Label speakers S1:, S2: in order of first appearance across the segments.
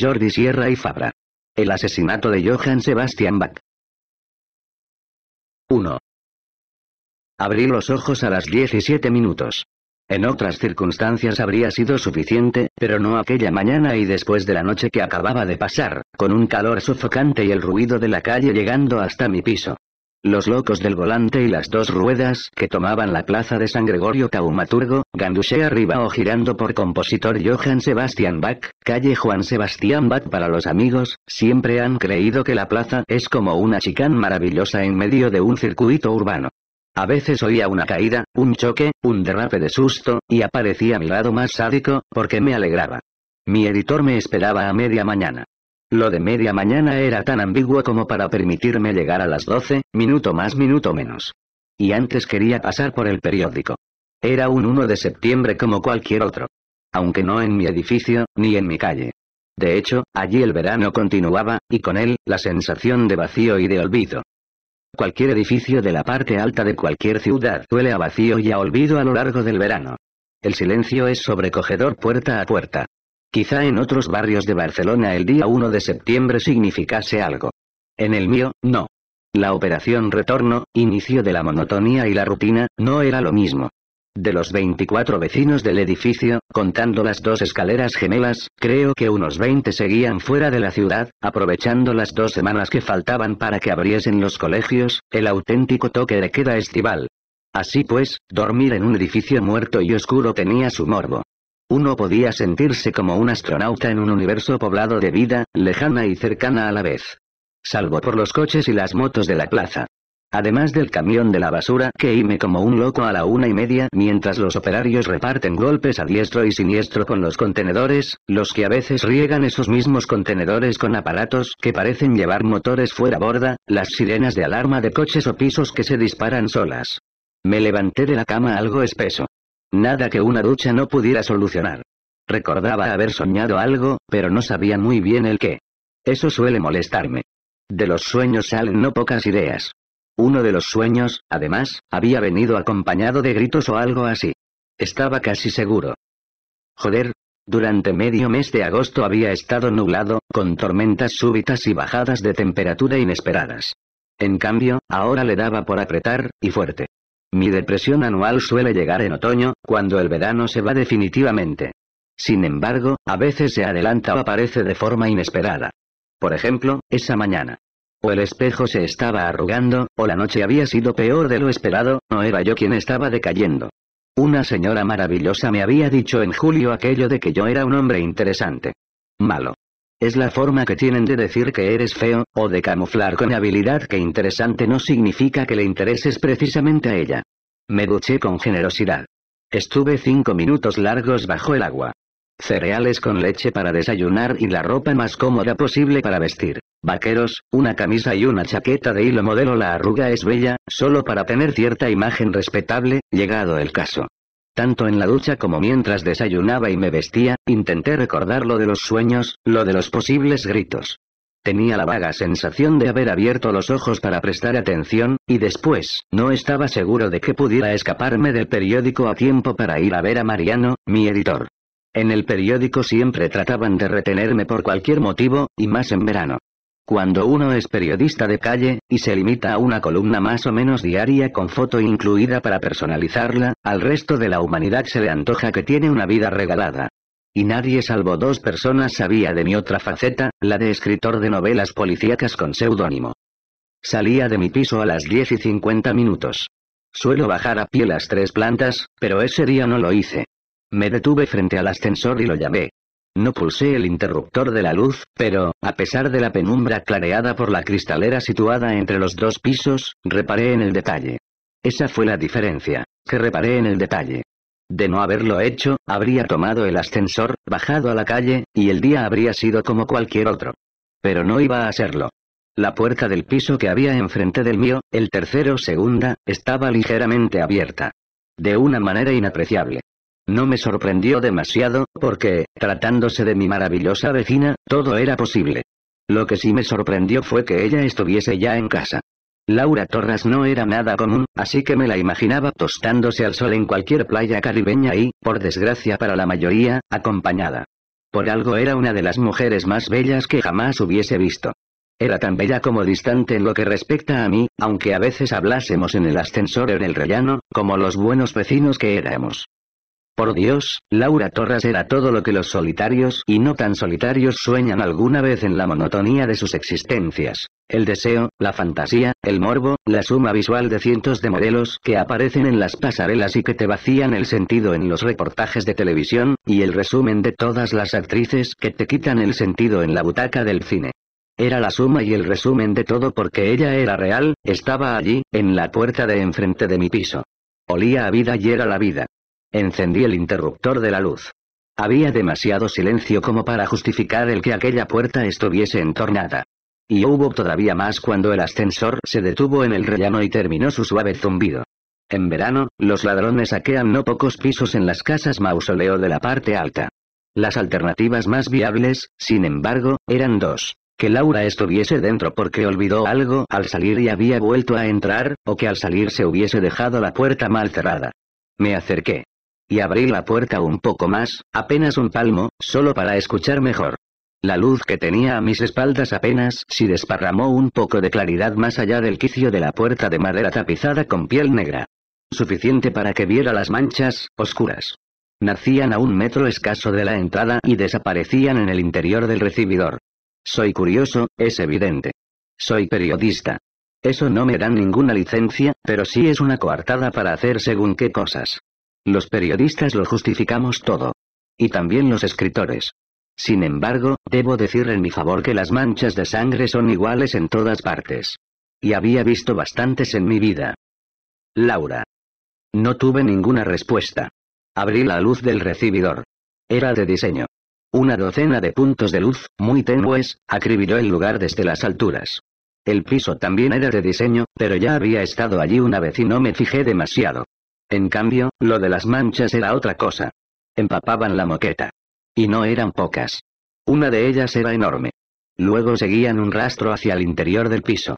S1: Jordi Sierra y Fabra. El asesinato de Johann Sebastian Bach. 1. Abrí los ojos a las 17 minutos. En otras circunstancias habría sido suficiente, pero no aquella mañana y después de la noche que acababa de pasar, con un calor sofocante y el ruido de la calle llegando hasta mi piso. Los locos del volante y las dos ruedas que tomaban la plaza de San Gregorio Taumaturgo, Ganduché arriba o girando por compositor Johann Sebastian Bach, calle Juan Sebastián Bach para los amigos, siempre han creído que la plaza es como una chicán maravillosa en medio de un circuito urbano. A veces oía una caída, un choque, un derrape de susto, y aparecía mi lado más sádico, porque me alegraba. Mi editor me esperaba a media mañana. Lo de media mañana era tan ambiguo como para permitirme llegar a las doce, minuto más minuto menos. Y antes quería pasar por el periódico. Era un 1 de septiembre como cualquier otro. Aunque no en mi edificio, ni en mi calle. De hecho, allí el verano continuaba, y con él, la sensación de vacío y de olvido. Cualquier edificio de la parte alta de cualquier ciudad duele a vacío y a olvido a lo largo del verano. El silencio es sobrecogedor puerta a puerta. Quizá en otros barrios de Barcelona el día 1 de septiembre significase algo. En el mío, no. La operación retorno, inicio de la monotonía y la rutina, no era lo mismo. De los 24 vecinos del edificio, contando las dos escaleras gemelas, creo que unos 20 seguían fuera de la ciudad, aprovechando las dos semanas que faltaban para que abriesen los colegios, el auténtico toque de queda estival. Así pues, dormir en un edificio muerto y oscuro tenía su morbo. Uno podía sentirse como un astronauta en un universo poblado de vida, lejana y cercana a la vez. Salvo por los coches y las motos de la plaza. Además del camión de la basura que ime como un loco a la una y media mientras los operarios reparten golpes a diestro y siniestro con los contenedores, los que a veces riegan esos mismos contenedores con aparatos que parecen llevar motores fuera borda, las sirenas de alarma de coches o pisos que se disparan solas. Me levanté de la cama algo espeso. Nada que una ducha no pudiera solucionar. Recordaba haber soñado algo, pero no sabía muy bien el qué. Eso suele molestarme. De los sueños salen no pocas ideas. Uno de los sueños, además, había venido acompañado de gritos o algo así. Estaba casi seguro. Joder, durante medio mes de agosto había estado nublado, con tormentas súbitas y bajadas de temperatura inesperadas. En cambio, ahora le daba por apretar, y fuerte. Mi depresión anual suele llegar en otoño, cuando el verano se va definitivamente. Sin embargo, a veces se adelanta o aparece de forma inesperada. Por ejemplo, esa mañana. O el espejo se estaba arrugando, o la noche había sido peor de lo esperado, o era yo quien estaba decayendo. Una señora maravillosa me había dicho en julio aquello de que yo era un hombre interesante. Malo. Es la forma que tienen de decir que eres feo, o de camuflar con habilidad que interesante no significa que le intereses precisamente a ella. Me duché con generosidad. Estuve cinco minutos largos bajo el agua. Cereales con leche para desayunar y la ropa más cómoda posible para vestir. Vaqueros, una camisa y una chaqueta de hilo modelo La arruga es bella, solo para tener cierta imagen respetable, llegado el caso tanto en la ducha como mientras desayunaba y me vestía, intenté recordar lo de los sueños, lo de los posibles gritos. Tenía la vaga sensación de haber abierto los ojos para prestar atención, y después, no estaba seguro de que pudiera escaparme del periódico a tiempo para ir a ver a Mariano, mi editor. En el periódico siempre trataban de retenerme por cualquier motivo, y más en verano. Cuando uno es periodista de calle, y se limita a una columna más o menos diaria con foto incluida para personalizarla, al resto de la humanidad se le antoja que tiene una vida regalada. Y nadie salvo dos personas sabía de mi otra faceta, la de escritor de novelas policíacas con seudónimo. Salía de mi piso a las 10 y 50 minutos. Suelo bajar a pie las tres plantas, pero ese día no lo hice. Me detuve frente al ascensor y lo llamé. No pulsé el interruptor de la luz, pero, a pesar de la penumbra clareada por la cristalera situada entre los dos pisos, reparé en el detalle. Esa fue la diferencia, que reparé en el detalle. De no haberlo hecho, habría tomado el ascensor, bajado a la calle, y el día habría sido como cualquier otro. Pero no iba a serlo. La puerta del piso que había enfrente del mío, el tercero segunda, estaba ligeramente abierta. De una manera inapreciable. No me sorprendió demasiado, porque, tratándose de mi maravillosa vecina, todo era posible. Lo que sí me sorprendió fue que ella estuviese ya en casa. Laura Torres no era nada común, así que me la imaginaba tostándose al sol en cualquier playa caribeña y, por desgracia para la mayoría, acompañada. Por algo era una de las mujeres más bellas que jamás hubiese visto. Era tan bella como distante en lo que respecta a mí, aunque a veces hablásemos en el ascensor en el rellano, como los buenos vecinos que éramos. Por Dios, Laura Torres era todo lo que los solitarios y no tan solitarios sueñan alguna vez en la monotonía de sus existencias. El deseo, la fantasía, el morbo, la suma visual de cientos de modelos que aparecen en las pasarelas y que te vacían el sentido en los reportajes de televisión, y el resumen de todas las actrices que te quitan el sentido en la butaca del cine. Era la suma y el resumen de todo porque ella era real, estaba allí, en la puerta de enfrente de mi piso. Olía a vida y era la vida. Encendí el interruptor de la luz. Había demasiado silencio como para justificar el que aquella puerta estuviese entornada. Y hubo todavía más cuando el ascensor se detuvo en el rellano y terminó su suave zumbido. En verano, los ladrones saquean no pocos pisos en las casas mausoleo de la parte alta. Las alternativas más viables, sin embargo, eran dos. Que Laura estuviese dentro porque olvidó algo al salir y había vuelto a entrar, o que al salir se hubiese dejado la puerta mal cerrada. Me acerqué y abrí la puerta un poco más, apenas un palmo, solo para escuchar mejor. La luz que tenía a mis espaldas apenas si desparramó un poco de claridad más allá del quicio de la puerta de madera tapizada con piel negra. Suficiente para que viera las manchas, oscuras. Nacían a un metro escaso de la entrada y desaparecían en el interior del recibidor. Soy curioso, es evidente. Soy periodista. Eso no me da ninguna licencia, pero sí es una coartada para hacer según qué cosas. Los periodistas lo justificamos todo. Y también los escritores. Sin embargo, debo decir en mi favor que las manchas de sangre son iguales en todas partes. Y había visto bastantes en mi vida. Laura. No tuve ninguna respuesta. Abrí la luz del recibidor. Era de diseño. Una docena de puntos de luz, muy tenues, acribilló el lugar desde las alturas. El piso también era de diseño, pero ya había estado allí una vez y no me fijé demasiado. En cambio, lo de las manchas era otra cosa. Empapaban la moqueta. Y no eran pocas. Una de ellas era enorme. Luego seguían un rastro hacia el interior del piso.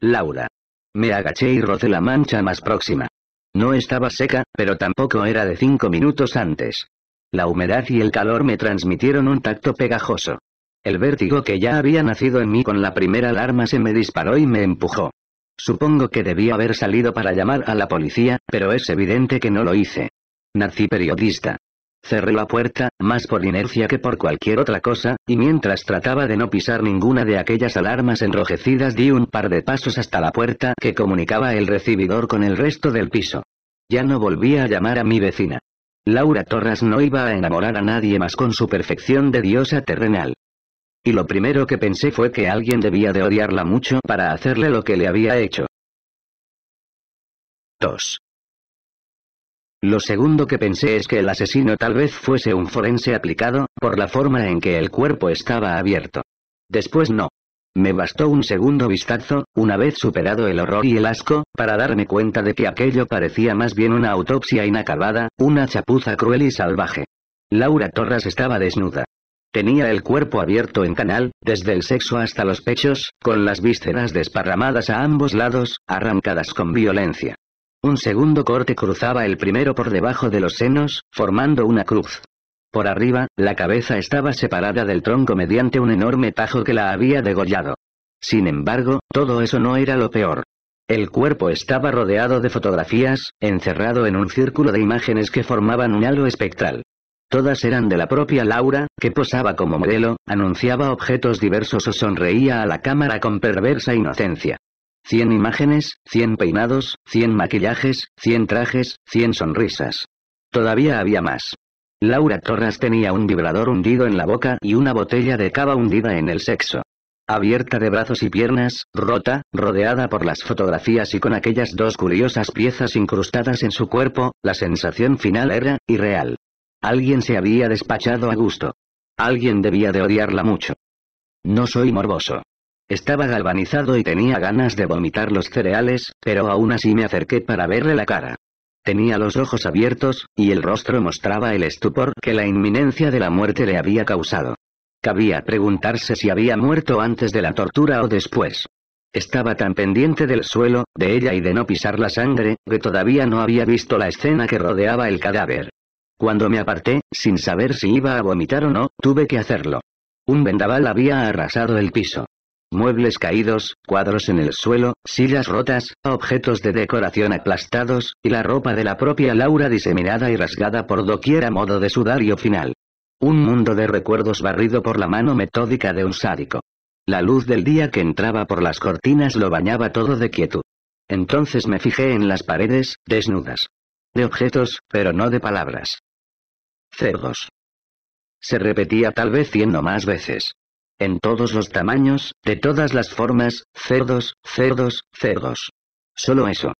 S1: Laura. Me agaché y rocé la mancha más próxima. No estaba seca, pero tampoco era de cinco minutos antes. La humedad y el calor me transmitieron un tacto pegajoso. El vértigo que ya había nacido en mí con la primera alarma se me disparó y me empujó. Supongo que debía haber salido para llamar a la policía, pero es evidente que no lo hice. Nací periodista. Cerré la puerta, más por inercia que por cualquier otra cosa, y mientras trataba de no pisar ninguna de aquellas alarmas enrojecidas di un par de pasos hasta la puerta que comunicaba el recibidor con el resto del piso. Ya no volví a llamar a mi vecina. Laura Torras no iba a enamorar a nadie más con su perfección de diosa terrenal. Y lo primero que pensé fue que alguien debía de odiarla mucho para hacerle lo que le había hecho. 2. Lo segundo que pensé es que el asesino tal vez fuese un forense aplicado, por la forma en que el cuerpo estaba abierto. Después no. Me bastó un segundo vistazo, una vez superado el horror y el asco, para darme cuenta de que aquello parecía más bien una autopsia inacabada, una chapuza cruel y salvaje. Laura Torres estaba desnuda. Tenía el cuerpo abierto en canal, desde el sexo hasta los pechos, con las vísceras desparramadas a ambos lados, arrancadas con violencia. Un segundo corte cruzaba el primero por debajo de los senos, formando una cruz. Por arriba, la cabeza estaba separada del tronco mediante un enorme tajo que la había degollado. Sin embargo, todo eso no era lo peor. El cuerpo estaba rodeado de fotografías, encerrado en un círculo de imágenes que formaban un halo espectral. Todas eran de la propia Laura, que posaba como modelo, anunciaba objetos diversos o sonreía a la cámara con perversa inocencia. Cien imágenes, cien peinados, cien maquillajes, cien trajes, cien sonrisas. Todavía había más. Laura Torres tenía un vibrador hundido en la boca y una botella de cava hundida en el sexo. Abierta de brazos y piernas, rota, rodeada por las fotografías y con aquellas dos curiosas piezas incrustadas en su cuerpo, la sensación final era irreal. Alguien se había despachado a gusto. Alguien debía de odiarla mucho. No soy morboso. Estaba galvanizado y tenía ganas de vomitar los cereales, pero aún así me acerqué para verle la cara. Tenía los ojos abiertos, y el rostro mostraba el estupor que la inminencia de la muerte le había causado. Cabía preguntarse si había muerto antes de la tortura o después. Estaba tan pendiente del suelo, de ella y de no pisar la sangre, que todavía no había visto la escena que rodeaba el cadáver. Cuando me aparté, sin saber si iba a vomitar o no, tuve que hacerlo. Un vendaval había arrasado el piso. Muebles caídos, cuadros en el suelo, sillas rotas, objetos de decoración aplastados, y la ropa de la propia Laura diseminada y rasgada por doquiera a modo de sudario final. Un mundo de recuerdos barrido por la mano metódica de un sádico. La luz del día que entraba por las cortinas lo bañaba todo de quietud. Entonces me fijé en las paredes, desnudas. De objetos, pero no de palabras cerdos. Se repetía tal vez cien más veces. En todos los tamaños, de todas las formas, cerdos, cerdos, cerdos. Solo eso.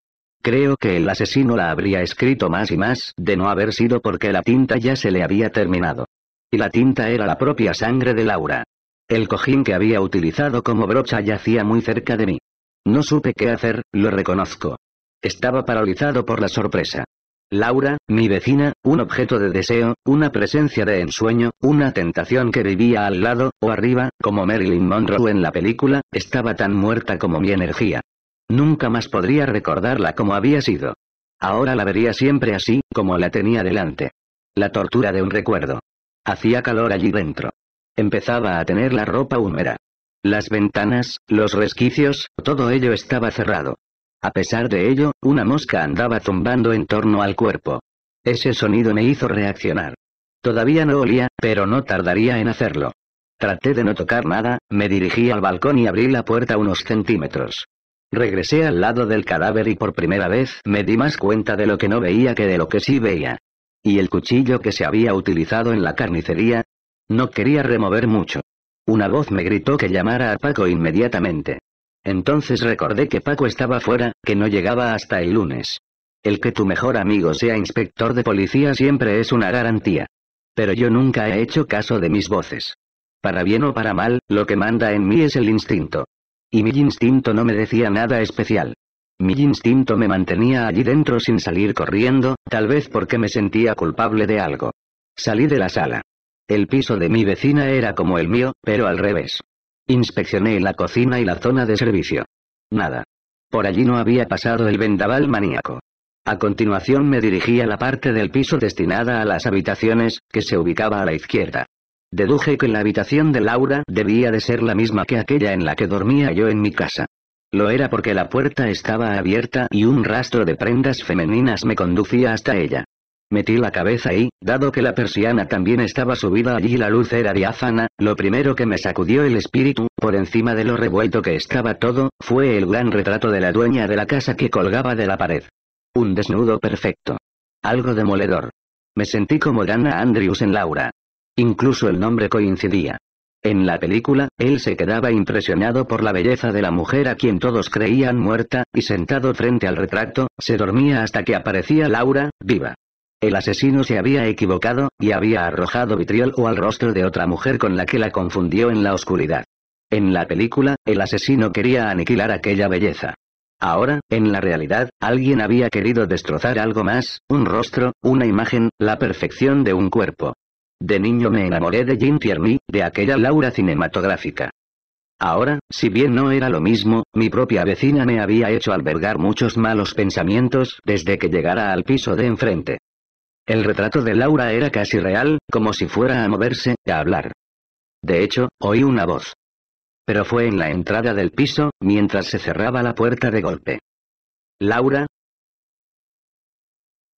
S1: Creo que el asesino la habría escrito más y más de no haber sido porque la tinta ya se le había terminado. Y la tinta era la propia sangre de Laura. El cojín que había utilizado como brocha yacía muy cerca de mí. No supe qué hacer, lo reconozco. Estaba paralizado por la sorpresa. Laura, mi vecina, un objeto de deseo, una presencia de ensueño, una tentación que vivía al lado, o arriba, como Marilyn Monroe en la película, estaba tan muerta como mi energía. Nunca más podría recordarla como había sido. Ahora la vería siempre así, como la tenía delante. La tortura de un recuerdo. Hacía calor allí dentro. Empezaba a tener la ropa húmeda. Las ventanas, los resquicios, todo ello estaba cerrado. A pesar de ello, una mosca andaba zumbando en torno al cuerpo. Ese sonido me hizo reaccionar. Todavía no olía, pero no tardaría en hacerlo. Traté de no tocar nada, me dirigí al balcón y abrí la puerta unos centímetros. Regresé al lado del cadáver y por primera vez me di más cuenta de lo que no veía que de lo que sí veía. ¿Y el cuchillo que se había utilizado en la carnicería? No quería remover mucho. Una voz me gritó que llamara a Paco inmediatamente. Entonces recordé que Paco estaba fuera, que no llegaba hasta el lunes. El que tu mejor amigo sea inspector de policía siempre es una garantía. Pero yo nunca he hecho caso de mis voces. Para bien o para mal, lo que manda en mí es el instinto. Y mi instinto no me decía nada especial. Mi instinto me mantenía allí dentro sin salir corriendo, tal vez porque me sentía culpable de algo. Salí de la sala. El piso de mi vecina era como el mío, pero al revés. Inspeccioné la cocina y la zona de servicio. Nada. Por allí no había pasado el vendaval maníaco. A continuación me dirigí a la parte del piso destinada a las habitaciones, que se ubicaba a la izquierda. Deduje que la habitación de Laura debía de ser la misma que aquella en la que dormía yo en mi casa. Lo era porque la puerta estaba abierta y un rastro de prendas femeninas me conducía hasta ella. Metí la cabeza y, dado que la persiana también estaba subida allí y la luz era diáfana, lo primero que me sacudió el espíritu, por encima de lo revuelto que estaba todo, fue el gran retrato de la dueña de la casa que colgaba de la pared. Un desnudo perfecto. Algo demoledor. Me sentí como Dana Andrews en Laura. Incluso el nombre coincidía. En la película, él se quedaba impresionado por la belleza de la mujer a quien todos creían muerta, y sentado frente al retrato, se dormía hasta que aparecía Laura, viva. El asesino se había equivocado, y había arrojado vitriol o al rostro de otra mujer con la que la confundió en la oscuridad. En la película, el asesino quería aniquilar aquella belleza. Ahora, en la realidad, alguien había querido destrozar algo más, un rostro, una imagen, la perfección de un cuerpo. De niño me enamoré de Jean Tierney, de aquella Laura cinematográfica. Ahora, si bien no era lo mismo, mi propia vecina me había hecho albergar muchos malos pensamientos desde que llegara al piso de enfrente. El retrato de Laura era casi real, como si fuera a moverse, a hablar. De hecho, oí una voz. Pero fue en la entrada del piso, mientras se cerraba la puerta de golpe. Laura.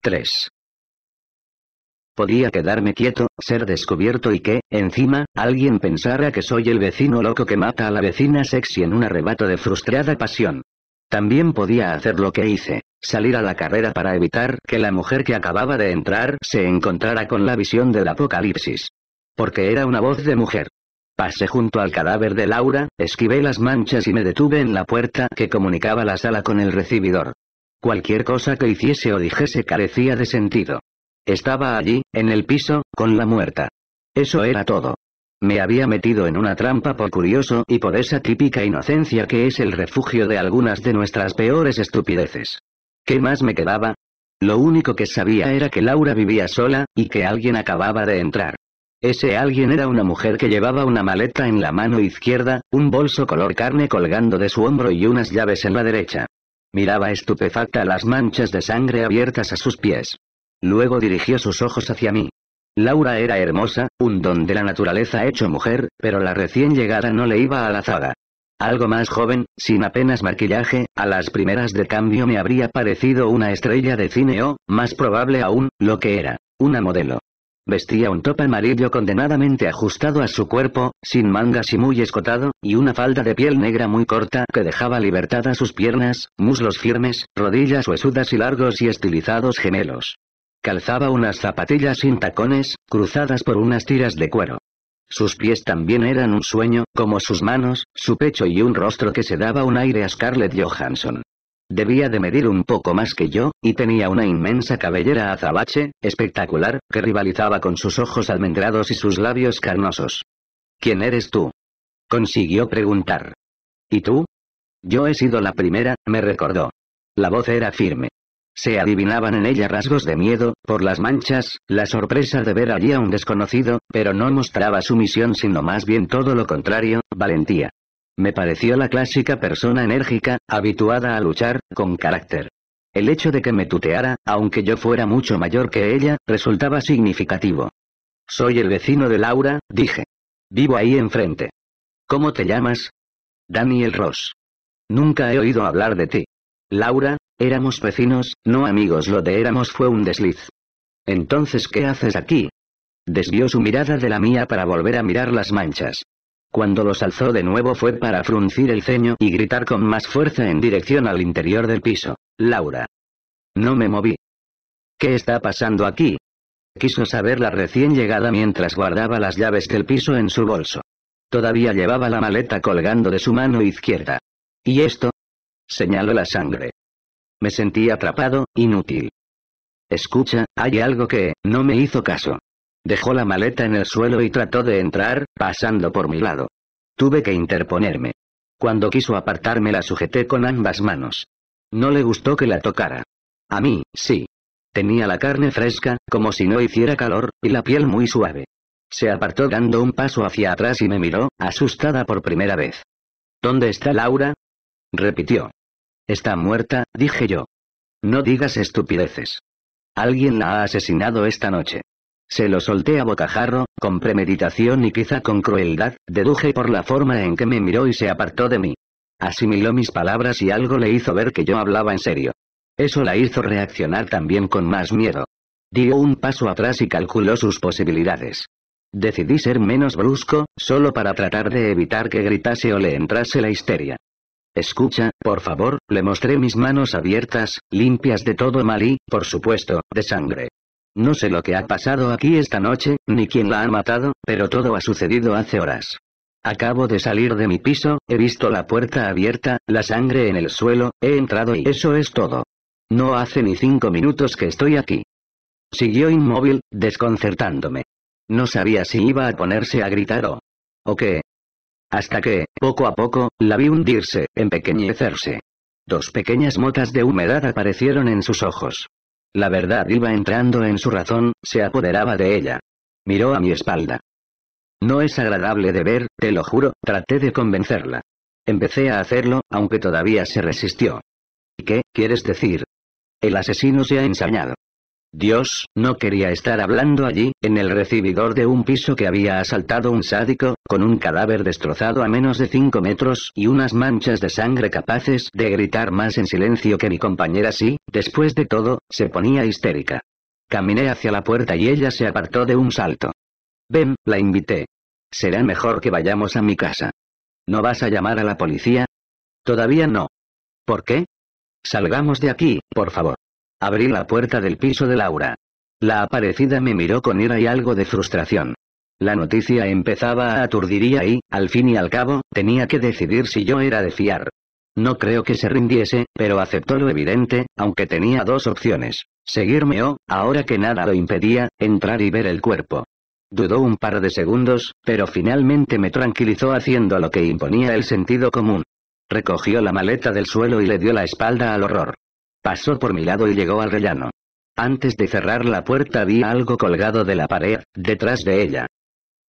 S1: 3. Podía quedarme quieto, ser descubierto y que, encima, alguien pensara que soy el vecino loco que mata a la vecina sexy en un arrebato de frustrada pasión. También podía hacer lo que hice, salir a la carrera para evitar que la mujer que acababa de entrar se encontrara con la visión del apocalipsis. Porque era una voz de mujer. Pasé junto al cadáver de Laura, esquivé las manchas y me detuve en la puerta que comunicaba la sala con el recibidor. Cualquier cosa que hiciese o dijese carecía de sentido. Estaba allí, en el piso, con la muerta. Eso era todo. Me había metido en una trampa por curioso y por esa típica inocencia que es el refugio de algunas de nuestras peores estupideces. ¿Qué más me quedaba? Lo único que sabía era que Laura vivía sola, y que alguien acababa de entrar. Ese alguien era una mujer que llevaba una maleta en la mano izquierda, un bolso color carne colgando de su hombro y unas llaves en la derecha. Miraba estupefacta las manchas de sangre abiertas a sus pies. Luego dirigió sus ojos hacia mí. Laura era hermosa, un don de la naturaleza hecho mujer, pero la recién llegada no le iba a la zaga. Algo más joven, sin apenas maquillaje, a las primeras de cambio me habría parecido una estrella de cine o, más probable aún, lo que era, una modelo. Vestía un top amarillo condenadamente ajustado a su cuerpo, sin mangas y muy escotado, y una falda de piel negra muy corta que dejaba libertadas sus piernas, muslos firmes, rodillas huesudas y largos y estilizados gemelos. Calzaba unas zapatillas sin tacones, cruzadas por unas tiras de cuero. Sus pies también eran un sueño, como sus manos, su pecho y un rostro que se daba un aire a Scarlett Johansson. Debía de medir un poco más que yo, y tenía una inmensa cabellera azabache, espectacular, que rivalizaba con sus ojos almendrados y sus labios carnosos. ¿Quién eres tú? Consiguió preguntar. ¿Y tú? Yo he sido la primera, me recordó. La voz era firme. Se adivinaban en ella rasgos de miedo, por las manchas, la sorpresa de ver allí a un desconocido, pero no mostraba sumisión sino más bien todo lo contrario, valentía. Me pareció la clásica persona enérgica, habituada a luchar, con carácter. El hecho de que me tuteara, aunque yo fuera mucho mayor que ella, resultaba significativo. Soy el vecino de Laura, dije. Vivo ahí enfrente. ¿Cómo te llamas? Daniel Ross. Nunca he oído hablar de ti. Laura, Éramos vecinos, no amigos. Lo de éramos fue un desliz. Entonces, ¿qué haces aquí? Desvió su mirada de la mía para volver a mirar las manchas. Cuando los alzó de nuevo fue para fruncir el ceño y gritar con más fuerza en dirección al interior del piso. Laura. No me moví. ¿Qué está pasando aquí? Quiso saber la recién llegada mientras guardaba las llaves del piso en su bolso. Todavía llevaba la maleta colgando de su mano izquierda. ¿Y esto? Señaló la sangre. Me sentí atrapado, inútil. Escucha, hay algo que, no me hizo caso. Dejó la maleta en el suelo y trató de entrar, pasando por mi lado. Tuve que interponerme. Cuando quiso apartarme la sujeté con ambas manos. No le gustó que la tocara. A mí, sí. Tenía la carne fresca, como si no hiciera calor, y la piel muy suave. Se apartó dando un paso hacia atrás y me miró, asustada por primera vez. ¿Dónde está Laura? repitió. Está muerta, dije yo. No digas estupideces. Alguien la ha asesinado esta noche. Se lo solté a bocajarro, con premeditación y quizá con crueldad, deduje por la forma en que me miró y se apartó de mí. Asimiló mis palabras y algo le hizo ver que yo hablaba en serio. Eso la hizo reaccionar también con más miedo. Dio un paso atrás y calculó sus posibilidades. Decidí ser menos brusco, solo para tratar de evitar que gritase o le entrase la histeria. Escucha, por favor, le mostré mis manos abiertas, limpias de todo mal y, por supuesto, de sangre. No sé lo que ha pasado aquí esta noche, ni quién la ha matado, pero todo ha sucedido hace horas. Acabo de salir de mi piso, he visto la puerta abierta, la sangre en el suelo, he entrado y eso es todo. No hace ni cinco minutos que estoy aquí. Siguió inmóvil, desconcertándome. No sabía si iba a ponerse a gritar o... o qué, hasta que, poco a poco, la vi hundirse, empequeñecerse. Dos pequeñas motas de humedad aparecieron en sus ojos. La verdad iba entrando en su razón, se apoderaba de ella. Miró a mi espalda. No es agradable de ver, te lo juro, traté de convencerla. Empecé a hacerlo, aunque todavía se resistió. ¿Y ¿Qué quieres decir? El asesino se ha ensañado. Dios, no quería estar hablando allí, en el recibidor de un piso que había asaltado un sádico, con un cadáver destrozado a menos de 5 metros y unas manchas de sangre capaces de gritar más en silencio que mi compañera si, después de todo, se ponía histérica. Caminé hacia la puerta y ella se apartó de un salto. Ven, la invité. Será mejor que vayamos a mi casa. ¿No vas a llamar a la policía? Todavía no. ¿Por qué? Salgamos de aquí, por favor. Abrí la puerta del piso de Laura. La aparecida me miró con ira y algo de frustración. La noticia empezaba a aturdiría y, al fin y al cabo, tenía que decidir si yo era de fiar. No creo que se rindiese, pero aceptó lo evidente, aunque tenía dos opciones. Seguirme o, ahora que nada lo impedía, entrar y ver el cuerpo. Dudó un par de segundos, pero finalmente me tranquilizó haciendo lo que imponía el sentido común. Recogió la maleta del suelo y le dio la espalda al horror. Pasó por mi lado y llegó al rellano. Antes de cerrar la puerta vi algo colgado de la pared, detrás de ella.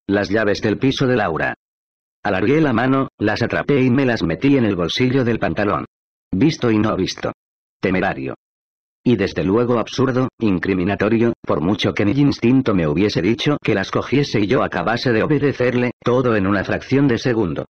S1: Las llaves del piso de Laura. Alargué la mano, las atrapé y me las metí en el bolsillo del pantalón. Visto y no visto. Temerario. Y desde luego absurdo, incriminatorio, por mucho que mi instinto me hubiese dicho que las cogiese y yo acabase de obedecerle, todo en una fracción de segundo.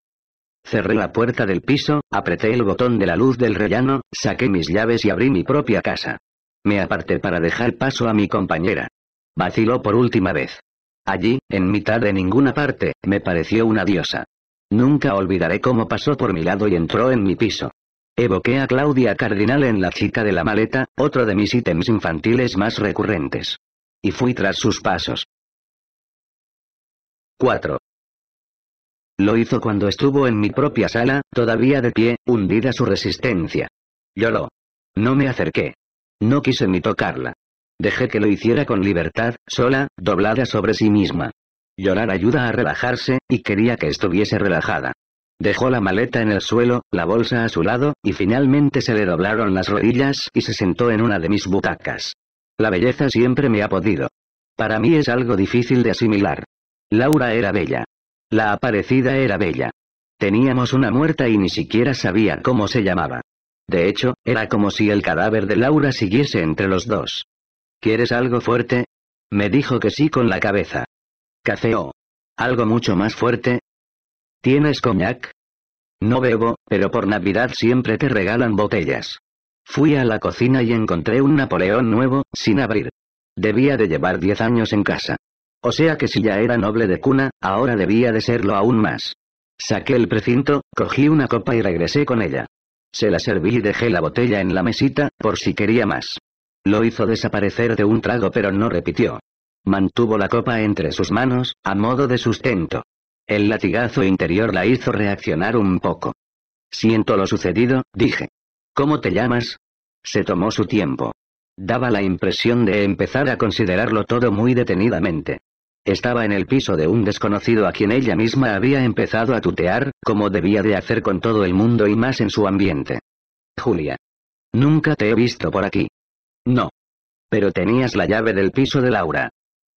S1: Cerré la puerta del piso, apreté el botón de la luz del rellano, saqué mis llaves y abrí mi propia casa. Me aparté para dejar paso a mi compañera. Vaciló por última vez. Allí, en mitad de ninguna parte, me pareció una diosa. Nunca olvidaré cómo pasó por mi lado y entró en mi piso. Evoqué a Claudia Cardinal en La chica de la maleta, otro de mis ítems infantiles más recurrentes. Y fui tras sus pasos. 4. Lo hizo cuando estuvo en mi propia sala, todavía de pie, hundida su resistencia. Lloró. No me acerqué. No quise ni tocarla. Dejé que lo hiciera con libertad, sola, doblada sobre sí misma. Llorar ayuda a relajarse, y quería que estuviese relajada. Dejó la maleta en el suelo, la bolsa a su lado, y finalmente se le doblaron las rodillas y se sentó en una de mis butacas. La belleza siempre me ha podido. Para mí es algo difícil de asimilar. Laura era bella. La aparecida era bella. Teníamos una muerta y ni siquiera sabía cómo se llamaba. De hecho, era como si el cadáver de Laura siguiese entre los dos. ¿Quieres algo fuerte? Me dijo que sí con la cabeza. Café o algo mucho más fuerte. ¿Tienes coñac? No bebo, pero por Navidad siempre te regalan botellas. Fui a la cocina y encontré un Napoleón nuevo, sin abrir. Debía de llevar 10 años en casa. O sea que si ya era noble de cuna, ahora debía de serlo aún más. Saqué el precinto, cogí una copa y regresé con ella. Se la serví y dejé la botella en la mesita, por si quería más. Lo hizo desaparecer de un trago pero no repitió. Mantuvo la copa entre sus manos, a modo de sustento. El latigazo interior la hizo reaccionar un poco. Siento lo sucedido, dije. ¿Cómo te llamas? Se tomó su tiempo. Daba la impresión de empezar a considerarlo todo muy detenidamente. Estaba en el piso de un desconocido a quien ella misma había empezado a tutear, como debía de hacer con todo el mundo y más en su ambiente. Julia. Nunca te he visto por aquí. No. Pero tenías la llave del piso de Laura.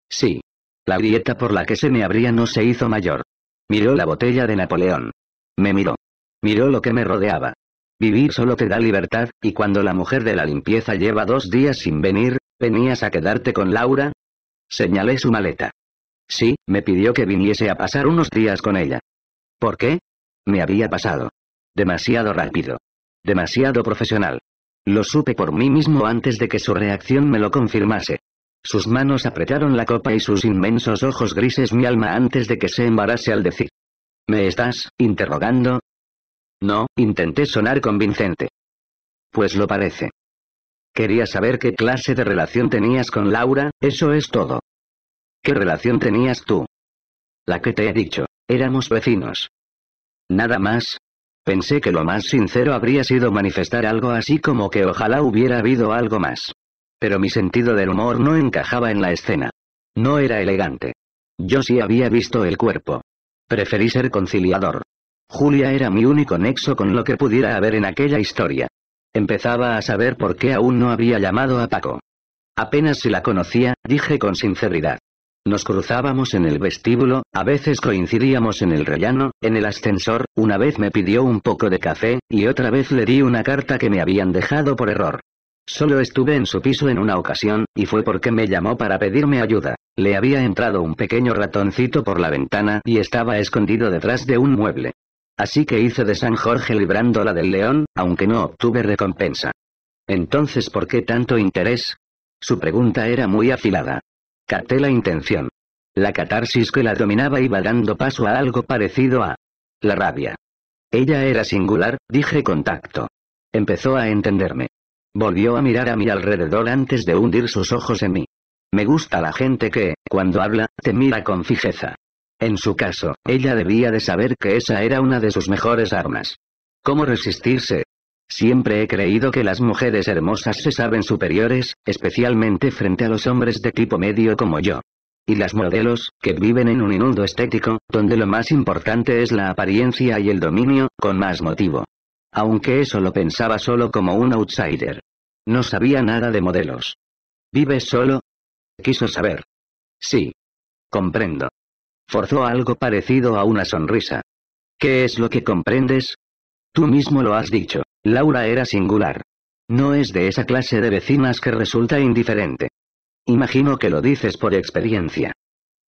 S1: Sí. La grieta por la que se me abría no se hizo mayor. Miró la botella de Napoleón. Me miró. Miró lo que me rodeaba. Vivir solo te da libertad, y cuando la mujer de la limpieza lleva dos días sin venir, ¿venías a quedarte con Laura? Señalé su maleta. Sí, me pidió que viniese a pasar unos días con ella. ¿Por qué? Me había pasado. Demasiado rápido. Demasiado profesional. Lo supe por mí mismo antes de que su reacción me lo confirmase. Sus manos apretaron la copa y sus inmensos ojos grises mi alma antes de que se embarase al decir. ¿Me estás interrogando? No, intenté sonar convincente. Pues lo parece. Quería saber qué clase de relación tenías con Laura, eso es todo. ¿Qué relación tenías tú? La que te he dicho, éramos vecinos. Nada más. Pensé que lo más sincero habría sido manifestar algo así como que ojalá hubiera habido algo más. Pero mi sentido del humor no encajaba en la escena. No era elegante. Yo sí había visto el cuerpo. Preferí ser conciliador. Julia era mi único nexo con lo que pudiera haber en aquella historia. Empezaba a saber por qué aún no había llamado a Paco. Apenas si la conocía, dije con sinceridad. Nos cruzábamos en el vestíbulo, a veces coincidíamos en el rellano, en el ascensor, una vez me pidió un poco de café, y otra vez le di una carta que me habían dejado por error. Solo estuve en su piso en una ocasión, y fue porque me llamó para pedirme ayuda. Le había entrado un pequeño ratoncito por la ventana y estaba escondido detrás de un mueble. Así que hice de San Jorge librándola del león, aunque no obtuve recompensa. Entonces, ¿por qué tanto interés? Su pregunta era muy afilada. Caté la intención. La catarsis que la dominaba iba dando paso a algo parecido a la rabia. Ella era singular, dije contacto. Empezó a entenderme. Volvió a mirar a mi alrededor antes de hundir sus ojos en mí. Me gusta la gente que, cuando habla, te mira con fijeza. En su caso, ella debía de saber que esa era una de sus mejores armas. ¿Cómo resistirse? Siempre he creído que las mujeres hermosas se saben superiores, especialmente frente a los hombres de tipo medio como yo. Y las modelos, que viven en un inundo estético, donde lo más importante es la apariencia y el dominio, con más motivo. Aunque eso lo pensaba solo como un outsider. No sabía nada de modelos. ¿Vives solo? Quiso saber. Sí. Comprendo. Forzó algo parecido a una sonrisa. ¿Qué es lo que comprendes? Tú mismo lo has dicho, Laura era singular. No es de esa clase de vecinas que resulta indiferente. Imagino que lo dices por experiencia.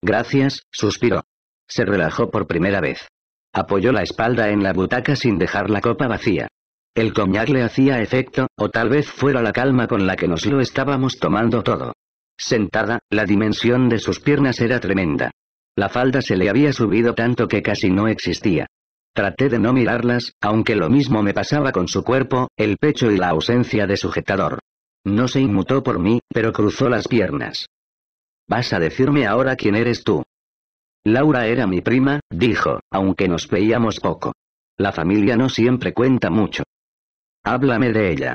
S1: Gracias, suspiró. Se relajó por primera vez. Apoyó la espalda en la butaca sin dejar la copa vacía. El coñac le hacía efecto, o tal vez fuera la calma con la que nos lo estábamos tomando todo. Sentada, la dimensión de sus piernas era tremenda. La falda se le había subido tanto que casi no existía. Traté de no mirarlas, aunque lo mismo me pasaba con su cuerpo, el pecho y la ausencia de sujetador. No se inmutó por mí, pero cruzó las piernas. ¿Vas a decirme ahora quién eres tú? Laura era mi prima, dijo, aunque nos veíamos poco. La familia no siempre cuenta mucho. Háblame de ella.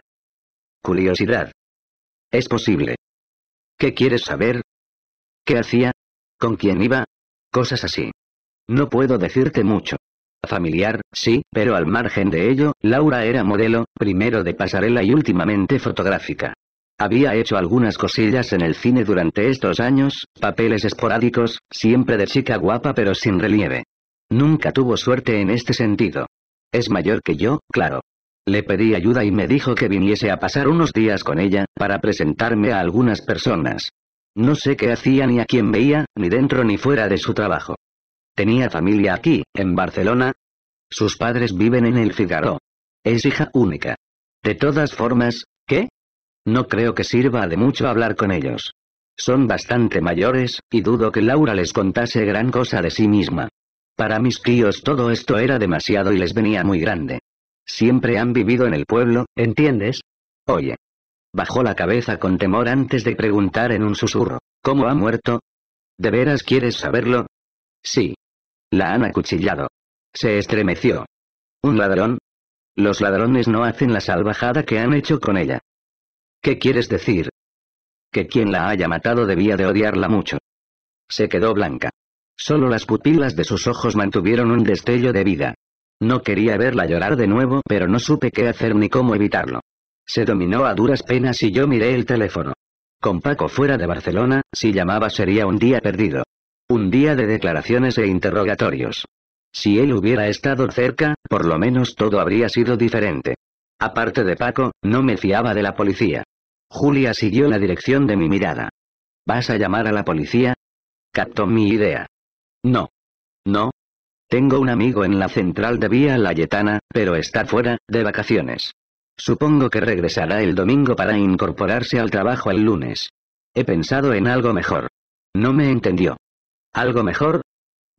S1: Curiosidad. Es posible. ¿Qué quieres saber? ¿Qué hacía? ¿Con quién iba? Cosas así. No puedo decirte mucho familiar, sí, pero al margen de ello, Laura era modelo, primero de pasarela y últimamente fotográfica. Había hecho algunas cosillas en el cine durante estos años, papeles esporádicos, siempre de chica guapa pero sin relieve. Nunca tuvo suerte en este sentido. Es mayor que yo, claro. Le pedí ayuda y me dijo que viniese a pasar unos días con ella, para presentarme a algunas personas. No sé qué hacía ni a quién veía, ni dentro ni fuera de su trabajo. Tenía familia aquí, en Barcelona. Sus padres viven en El Figaro. Es hija única. De todas formas, ¿qué? No creo que sirva de mucho hablar con ellos. Son bastante mayores, y dudo que Laura les contase gran cosa de sí misma. Para mis tíos todo esto era demasiado y les venía muy grande. Siempre han vivido en el pueblo, ¿entiendes? Oye. Bajó la cabeza con temor antes de preguntar en un susurro, ¿cómo ha muerto? ¿De veras quieres saberlo? Sí, la han acuchillado. Se estremeció. ¿Un ladrón? Los ladrones no hacen la salvajada que han hecho con ella. ¿Qué quieres decir? Que quien la haya matado debía de odiarla mucho. Se quedó blanca. Solo las pupilas de sus ojos mantuvieron un destello de vida. No quería verla llorar de nuevo, pero no supe qué hacer ni cómo evitarlo. Se dominó a duras penas y yo miré el teléfono. Con Paco fuera de Barcelona, si llamaba sería un día perdido. Un día de declaraciones e interrogatorios. Si él hubiera estado cerca, por lo menos todo habría sido diferente. Aparte de Paco, no me fiaba de la policía. Julia siguió la dirección de mi mirada. ¿Vas a llamar a la policía? Captó mi idea. No. No. Tengo un amigo en la central de Vía Layetana, pero está fuera, de vacaciones. Supongo que regresará el domingo para incorporarse al trabajo el lunes. He pensado en algo mejor. No me entendió. ¿Algo mejor?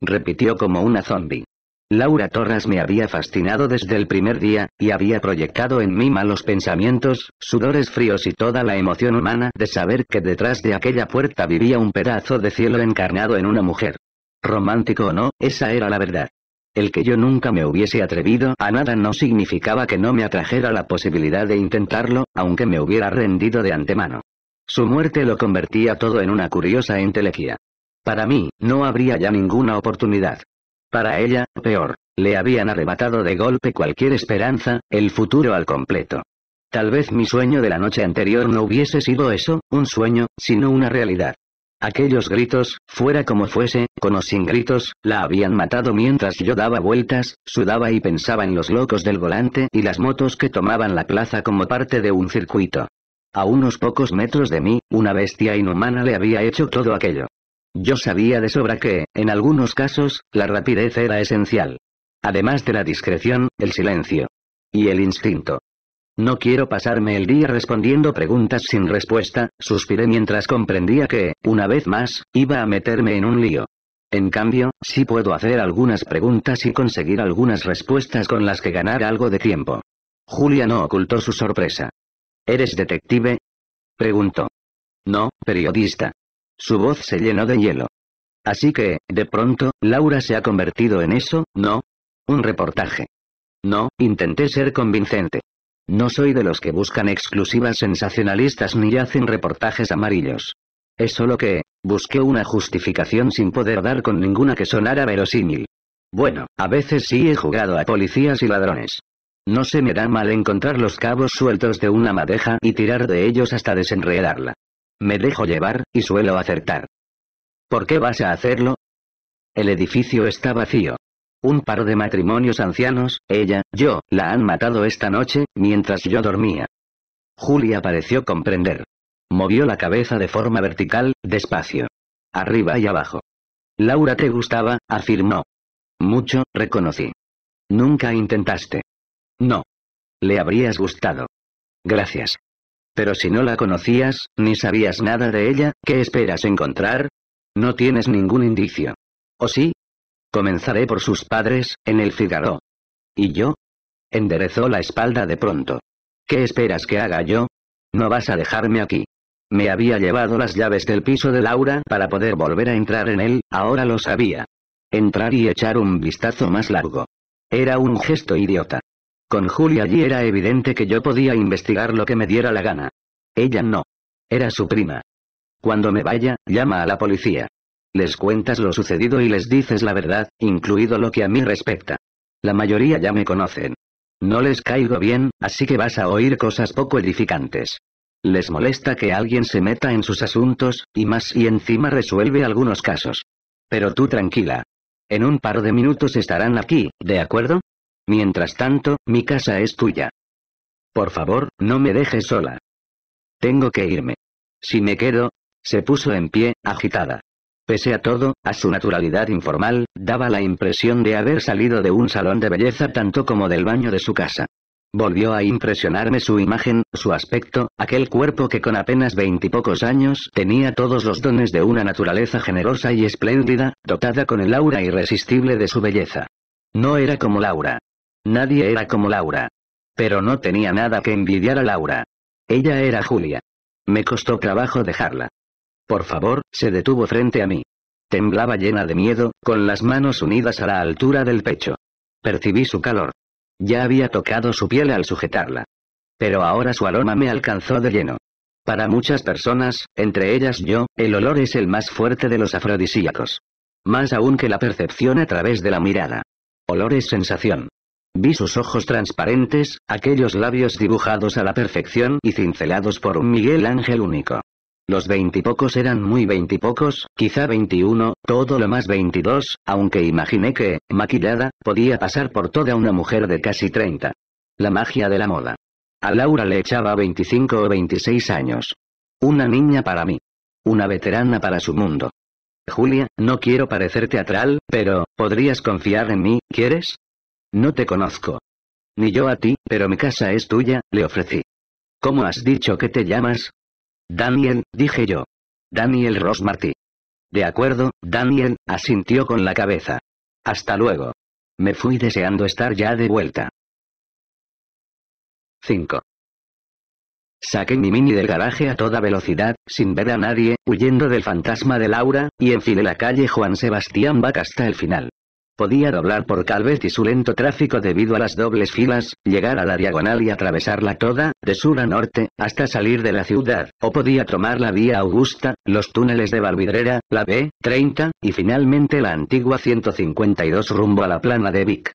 S1: Repitió como una zombie. Laura Torres me había fascinado desde el primer día, y había proyectado en mí malos pensamientos, sudores fríos y toda la emoción humana de saber que detrás de aquella puerta vivía un pedazo de cielo encarnado en una mujer. Romántico o no, esa era la verdad. El que yo nunca me hubiese atrevido a nada no significaba que no me atrajera la posibilidad de intentarlo, aunque me hubiera rendido de antemano. Su muerte lo convertía todo en una curiosa entelequia. Para mí, no habría ya ninguna oportunidad. Para ella, peor, le habían arrebatado de golpe cualquier esperanza, el futuro al completo. Tal vez mi sueño de la noche anterior no hubiese sido eso, un sueño, sino una realidad. Aquellos gritos, fuera como fuese, con o sin gritos, la habían matado mientras yo daba vueltas, sudaba y pensaba en los locos del volante y las motos que tomaban la plaza como parte de un circuito. A unos pocos metros de mí, una bestia inhumana le había hecho todo aquello. Yo sabía de sobra que, en algunos casos, la rapidez era esencial. Además de la discreción, el silencio. Y el instinto. No quiero pasarme el día respondiendo preguntas sin respuesta, suspiré mientras comprendía que, una vez más, iba a meterme en un lío. En cambio, sí puedo hacer algunas preguntas y conseguir algunas respuestas con las que ganar algo de tiempo. Julia no ocultó su sorpresa. ¿Eres detective? Preguntó. No, periodista. Su voz se llenó de hielo. Así que, de pronto, Laura se ha convertido en eso, ¿no? Un reportaje. No, intenté ser convincente. No soy de los que buscan exclusivas sensacionalistas ni hacen reportajes amarillos. Es solo que, busqué una justificación sin poder dar con ninguna que sonara verosímil. Bueno, a veces sí he jugado a policías y ladrones. No se me da mal encontrar los cabos sueltos de una madeja y tirar de ellos hasta desenredarla. Me dejo llevar, y suelo acertar. ¿Por qué vas a hacerlo? El edificio está vacío. Un par de matrimonios ancianos, ella, yo, la han matado esta noche, mientras yo dormía. Julia pareció comprender. Movió la cabeza de forma vertical, despacio. Arriba y abajo. Laura te gustaba, afirmó. Mucho, reconocí. Nunca intentaste. No. Le habrías gustado. Gracias. Pero si no la conocías, ni sabías nada de ella, ¿qué esperas encontrar? No tienes ningún indicio. ¿O sí? Comenzaré por sus padres, en el Figaro. ¿Y yo? Enderezó la espalda de pronto. ¿Qué esperas que haga yo? No vas a dejarme aquí. Me había llevado las llaves del piso de Laura para poder volver a entrar en él, ahora lo sabía. Entrar y echar un vistazo más largo. Era un gesto idiota. Con Julia allí era evidente que yo podía investigar lo que me diera la gana. Ella no. Era su prima. Cuando me vaya, llama a la policía. Les cuentas lo sucedido y les dices la verdad, incluido lo que a mí respecta. La mayoría ya me conocen. No les caigo bien, así que vas a oír cosas poco edificantes. Les molesta que alguien se meta en sus asuntos, y más y encima resuelve algunos casos. Pero tú tranquila. En un par de minutos estarán aquí, ¿de acuerdo? Mientras tanto, mi casa es tuya. Por favor, no me dejes sola. Tengo que irme. Si me quedo, se puso en pie, agitada. Pese a todo, a su naturalidad informal, daba la impresión de haber salido de un salón de belleza tanto como del baño de su casa. Volvió a impresionarme su imagen, su aspecto, aquel cuerpo que con apenas veintipocos años tenía todos los dones de una naturaleza generosa y espléndida, dotada con el aura irresistible de su belleza. No era como Laura, Nadie era como Laura. Pero no tenía nada que envidiar a Laura. Ella era Julia. Me costó trabajo dejarla. Por favor, se detuvo frente a mí. Temblaba llena de miedo, con las manos unidas a la altura del pecho. Percibí su calor. Ya había tocado su piel al sujetarla. Pero ahora su aroma me alcanzó de lleno. Para muchas personas, entre ellas yo, el olor es el más fuerte de los afrodisíacos. Más aún que la percepción a través de la mirada. Olor es sensación. Vi sus ojos transparentes, aquellos labios dibujados a la perfección y cincelados por un Miguel Ángel único. Los veintipocos eran muy veintipocos, quizá veintiuno, todo lo más veintidós, aunque imaginé que, maquillada, podía pasar por toda una mujer de casi treinta. La magia de la moda. A Laura le echaba veinticinco o veintiséis años. Una niña para mí. Una veterana para su mundo. Julia, no quiero parecer teatral, pero, ¿podrías confiar en mí, quieres? No te conozco. Ni yo a ti, pero mi casa es tuya, le ofrecí. ¿Cómo has dicho que te llamas? Daniel, dije yo. Daniel Rosmarty. De acuerdo, Daniel, asintió con la cabeza. Hasta luego. Me fui deseando estar ya de vuelta. 5. Saqué mi mini del garaje a toda velocidad, sin ver a nadie, huyendo del fantasma de Laura, y enfilé la calle Juan Sebastián Bach hasta el final. Podía doblar por Calvet y su lento tráfico debido a las dobles filas, llegar a la diagonal y atravesarla toda, de sur a norte, hasta salir de la ciudad, o podía tomar la vía Augusta, los túneles de Valvidrera, la B-30, y finalmente la antigua 152 rumbo a la plana de Vic.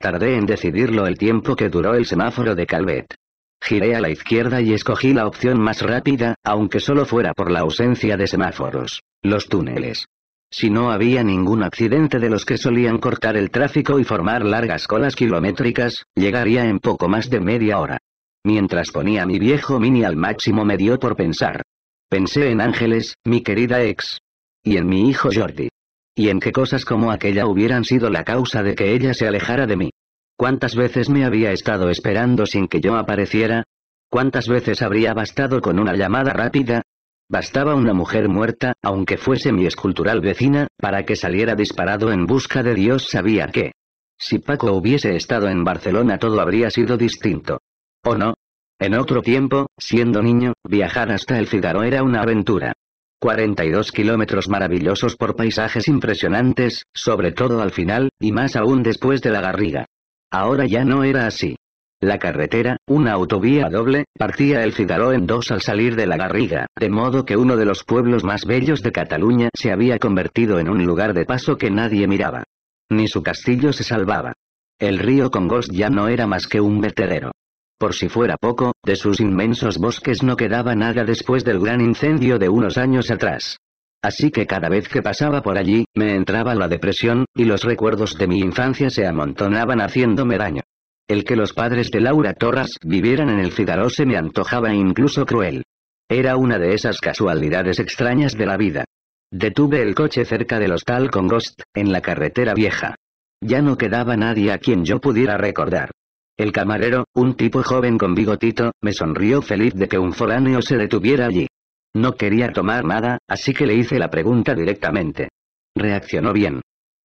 S1: Tardé en decidirlo el tiempo que duró el semáforo de Calvet. Giré a la izquierda y escogí la opción más rápida, aunque solo fuera por la ausencia de semáforos, los túneles. Si no había ningún accidente de los que solían cortar el tráfico y formar largas colas kilométricas, llegaría en poco más de media hora. Mientras ponía mi viejo mini al máximo me dio por pensar. Pensé en Ángeles, mi querida ex. Y en mi hijo Jordi. Y en qué cosas como aquella hubieran sido la causa de que ella se alejara de mí. ¿Cuántas veces me había estado esperando sin que yo apareciera? ¿Cuántas veces habría bastado con una llamada rápida, Bastaba una mujer muerta, aunque fuese mi escultural vecina, para que saliera disparado en busca de Dios sabía que. Si Paco hubiese estado en Barcelona todo habría sido distinto. ¿O no? En otro tiempo, siendo niño, viajar hasta el Figaro era una aventura. 42 kilómetros maravillosos por paisajes impresionantes, sobre todo al final, y más aún después de la garriga. Ahora ya no era así. La carretera, una autovía doble, partía el Cidaró en dos al salir de la Garriga, de modo que uno de los pueblos más bellos de Cataluña se había convertido en un lugar de paso que nadie miraba. Ni su castillo se salvaba. El río Congos ya no era más que un vertedero. Por si fuera poco, de sus inmensos bosques no quedaba nada después del gran incendio de unos años atrás. Así que cada vez que pasaba por allí, me entraba la depresión, y los recuerdos de mi infancia se amontonaban haciéndome daño. El que los padres de Laura Torras vivieran en el Figaro se me antojaba incluso cruel. Era una de esas casualidades extrañas de la vida. Detuve el coche cerca del hostal con Ghost, en la carretera vieja. Ya no quedaba nadie a quien yo pudiera recordar. El camarero, un tipo joven con bigotito, me sonrió feliz de que un foráneo se detuviera allí. No quería tomar nada, así que le hice la pregunta directamente. Reaccionó bien.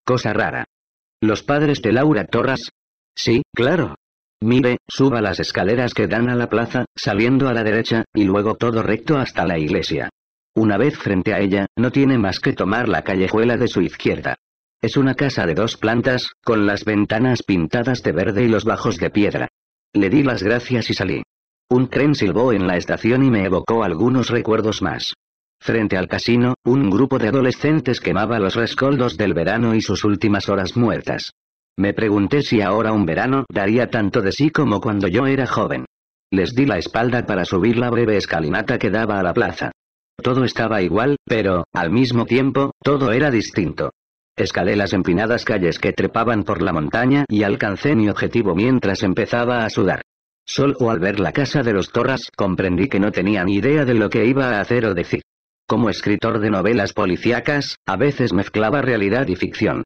S1: Cosa rara. Los padres de Laura Torras, Sí, claro. Mire, suba las escaleras que dan a la plaza, saliendo a la derecha, y luego todo recto hasta la iglesia. Una vez frente a ella, no tiene más que tomar la callejuela de su izquierda. Es una casa de dos plantas, con las ventanas pintadas de verde y los bajos de piedra. Le di las gracias y salí. Un tren silbó en la estación y me evocó algunos recuerdos más. Frente al casino, un grupo de adolescentes quemaba los rescoldos del verano y sus últimas horas muertas. Me pregunté si ahora un verano daría tanto de sí como cuando yo era joven. Les di la espalda para subir la breve escalinata que daba a la plaza. Todo estaba igual, pero, al mismo tiempo, todo era distinto. Escalé las empinadas calles que trepaban por la montaña y alcancé mi objetivo mientras empezaba a sudar. Sol o al ver la casa de los Torras comprendí que no tenía ni idea de lo que iba a hacer o decir. Como escritor de novelas policíacas, a veces mezclaba realidad y ficción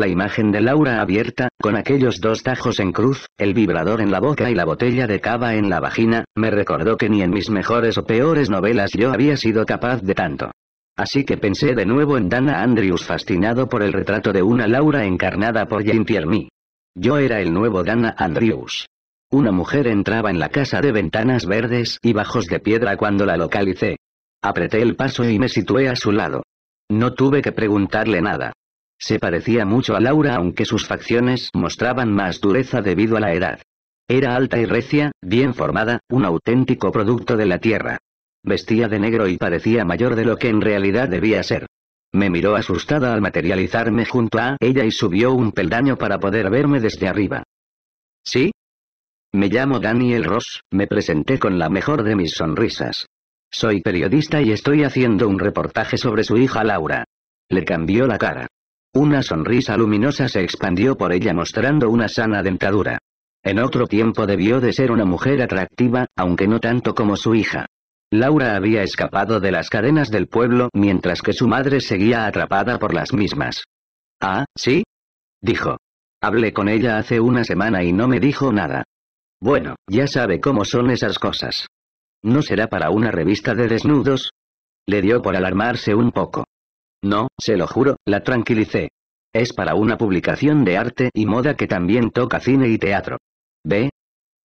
S1: la imagen de Laura abierta, con aquellos dos tajos en cruz, el vibrador en la boca y la botella de cava en la vagina, me recordó que ni en mis mejores o peores novelas yo había sido capaz de tanto. Así que pensé de nuevo en Dana Andrews fascinado por el retrato de una Laura encarnada por Jane Yo era el nuevo Dana Andrews. Una mujer entraba en la casa de ventanas verdes y bajos de piedra cuando la localicé. Apreté el paso y me situé a su lado. No tuve que preguntarle nada. Se parecía mucho a Laura aunque sus facciones mostraban más dureza debido a la edad. Era alta y recia, bien formada, un auténtico producto de la tierra. Vestía de negro y parecía mayor de lo que en realidad debía ser. Me miró asustada al materializarme junto a ella y subió un peldaño para poder verme desde arriba. ¿Sí? Me llamo Daniel Ross, me presenté con la mejor de mis sonrisas. Soy periodista y estoy haciendo un reportaje sobre su hija Laura. Le cambió la cara. Una sonrisa luminosa se expandió por ella mostrando una sana dentadura. En otro tiempo debió de ser una mujer atractiva, aunque no tanto como su hija. Laura había escapado de las cadenas del pueblo mientras que su madre seguía atrapada por las mismas. Ah, ¿sí? Dijo. Hablé con ella hace una semana y no me dijo nada. Bueno, ya sabe cómo son esas cosas. ¿No será para una revista de desnudos? Le dio por alarmarse un poco. No, se lo juro, la tranquilicé. Es para una publicación de arte y moda que también toca cine y teatro. ¿Ve?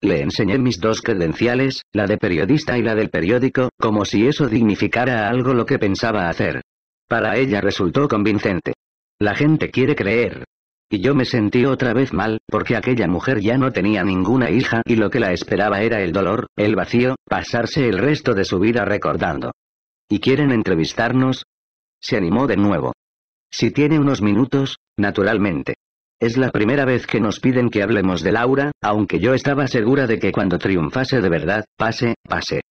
S1: Le enseñé mis dos credenciales, la de periodista y la del periódico, como si eso dignificara algo lo que pensaba hacer. Para ella resultó convincente. La gente quiere creer. Y yo me sentí otra vez mal, porque aquella mujer ya no tenía ninguna hija y lo que la esperaba era el dolor, el vacío, pasarse el resto de su vida recordando. ¿Y quieren entrevistarnos? se animó de nuevo. Si tiene unos minutos, naturalmente. Es la primera vez que nos piden que hablemos de Laura, aunque yo estaba segura de que cuando triunfase de verdad, pase, pase.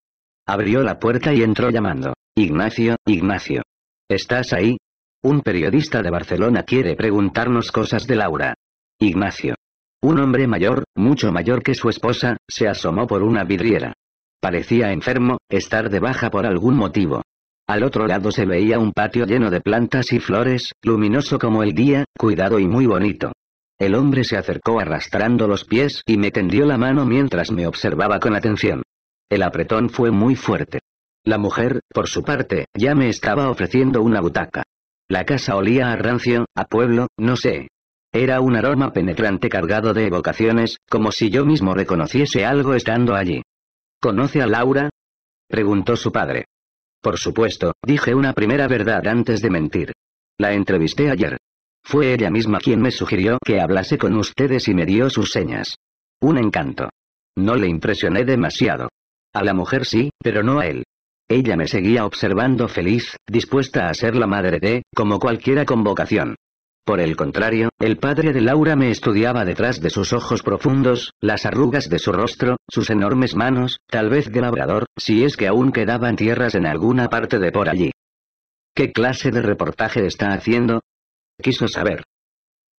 S1: Abrió la puerta y entró llamando. Ignacio, Ignacio. ¿Estás ahí? Un periodista de Barcelona quiere preguntarnos cosas de Laura. Ignacio. Un hombre mayor, mucho mayor que su esposa, se asomó por una vidriera. Parecía enfermo, estar de baja por algún motivo. Al otro lado se veía un patio lleno de plantas y flores, luminoso como el día, cuidado y muy bonito. El hombre se acercó arrastrando los pies y me tendió la mano mientras me observaba con atención. El apretón fue muy fuerte. La mujer, por su parte, ya me estaba ofreciendo una butaca. La casa olía a rancio, a pueblo, no sé. Era un aroma penetrante cargado de evocaciones, como si yo mismo reconociese algo estando allí. ¿Conoce a Laura? preguntó su padre. Por supuesto, dije una primera verdad antes de mentir. La entrevisté ayer. Fue ella misma quien me sugirió que hablase con ustedes y me dio sus señas. Un encanto. No le impresioné demasiado. A la mujer sí, pero no a él. Ella me seguía observando feliz, dispuesta a ser la madre de, como cualquiera convocación. Por el contrario, el padre de Laura me estudiaba detrás de sus ojos profundos, las arrugas de su rostro, sus enormes manos, tal vez de labrador, si es que aún quedaban tierras en alguna parte de por allí. ¿Qué clase de reportaje está haciendo? Quiso saber.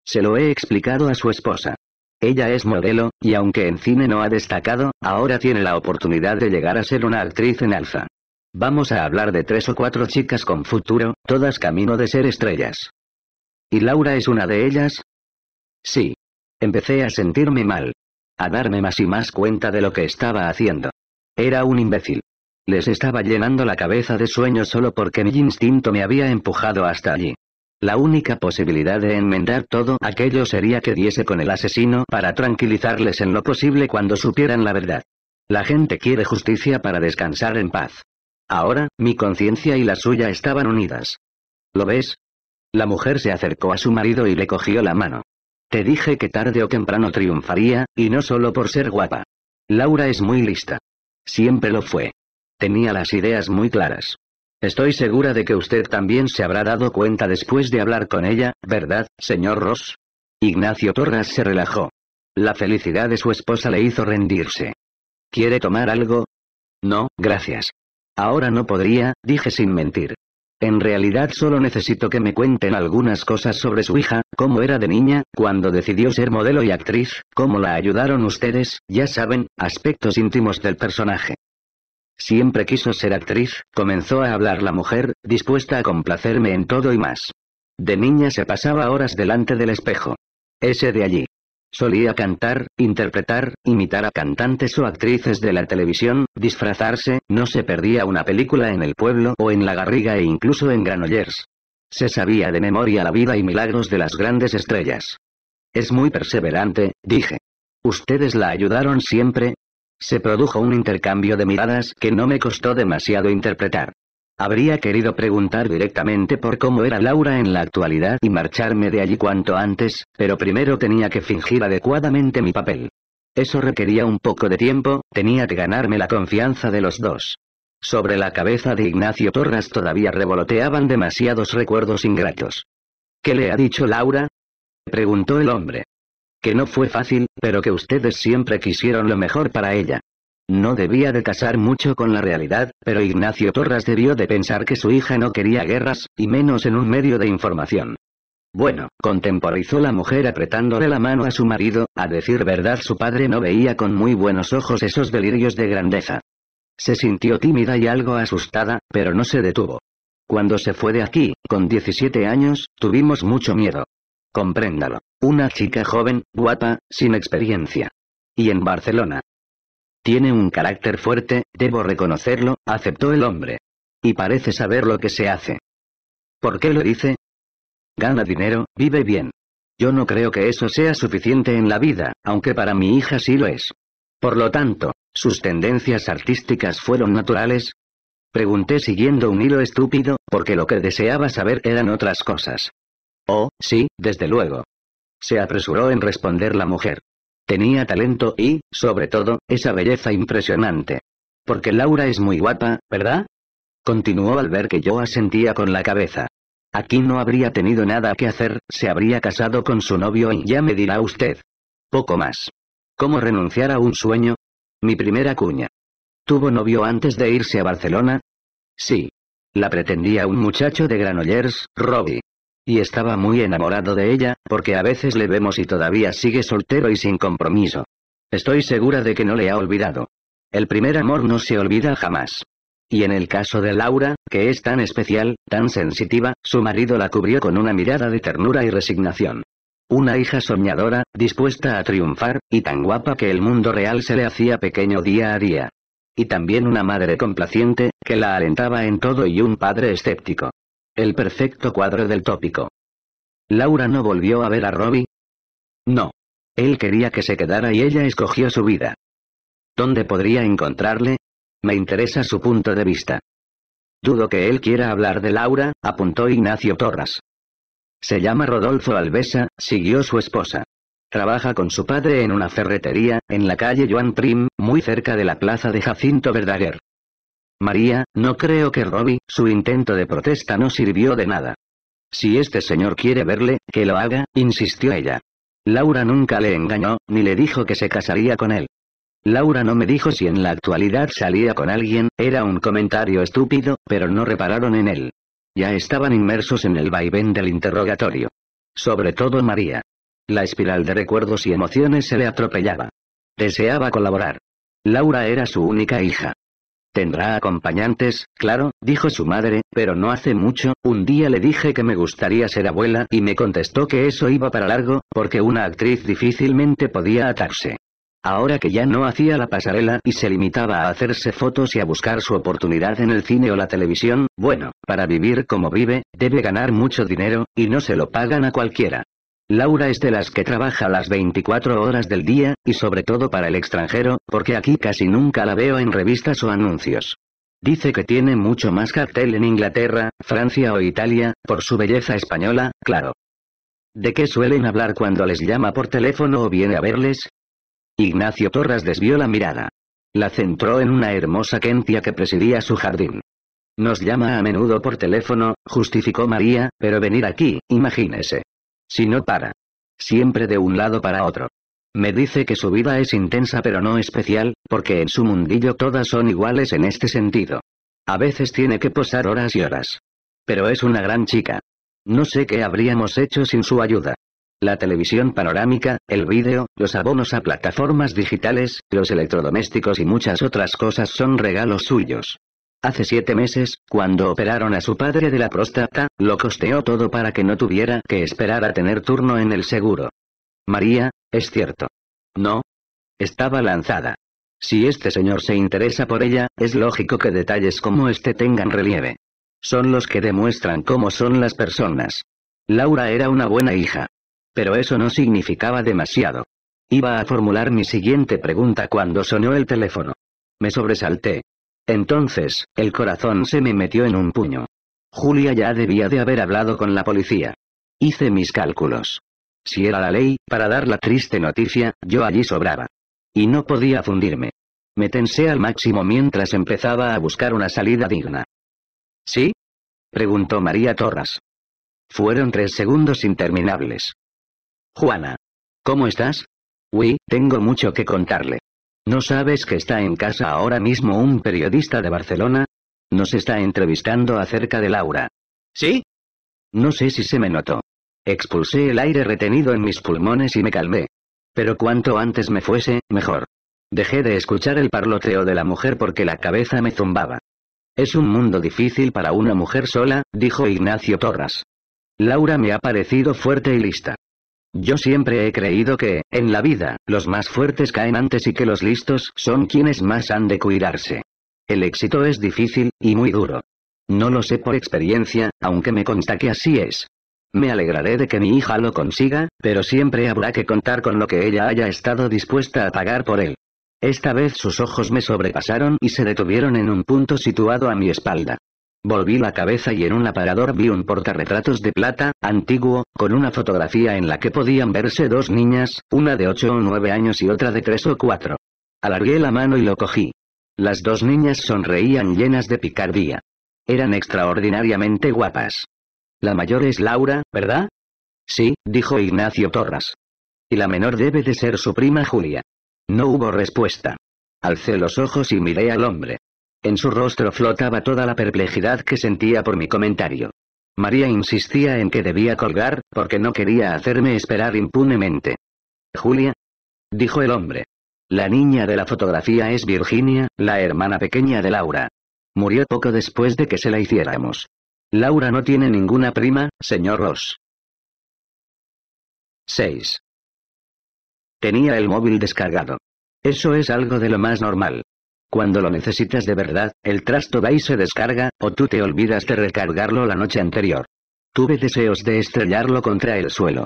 S1: Se lo he explicado a su esposa. Ella es modelo, y aunque en cine no ha destacado, ahora tiene la oportunidad de llegar a ser una actriz en alfa. Vamos a hablar de tres o cuatro chicas con futuro, todas camino de ser estrellas. ¿Y Laura es una de ellas? Sí. Empecé a sentirme mal. A darme más y más cuenta de lo que estaba haciendo. Era un imbécil. Les estaba llenando la cabeza de sueños solo porque mi instinto me había empujado hasta allí. La única posibilidad de enmendar todo aquello sería que diese con el asesino para tranquilizarles en lo posible cuando supieran la verdad. La gente quiere justicia para descansar en paz. Ahora, mi conciencia y la suya estaban unidas. ¿Lo ves? La mujer se acercó a su marido y le cogió la mano. Te dije que tarde o temprano triunfaría, y no solo por ser guapa. Laura es muy lista. Siempre lo fue. Tenía las ideas muy claras. Estoy segura de que usted también se habrá dado cuenta después de hablar con ella, ¿verdad, señor Ross? Ignacio Torras se relajó. La felicidad de su esposa le hizo rendirse. ¿Quiere tomar algo? No, gracias. Ahora no podría, dije sin mentir. En realidad solo necesito que me cuenten algunas cosas sobre su hija, cómo era de niña, cuando decidió ser modelo y actriz, cómo la ayudaron ustedes, ya saben, aspectos íntimos del personaje. Siempre quiso ser actriz, comenzó a hablar la mujer, dispuesta a complacerme en todo y más. De niña se pasaba horas delante del espejo. Ese de allí. Solía cantar, interpretar, imitar a cantantes o actrices de la televisión, disfrazarse, no se perdía una película en el pueblo o en la garriga e incluso en Granollers. Se sabía de memoria la vida y milagros de las grandes estrellas. Es muy perseverante, dije. ¿Ustedes la ayudaron siempre? Se produjo un intercambio de miradas que no me costó demasiado interpretar. Habría querido preguntar directamente por cómo era Laura en la actualidad y marcharme de allí cuanto antes, pero primero tenía que fingir adecuadamente mi papel. Eso requería un poco de tiempo, tenía que ganarme la confianza de los dos. Sobre la cabeza de Ignacio Torras todavía revoloteaban demasiados recuerdos ingratos. ¿Qué le ha dicho Laura? preguntó el hombre. Que no fue fácil, pero que ustedes siempre quisieron lo mejor para ella. No debía de casar mucho con la realidad, pero Ignacio Torras debió de pensar que su hija no quería guerras, y menos en un medio de información. Bueno, contemporizó la mujer apretándole la mano a su marido, a decir verdad su padre no veía con muy buenos ojos esos delirios de grandeza. Se sintió tímida y algo asustada, pero no se detuvo. Cuando se fue de aquí, con 17 años, tuvimos mucho miedo. Compréndalo. Una chica joven, guapa, sin experiencia. Y en Barcelona, tiene un carácter fuerte, debo reconocerlo, aceptó el hombre. Y parece saber lo que se hace. ¿Por qué lo dice? Gana dinero, vive bien. Yo no creo que eso sea suficiente en la vida, aunque para mi hija sí lo es. Por lo tanto, ¿sus tendencias artísticas fueron naturales? Pregunté siguiendo un hilo estúpido, porque lo que deseaba saber eran otras cosas. Oh, sí, desde luego. Se apresuró en responder la mujer. Tenía talento y, sobre todo, esa belleza impresionante. Porque Laura es muy guapa, ¿verdad? Continuó al ver que yo asentía con la cabeza. Aquí no habría tenido nada que hacer, se habría casado con su novio y ya me dirá usted. Poco más. ¿Cómo renunciar a un sueño? Mi primera cuña. ¿Tuvo novio antes de irse a Barcelona? Sí. La pretendía un muchacho de Granollers, Robbie. Y estaba muy enamorado de ella, porque a veces le vemos y todavía sigue soltero y sin compromiso. Estoy segura de que no le ha olvidado. El primer amor no se olvida jamás. Y en el caso de Laura, que es tan especial, tan sensitiva, su marido la cubrió con una mirada de ternura y resignación. Una hija soñadora, dispuesta a triunfar, y tan guapa que el mundo real se le hacía pequeño día a día. Y también una madre complaciente, que la alentaba en todo y un padre escéptico. El perfecto cuadro del tópico. Laura no volvió a ver a Robbie. No. Él quería que se quedara y ella escogió su vida. ¿Dónde podría encontrarle? Me interesa su punto de vista. Dudo que él quiera hablar de Laura, apuntó Ignacio Torras. Se llama Rodolfo Alvesa, siguió su esposa. Trabaja con su padre en una ferretería, en la calle Joan Prim, muy cerca de la plaza de Jacinto Verdaguer. María, no creo que Robbie, su intento de protesta no sirvió de nada. Si este señor quiere verle, que lo haga, insistió ella. Laura nunca le engañó, ni le dijo que se casaría con él. Laura no me dijo si en la actualidad salía con alguien, era un comentario estúpido, pero no repararon en él. Ya estaban inmersos en el vaivén del interrogatorio. Sobre todo María. La espiral de recuerdos y emociones se le atropellaba. Deseaba colaborar. Laura era su única hija. Tendrá acompañantes, claro, dijo su madre, pero no hace mucho, un día le dije que me gustaría ser abuela y me contestó que eso iba para largo, porque una actriz difícilmente podía atarse. Ahora que ya no hacía la pasarela y se limitaba a hacerse fotos y a buscar su oportunidad en el cine o la televisión, bueno, para vivir como vive, debe ganar mucho dinero, y no se lo pagan a cualquiera. Laura es de las que trabaja las 24 horas del día, y sobre todo para el extranjero, porque aquí casi nunca la veo en revistas o anuncios. Dice que tiene mucho más cartel en Inglaterra, Francia o Italia, por su belleza española, claro. ¿De qué suelen hablar cuando les llama por teléfono o viene a verles? Ignacio Torras desvió la mirada. La centró en una hermosa Kentia que presidía su jardín. Nos llama a menudo por teléfono, justificó María, pero venir aquí, imagínese. Si no para. Siempre de un lado para otro. Me dice que su vida es intensa pero no especial, porque en su mundillo todas son iguales en este sentido. A veces tiene que posar horas y horas. Pero es una gran chica. No sé qué habríamos hecho sin su ayuda. La televisión panorámica, el vídeo, los abonos a plataformas digitales, los electrodomésticos y muchas otras cosas son regalos suyos. Hace siete meses, cuando operaron a su padre de la próstata, lo costeó todo para que no tuviera que esperar a tener turno en el seguro. María, es cierto. No. Estaba lanzada. Si este señor se interesa por ella, es lógico que detalles como este tengan relieve. Son los que demuestran cómo son las personas. Laura era una buena hija. Pero eso no significaba demasiado. Iba a formular mi siguiente pregunta cuando sonó el teléfono. Me sobresalté. Entonces, el corazón se me metió en un puño. Julia ya debía de haber hablado con la policía. Hice mis cálculos. Si era la ley, para dar la triste noticia, yo allí sobraba. Y no podía fundirme. Me tensé al máximo mientras empezaba a buscar una salida digna. ¿Sí? preguntó María Torres. Fueron tres segundos interminables. Juana. ¿Cómo estás? Uy, tengo mucho que contarle. ¿No sabes que está en casa ahora mismo un periodista de Barcelona? Nos está entrevistando acerca de Laura. ¿Sí? No sé si se me notó. Expulsé el aire retenido en mis pulmones y me calmé. Pero cuanto antes me fuese, mejor. Dejé de escuchar el parloteo de la mujer porque la cabeza me zumbaba. Es un mundo difícil para una mujer sola, dijo Ignacio Torras. Laura me ha parecido fuerte y lista. Yo siempre he creído que, en la vida, los más fuertes caen antes y que los listos son quienes más han de cuidarse. El éxito es difícil, y muy duro. No lo sé por experiencia, aunque me consta que así es. Me alegraré de que mi hija lo consiga, pero siempre habrá que contar con lo que ella haya estado dispuesta a pagar por él. Esta vez sus ojos me sobrepasaron y se detuvieron en un punto situado a mi espalda. Volví la cabeza y en un aparador vi un retratos de plata, antiguo, con una fotografía en la que podían verse dos niñas, una de ocho o nueve años y otra de tres o cuatro. Alargué la mano y lo cogí. Las dos niñas sonreían llenas de picardía. Eran extraordinariamente guapas. La mayor es Laura, ¿verdad? Sí, dijo Ignacio Torras. Y la menor debe de ser su prima Julia. No hubo respuesta. Alcé los ojos y miré al hombre. En su rostro flotaba toda la perplejidad que sentía por mi comentario. María insistía en que debía colgar, porque no quería hacerme esperar impunemente. Julia. Dijo el hombre. La niña de la fotografía es Virginia, la hermana pequeña de Laura. Murió poco después de que se la hiciéramos. Laura no tiene ninguna prima, señor Ross. 6. Tenía el móvil descargado. Eso es algo de lo más normal. Cuando lo necesitas de verdad, el trasto va y se descarga, o tú te olvidas de recargarlo la noche anterior. Tuve deseos de estrellarlo contra el suelo.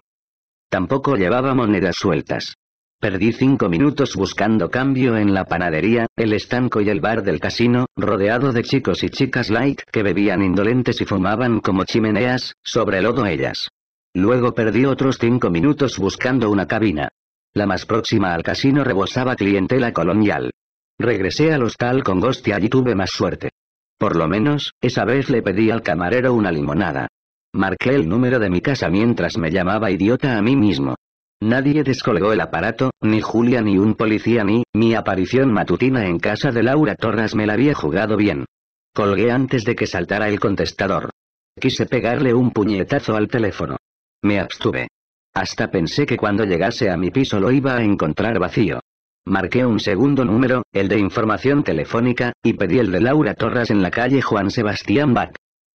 S1: Tampoco llevaba monedas sueltas. Perdí cinco minutos buscando cambio en la panadería, el estanco y el bar del casino, rodeado de chicos y chicas light que bebían indolentes y fumaban como chimeneas, sobre lodo ellas. Luego perdí otros cinco minutos buscando una cabina. La más próxima al casino rebosaba clientela colonial. Regresé al hostal con gostia y allí tuve más suerte. Por lo menos, esa vez le pedí al camarero una limonada. Marqué el número de mi casa mientras me llamaba idiota a mí mismo. Nadie descolgó el aparato, ni Julia ni un policía ni, mi aparición matutina en casa de Laura Torres me la había jugado bien. Colgué antes de que saltara el contestador. Quise pegarle un puñetazo al teléfono. Me abstuve. Hasta pensé que cuando llegase a mi piso lo iba a encontrar vacío. Marqué un segundo número, el de información telefónica, y pedí el de Laura Torres en la calle Juan Sebastián Bach.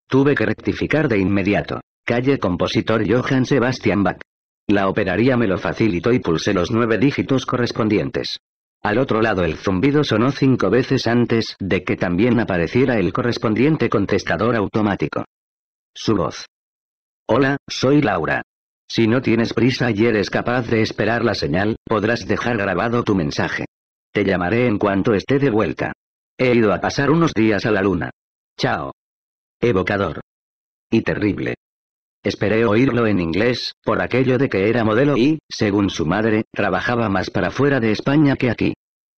S1: Tuve que rectificar de inmediato. Calle Compositor Johann Sebastián Bach. La operaría me lo facilitó y pulsé los nueve dígitos correspondientes. Al otro lado el zumbido sonó cinco veces antes de que también apareciera el correspondiente contestador automático. Su voz. Hola, soy Laura. Si no tienes prisa y eres capaz de esperar la señal, podrás dejar grabado tu mensaje. Te llamaré en cuanto esté de vuelta. He ido a pasar unos días a la luna. Chao. Evocador. Y terrible. Esperé oírlo en inglés, por aquello de que era modelo y, según su madre, trabajaba más para fuera de España que aquí.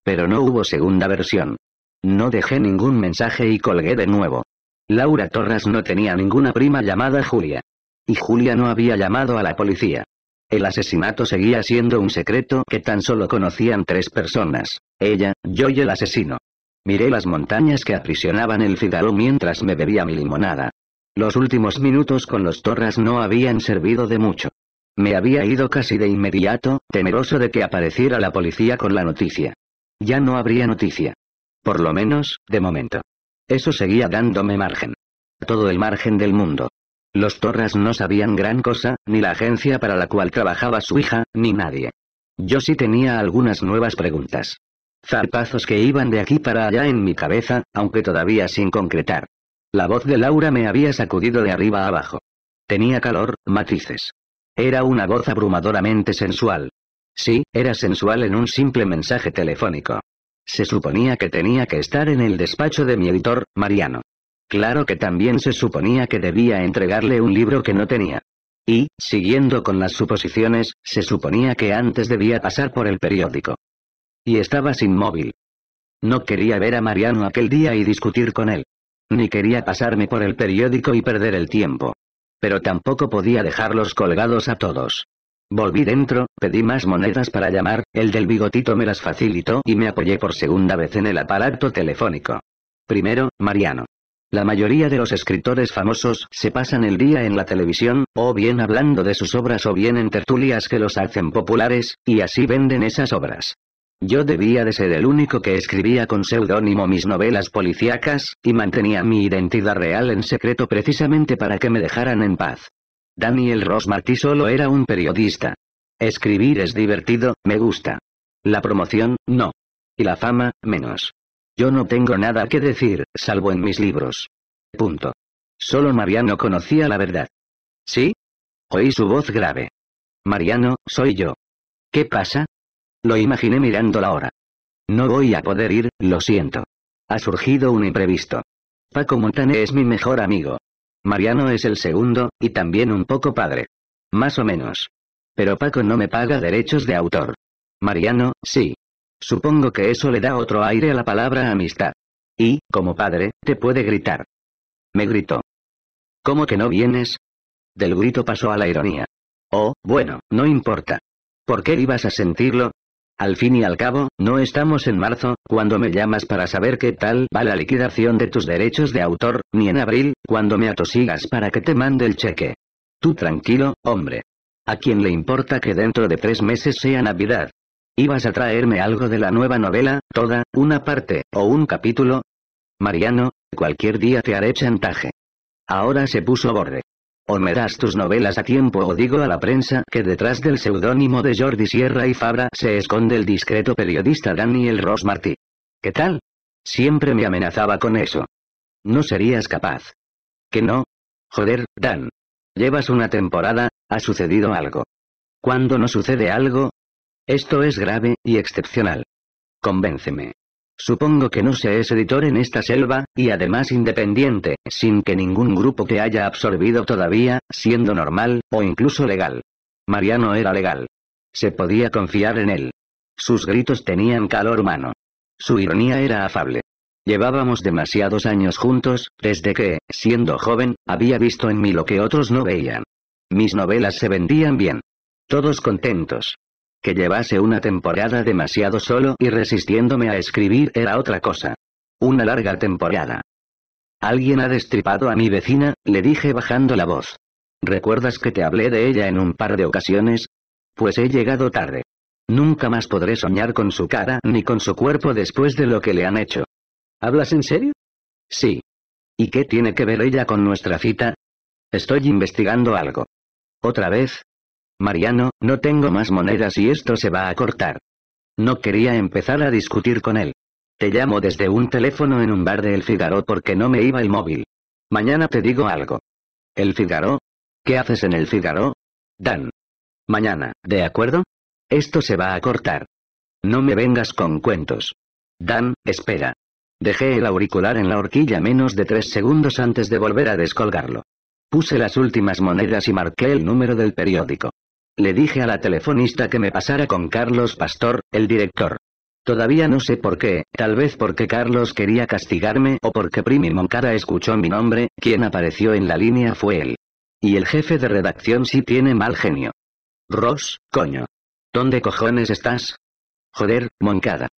S1: Pero no hubo segunda versión. No dejé ningún mensaje y colgué de nuevo. Laura Torres no tenía ninguna prima llamada Julia. Y Julia no había llamado a la policía. El asesinato seguía siendo un secreto que tan solo conocían tres personas. Ella, yo y el asesino. Miré las montañas que aprisionaban el Fidaló mientras me bebía mi limonada. Los últimos minutos con los Torras no habían servido de mucho. Me había ido casi de inmediato, temeroso de que apareciera la policía con la noticia. Ya no habría noticia. Por lo menos, de momento. Eso seguía dándome margen. Todo el margen del mundo. Los Torras no sabían gran cosa, ni la agencia para la cual trabajaba su hija, ni nadie. Yo sí tenía algunas nuevas preguntas. Zarpazos que iban de aquí para allá en mi cabeza, aunque todavía sin concretar. La voz de Laura me había sacudido de arriba a abajo. Tenía calor, matices. Era una voz abrumadoramente sensual. Sí, era sensual en un simple mensaje telefónico. Se suponía que tenía que estar en el despacho de mi editor, Mariano. Claro que también se suponía que debía entregarle un libro que no tenía. Y, siguiendo con las suposiciones, se suponía que antes debía pasar por el periódico. Y estaba sin móvil. No quería ver a Mariano aquel día y discutir con él. Ni quería pasarme por el periódico y perder el tiempo. Pero tampoco podía dejarlos colgados a todos. Volví dentro, pedí más monedas para llamar, el del bigotito me las facilitó y me apoyé por segunda vez en el aparato telefónico. Primero, Mariano. La mayoría de los escritores famosos se pasan el día en la televisión, o bien hablando de sus obras o bien en tertulias que los hacen populares, y así venden esas obras. Yo debía de ser el único que escribía con seudónimo mis novelas policíacas, y mantenía mi identidad real en secreto precisamente para que me dejaran en paz. Daniel Ross solo era un periodista. Escribir es divertido, me gusta. La promoción, no. Y la fama, menos. Yo no tengo nada que decir, salvo en mis libros. Punto. Solo Mariano conocía la verdad. ¿Sí? Oí su voz grave. Mariano, soy yo. ¿Qué pasa? Lo imaginé mirando la hora. No voy a poder ir, lo siento. Ha surgido un imprevisto. Paco Montane es mi mejor amigo. Mariano es el segundo, y también un poco padre. Más o menos. Pero Paco no me paga derechos de autor. Mariano, sí. Supongo que eso le da otro aire a la palabra amistad. Y, como padre, te puede gritar. Me gritó. ¿Cómo que no vienes? Del grito pasó a la ironía. Oh, bueno, no importa. ¿Por qué ibas a sentirlo? Al fin y al cabo, no estamos en marzo, cuando me llamas para saber qué tal va la liquidación de tus derechos de autor, ni en abril, cuando me atosigas para que te mande el cheque. Tú tranquilo, hombre. ¿A quién le importa que dentro de tres meses sea Navidad? ¿Ibas a traerme algo de la nueva novela, toda, una parte, o un capítulo? Mariano, cualquier día te haré chantaje. Ahora se puso borde. O me das tus novelas a tiempo o digo a la prensa que detrás del seudónimo de Jordi Sierra y Fabra se esconde el discreto periodista Daniel Rosmarty. ¿Qué tal? Siempre me amenazaba con eso. No serías capaz. ¿Que no? Joder, Dan. Llevas una temporada, ha sucedido algo. Cuando no sucede algo, esto es grave y excepcional. Convénceme. Supongo que no seas editor en esta selva, y además independiente, sin que ningún grupo te haya absorbido todavía, siendo normal, o incluso legal. Mariano era legal. Se podía confiar en él. Sus gritos tenían calor humano. Su ironía era afable. Llevábamos demasiados años juntos, desde que, siendo joven, había visto en mí lo que otros no veían. Mis novelas se vendían bien. Todos contentos que llevase una temporada demasiado solo y resistiéndome a escribir era otra cosa. Una larga temporada. Alguien ha destripado a mi vecina, le dije bajando la voz. ¿Recuerdas que te hablé de ella en un par de ocasiones? Pues he llegado tarde. Nunca más podré soñar con su cara ni con su cuerpo después de lo que le han hecho. ¿Hablas en serio? Sí. ¿Y qué tiene que ver ella con nuestra cita? Estoy investigando algo. Otra vez, Mariano, no tengo más monedas y esto se va a cortar. No quería empezar a discutir con él. Te llamo desde un teléfono en un bar de El Figaro porque no me iba el móvil. Mañana te digo algo. ¿El Figaro? ¿Qué haces en El Figaro? Dan. Mañana, ¿de acuerdo? Esto se va a cortar. No me vengas con cuentos. Dan, espera. Dejé el auricular en la horquilla menos de tres segundos antes de volver a descolgarlo. Puse las últimas monedas y marqué el número del periódico. Le dije a la telefonista que me pasara con Carlos Pastor, el director. Todavía no sé por qué, tal vez porque Carlos quería castigarme o porque Primi Moncada escuchó mi nombre, quien apareció en la línea fue él. Y el jefe de redacción sí tiene mal genio. Ross, coño. ¿Dónde cojones estás? Joder, Moncada.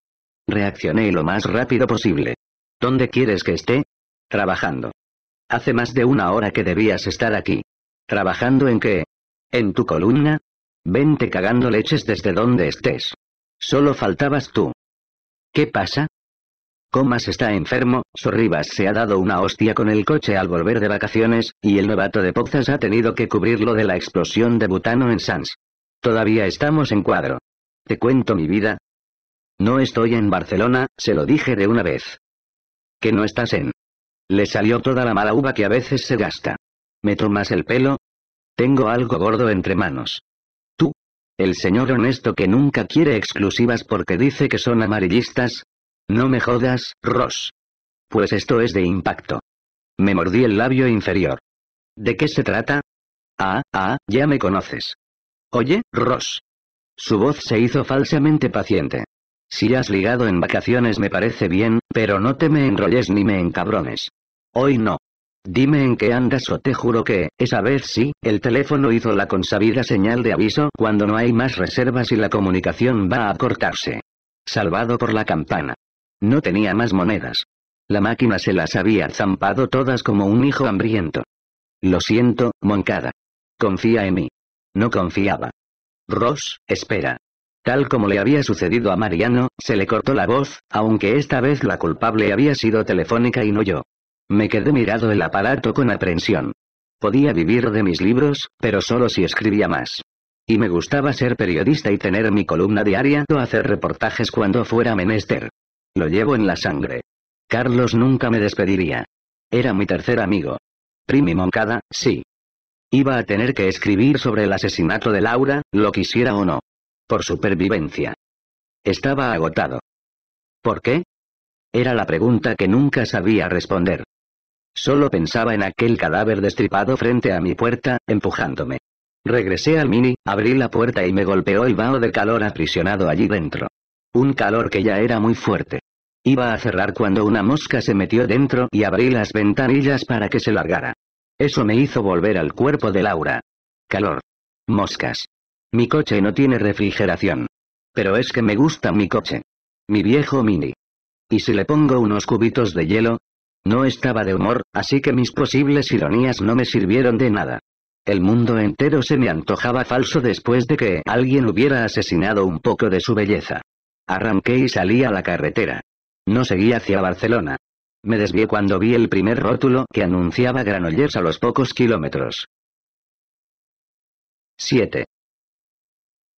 S1: Reaccioné lo más rápido posible. ¿Dónde quieres que esté? Trabajando. Hace más de una hora que debías estar aquí. ¿Trabajando en qué? En tu columna, Vente cagando leches desde donde estés. Solo faltabas tú. ¿Qué pasa? Comas está enfermo, Sorribas se ha dado una hostia con el coche al volver de vacaciones, y el novato de Pozas ha tenido que cubrirlo de la explosión de butano en Sans. Todavía estamos en cuadro. ¿Te cuento mi vida? No estoy en Barcelona, se lo dije de una vez. ¿Que no estás en? Le salió toda la mala uva que a veces se gasta. ¿Me tomas el pelo? Tengo algo gordo entre manos. El señor honesto que nunca quiere exclusivas porque dice que son amarillistas. No me jodas, Ross. Pues esto es de impacto. Me mordí el labio inferior. ¿De qué se trata? Ah, ah, ya me conoces. Oye, Ross. Su voz se hizo falsamente paciente. Si has ligado en vacaciones me parece bien, pero no te me enrolles ni me encabrones. Hoy no. Dime en qué andas o te juro que, esa vez sí, el teléfono hizo la consabida señal de aviso cuando no hay más reservas y la comunicación va a cortarse. Salvado por la campana. No tenía más monedas. La máquina se las había zampado todas como un hijo hambriento. Lo siento, Moncada. Confía en mí. No confiaba. Ross, espera. Tal como le había sucedido a Mariano, se le cortó la voz, aunque esta vez la culpable había sido telefónica y no yo. Me quedé mirado el aparato con aprensión. Podía vivir de mis libros, pero solo si escribía más. Y me gustaba ser periodista y tener mi columna diaria o hacer reportajes cuando fuera menester. Lo llevo en la sangre. Carlos nunca me despediría. Era mi tercer amigo. Primi Moncada, sí. Iba a tener que escribir sobre el asesinato de Laura, lo quisiera o no. Por supervivencia. Estaba agotado. ¿Por qué? Era la pregunta que nunca sabía responder. Solo pensaba en aquel cadáver destripado frente a mi puerta, empujándome. Regresé al mini, abrí la puerta y me golpeó el vaho de calor aprisionado allí dentro. Un calor que ya era muy fuerte. Iba a cerrar cuando una mosca se metió dentro y abrí las ventanillas para que se largara. Eso me hizo volver al cuerpo de Laura. Calor. Moscas. Mi coche no tiene refrigeración. Pero es que me gusta mi coche. Mi viejo mini. ¿Y si le pongo unos cubitos de hielo? No estaba de humor, así que mis posibles ironías no me sirvieron de nada. El mundo entero se me antojaba falso después de que alguien hubiera asesinado un poco de su belleza. Arranqué y salí a la carretera. No seguí hacia Barcelona. Me desvié cuando vi el primer rótulo que anunciaba Granollers a los pocos kilómetros. 7.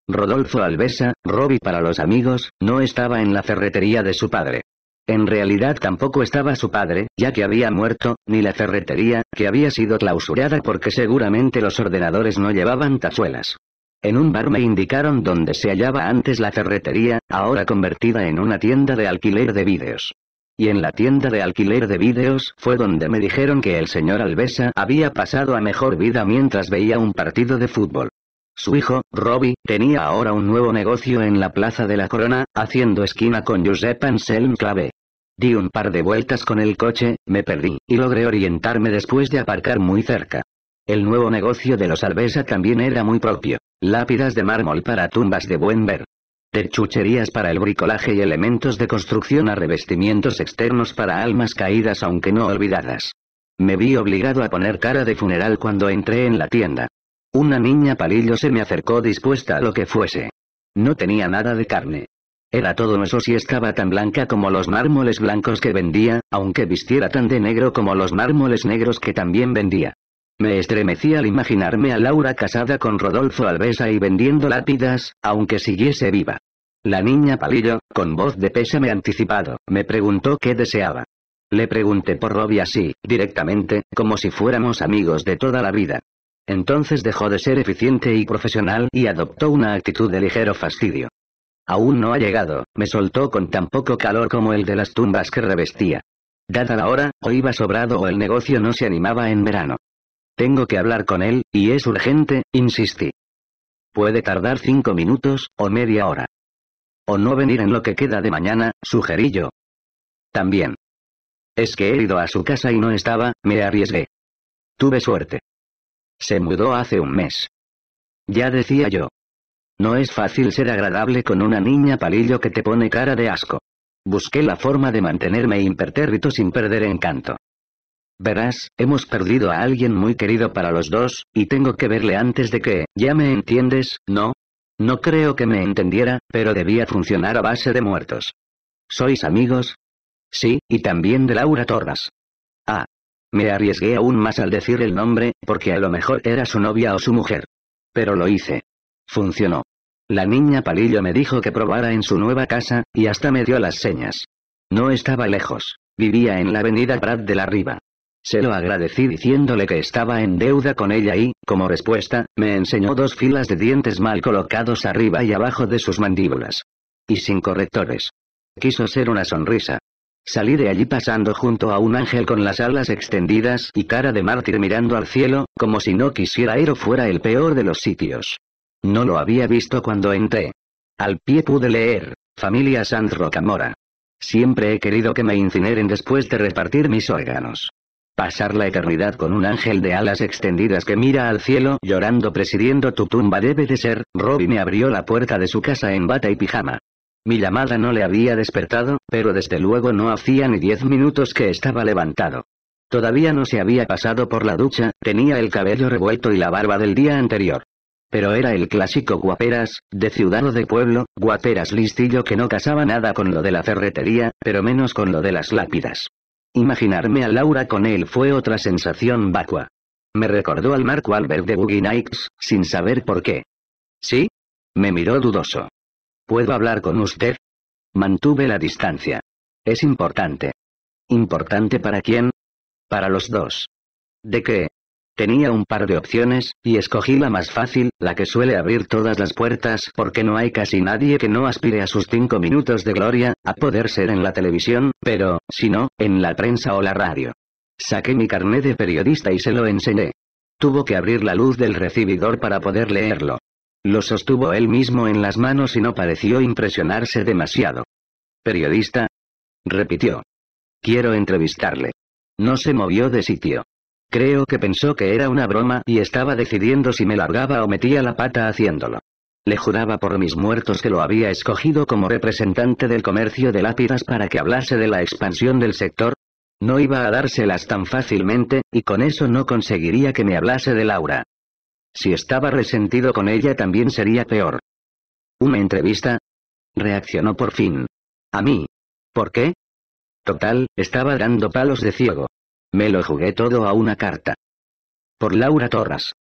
S1: Rodolfo Alvesa, Robbie para los amigos, no estaba en la ferretería de su padre. En realidad tampoco estaba su padre, ya que había muerto, ni la ferretería, que había sido clausurada porque seguramente los ordenadores no llevaban tazuelas. En un bar me indicaron donde se hallaba antes la ferretería, ahora convertida en una tienda de alquiler de vídeos. Y en la tienda de alquiler de vídeos fue donde me dijeron que el señor Alvesa había pasado a mejor vida mientras veía un partido de fútbol. Su hijo, Robbie, tenía ahora un nuevo negocio en la Plaza de la Corona, haciendo esquina con Josep Anselm Clave. Di un par de vueltas con el coche, me perdí, y logré orientarme después de aparcar muy cerca. El nuevo negocio de los Alvesa también era muy propio. Lápidas de mármol para tumbas de buen ver. Terchucherías para el bricolaje y elementos de construcción a revestimientos externos para almas caídas aunque no olvidadas. Me vi obligado a poner cara de funeral cuando entré en la tienda. Una niña palillo se me acercó dispuesta a lo que fuese. No tenía nada de carne. Era todo eso si estaba tan blanca como los mármoles blancos que vendía, aunque vistiera tan de negro como los mármoles negros que también vendía. Me estremecí al imaginarme a Laura casada con Rodolfo Alvesa y vendiendo lápidas, aunque siguiese viva. La niña palillo, con voz de pésame anticipado, me preguntó qué deseaba. Le pregunté por Robbie así, directamente, como si fuéramos amigos de toda la vida. Entonces dejó de ser eficiente y profesional y adoptó una actitud de ligero fastidio. Aún no ha llegado, me soltó con tan poco calor como el de las tumbas que revestía. Dada la hora, o iba sobrado o el negocio no se animaba en verano. Tengo que hablar con él, y es urgente, insistí. Puede tardar cinco minutos, o media hora. O no venir en lo que queda de mañana, sugerí yo. También. Es que he ido a su casa y no estaba, me arriesgué. Tuve suerte. Se mudó hace un mes. Ya decía yo. No es fácil ser agradable con una niña palillo que te pone cara de asco. Busqué la forma de mantenerme impertérrito sin perder encanto. Verás, hemos perdido a alguien muy querido para los dos, y tengo que verle antes de que, ya me entiendes, ¿no? No creo que me entendiera, pero debía funcionar a base de muertos. ¿Sois amigos? Sí, y también de Laura Torres. Ah, me arriesgué aún más al decir el nombre, porque a lo mejor era su novia o su mujer. Pero lo hice. Funcionó. La niña palillo me dijo que probara en su nueva casa, y hasta me dio las señas. No estaba lejos. Vivía en la avenida Prat de la Riva. Se lo agradecí diciéndole que estaba en deuda con ella y, como respuesta, me enseñó dos filas de dientes mal colocados arriba y abajo de sus mandíbulas. Y sin correctores. Quiso ser una sonrisa, Salí de allí pasando junto a un ángel con las alas extendidas y cara de mártir mirando al cielo, como si no quisiera ir o fuera el peor de los sitios. No lo había visto cuando entré. Al pie pude leer, Familia Sant Rocamora. Siempre he querido que me incineren después de repartir mis órganos. Pasar la eternidad con un ángel de alas extendidas que mira al cielo llorando presidiendo tu tumba debe de ser, Robbie me abrió la puerta de su casa en bata y pijama. Mi llamada no le había despertado, pero desde luego no hacía ni diez minutos que estaba levantado. Todavía no se había pasado por la ducha, tenía el cabello revuelto y la barba del día anterior. Pero era el clásico guaperas, de ciudad o de pueblo, guaperas listillo que no casaba nada con lo de la ferretería, pero menos con lo de las lápidas. Imaginarme a Laura con él fue otra sensación vacua. Me recordó al Marco Albert de Boogie Nights, sin saber por qué. ¿Sí? Me miró dudoso. ¿Puedo hablar con usted? Mantuve la distancia. Es importante. ¿Importante para quién? Para los dos. ¿De qué? Tenía un par de opciones, y escogí la más fácil, la que suele abrir todas las puertas porque no hay casi nadie que no aspire a sus cinco minutos de gloria, a poder ser en la televisión, pero, si no, en la prensa o la radio. Saqué mi carné de periodista y se lo enseñé. Tuvo que abrir la luz del recibidor para poder leerlo. Lo sostuvo él mismo en las manos y no pareció impresionarse demasiado. ¿Periodista? repitió. Quiero entrevistarle. No se movió de sitio. Creo que pensó que era una broma y estaba decidiendo si me largaba o metía la pata haciéndolo. Le juraba por mis muertos que lo había escogido como representante del comercio de lápidas para que hablase de la expansión del sector. No iba a dárselas tan fácilmente, y con eso no conseguiría que me hablase de Laura. Si estaba resentido con ella también sería peor. ¿Una entrevista? Reaccionó por fin. ¿A mí? ¿Por qué? Total, estaba dando palos de ciego. Me lo jugué todo a una carta. Por Laura Torras.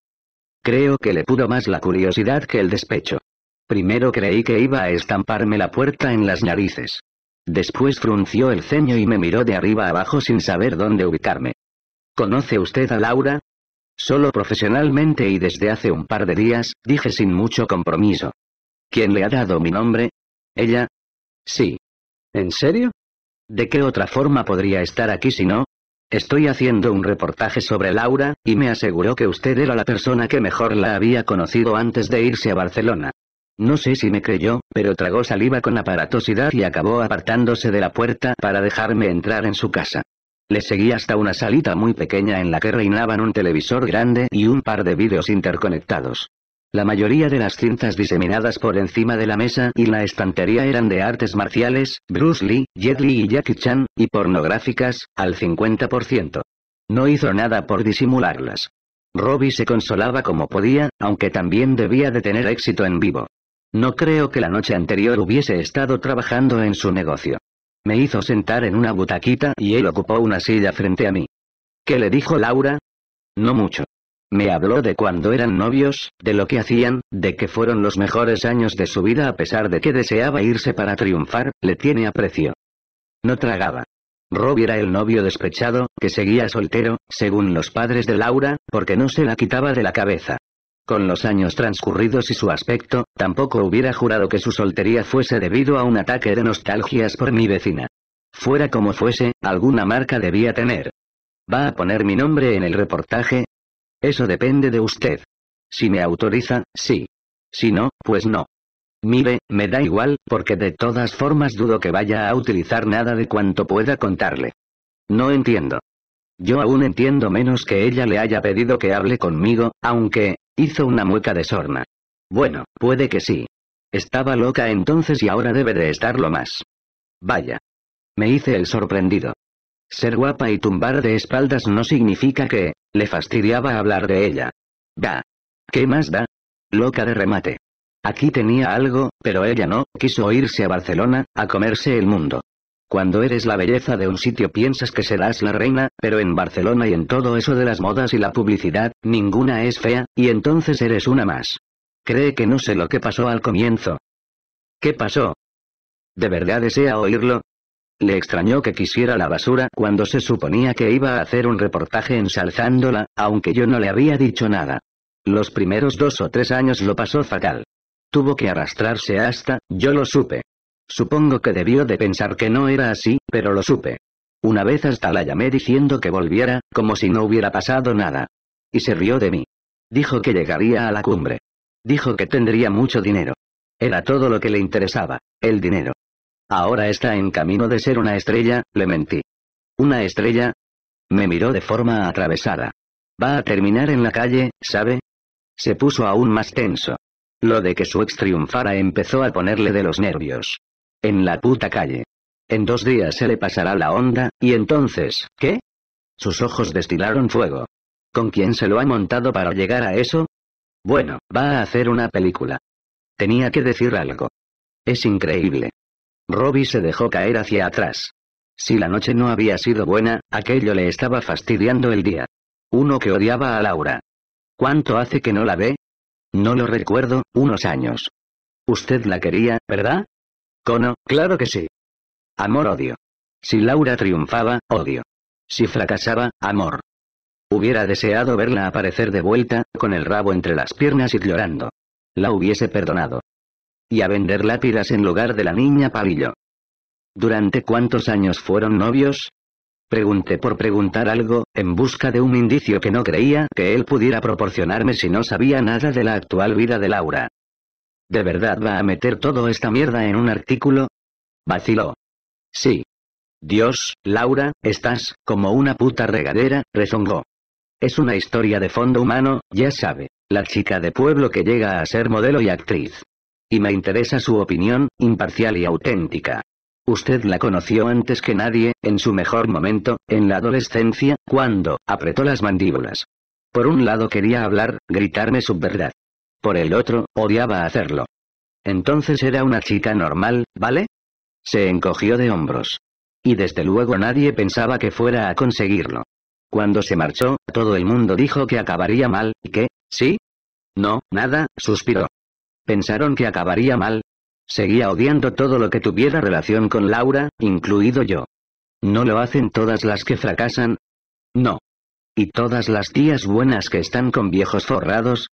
S1: Creo que le pudo más la curiosidad que el despecho. Primero creí que iba a estamparme la puerta en las narices. Después frunció el ceño y me miró de arriba abajo sin saber dónde ubicarme. ¿Conoce usted a Laura? Solo profesionalmente y desde hace un par de días, dije sin mucho compromiso. ¿Quién le ha dado mi nombre? ¿Ella? Sí. ¿En serio? ¿De qué otra forma podría estar aquí si no? Estoy haciendo un reportaje sobre Laura, y me aseguró que usted era la persona que mejor la había conocido antes de irse a Barcelona. No sé si me creyó, pero tragó saliva con aparatosidad y acabó apartándose de la puerta para dejarme entrar en su casa. Le seguía hasta una salita muy pequeña en la que reinaban un televisor grande y un par de vídeos interconectados. La mayoría de las cintas diseminadas por encima de la mesa y la estantería eran de artes marciales, Bruce Lee, Jet Li y Jackie Chan, y pornográficas, al 50%. No hizo nada por disimularlas. Robbie se consolaba como podía, aunque también debía de tener éxito en vivo. No creo que la noche anterior hubiese estado trabajando en su negocio. Me hizo sentar en una butaquita y él ocupó una silla frente a mí. ¿Qué le dijo Laura? No mucho. Me habló de cuando eran novios, de lo que hacían, de que fueron los mejores años de su vida a pesar de que deseaba irse para triunfar, le tiene aprecio. No tragaba. Rob era el novio despechado, que seguía soltero, según los padres de Laura, porque no se la quitaba de la cabeza. Con los años transcurridos y su aspecto, tampoco hubiera jurado que su soltería fuese debido a un ataque de nostalgias por mi vecina. Fuera como fuese, alguna marca debía tener. ¿Va a poner mi nombre en el reportaje? Eso depende de usted. Si me autoriza, sí. Si no, pues no. Mire, me da igual, porque de todas formas dudo que vaya a utilizar nada de cuanto pueda contarle. No entiendo. Yo aún entiendo menos que ella le haya pedido que hable conmigo, aunque, Hizo una mueca de sorna. Bueno, puede que sí. Estaba loca entonces y ahora debe de estarlo más. Vaya. Me hice el sorprendido. Ser guapa y tumbar de espaldas no significa que, le fastidiaba hablar de ella. Da. ¿Qué más da? Loca de remate. Aquí tenía algo, pero ella no, quiso irse a Barcelona, a comerse el mundo. Cuando eres la belleza de un sitio piensas que serás la reina, pero en Barcelona y en todo eso de las modas y la publicidad, ninguna es fea, y entonces eres una más. Cree que no sé lo que pasó al comienzo. ¿Qué pasó? ¿De verdad desea oírlo? Le extrañó que quisiera la basura cuando se suponía que iba a hacer un reportaje ensalzándola, aunque yo no le había dicho nada. Los primeros dos o tres años lo pasó fatal. Tuvo que arrastrarse hasta, yo lo supe. Supongo que debió de pensar que no era así, pero lo supe. Una vez hasta la llamé diciendo que volviera, como si no hubiera pasado nada. Y se rió de mí. Dijo que llegaría a la cumbre. Dijo que tendría mucho dinero. Era todo lo que le interesaba, el dinero. Ahora está en camino de ser una estrella, le mentí. ¿Una estrella? Me miró de forma atravesada. Va a terminar en la calle, ¿sabe? Se puso aún más tenso. Lo de que su ex triunfara empezó a ponerle de los nervios. En la puta calle. En dos días se le pasará la onda, y entonces, ¿qué? Sus ojos destilaron fuego. ¿Con quién se lo ha montado para llegar a eso? Bueno, va a hacer una película. Tenía que decir algo. Es increíble. Robbie se dejó caer hacia atrás. Si la noche no había sido buena, aquello le estaba fastidiando el día. Uno que odiaba a Laura. ¿Cuánto hace que no la ve? No lo recuerdo, unos años. Usted la quería, ¿verdad? Cono, claro que sí. Amor-odio. Si Laura triunfaba, odio. Si fracasaba, amor. Hubiera deseado verla aparecer de vuelta, con el rabo entre las piernas y llorando. La hubiese perdonado. Y a vender lápidas en lugar de la niña palillo. ¿Durante cuántos años fueron novios? Pregunté por preguntar algo, en busca de un indicio que no creía que él pudiera proporcionarme si no sabía nada de la actual vida de Laura. ¿De verdad va a meter todo esta mierda en un artículo? Vaciló. Sí. Dios, Laura, estás como una puta regadera, rezongó. Es una historia de fondo humano, ya sabe, la chica de pueblo que llega a ser modelo y actriz. Y me interesa su opinión, imparcial y auténtica. Usted la conoció antes que nadie, en su mejor momento, en la adolescencia, cuando apretó las mandíbulas. Por un lado quería hablar, gritarme su verdad. Por el otro, odiaba hacerlo. Entonces era una chica normal, ¿vale? Se encogió de hombros. Y desde luego nadie pensaba que fuera a conseguirlo. Cuando se marchó, todo el mundo dijo que acabaría mal, y que, ¿sí? No, nada, suspiró. Pensaron que acabaría mal. Seguía odiando todo lo que tuviera relación con Laura, incluido yo. ¿No lo hacen todas las que fracasan? No. ¿Y todas las tías buenas que están con viejos forrados?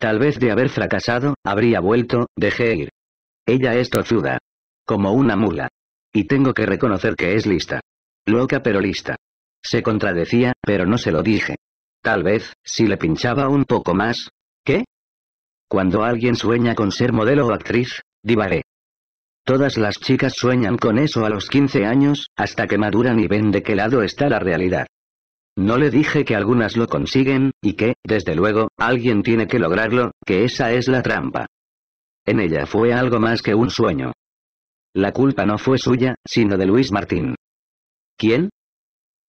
S1: Tal vez de haber fracasado, habría vuelto, dejé ir. Ella es tozuda. Como una mula. Y tengo que reconocer que es lista. Loca pero lista. Se contradecía, pero no se lo dije. Tal vez, si le pinchaba un poco más. ¿Qué? Cuando alguien sueña con ser modelo o actriz, divaré. Todas las chicas sueñan con eso a los 15 años, hasta que maduran y ven de qué lado está la realidad. No le dije que algunas lo consiguen, y que, desde luego, alguien tiene que lograrlo, que esa es la trampa. En ella fue algo más que un sueño. La culpa no fue suya, sino de Luis Martín. ¿Quién?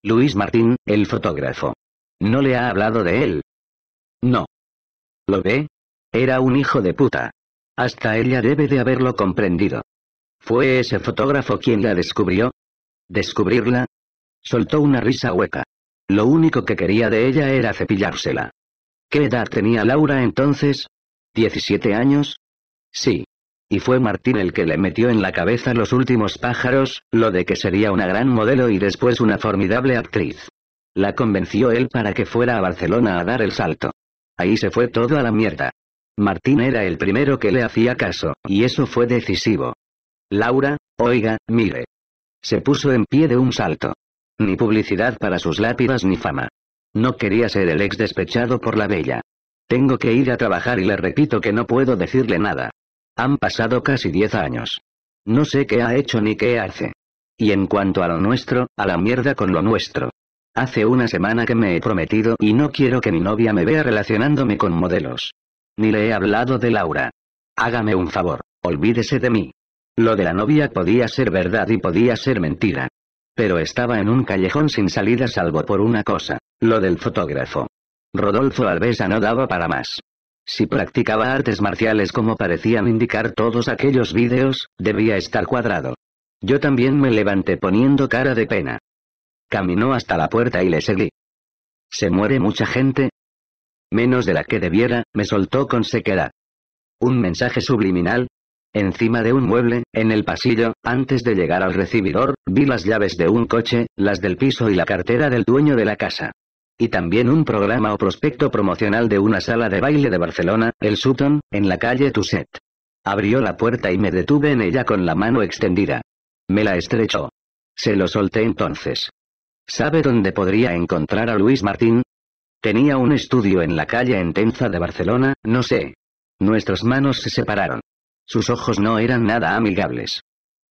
S1: Luis Martín, el fotógrafo. ¿No le ha hablado de él? No. ¿Lo ve? Era un hijo de puta. Hasta ella debe de haberlo comprendido. ¿Fue ese fotógrafo quien la descubrió? ¿Descubrirla? Soltó una risa hueca. Lo único que quería de ella era cepillársela. ¿Qué edad tenía Laura entonces? ¿17 años? Sí. Y fue Martín el que le metió en la cabeza los últimos pájaros, lo de que sería una gran modelo y después una formidable actriz. La convenció él para que fuera a Barcelona a dar el salto. Ahí se fue todo a la mierda. Martín era el primero que le hacía caso, y eso fue decisivo. Laura, oiga, mire. Se puso en pie de un salto. Ni publicidad para sus lápidas ni fama. No quería ser el ex despechado por la bella. Tengo que ir a trabajar y le repito que no puedo decirle nada. Han pasado casi diez años. No sé qué ha hecho ni qué hace. Y en cuanto a lo nuestro, a la mierda con lo nuestro. Hace una semana que me he prometido y no quiero que mi novia me vea relacionándome con modelos. Ni le he hablado de Laura. Hágame un favor, olvídese de mí. Lo de la novia podía ser verdad y podía ser mentira, pero estaba en un callejón sin salida salvo por una cosa, lo del fotógrafo. Rodolfo Alvesa no daba para más. Si practicaba artes marciales como parecían indicar todos aquellos vídeos, debía estar cuadrado. Yo también me levanté poniendo cara de pena. Caminó hasta la puerta y le seguí. ¿Se muere mucha gente? Menos de la que debiera, me soltó con sequedad. ¿Un mensaje subliminal? Encima de un mueble, en el pasillo, antes de llegar al recibidor, vi las llaves de un coche, las del piso y la cartera del dueño de la casa. Y también un programa o prospecto promocional de una sala de baile de Barcelona, el Sutton, en la calle Tusset. Abrió la puerta y me detuve en ella con la mano extendida. Me la estrechó. Se lo solté entonces. ¿Sabe dónde podría encontrar a Luis Martín? Tenía un estudio en la calle Entenza de Barcelona, no sé. Nuestras manos se separaron. Sus ojos no eran nada amigables.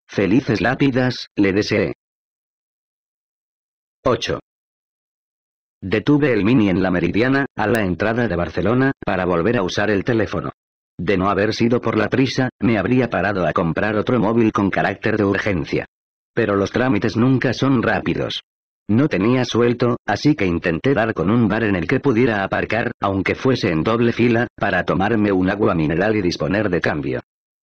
S1: Felices lápidas, le deseé. 8. Detuve el Mini en la Meridiana, a la entrada de Barcelona, para volver a usar el teléfono. De no haber sido por la prisa, me habría parado a comprar otro móvil con carácter de urgencia. Pero los trámites nunca son rápidos. No tenía suelto, así que intenté dar con un bar en el que pudiera aparcar, aunque fuese en doble fila, para tomarme un agua mineral y disponer de cambio.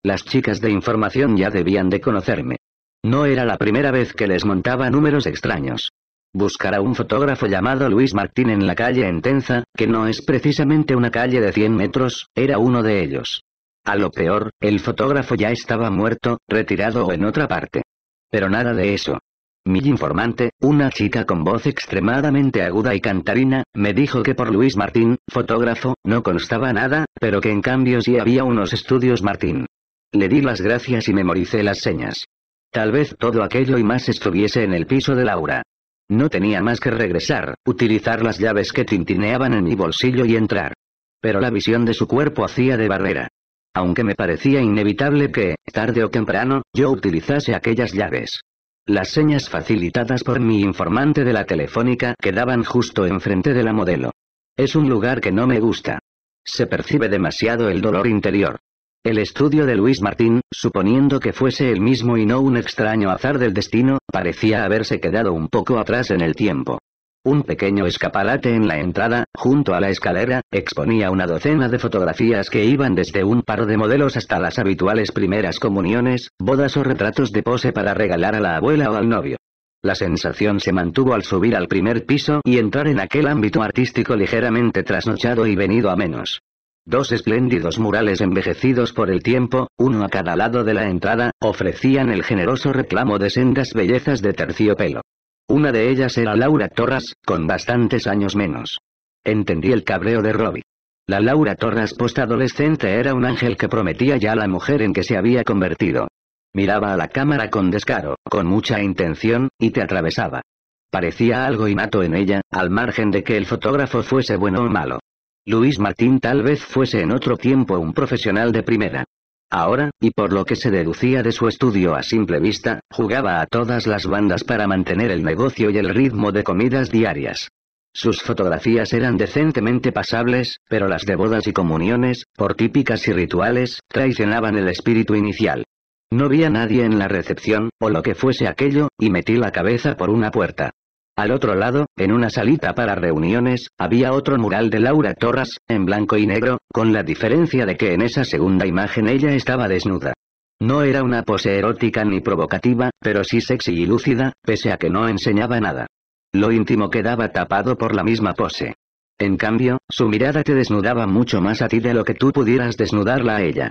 S1: Las chicas de información ya debían de conocerme. No era la primera vez que les montaba números extraños. Buscar a un fotógrafo llamado Luis Martín en la calle Entenza, que no es precisamente una calle de 100 metros, era uno de ellos. A lo peor, el fotógrafo ya estaba muerto, retirado o en otra parte. Pero nada de eso. Mi informante, una chica con voz extremadamente aguda y cantarina, me dijo que por Luis Martín, fotógrafo, no constaba nada, pero que en cambio sí había unos estudios Martín. Le di las gracias y memoricé las señas. Tal vez todo aquello y más estuviese en el piso de Laura. No tenía más que regresar, utilizar las llaves que tintineaban en mi bolsillo y entrar. Pero la visión de su cuerpo hacía de barrera. Aunque me parecía inevitable que, tarde o temprano, yo utilizase aquellas llaves. Las señas facilitadas por mi informante de la telefónica quedaban justo enfrente de la modelo. Es un lugar que no me gusta. Se percibe demasiado el dolor interior. El estudio de Luis Martín, suponiendo que fuese el mismo y no un extraño azar del destino, parecía haberse quedado un poco atrás en el tiempo. Un pequeño escaparate en la entrada, junto a la escalera, exponía una docena de fotografías que iban desde un par de modelos hasta las habituales primeras comuniones, bodas o retratos de pose para regalar a la abuela o al novio. La sensación se mantuvo al subir al primer piso y entrar en aquel ámbito artístico ligeramente trasnochado y venido a menos. Dos espléndidos murales envejecidos por el tiempo, uno a cada lado de la entrada, ofrecían el generoso reclamo de sendas bellezas de terciopelo. Una de ellas era Laura Torras, con bastantes años menos. Entendí el cabreo de Robbie. La Laura Torras postadolescente era un ángel que prometía ya la mujer en que se había convertido. Miraba a la cámara con descaro, con mucha intención, y te atravesaba. Parecía algo inato en ella, al margen de que el fotógrafo fuese bueno o malo. Luis Martín tal vez fuese en otro tiempo un profesional de primera. Ahora, y por lo que se deducía de su estudio a simple vista, jugaba a todas las bandas para mantener el negocio y el ritmo de comidas diarias. Sus fotografías eran decentemente pasables, pero las de bodas y comuniones, por típicas y rituales, traicionaban el espíritu inicial. No vi a nadie en la recepción, o lo que fuese aquello, y metí la cabeza por una puerta. Al otro lado, en una salita para reuniones, había otro mural de Laura Torres, en blanco y negro, con la diferencia de que en esa segunda imagen ella estaba desnuda. No era una pose erótica ni provocativa, pero sí sexy y lúcida, pese a que no enseñaba nada. Lo íntimo quedaba tapado por la misma pose. En cambio, su mirada te desnudaba mucho más a ti de lo que tú pudieras desnudarla a ella.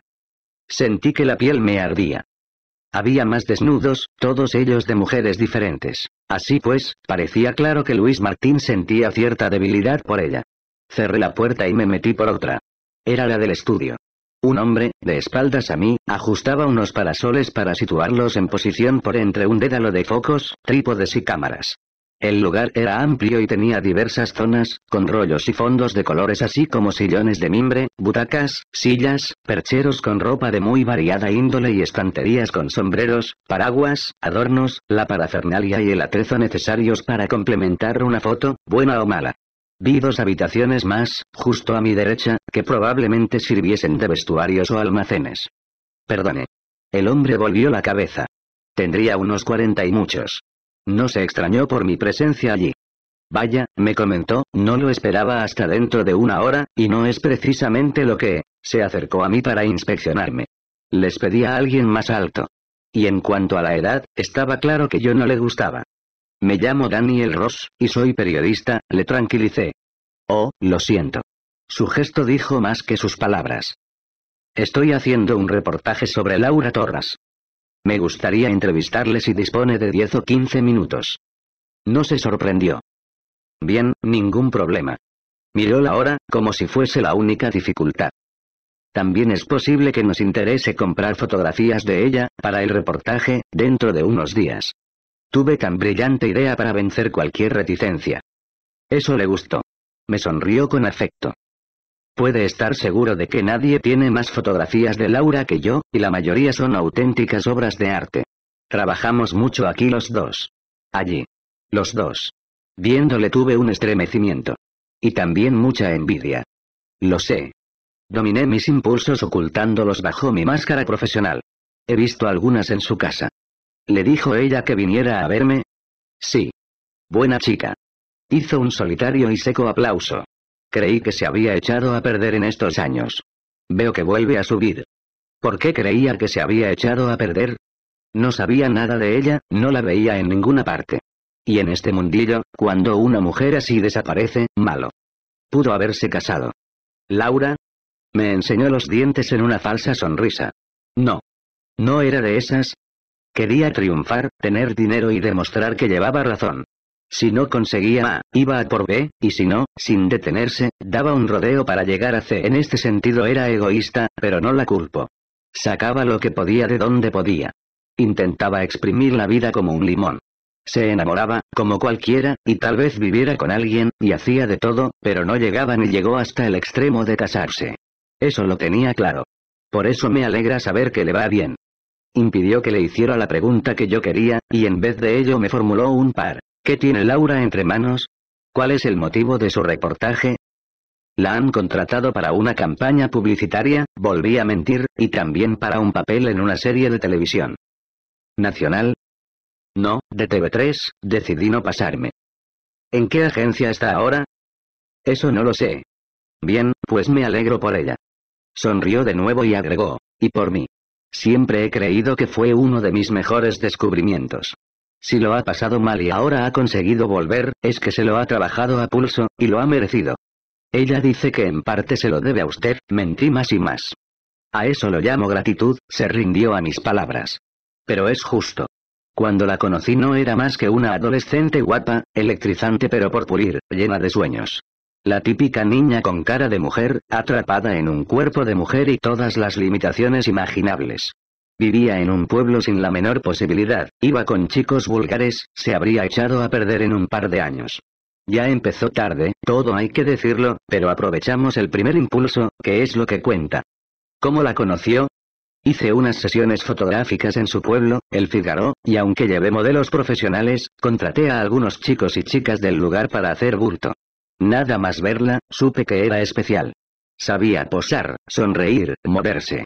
S1: Sentí que la piel me ardía. Había más desnudos, todos ellos de mujeres diferentes. Así pues, parecía claro que Luis Martín sentía cierta debilidad por ella. Cerré la puerta y me metí por otra. Era la del estudio. Un hombre, de espaldas a mí, ajustaba unos parasoles para situarlos en posición por entre un dédalo de focos, trípodes y cámaras. El lugar era amplio y tenía diversas zonas, con rollos y fondos de colores así como sillones de mimbre, butacas, sillas, percheros con ropa de muy variada índole y estanterías con sombreros, paraguas, adornos, la parafernalia y el atrezo necesarios para complementar una foto, buena o mala. Vi dos habitaciones más, justo a mi derecha, que probablemente sirviesen de vestuarios o almacenes. Perdone. El hombre volvió la cabeza. Tendría unos cuarenta y muchos. No se extrañó por mi presencia allí. Vaya, me comentó, no lo esperaba hasta dentro de una hora, y no es precisamente lo que... Se acercó a mí para inspeccionarme. Les pedí a alguien más alto. Y en cuanto a la edad, estaba claro que yo no le gustaba. Me llamo Daniel Ross, y soy periodista, le tranquilicé. Oh, lo siento. Su gesto dijo más que sus palabras. Estoy haciendo un reportaje sobre Laura Torres. Me gustaría entrevistarle si dispone de 10 o 15 minutos. No se sorprendió. Bien, ningún problema. Miró la hora, como si fuese la única dificultad. También es posible que nos interese comprar fotografías de ella, para el reportaje, dentro de unos días. Tuve tan brillante idea para vencer cualquier reticencia. Eso le gustó. Me sonrió con afecto. Puede estar seguro de que nadie tiene más fotografías de Laura que yo, y la mayoría son auténticas obras de arte. Trabajamos mucho aquí los dos. Allí. Los dos. Viéndole tuve un estremecimiento. Y también mucha envidia. Lo sé. Dominé mis impulsos ocultándolos bajo mi máscara profesional. He visto algunas en su casa. ¿Le dijo ella que viniera a verme? Sí. Buena chica. Hizo un solitario y seco aplauso. Creí que se había echado a perder en estos años. Veo que vuelve a subir. ¿Por qué creía que se había echado a perder? No sabía nada de ella, no la veía en ninguna parte. Y en este mundillo, cuando una mujer así desaparece, malo. Pudo haberse casado. Laura. Me enseñó los dientes en una falsa sonrisa. No. No era de esas. Quería triunfar, tener dinero y demostrar que llevaba razón. Si no conseguía A, iba a por B, y si no, sin detenerse, daba un rodeo para llegar a C. En este sentido era egoísta, pero no la culpo. Sacaba lo que podía de donde podía. Intentaba exprimir la vida como un limón. Se enamoraba, como cualquiera, y tal vez viviera con alguien, y hacía de todo, pero no llegaba ni llegó hasta el extremo de casarse. Eso lo tenía claro. Por eso me alegra saber que le va bien. Impidió que le hiciera la pregunta que yo quería, y en vez de ello me formuló un par. ¿Qué tiene Laura entre manos? ¿Cuál es el motivo de su reportaje? La han contratado para una campaña publicitaria, volví a mentir, y también para un papel en una serie de televisión. ¿Nacional? No, de TV3, decidí no pasarme. ¿En qué agencia está ahora? Eso no lo sé. Bien, pues me alegro por ella. Sonrió de nuevo y agregó, y por mí. Siempre he creído que fue uno de mis mejores descubrimientos. Si lo ha pasado mal y ahora ha conseguido volver, es que se lo ha trabajado a pulso, y lo ha merecido. Ella dice que en parte se lo debe a usted, mentí más y más. A eso lo llamo gratitud, se rindió a mis palabras. Pero es justo. Cuando la conocí no era más que una adolescente guapa, electrizante pero por pulir, llena de sueños. La típica niña con cara de mujer, atrapada en un cuerpo de mujer y todas las limitaciones imaginables. Vivía en un pueblo sin la menor posibilidad, iba con chicos vulgares, se habría echado a perder en un par de años. Ya empezó tarde, todo hay que decirlo, pero aprovechamos el primer impulso, que es lo que cuenta. ¿Cómo la conoció? Hice unas sesiones fotográficas en su pueblo, El Figaro, y aunque llevé modelos profesionales, contraté a algunos chicos y chicas del lugar para hacer bulto. Nada más verla, supe que era especial. Sabía posar, sonreír, moverse.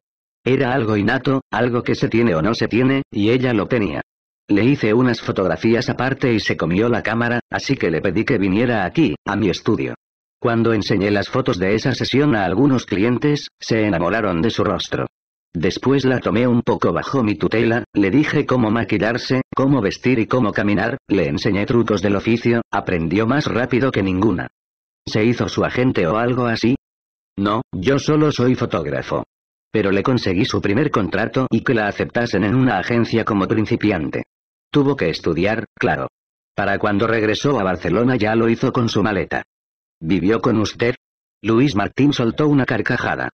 S1: Era algo innato, algo que se tiene o no se tiene, y ella lo tenía. Le hice unas fotografías aparte y se comió la cámara, así que le pedí que viniera aquí, a mi estudio. Cuando enseñé las fotos de esa sesión a algunos clientes, se enamoraron de su rostro. Después la tomé un poco bajo mi tutela, le dije cómo maquillarse, cómo vestir y cómo caminar, le enseñé trucos del oficio, aprendió más rápido que ninguna. ¿Se hizo su agente o algo así? No, yo solo soy fotógrafo. Pero le conseguí su primer contrato y que la aceptasen en una agencia como principiante. Tuvo que estudiar, claro. Para cuando regresó a Barcelona ya lo hizo con su maleta. ¿Vivió con usted? Luis Martín soltó una carcajada.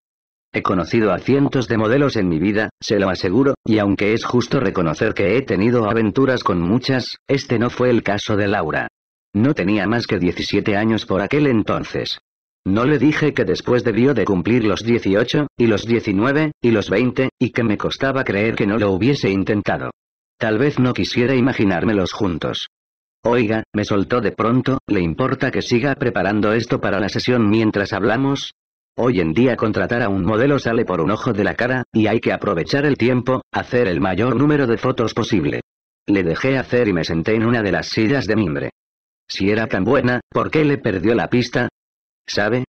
S1: He conocido a cientos de modelos en mi vida, se lo aseguro, y aunque es justo reconocer que he tenido aventuras con muchas, este no fue el caso de Laura. No tenía más que 17 años por aquel entonces. ¿No le dije que después debió de cumplir los 18, y los 19, y los 20, y que me costaba creer que no lo hubiese intentado? Tal vez no quisiera imaginármelos juntos. Oiga, me soltó de pronto, ¿le importa que siga preparando esto para la sesión mientras hablamos? Hoy en día contratar a un modelo sale por un ojo de la cara, y hay que aprovechar el tiempo, hacer el mayor número de fotos posible. Le dejé hacer y me senté en una de las sillas de mimbre. Si era tan buena, ¿por qué le perdió la pista? ¿Sabe?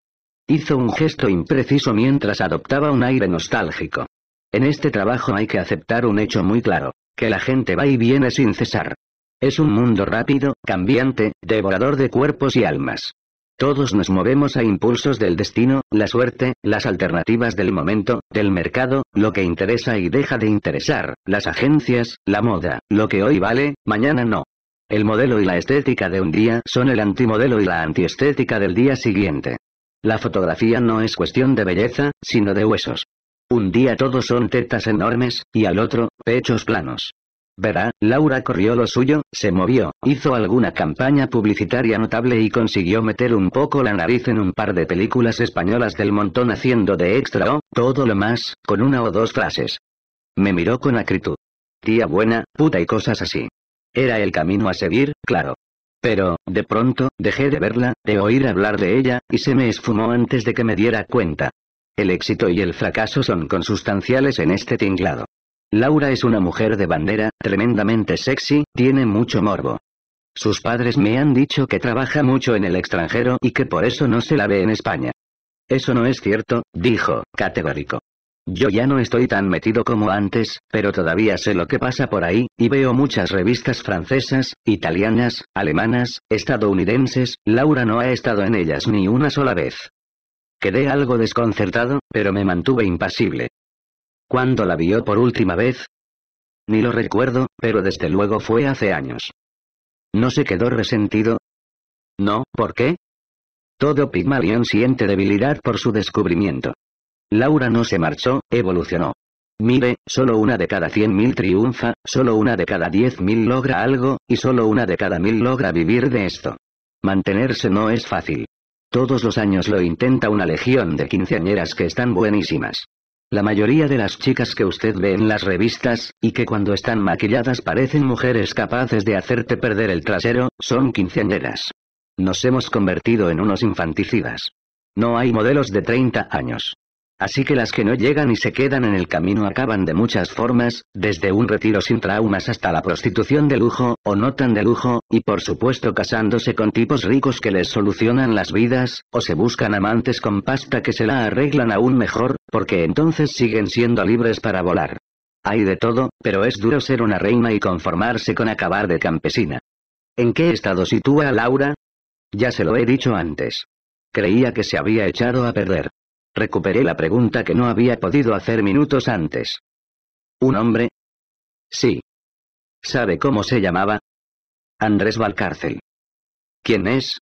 S1: Hizo un gesto impreciso mientras adoptaba un aire nostálgico. En este trabajo hay que aceptar un hecho muy claro, que la gente va y viene sin cesar. Es un mundo rápido, cambiante, devorador de cuerpos y almas. Todos nos movemos a impulsos del destino, la suerte, las alternativas del momento, del mercado, lo que interesa y deja de interesar, las agencias, la moda, lo que hoy vale, mañana no. El modelo y la estética de un día son el antimodelo y la antiestética del día siguiente. La fotografía no es cuestión de belleza, sino de huesos. Un día todos son tetas enormes, y al otro, pechos planos. Verá, Laura corrió lo suyo, se movió, hizo alguna campaña publicitaria notable y consiguió meter un poco la nariz en un par de películas españolas del montón haciendo de extra o, todo lo más, con una o dos frases. Me miró con acritud. Tía buena, puta y cosas así. Era el camino a seguir, claro. Pero, de pronto, dejé de verla, de oír hablar de ella, y se me esfumó antes de que me diera cuenta. El éxito y el fracaso son consustanciales en este tinglado. Laura es una mujer de bandera, tremendamente sexy, tiene mucho morbo. Sus padres me han dicho que trabaja mucho en el extranjero y que por eso no se la ve en España. Eso no es cierto, dijo, categórico. Yo ya no estoy tan metido como antes, pero todavía sé lo que pasa por ahí, y veo muchas revistas francesas, italianas, alemanas, estadounidenses, Laura no ha estado en ellas ni una sola vez. Quedé algo desconcertado, pero me mantuve impasible. ¿Cuándo la vio por última vez? Ni lo recuerdo, pero desde luego fue hace años. ¿No se quedó resentido? No, ¿por qué? Todo Pygmalion siente debilidad por su descubrimiento. Laura no se marchó, evolucionó. Mire, solo una de cada 100.000 triunfa, solo una de cada 10.000 logra algo, y solo una de cada 1.000 logra vivir de esto. Mantenerse no es fácil. Todos los años lo intenta una legión de quinceañeras que están buenísimas. La mayoría de las chicas que usted ve en las revistas, y que cuando están maquilladas parecen mujeres capaces de hacerte perder el trasero, son quinceañeras. Nos hemos convertido en unos infanticidas. No hay modelos de 30 años. Así que las que no llegan y se quedan en el camino acaban de muchas formas, desde un retiro sin traumas hasta la prostitución de lujo, o no tan de lujo, y por supuesto casándose con tipos ricos que les solucionan las vidas, o se buscan amantes con pasta que se la arreglan aún mejor, porque entonces siguen siendo libres para volar. Hay de todo, pero es duro ser una reina y conformarse con acabar de campesina. ¿En qué estado sitúa a Laura? Ya se lo he dicho antes. Creía que se había echado a perder. Recuperé la pregunta que no había podido hacer minutos antes. ¿Un hombre? Sí. ¿Sabe cómo se llamaba? Andrés Valcárcel. ¿Quién es?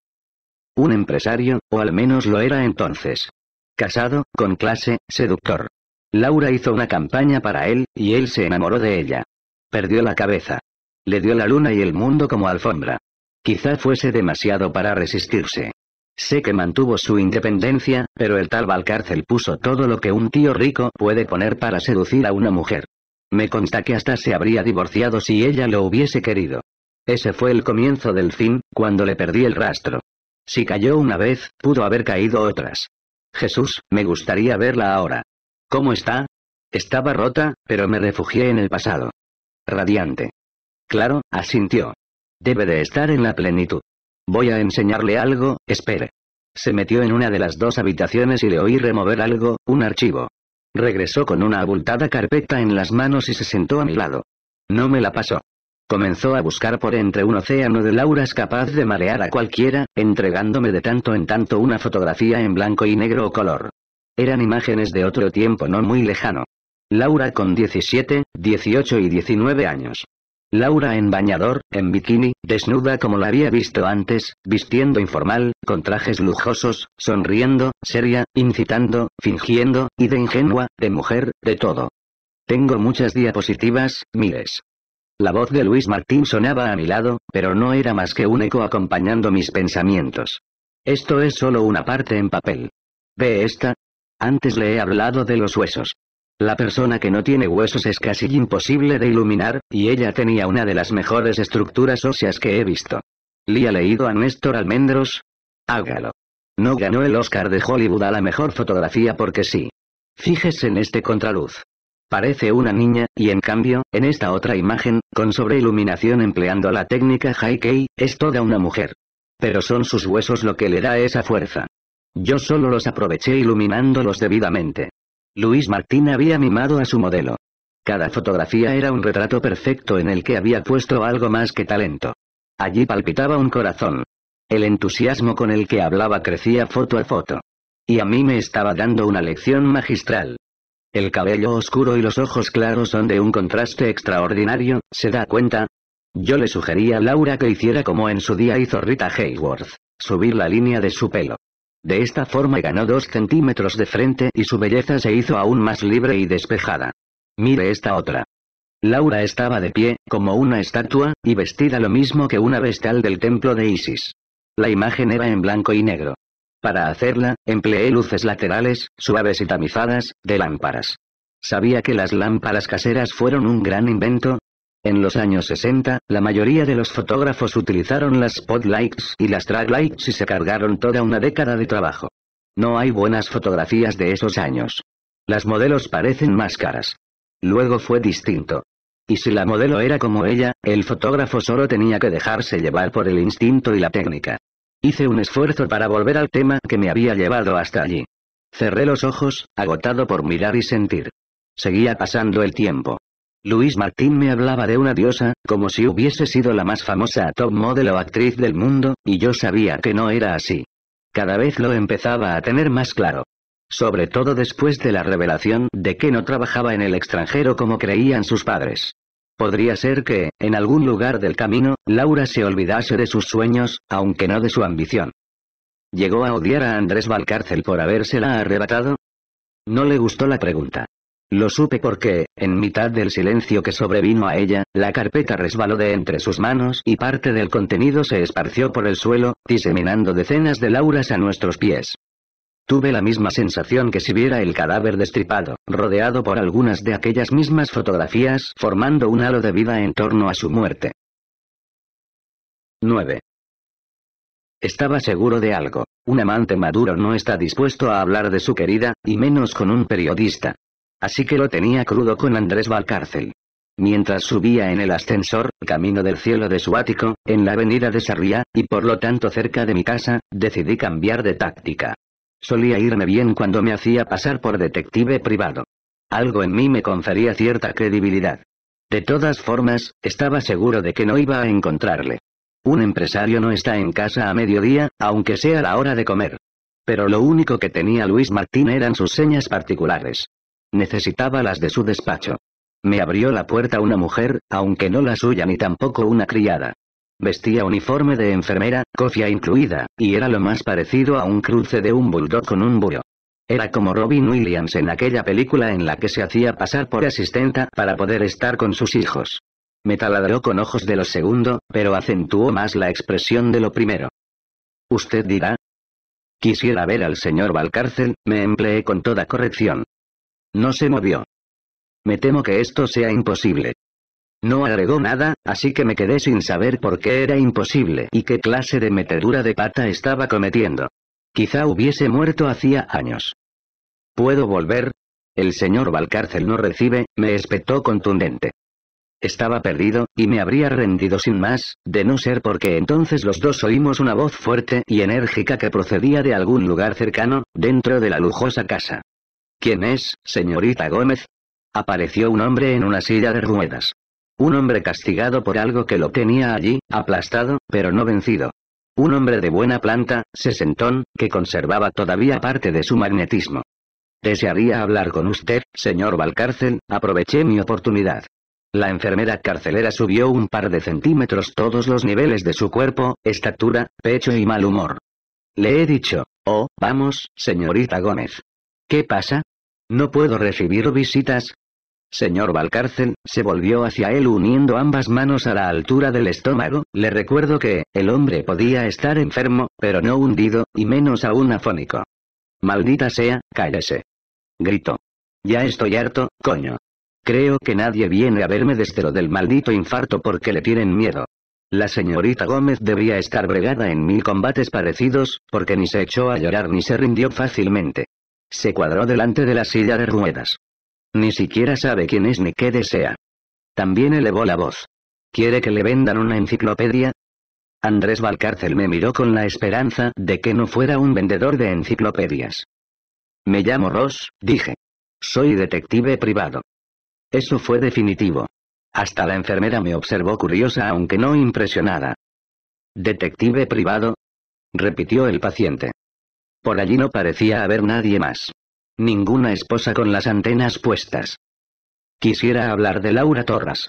S1: Un empresario, o al menos lo era entonces. Casado, con clase, seductor. Laura hizo una campaña para él, y él se enamoró de ella. Perdió la cabeza. Le dio la luna y el mundo como alfombra. Quizá fuese demasiado para resistirse. Sé que mantuvo su independencia, pero el tal Valcárcel puso todo lo que un tío rico puede poner para seducir a una mujer. Me consta que hasta se habría divorciado si ella lo hubiese querido. Ese fue el comienzo del fin, cuando le perdí el rastro. Si cayó una vez, pudo haber caído otras. Jesús, me gustaría verla ahora. ¿Cómo está? Estaba rota, pero me refugié en el pasado. Radiante. Claro, asintió. Debe de estar en la plenitud. Voy a enseñarle algo, espere. Se metió en una de las dos habitaciones y le oí remover algo, un archivo. Regresó con una abultada carpeta en las manos y se sentó a mi lado. No me la pasó. Comenzó a buscar por entre un océano de lauras capaz de marear a cualquiera, entregándome de tanto en tanto una fotografía en blanco y negro o color. Eran imágenes de otro tiempo no muy lejano. Laura con 17, 18 y 19 años. Laura en bañador, en bikini, desnuda como la había visto antes, vistiendo informal, con trajes lujosos, sonriendo, seria, incitando, fingiendo, y de ingenua, de mujer, de todo. Tengo muchas diapositivas, miles. La voz de Luis Martín sonaba a mi lado, pero no era más que un eco acompañando mis pensamientos. Esto es solo una parte en papel. Ve esta. Antes le he hablado de los huesos. La persona que no tiene huesos es casi imposible de iluminar, y ella tenía una de las mejores estructuras óseas que he visto. ¿Le ha leído a Néstor Almendros? Hágalo. No ganó el Oscar de Hollywood a la mejor fotografía porque sí. Fíjese en este contraluz. Parece una niña, y en cambio, en esta otra imagen, con sobreiluminación empleando la técnica high es toda una mujer. Pero son sus huesos lo que le da esa fuerza. Yo solo los aproveché iluminándolos debidamente. Luis Martín había mimado a su modelo. Cada fotografía era un retrato perfecto en el que había puesto algo más que talento. Allí palpitaba un corazón. El entusiasmo con el que hablaba crecía foto a foto. Y a mí me estaba dando una lección magistral. El cabello oscuro y los ojos claros son de un contraste extraordinario, ¿se da cuenta? Yo le sugería a Laura que hiciera como en su día hizo Rita Hayworth, subir la línea de su pelo. De esta forma ganó dos centímetros de frente y su belleza se hizo aún más libre y despejada. Mire esta otra. Laura estaba de pie, como una estatua, y vestida lo mismo que una vestal del templo de Isis. La imagen era en blanco y negro. Para hacerla, empleé luces laterales, suaves y tamizadas, de lámparas. Sabía que las lámparas caseras fueron un gran invento, en los años 60, la mayoría de los fotógrafos utilizaron las spotlights y las traglights y se cargaron toda una década de trabajo. No hay buenas fotografías de esos años. Las modelos parecen más caras. Luego fue distinto. Y si la modelo era como ella, el fotógrafo solo tenía que dejarse llevar por el instinto y la técnica. Hice un esfuerzo para volver al tema que me había llevado hasta allí. Cerré los ojos, agotado por mirar y sentir. Seguía pasando el tiempo. Luis Martín me hablaba de una diosa, como si hubiese sido la más famosa top model o actriz del mundo, y yo sabía que no era así. Cada vez lo empezaba a tener más claro. Sobre todo después de la revelación de que no trabajaba en el extranjero como creían sus padres. Podría ser que, en algún lugar del camino, Laura se olvidase de sus sueños, aunque no de su ambición. ¿Llegó a odiar a Andrés Valcárcel por habérsela arrebatado? No le gustó la pregunta. Lo supe porque, en mitad del silencio que sobrevino a ella, la carpeta resbaló de entre sus manos y parte del contenido se esparció por el suelo, diseminando decenas de lauras a nuestros pies. Tuve la misma sensación que si viera el cadáver destripado, rodeado por algunas de aquellas mismas fotografías, formando un halo de vida en torno a su muerte. 9. Estaba seguro de algo. Un amante maduro no está dispuesto a hablar de su querida, y menos con un periodista. Así que lo tenía crudo con Andrés Valcárcel. Mientras subía en el ascensor, camino del cielo de su ático, en la avenida de Sarriá, y por lo tanto cerca de mi casa, decidí cambiar de táctica. Solía irme bien cuando me hacía pasar por detective privado. Algo en mí me confería cierta credibilidad. De todas formas, estaba seguro de que no iba a encontrarle. Un empresario no está en casa a mediodía, aunque sea la hora de comer. Pero lo único que tenía Luis Martín eran sus señas particulares. Necesitaba las de su despacho. Me abrió la puerta una mujer, aunque no la suya ni tampoco una criada. Vestía uniforme de enfermera, cofia incluida, y era lo más parecido a un cruce de un bulldog con un burro. Era como Robin Williams en aquella película en la que se hacía pasar por asistenta para poder estar con sus hijos. Me taladró con ojos de lo segundo, pero acentuó más la expresión de lo primero. Usted dirá. Quisiera ver al señor Valcárcel, me empleé con toda corrección. No se movió. Me temo que esto sea imposible. No agregó nada, así que me quedé sin saber por qué era imposible y qué clase de metedura de pata estaba cometiendo. Quizá hubiese muerto hacía años. ¿Puedo volver? El señor Valcárcel no recibe, me espetó contundente. Estaba perdido, y me habría rendido sin más, de no ser porque entonces los dos oímos una voz fuerte y enérgica que procedía de algún lugar cercano, dentro de la lujosa casa. ¿Quién es, señorita Gómez? Apareció un hombre en una silla de ruedas. Un hombre castigado por algo que lo tenía allí, aplastado, pero no vencido. Un hombre de buena planta, sesentón, que conservaba todavía parte de su magnetismo. Desearía hablar con usted, señor Valcárcel, aproveché mi oportunidad. La enfermera carcelera subió un par de centímetros todos los niveles de su cuerpo, estatura, pecho y mal humor. Le he dicho, oh, vamos, señorita Gómez. ¿Qué pasa? No puedo recibir visitas. Señor Valcárcel, se volvió hacia él uniendo ambas manos a la altura del estómago, le recuerdo que, el hombre podía estar enfermo, pero no hundido, y menos aún afónico. Maldita sea, cállese. Gritó. Ya estoy harto, coño. Creo que nadie viene a verme desde este lo del maldito infarto porque le tienen miedo. La señorita Gómez debía estar bregada en mil combates parecidos, porque ni se echó a llorar ni se rindió fácilmente. Se cuadró delante de la silla de ruedas. Ni siquiera sabe quién es ni qué desea. También elevó la voz. ¿Quiere que le vendan una enciclopedia? Andrés Valcárcel me miró con la esperanza de que no fuera un vendedor de enciclopedias. Me llamo Ross, dije. Soy detective privado. Eso fue definitivo. Hasta la enfermera me observó curiosa aunque no impresionada. ¿Detective privado? repitió el paciente. Por allí no parecía haber nadie más. Ninguna esposa con las antenas puestas. Quisiera hablar de Laura Torras.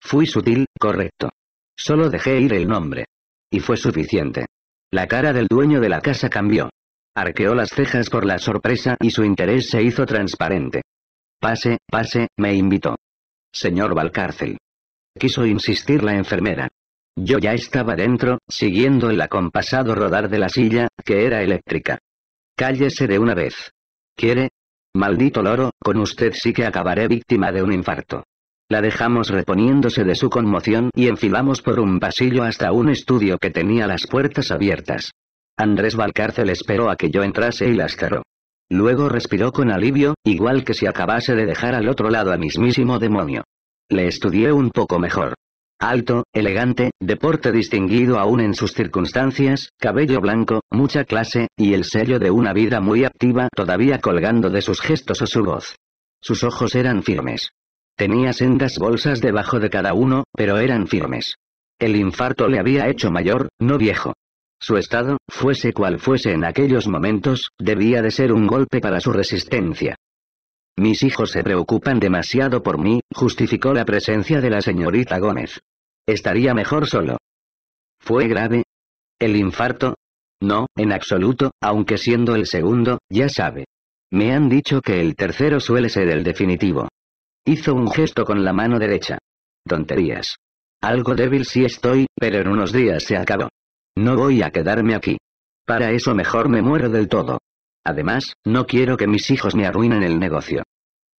S1: Fui sutil, correcto. Solo dejé ir el nombre. Y fue suficiente. La cara del dueño de la casa cambió. Arqueó las cejas por la sorpresa y su interés se hizo transparente. Pase, pase, me invitó. Señor Valcárcel. Quiso insistir la enfermera. Yo ya estaba dentro, siguiendo el acompasado rodar de la silla, que era eléctrica. Cállese de una vez. ¿Quiere? Maldito loro, con usted sí que acabaré víctima de un infarto. La dejamos reponiéndose de su conmoción y enfilamos por un pasillo hasta un estudio que tenía las puertas abiertas. Andrés Valcárcel esperó a que yo entrase y las cerró. Luego respiró con alivio, igual que si acabase de dejar al otro lado a mismísimo demonio. Le estudié un poco mejor. Alto, elegante, deporte distinguido aún en sus circunstancias, cabello blanco, mucha clase, y el sello de una vida muy activa todavía colgando de sus gestos o su voz. Sus ojos eran firmes. Tenía sendas bolsas debajo de cada uno, pero eran firmes. El infarto le había hecho mayor, no viejo. Su estado, fuese cual fuese en aquellos momentos, debía de ser un golpe para su resistencia. Mis hijos se preocupan demasiado por mí, justificó la presencia de la señorita Gómez. Estaría mejor solo. ¿Fue grave? ¿El infarto? No, en absoluto, aunque siendo el segundo, ya sabe. Me han dicho que el tercero suele ser el definitivo. Hizo un gesto con la mano derecha. Tonterías. Algo débil sí estoy, pero en unos días se acabó. No voy a quedarme aquí. Para eso mejor me muero del todo. Además, no quiero que mis hijos me arruinen el negocio.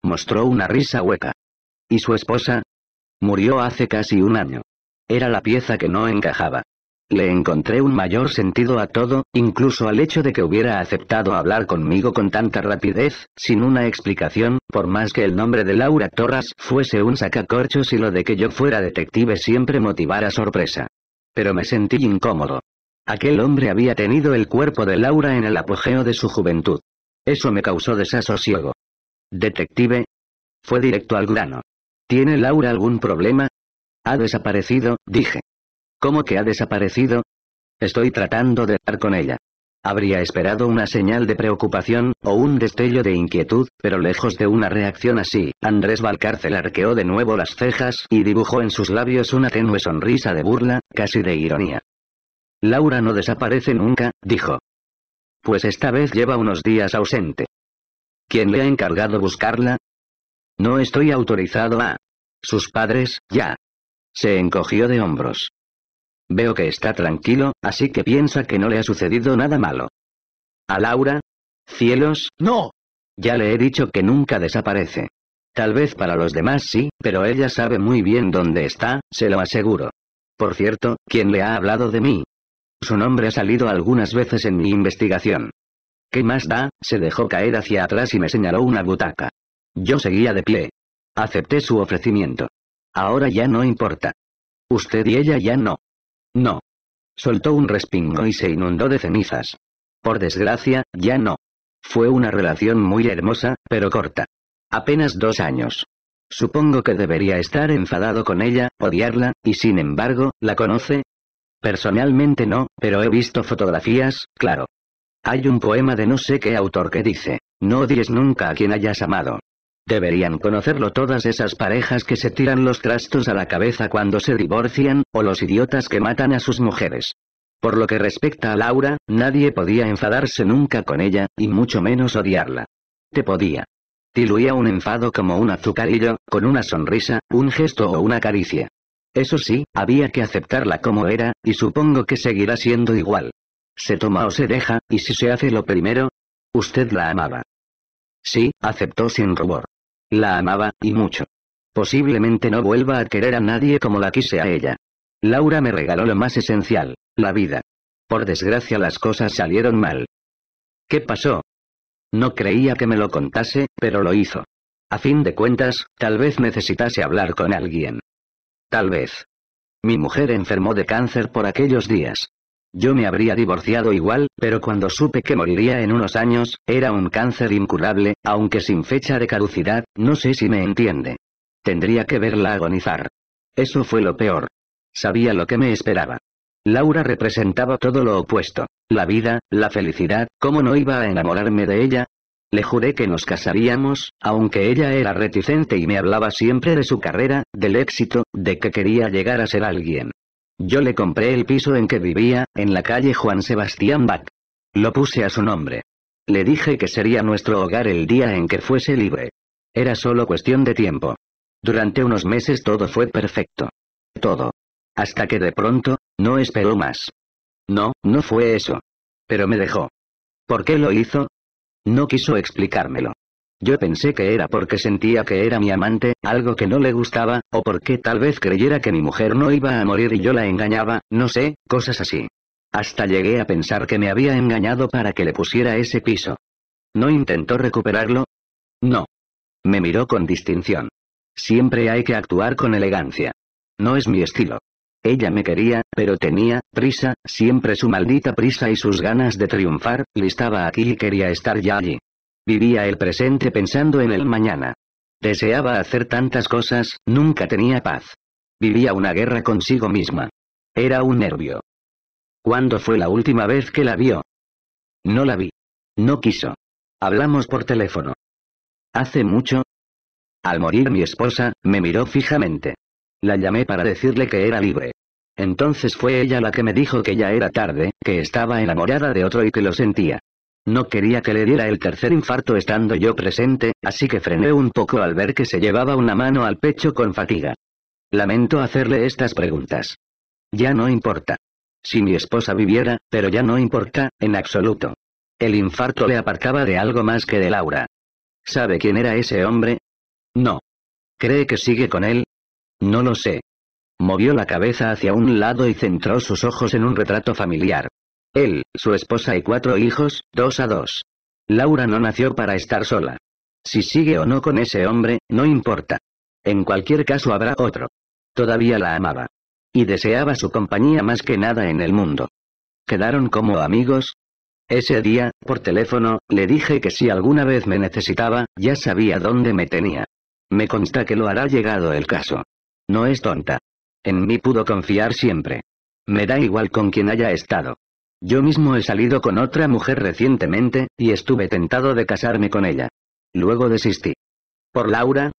S1: Mostró una risa hueca. ¿Y su esposa? Murió hace casi un año. Era la pieza que no encajaba. Le encontré un mayor sentido a todo, incluso al hecho de que hubiera aceptado hablar conmigo con tanta rapidez, sin una explicación, por más que el nombre de Laura Torras fuese un sacacorchos y lo de que yo fuera detective siempre motivara sorpresa. Pero me sentí incómodo. Aquel hombre había tenido el cuerpo de Laura en el apogeo de su juventud. Eso me causó desasosiego. Detective. Fue directo al grano. ¿Tiene Laura algún problema? Ha desaparecido, dije. ¿Cómo que ha desaparecido? Estoy tratando de estar con ella. Habría esperado una señal de preocupación, o un destello de inquietud, pero lejos de una reacción así, Andrés Valcárcel arqueó de nuevo las cejas y dibujó en sus labios una tenue sonrisa de burla, casi de ironía. Laura no desaparece nunca, dijo. Pues esta vez lleva unos días ausente. ¿Quién le ha encargado buscarla? No estoy autorizado a... Sus padres, ya. Se encogió de hombros. Veo que está tranquilo, así que piensa que no le ha sucedido nada malo. ¿A Laura? Cielos, no. Ya le he dicho que nunca desaparece. Tal vez para los demás sí, pero ella sabe muy bien dónde está, se lo aseguro. Por cierto, ¿quién le ha hablado de mí? Su nombre ha salido algunas veces en mi investigación. ¿Qué más da? Se dejó caer hacia atrás y me señaló una butaca. Yo seguía de pie. Acepté su ofrecimiento. Ahora ya no importa. Usted y ella ya no. No. Soltó un respingo y se inundó de cenizas. Por desgracia, ya no. Fue una relación muy hermosa, pero corta. Apenas dos años. Supongo que debería estar enfadado con ella, odiarla, y sin embargo, ¿la conoce? Personalmente no, pero he visto fotografías, claro. Hay un poema de no sé qué autor que dice, no odies nunca a quien hayas amado, Deberían conocerlo todas esas parejas que se tiran los trastos a la cabeza cuando se divorcian, o los idiotas que matan a sus mujeres. Por lo que respecta a Laura, nadie podía enfadarse nunca con ella, y mucho menos odiarla. Te podía. Diluía un enfado como un azucarillo, con una sonrisa, un gesto o una caricia. Eso sí, había que aceptarla como era, y supongo que seguirá siendo igual. Se toma o se deja, y si se hace lo primero, usted la amaba. Sí, aceptó sin rubor. La amaba, y mucho. Posiblemente no vuelva a querer a nadie como la quise a ella. Laura me regaló lo más esencial, la vida. Por desgracia las cosas salieron mal. ¿Qué pasó? No creía que me lo contase, pero lo hizo. A fin de cuentas, tal vez necesitase hablar con alguien. Tal vez. Mi mujer enfermó de cáncer por aquellos días. Yo me habría divorciado igual, pero cuando supe que moriría en unos años, era un cáncer incurable, aunque sin fecha de caducidad, no sé si me entiende. Tendría que verla agonizar. Eso fue lo peor. Sabía lo que me esperaba. Laura representaba todo lo opuesto. La vida, la felicidad, ¿cómo no iba a enamorarme de ella? Le juré que nos casaríamos, aunque ella era reticente y me hablaba siempre de su carrera, del éxito, de que quería llegar a ser alguien. Yo le compré el piso en que vivía, en la calle Juan Sebastián Bach. Lo puse a su nombre. Le dije que sería nuestro hogar el día en que fuese libre. Era solo cuestión de tiempo. Durante unos meses todo fue perfecto. Todo. Hasta que de pronto, no esperó más. No, no fue eso. Pero me dejó. ¿Por qué lo hizo? No quiso explicármelo. Yo pensé que era porque sentía que era mi amante, algo que no le gustaba, o porque tal vez creyera que mi mujer no iba a morir y yo la engañaba, no sé, cosas así. Hasta llegué a pensar que me había engañado para que le pusiera ese piso. ¿No intentó recuperarlo? No. Me miró con distinción. Siempre hay que actuar con elegancia. No es mi estilo. Ella me quería, pero tenía prisa, siempre su maldita prisa y sus ganas de triunfar, y estaba aquí y quería estar ya allí. Vivía el presente pensando en el mañana. Deseaba hacer tantas cosas, nunca tenía paz. Vivía una guerra consigo misma. Era un nervio. ¿Cuándo fue la última vez que la vio? No la vi. No quiso. Hablamos por teléfono. ¿Hace mucho? Al morir mi esposa, me miró fijamente. La llamé para decirle que era libre. Entonces fue ella la que me dijo que ya era tarde, que estaba enamorada de otro y que lo sentía. No quería que le diera el tercer infarto estando yo presente, así que frené un poco al ver que se llevaba una mano al pecho con fatiga. Lamento hacerle estas preguntas. Ya no importa. Si mi esposa viviera, pero ya no importa, en absoluto. El infarto le apartaba de algo más que de Laura. ¿Sabe quién era ese hombre? No. ¿Cree que sigue con él? No lo sé. Movió la cabeza hacia un lado y centró sus ojos en un retrato familiar. Él, su esposa y cuatro hijos, dos a dos. Laura no nació para estar sola. Si sigue o no con ese hombre, no importa. En cualquier caso habrá otro. Todavía la amaba. Y deseaba su compañía más que nada en el mundo. Quedaron como amigos. Ese día, por teléfono, le dije que si alguna vez me necesitaba, ya sabía dónde me tenía. Me consta que lo hará llegado el caso. No es tonta. En mí pudo confiar siempre. Me da igual con quien haya estado. Yo mismo he salido con otra mujer recientemente, y estuve tentado de casarme con ella. Luego desistí. ¿Por Laura?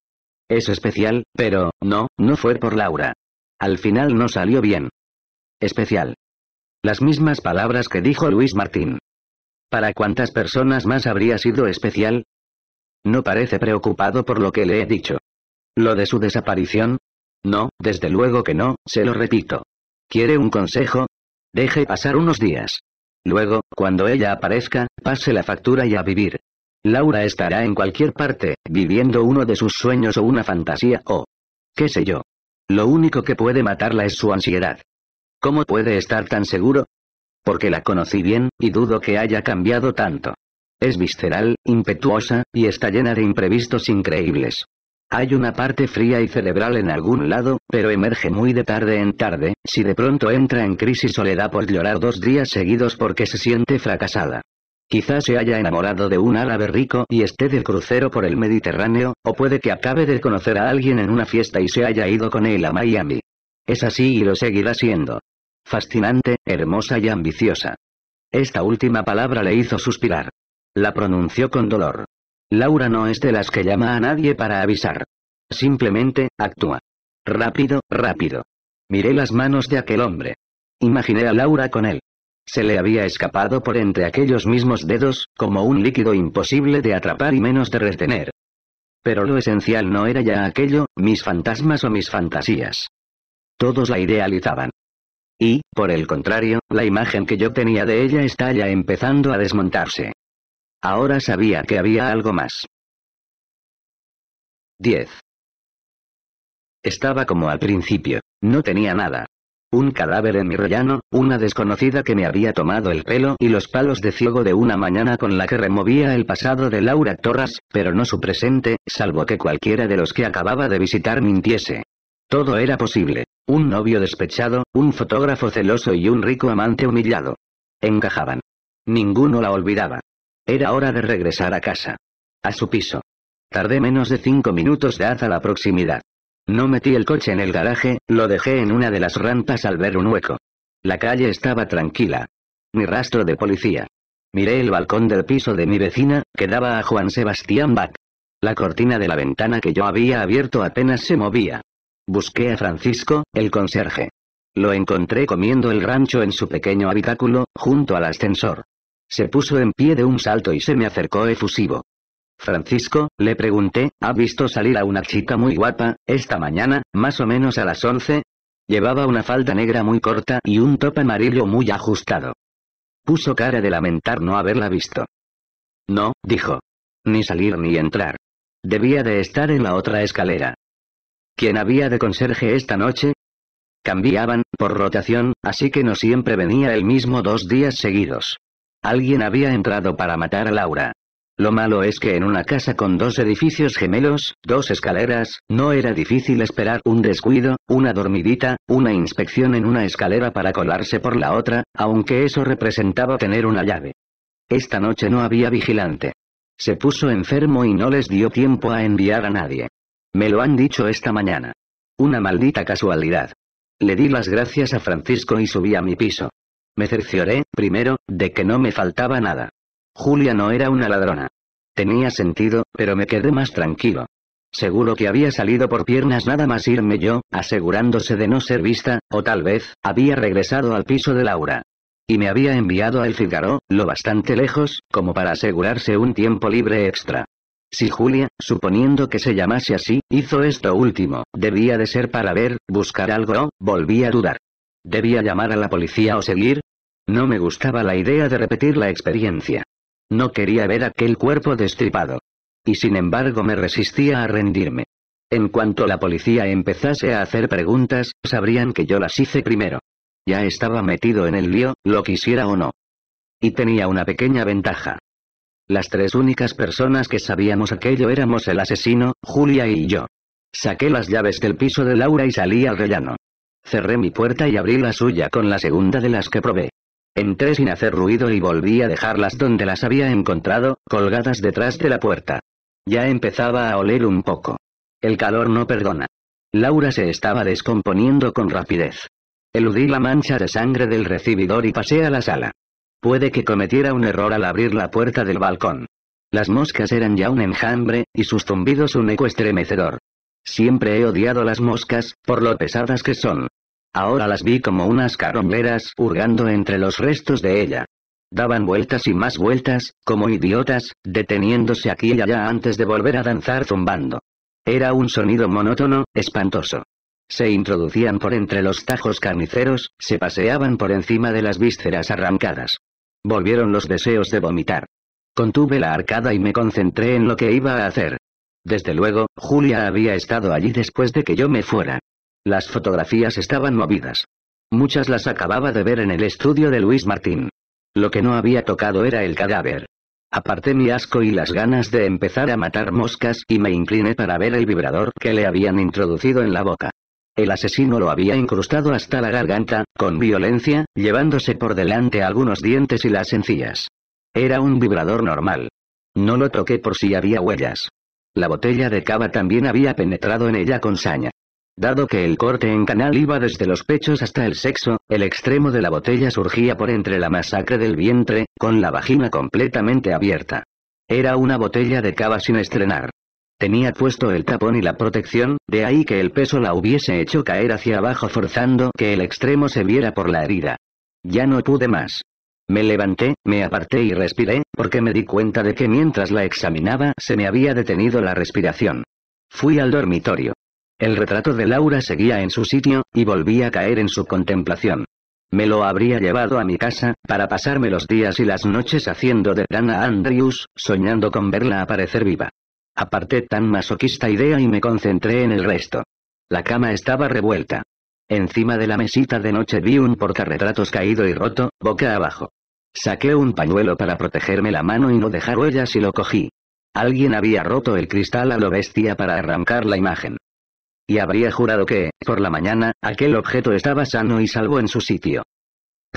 S1: Es especial, pero, no, no fue por Laura. Al final no salió bien. Especial. Las mismas palabras que dijo Luis Martín. ¿Para cuántas personas más habría sido especial? No parece preocupado por lo que le he dicho. ¿Lo de su desaparición? No, desde luego que no, se lo repito. ¿Quiere un consejo? Deje pasar unos días. Luego, cuando ella aparezca, pase la factura y a vivir. Laura estará en cualquier parte, viviendo uno de sus sueños o una fantasía o... qué sé yo. Lo único que puede matarla es su ansiedad. ¿Cómo puede estar tan seguro? Porque la conocí bien, y dudo que haya cambiado tanto. Es visceral, impetuosa, y está llena de imprevistos increíbles. Hay una parte fría y cerebral en algún lado, pero emerge muy de tarde en tarde, si de pronto entra en crisis o le da por llorar dos días seguidos porque se siente fracasada. Quizás se haya enamorado de un árabe rico y esté de crucero por el Mediterráneo, o puede que acabe de conocer a alguien en una fiesta y se haya ido con él a Miami. Es así y lo seguirá siendo. Fascinante, hermosa y ambiciosa. Esta última palabra le hizo suspirar. La pronunció con dolor. Laura no es de las que llama a nadie para avisar. Simplemente, actúa. Rápido, rápido. Miré las manos de aquel hombre. Imaginé a Laura con él. Se le había escapado por entre aquellos mismos dedos, como un líquido imposible de atrapar y menos de retener. Pero lo esencial no era ya aquello, mis fantasmas o mis fantasías. Todos la idealizaban. Y, por el contrario, la imagen que yo tenía de ella está ya empezando a desmontarse. Ahora sabía que había algo más. 10. Estaba como al principio, no tenía nada. Un cadáver en mi rellano, una desconocida que me había tomado el pelo y los palos de ciego de una mañana con la que removía el pasado de Laura Torras, pero no su presente, salvo que cualquiera de los que acababa de visitar mintiese. Todo era posible. Un novio despechado, un fotógrafo celoso y un rico amante humillado. Encajaban. Ninguno la olvidaba. Era hora de regresar a casa. A su piso. Tardé menos de cinco minutos de haz a la proximidad. No metí el coche en el garaje, lo dejé en una de las rampas al ver un hueco. La calle estaba tranquila. Ni rastro de policía. Miré el balcón del piso de mi vecina, que daba a Juan Sebastián Bach. La cortina de la ventana que yo había abierto apenas se movía. Busqué a Francisco, el conserje. Lo encontré comiendo el rancho en su pequeño habitáculo, junto al ascensor. Se puso en pie de un salto y se me acercó efusivo. Francisco, le pregunté, ¿ha visto salir a una chica muy guapa, esta mañana, más o menos a las once? Llevaba una falda negra muy corta y un top amarillo muy ajustado. Puso cara de lamentar no haberla visto. No, dijo. Ni salir ni entrar. Debía de estar en la otra escalera. ¿Quién había de conserje esta noche? Cambiaban, por rotación, así que no siempre venía el mismo dos días seguidos. Alguien había entrado para matar a Laura. Lo malo es que en una casa con dos edificios gemelos, dos escaleras, no era difícil esperar un descuido, una dormidita, una inspección en una escalera para colarse por la otra, aunque eso representaba tener una llave. Esta noche no había vigilante. Se puso enfermo y no les dio tiempo a enviar a nadie. Me lo han dicho esta mañana. Una maldita casualidad. Le di las gracias a Francisco y subí a mi piso. Me cercioré, primero, de que no me faltaba nada. Julia no era una ladrona. Tenía sentido, pero me quedé más tranquilo. Seguro que había salido por piernas nada más irme yo, asegurándose de no ser vista, o tal vez, había regresado al piso de Laura. Y me había enviado al Figaro, lo bastante lejos, como para asegurarse un tiempo libre extra. Si Julia, suponiendo que se llamase así, hizo esto último, debía de ser para ver, buscar algo o, volví a dudar. ¿Debía llamar a la policía o seguir? No me gustaba la idea de repetir la experiencia. No quería ver aquel cuerpo destripado. Y sin embargo me resistía a rendirme. En cuanto la policía empezase a hacer preguntas, sabrían que yo las hice primero. Ya estaba metido en el lío, lo quisiera o no. Y tenía una pequeña ventaja. Las tres únicas personas que sabíamos aquello éramos el asesino, Julia y yo. Saqué las llaves del piso de Laura y salí al rellano. Cerré mi puerta y abrí la suya con la segunda de las que probé. Entré sin hacer ruido y volví a dejarlas donde las había encontrado, colgadas detrás de la puerta. Ya empezaba a oler un poco. El calor no perdona. Laura se estaba descomponiendo con rapidez. Eludí la mancha de sangre del recibidor y pasé a la sala. Puede que cometiera un error al abrir la puerta del balcón. Las moscas eran ya un enjambre, y sus zumbidos un eco estremecedor. Siempre he odiado las moscas, por lo pesadas que son. Ahora las vi como unas carombleras, hurgando entre los restos de ella. Daban vueltas y más vueltas, como idiotas, deteniéndose aquí y allá antes de volver a danzar zumbando. Era un sonido monótono, espantoso. Se introducían por entre los tajos carniceros, se paseaban por encima de las vísceras arrancadas. Volvieron los deseos de vomitar. Contuve la arcada y me concentré en lo que iba a hacer. Desde luego, Julia había estado allí después de que yo me fuera. Las fotografías estaban movidas. Muchas las acababa de ver en el estudio de Luis Martín. Lo que no había tocado era el cadáver. Aparté mi asco y las ganas de empezar a matar moscas y me incliné para ver el vibrador que le habían introducido en la boca. El asesino lo había incrustado hasta la garganta, con violencia, llevándose por delante algunos dientes y las encías. Era un vibrador normal. No lo toqué por si había huellas. La botella de cava también había penetrado en ella con saña. Dado que el corte en canal iba desde los pechos hasta el sexo, el extremo de la botella surgía por entre la masacre del vientre, con la vagina completamente abierta. Era una botella de cava sin estrenar. Tenía puesto el tapón y la protección, de ahí que el peso la hubiese hecho caer hacia abajo forzando que el extremo se viera por la herida. Ya no pude más. Me levanté, me aparté y respiré, porque me di cuenta de que mientras la examinaba se me había detenido la respiración. Fui al dormitorio. El retrato de Laura seguía en su sitio, y volví a caer en su contemplación. Me lo habría llevado a mi casa, para pasarme los días y las noches haciendo de Dana Andrews, soñando con verla aparecer viva. Aparté tan masoquista idea y me concentré en el resto. La cama estaba revuelta. Encima de la mesita de noche vi un portarretratos caído y roto, boca abajo. Saqué un pañuelo para protegerme la mano y no dejar huellas y lo cogí. Alguien había roto el cristal a lo bestia para arrancar la imagen. Y habría jurado que, por la mañana, aquel objeto estaba sano y salvo en su sitio.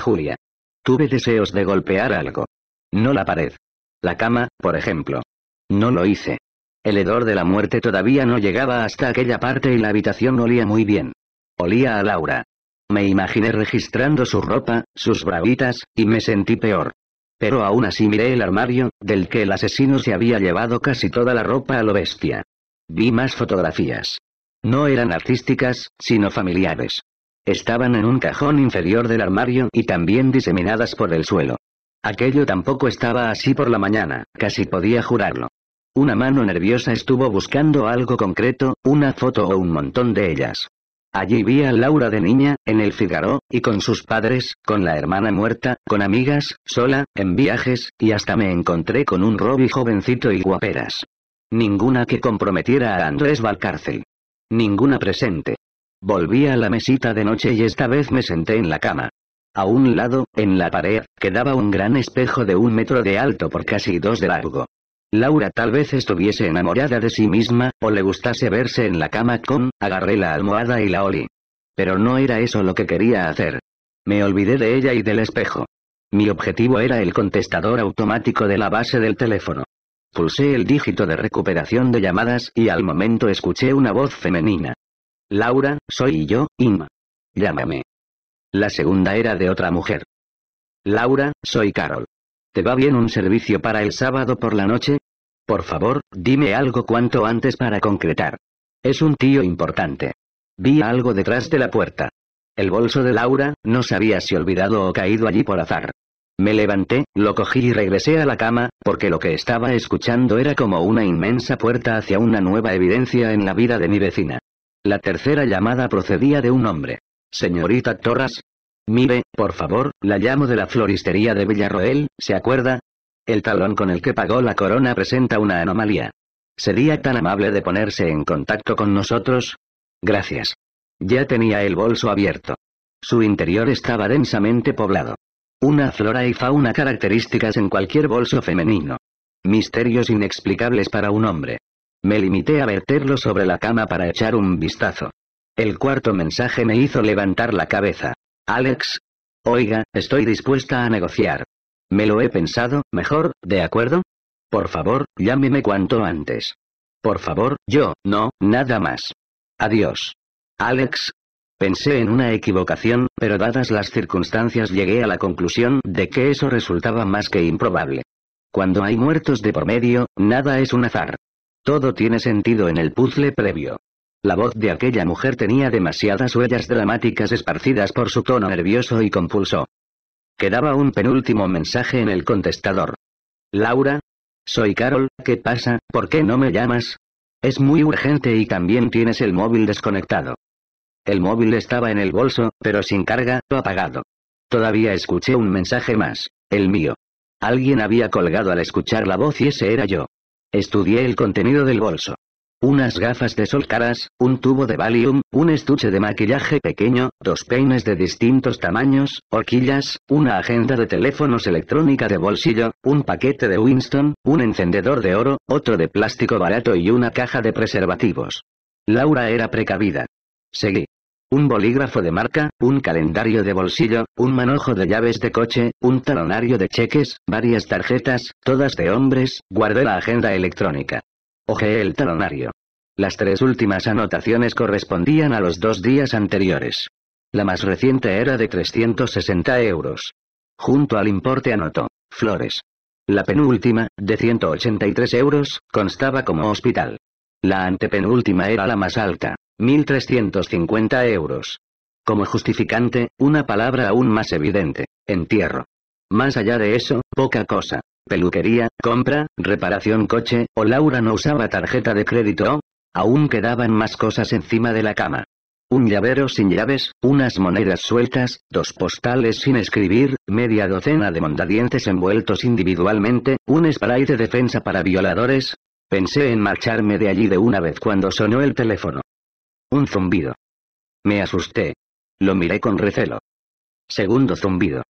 S1: Julia. Tuve deseos de golpear algo. No la pared. La cama, por ejemplo. No lo hice. El hedor de la muerte todavía no llegaba hasta aquella parte y la habitación olía muy bien. Olía a Laura. Me imaginé registrando su ropa, sus bravitas, y me sentí peor. Pero aún así miré el armario, del que el asesino se había llevado casi toda la ropa a lo bestia. Vi más fotografías. No eran artísticas, sino familiares. Estaban en un cajón inferior del armario y también diseminadas por el suelo. Aquello tampoco estaba así por la mañana, casi podía jurarlo. Una mano nerviosa estuvo buscando algo concreto, una foto o un montón de ellas. Allí vi a Laura de niña, en el Figaro, y con sus padres, con la hermana muerta, con amigas, sola, en viajes, y hasta me encontré con un Robby jovencito y guaperas. Ninguna que comprometiera a Andrés Valcárcel. Ninguna presente. Volví a la mesita de noche y esta vez me senté en la cama. A un lado, en la pared, quedaba un gran espejo de un metro de alto por casi dos de largo. Laura tal vez estuviese enamorada de sí misma, o le gustase verse en la cama con, agarré la almohada y la olí. Pero no era eso lo que quería hacer. Me olvidé de ella y del espejo. Mi objetivo era el contestador automático de la base del teléfono. Pulsé el dígito de recuperación de llamadas y al momento escuché una voz femenina. Laura, soy yo, Inma. Llámame. La segunda era de otra mujer. Laura, soy Carol. ¿Te va bien un servicio para el sábado por la noche? Por favor, dime algo cuanto antes para concretar. Es un tío importante. Vi algo detrás de la puerta. El bolso de Laura, no sabía si olvidado o caído allí por azar. Me levanté, lo cogí y regresé a la cama, porque lo que estaba escuchando era como una inmensa puerta hacia una nueva evidencia en la vida de mi vecina. La tercera llamada procedía de un hombre. Señorita Torres», Mire, por favor, la llamo de la floristería de Villarroel, ¿se acuerda? El talón con el que pagó la corona presenta una anomalía. ¿Sería tan amable de ponerse en contacto con nosotros? Gracias. Ya tenía el bolso abierto. Su interior estaba densamente poblado. Una flora y fauna características en cualquier bolso femenino. Misterios inexplicables para un hombre. Me limité a verterlo sobre la cama para echar un vistazo. El cuarto mensaje me hizo levantar la cabeza. Alex. Oiga, estoy dispuesta a negociar. Me lo he pensado, mejor, ¿de acuerdo? Por favor, llámeme cuanto antes. Por favor, yo, no, nada más. Adiós. Alex. Pensé en una equivocación, pero dadas las circunstancias llegué a la conclusión de que eso resultaba más que improbable. Cuando hay muertos de por medio, nada es un azar. Todo tiene sentido en el puzzle previo. La voz de aquella mujer tenía demasiadas huellas dramáticas esparcidas por su tono nervioso y compulso. Quedaba un penúltimo mensaje en el contestador. Laura. Soy Carol, ¿qué pasa? ¿Por qué no me llamas? Es muy urgente y también tienes el móvil desconectado. El móvil estaba en el bolso, pero sin carga, apagado. Todavía escuché un mensaje más, el mío. Alguien había colgado al escuchar la voz y ese era yo. Estudié el contenido del bolso unas gafas de sol caras, un tubo de Valium, un estuche de maquillaje pequeño, dos peines de distintos tamaños, horquillas, una agenda de teléfonos electrónica de bolsillo, un paquete de Winston, un encendedor de oro, otro de plástico barato y una caja de preservativos. Laura era precavida. Seguí. Un bolígrafo de marca, un calendario de bolsillo, un manojo de llaves de coche, un talonario de cheques, varias tarjetas, todas de hombres, guardé la agenda electrónica. Oje el talonario. Las tres últimas anotaciones correspondían a los dos días anteriores. La más reciente era de 360 euros. Junto al importe anotó, flores. La penúltima, de 183 euros, constaba como hospital. La antepenúltima era la más alta, 1.350 euros. Como justificante, una palabra aún más evidente, entierro. Más allá de eso, poca cosa. Peluquería, compra, reparación coche, o Laura no usaba tarjeta de crédito Aún quedaban más cosas encima de la cama. Un llavero sin llaves, unas monedas sueltas, dos postales sin escribir, media docena de mondadientes envueltos individualmente, un spray de defensa para violadores. Pensé en marcharme de allí de una vez cuando sonó el teléfono. Un zumbido. Me asusté. Lo miré con recelo. Segundo zumbido.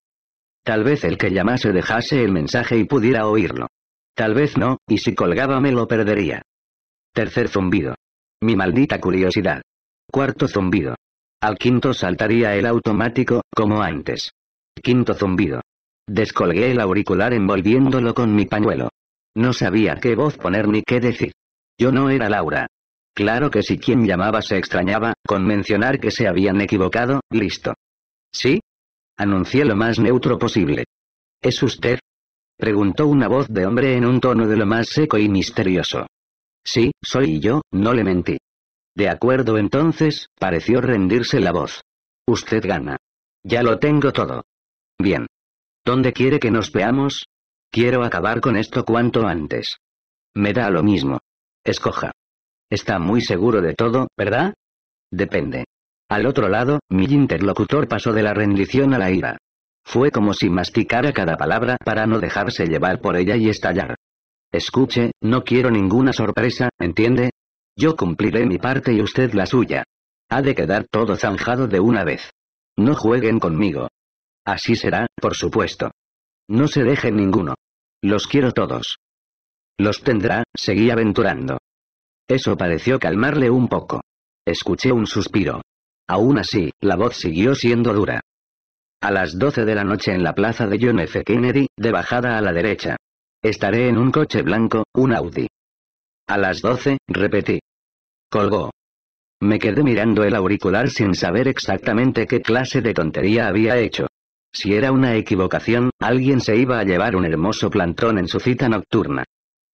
S1: Tal vez el que llamase dejase el mensaje y pudiera oírlo. Tal vez no, y si colgaba me lo perdería. Tercer zumbido. Mi maldita curiosidad. Cuarto zumbido. Al quinto saltaría el automático, como antes. Quinto zumbido. Descolgué el auricular envolviéndolo con mi pañuelo. No sabía qué voz poner ni qué decir. Yo no era Laura. Claro que si quien llamaba se extrañaba, con mencionar que se habían equivocado, listo. ¿Sí? Anuncié lo más neutro posible. ¿Es usted? Preguntó una voz de hombre en un tono de lo más seco y misterioso. Sí, soy yo, no le mentí. De acuerdo entonces, pareció rendirse la voz. Usted gana. Ya lo tengo todo. Bien. ¿Dónde quiere que nos veamos? Quiero acabar con esto cuanto antes. Me da lo mismo. Escoja. Está muy seguro de todo, ¿verdad? Depende. Al otro lado, mi interlocutor pasó de la rendición a la ira. Fue como si masticara cada palabra para no dejarse llevar por ella y estallar. Escuche, no quiero ninguna sorpresa, ¿entiende? Yo cumpliré mi parte y usted la suya. Ha de quedar todo zanjado de una vez. No jueguen conmigo. Así será, por supuesto. No se deje ninguno. Los quiero todos. Los tendrá, seguí aventurando. Eso pareció calmarle un poco. Escuché un suspiro. Aún así, la voz siguió siendo dura. A las 12 de la noche en la plaza de John F. Kennedy, de bajada a la derecha. Estaré en un coche blanco, un Audi. A las 12, repetí. Colgó. Me quedé mirando el auricular sin saber exactamente qué clase de tontería había hecho. Si era una equivocación, alguien se iba a llevar un hermoso plantón en su cita nocturna.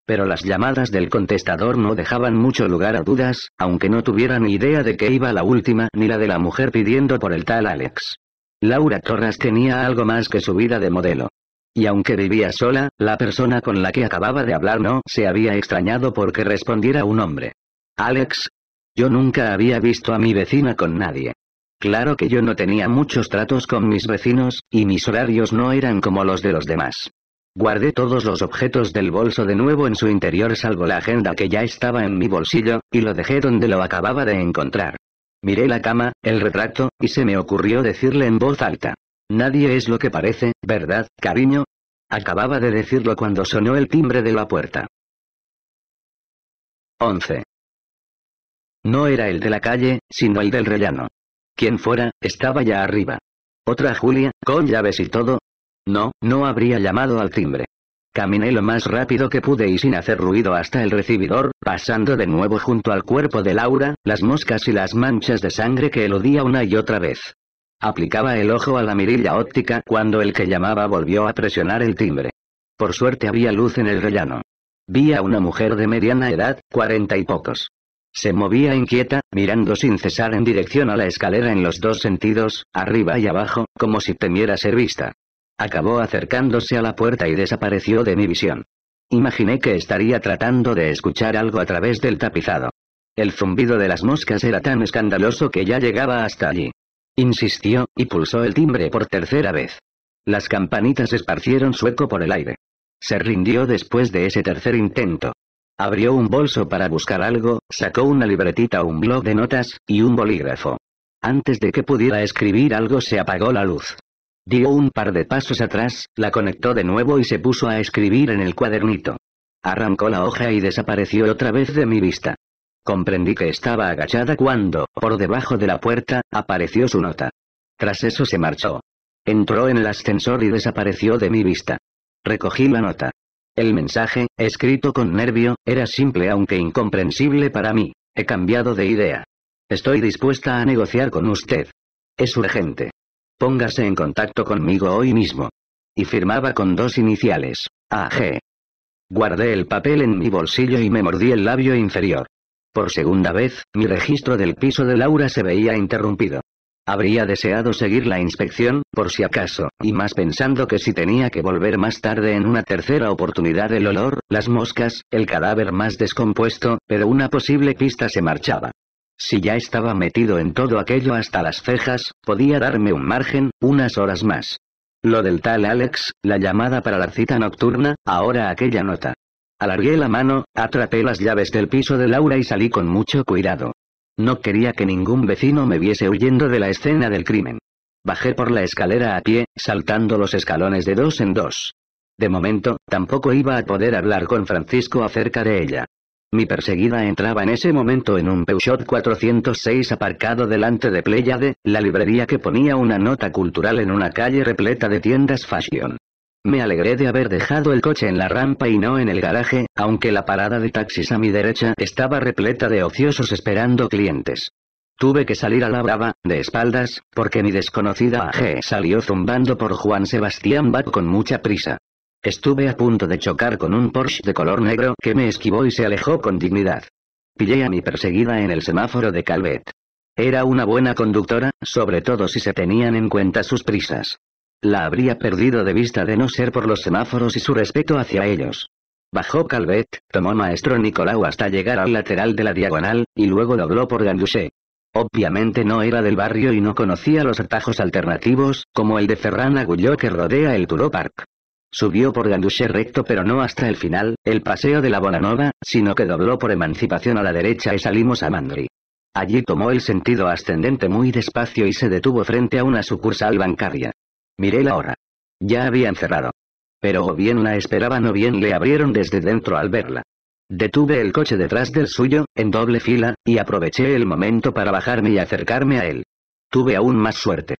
S1: Pero las llamadas del contestador no dejaban mucho lugar a dudas, aunque no tuviera ni idea de que iba la última ni la de la mujer pidiendo por el tal Alex. Laura Torres tenía algo más que su vida de modelo. Y aunque vivía sola, la persona con la que acababa de hablar no se había extrañado porque respondiera un hombre. Alex. Yo nunca había visto a mi vecina con nadie. Claro que yo no tenía muchos tratos con mis vecinos, y mis horarios no eran como los de los demás. Guardé todos los objetos del bolso de nuevo en su interior salvo la agenda que ya estaba en mi bolsillo, y lo dejé donde lo acababa de encontrar. Miré la cama, el retrato, y se me ocurrió decirle en voz alta. Nadie es lo que parece, ¿verdad, cariño? Acababa de decirlo cuando sonó el timbre de la puerta. 11. No era el de la calle, sino el del rellano. Quien fuera, estaba ya arriba. Otra Julia, con llaves y todo, no, no habría llamado al timbre. Caminé lo más rápido que pude y sin hacer ruido hasta el recibidor, pasando de nuevo junto al cuerpo de Laura, las moscas y las manchas de sangre que eludía una y otra vez. Aplicaba el ojo a la mirilla óptica cuando el que llamaba volvió a presionar el timbre. Por suerte había luz en el rellano. Vi a una mujer de mediana edad, cuarenta y pocos. Se movía inquieta, mirando sin cesar en dirección a la escalera en los dos sentidos, arriba y abajo, como si temiera ser vista. Acabó acercándose a la puerta y desapareció de mi visión. Imaginé que estaría tratando de escuchar algo a través del tapizado. El zumbido de las moscas era tan escandaloso que ya llegaba hasta allí. Insistió, y pulsó el timbre por tercera vez. Las campanitas esparcieron sueco por el aire. Se rindió después de ese tercer intento. Abrió un bolso para buscar algo, sacó una libretita un blog de notas, y un bolígrafo. Antes de que pudiera escribir algo se apagó la luz. Dio un par de pasos atrás, la conectó de nuevo y se puso a escribir en el cuadernito. Arrancó la hoja y desapareció otra vez de mi vista. Comprendí que estaba agachada cuando, por debajo de la puerta, apareció su nota. Tras eso se marchó. Entró en el ascensor y desapareció de mi vista. Recogí la nota. El mensaje, escrito con nervio, era simple aunque incomprensible para mí. He cambiado de idea. Estoy dispuesta a negociar con usted. Es urgente. Póngase en contacto conmigo hoy mismo. Y firmaba con dos iniciales. AG. Guardé el papel en mi bolsillo y me mordí el labio inferior. Por segunda vez, mi registro del piso de Laura se veía interrumpido. Habría deseado seguir la inspección, por si acaso, y más pensando que si tenía que volver más tarde en una tercera oportunidad el olor, las moscas, el cadáver más descompuesto, pero una posible pista se marchaba. Si ya estaba metido en todo aquello hasta las cejas, podía darme un margen, unas horas más. Lo del tal Alex, la llamada para la cita nocturna, ahora aquella nota. Alargué la mano, atrapé las llaves del piso de Laura y salí con mucho cuidado. No quería que ningún vecino me viese huyendo de la escena del crimen. Bajé por la escalera a pie, saltando los escalones de dos en dos. De momento, tampoco iba a poder hablar con Francisco acerca de ella. Mi perseguida entraba en ese momento en un Peugeot 406 aparcado delante de Pléyade, la librería que ponía una nota cultural en una calle repleta de tiendas fashion. Me alegré de haber dejado el coche en la rampa y no en el garaje, aunque la parada de taxis a mi derecha estaba repleta de ociosos esperando clientes. Tuve que salir a la brava, de espaldas, porque mi desconocida AG salió zumbando por Juan Sebastián Bach con mucha prisa. Estuve a punto de chocar con un Porsche de color negro que me esquivó y se alejó con dignidad. Pillé a mi perseguida en el semáforo de Calvet. Era una buena conductora, sobre todo si se tenían en cuenta sus prisas. La habría perdido de vista de no ser por los semáforos y su respeto hacia ellos. Bajó Calvet, tomó Maestro Nicolau hasta llegar al lateral de la diagonal, y luego dobló por Ganduché. Obviamente no era del barrio y no conocía los atajos alternativos, como el de Ferran Agulló que rodea el Turo Subió por Ganduché recto pero no hasta el final, el paseo de la Bonanova, sino que dobló por emancipación a la derecha y salimos a Mandri. Allí tomó el sentido ascendente muy despacio y se detuvo frente a una sucursal bancaria. Miré la hora. Ya habían cerrado. Pero o bien la esperaban o bien le abrieron desde dentro al verla. Detuve el coche detrás del suyo, en doble fila, y aproveché el momento para bajarme y acercarme a él. Tuve aún más suerte.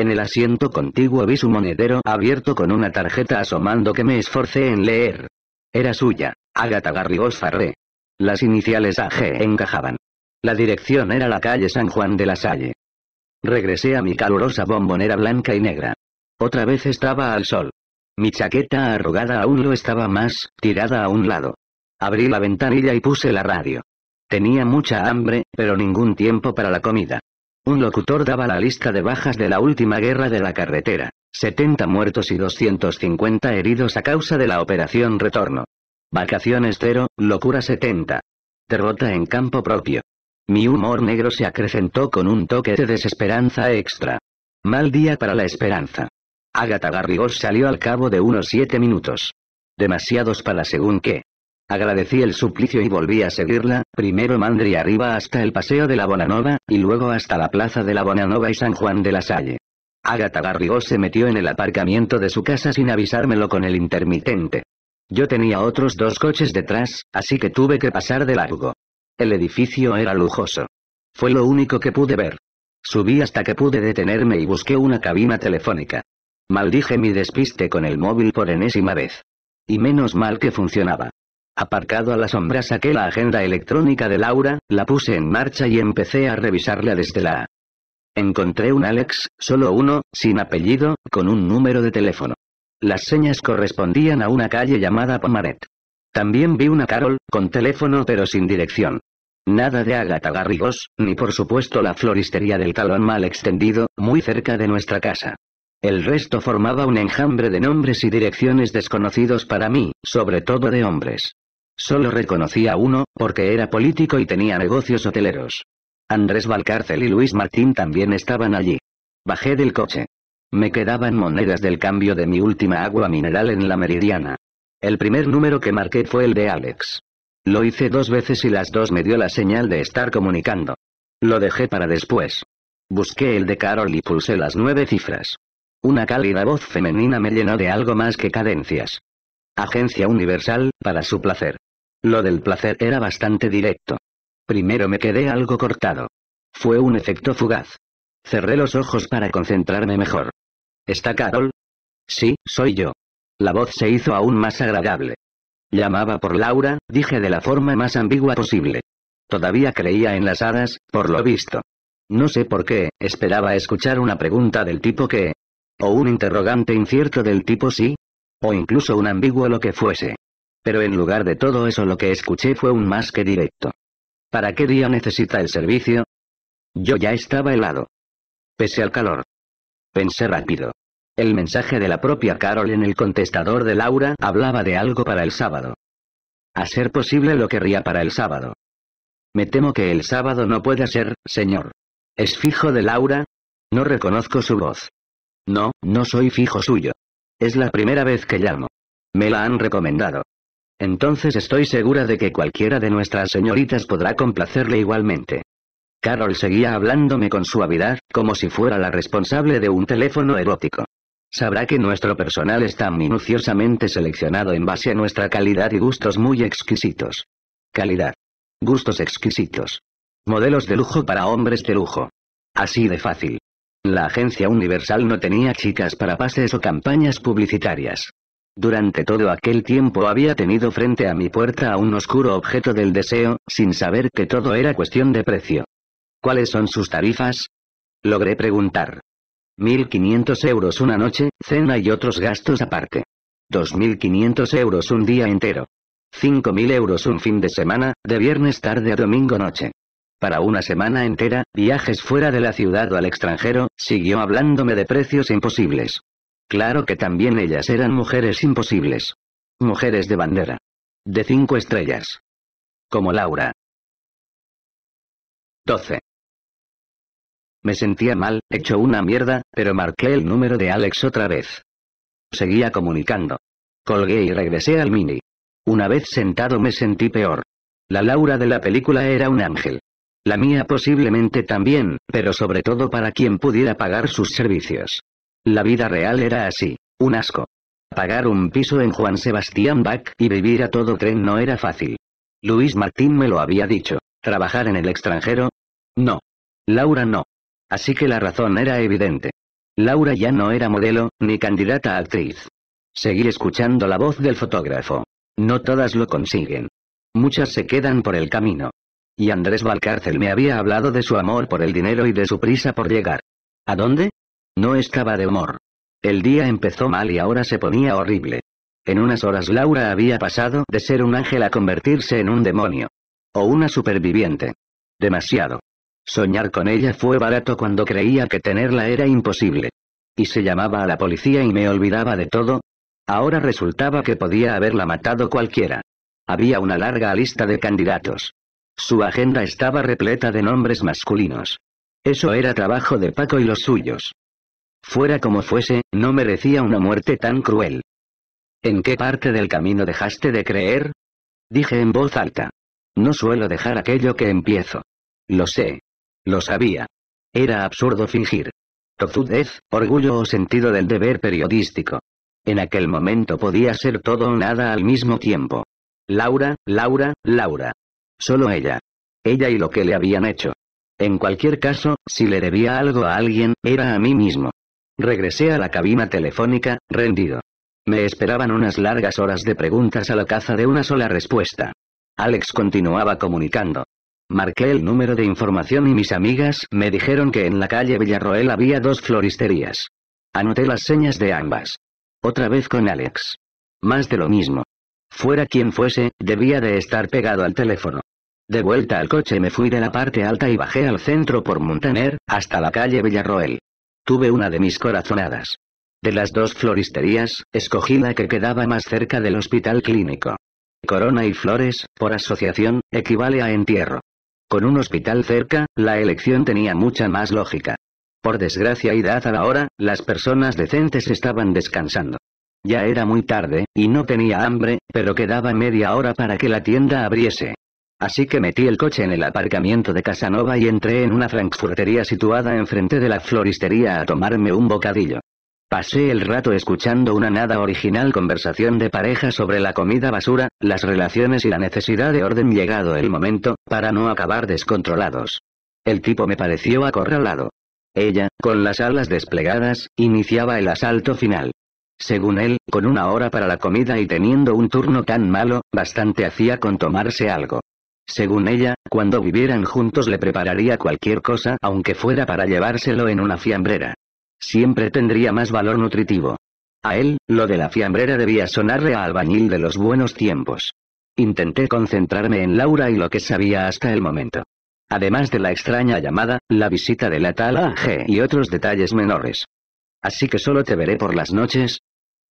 S1: En el asiento contiguo vi su monedero abierto con una tarjeta asomando que me esforcé en leer. Era suya, Agatha Garrigós Farré. Las iniciales AG encajaban. La dirección era la calle San Juan de la Salle. Regresé a mi calurosa bombonera blanca y negra. Otra vez estaba al sol. Mi chaqueta arrugada aún lo estaba más, tirada a un lado. Abrí la ventanilla y puse la radio. Tenía mucha hambre, pero ningún tiempo para la comida. Un locutor daba la lista de bajas de la última guerra de la carretera, 70 muertos y 250 heridos a causa de la operación retorno. Vacaciones cero, locura 70. Derrota en campo propio. Mi humor negro se acrecentó con un toque de desesperanza extra. Mal día para la esperanza. Agatha Garrigós salió al cabo de unos 7 minutos. Demasiados para según qué. Agradecí el suplicio y volví a seguirla, primero Mandri arriba hasta el Paseo de la Bonanova, y luego hasta la Plaza de la Bonanova y San Juan de la Salle. Agatha Garrigó se metió en el aparcamiento de su casa sin avisármelo con el intermitente. Yo tenía otros dos coches detrás, así que tuve que pasar de largo. El edificio era lujoso. Fue lo único que pude ver. Subí hasta que pude detenerme y busqué una cabina telefónica. Maldije mi despiste con el móvil por enésima vez. Y menos mal que funcionaba. Aparcado a la sombra saqué la agenda electrónica de Laura, la puse en marcha y empecé a revisarla desde la... Encontré un Alex, solo uno, sin apellido, con un número de teléfono. Las señas correspondían a una calle llamada Pomaret. También vi una Carol, con teléfono pero sin dirección. Nada de Agatha Garrigos, ni por supuesto la floristería del talón mal extendido, muy cerca de nuestra casa. El resto formaba un enjambre de nombres y direcciones desconocidos para mí, sobre todo de hombres. Solo reconocía uno, porque era político y tenía negocios hoteleros. Andrés Valcárcel y Luis Martín también estaban allí. Bajé del coche. Me quedaban monedas del cambio de mi última agua mineral en la meridiana. El primer número que marqué fue el de Alex. Lo hice dos veces y las dos me dio la señal de estar comunicando. Lo dejé para después. Busqué el de Carol y pulsé las nueve cifras. Una cálida voz femenina me llenó de algo más que cadencias. Agencia Universal, para su placer. Lo del placer era bastante directo. Primero me quedé algo cortado. Fue un efecto fugaz. Cerré los ojos para concentrarme mejor. ¿Está Carol? Sí, soy yo. La voz se hizo aún más agradable. Llamaba por Laura, dije de la forma más ambigua posible. Todavía creía en las hadas, por lo visto. No sé por qué, esperaba escuchar una pregunta del tipo que... o un interrogante incierto del tipo sí, o incluso un ambiguo lo que fuese. Pero en lugar de todo eso lo que escuché fue un más que directo. ¿Para qué día necesita el servicio? Yo ya estaba helado. Pese al calor. Pensé rápido. El mensaje de la propia Carol en el contestador de Laura hablaba de algo para el sábado. A ser posible lo querría para el sábado. Me temo que el sábado no puede ser, señor. ¿Es fijo de Laura? No reconozco su voz. No, no soy fijo suyo. Es la primera vez que llamo. Me la han recomendado. Entonces estoy segura de que cualquiera de nuestras señoritas podrá complacerle igualmente. Carol seguía hablándome con suavidad, como si fuera la responsable de un teléfono erótico. Sabrá que nuestro personal está minuciosamente seleccionado en base a nuestra calidad y gustos muy exquisitos. Calidad. Gustos exquisitos. Modelos de lujo para hombres de lujo. Así de fácil. La agencia universal no tenía chicas para pases o campañas publicitarias. Durante todo aquel tiempo había tenido frente a mi puerta a un oscuro objeto del deseo, sin saber que todo era cuestión de precio. ¿Cuáles son sus tarifas? Logré preguntar. 1.500 euros una noche, cena y otros gastos aparte. 2.500 euros un día entero. 5.000 euros un fin de semana, de viernes tarde a domingo noche. Para una semana entera, viajes fuera de la ciudad o al extranjero, siguió hablándome de precios imposibles. Claro que también ellas eran mujeres imposibles. Mujeres de bandera. De cinco estrellas. Como Laura. 12. Me sentía mal, hecho una mierda, pero marqué el número de Alex otra vez. Seguía comunicando. Colgué y regresé al mini. Una vez sentado me sentí peor. La Laura de la película era un ángel. La mía posiblemente también, pero sobre todo para quien pudiera pagar sus servicios. La vida real era así, un asco. Pagar un piso en Juan Sebastián Bach y vivir a todo tren no era fácil. Luis Martín me lo había dicho, ¿trabajar en el extranjero? No. Laura no. Así que la razón era evidente. Laura ya no era modelo, ni candidata a actriz. Seguir escuchando la voz del fotógrafo. No todas lo consiguen. Muchas se quedan por el camino. Y Andrés Valcárcel me había hablado de su amor por el dinero y de su prisa por llegar. ¿A dónde? No estaba de humor. El día empezó mal y ahora se ponía horrible. En unas horas Laura había pasado de ser un ángel a convertirse en un demonio. O una superviviente. Demasiado. Soñar con ella fue barato cuando creía que tenerla era imposible. Y se llamaba a la policía y me olvidaba de todo. Ahora resultaba que podía haberla matado cualquiera. Había una larga lista de candidatos. Su agenda estaba repleta de nombres masculinos. Eso era trabajo de Paco y los suyos. Fuera como fuese, no merecía una muerte tan cruel. ¿En qué parte del camino dejaste de creer? Dije en voz alta. No suelo dejar aquello que empiezo. Lo sé. Lo sabía. Era absurdo fingir. Tozudez, orgullo o sentido del deber periodístico. En aquel momento podía ser todo o nada al mismo tiempo. Laura, Laura, Laura. Solo ella. Ella y lo que le habían hecho. En cualquier caso, si le debía algo a alguien, era a mí mismo. Regresé a la cabina telefónica, rendido. Me esperaban unas largas horas de preguntas a la caza de una sola respuesta. Alex continuaba comunicando. Marqué el número de información y mis amigas me dijeron que en la calle Villarroel había dos floristerías. Anoté las señas de ambas. Otra vez con Alex. Más de lo mismo. Fuera quien fuese, debía de estar pegado al teléfono. De vuelta al coche me fui de la parte alta y bajé al centro por Montaner, hasta la calle Villarroel. Tuve una de mis corazonadas. De las dos floristerías, escogí la que quedaba más cerca del hospital clínico. Corona y flores, por asociación, equivale a entierro. Con un hospital cerca, la elección tenía mucha más lógica. Por desgracia y dada la hora, las personas decentes estaban descansando. Ya era muy tarde, y no tenía hambre, pero quedaba media hora para que la tienda abriese. Así que metí el coche en el aparcamiento de Casanova y entré en una frankfurtería situada enfrente de la floristería a tomarme un bocadillo. Pasé el rato escuchando una nada original conversación de pareja sobre la comida basura, las relaciones y la necesidad de orden llegado el momento, para no acabar descontrolados. El tipo me pareció acorralado. Ella, con las alas desplegadas, iniciaba el asalto final. Según él, con una hora para la comida y teniendo un turno tan malo, bastante hacía con tomarse algo. Según ella, cuando vivieran juntos le prepararía cualquier cosa aunque fuera para llevárselo en una fiambrera. Siempre tendría más valor nutritivo. A él, lo de la fiambrera debía sonarle a albañil de los buenos tiempos. Intenté concentrarme en Laura y lo que sabía hasta el momento. Además de la extraña llamada, la visita de la tal AG y otros detalles menores. Así que solo te veré por las noches.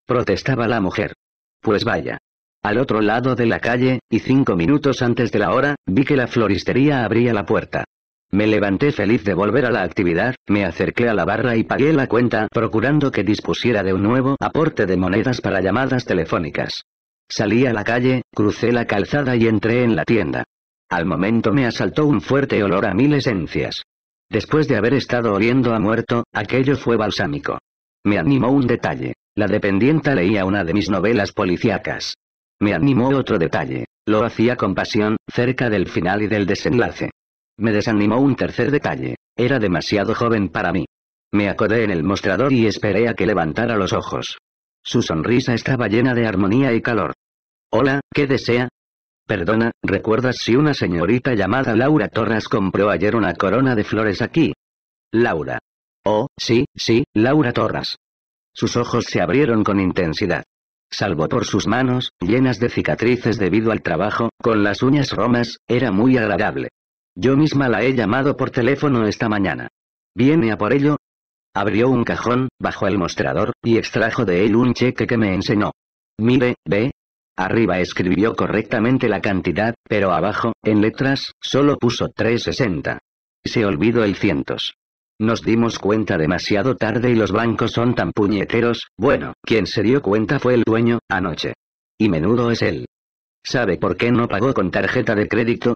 S1: Protestaba la mujer. Pues vaya al otro lado de la calle, y cinco minutos antes de la hora, vi que la floristería abría la puerta. Me levanté feliz de volver a la actividad, me acerqué a la barra y pagué la cuenta procurando que dispusiera de un nuevo aporte de monedas para llamadas telefónicas. Salí a la calle, crucé la calzada y entré en la tienda. Al momento me asaltó un fuerte olor a mil esencias. Después de haber estado oliendo a muerto, aquello fue balsámico. Me animó un detalle. La dependienta leía una de mis novelas policíacas. Me animó otro detalle. Lo hacía con pasión, cerca del final y del desenlace. Me desanimó un tercer detalle. Era demasiado joven para mí. Me acodé en el mostrador y esperé a que levantara los ojos. Su sonrisa estaba llena de armonía y calor. Hola, ¿qué desea? Perdona, ¿recuerdas si una señorita llamada Laura Torres compró ayer una corona de flores aquí? Laura. Oh, sí, sí, Laura Torres. Sus ojos se abrieron con intensidad. Salvo por sus manos, llenas de cicatrices debido al trabajo, con las uñas romas, era muy agradable. Yo misma la he llamado por teléfono esta mañana. ¿Viene a por ello? Abrió un cajón, bajo el mostrador, y extrajo de él un cheque que me enseñó. Mire, ve, Arriba escribió correctamente la cantidad, pero abajo, en letras, solo puso 360. Se olvidó el cientos. Nos dimos cuenta demasiado tarde y los bancos son tan puñeteros, bueno, quien se dio cuenta fue el dueño, anoche. Y menudo es él. ¿Sabe por qué no pagó con tarjeta de crédito?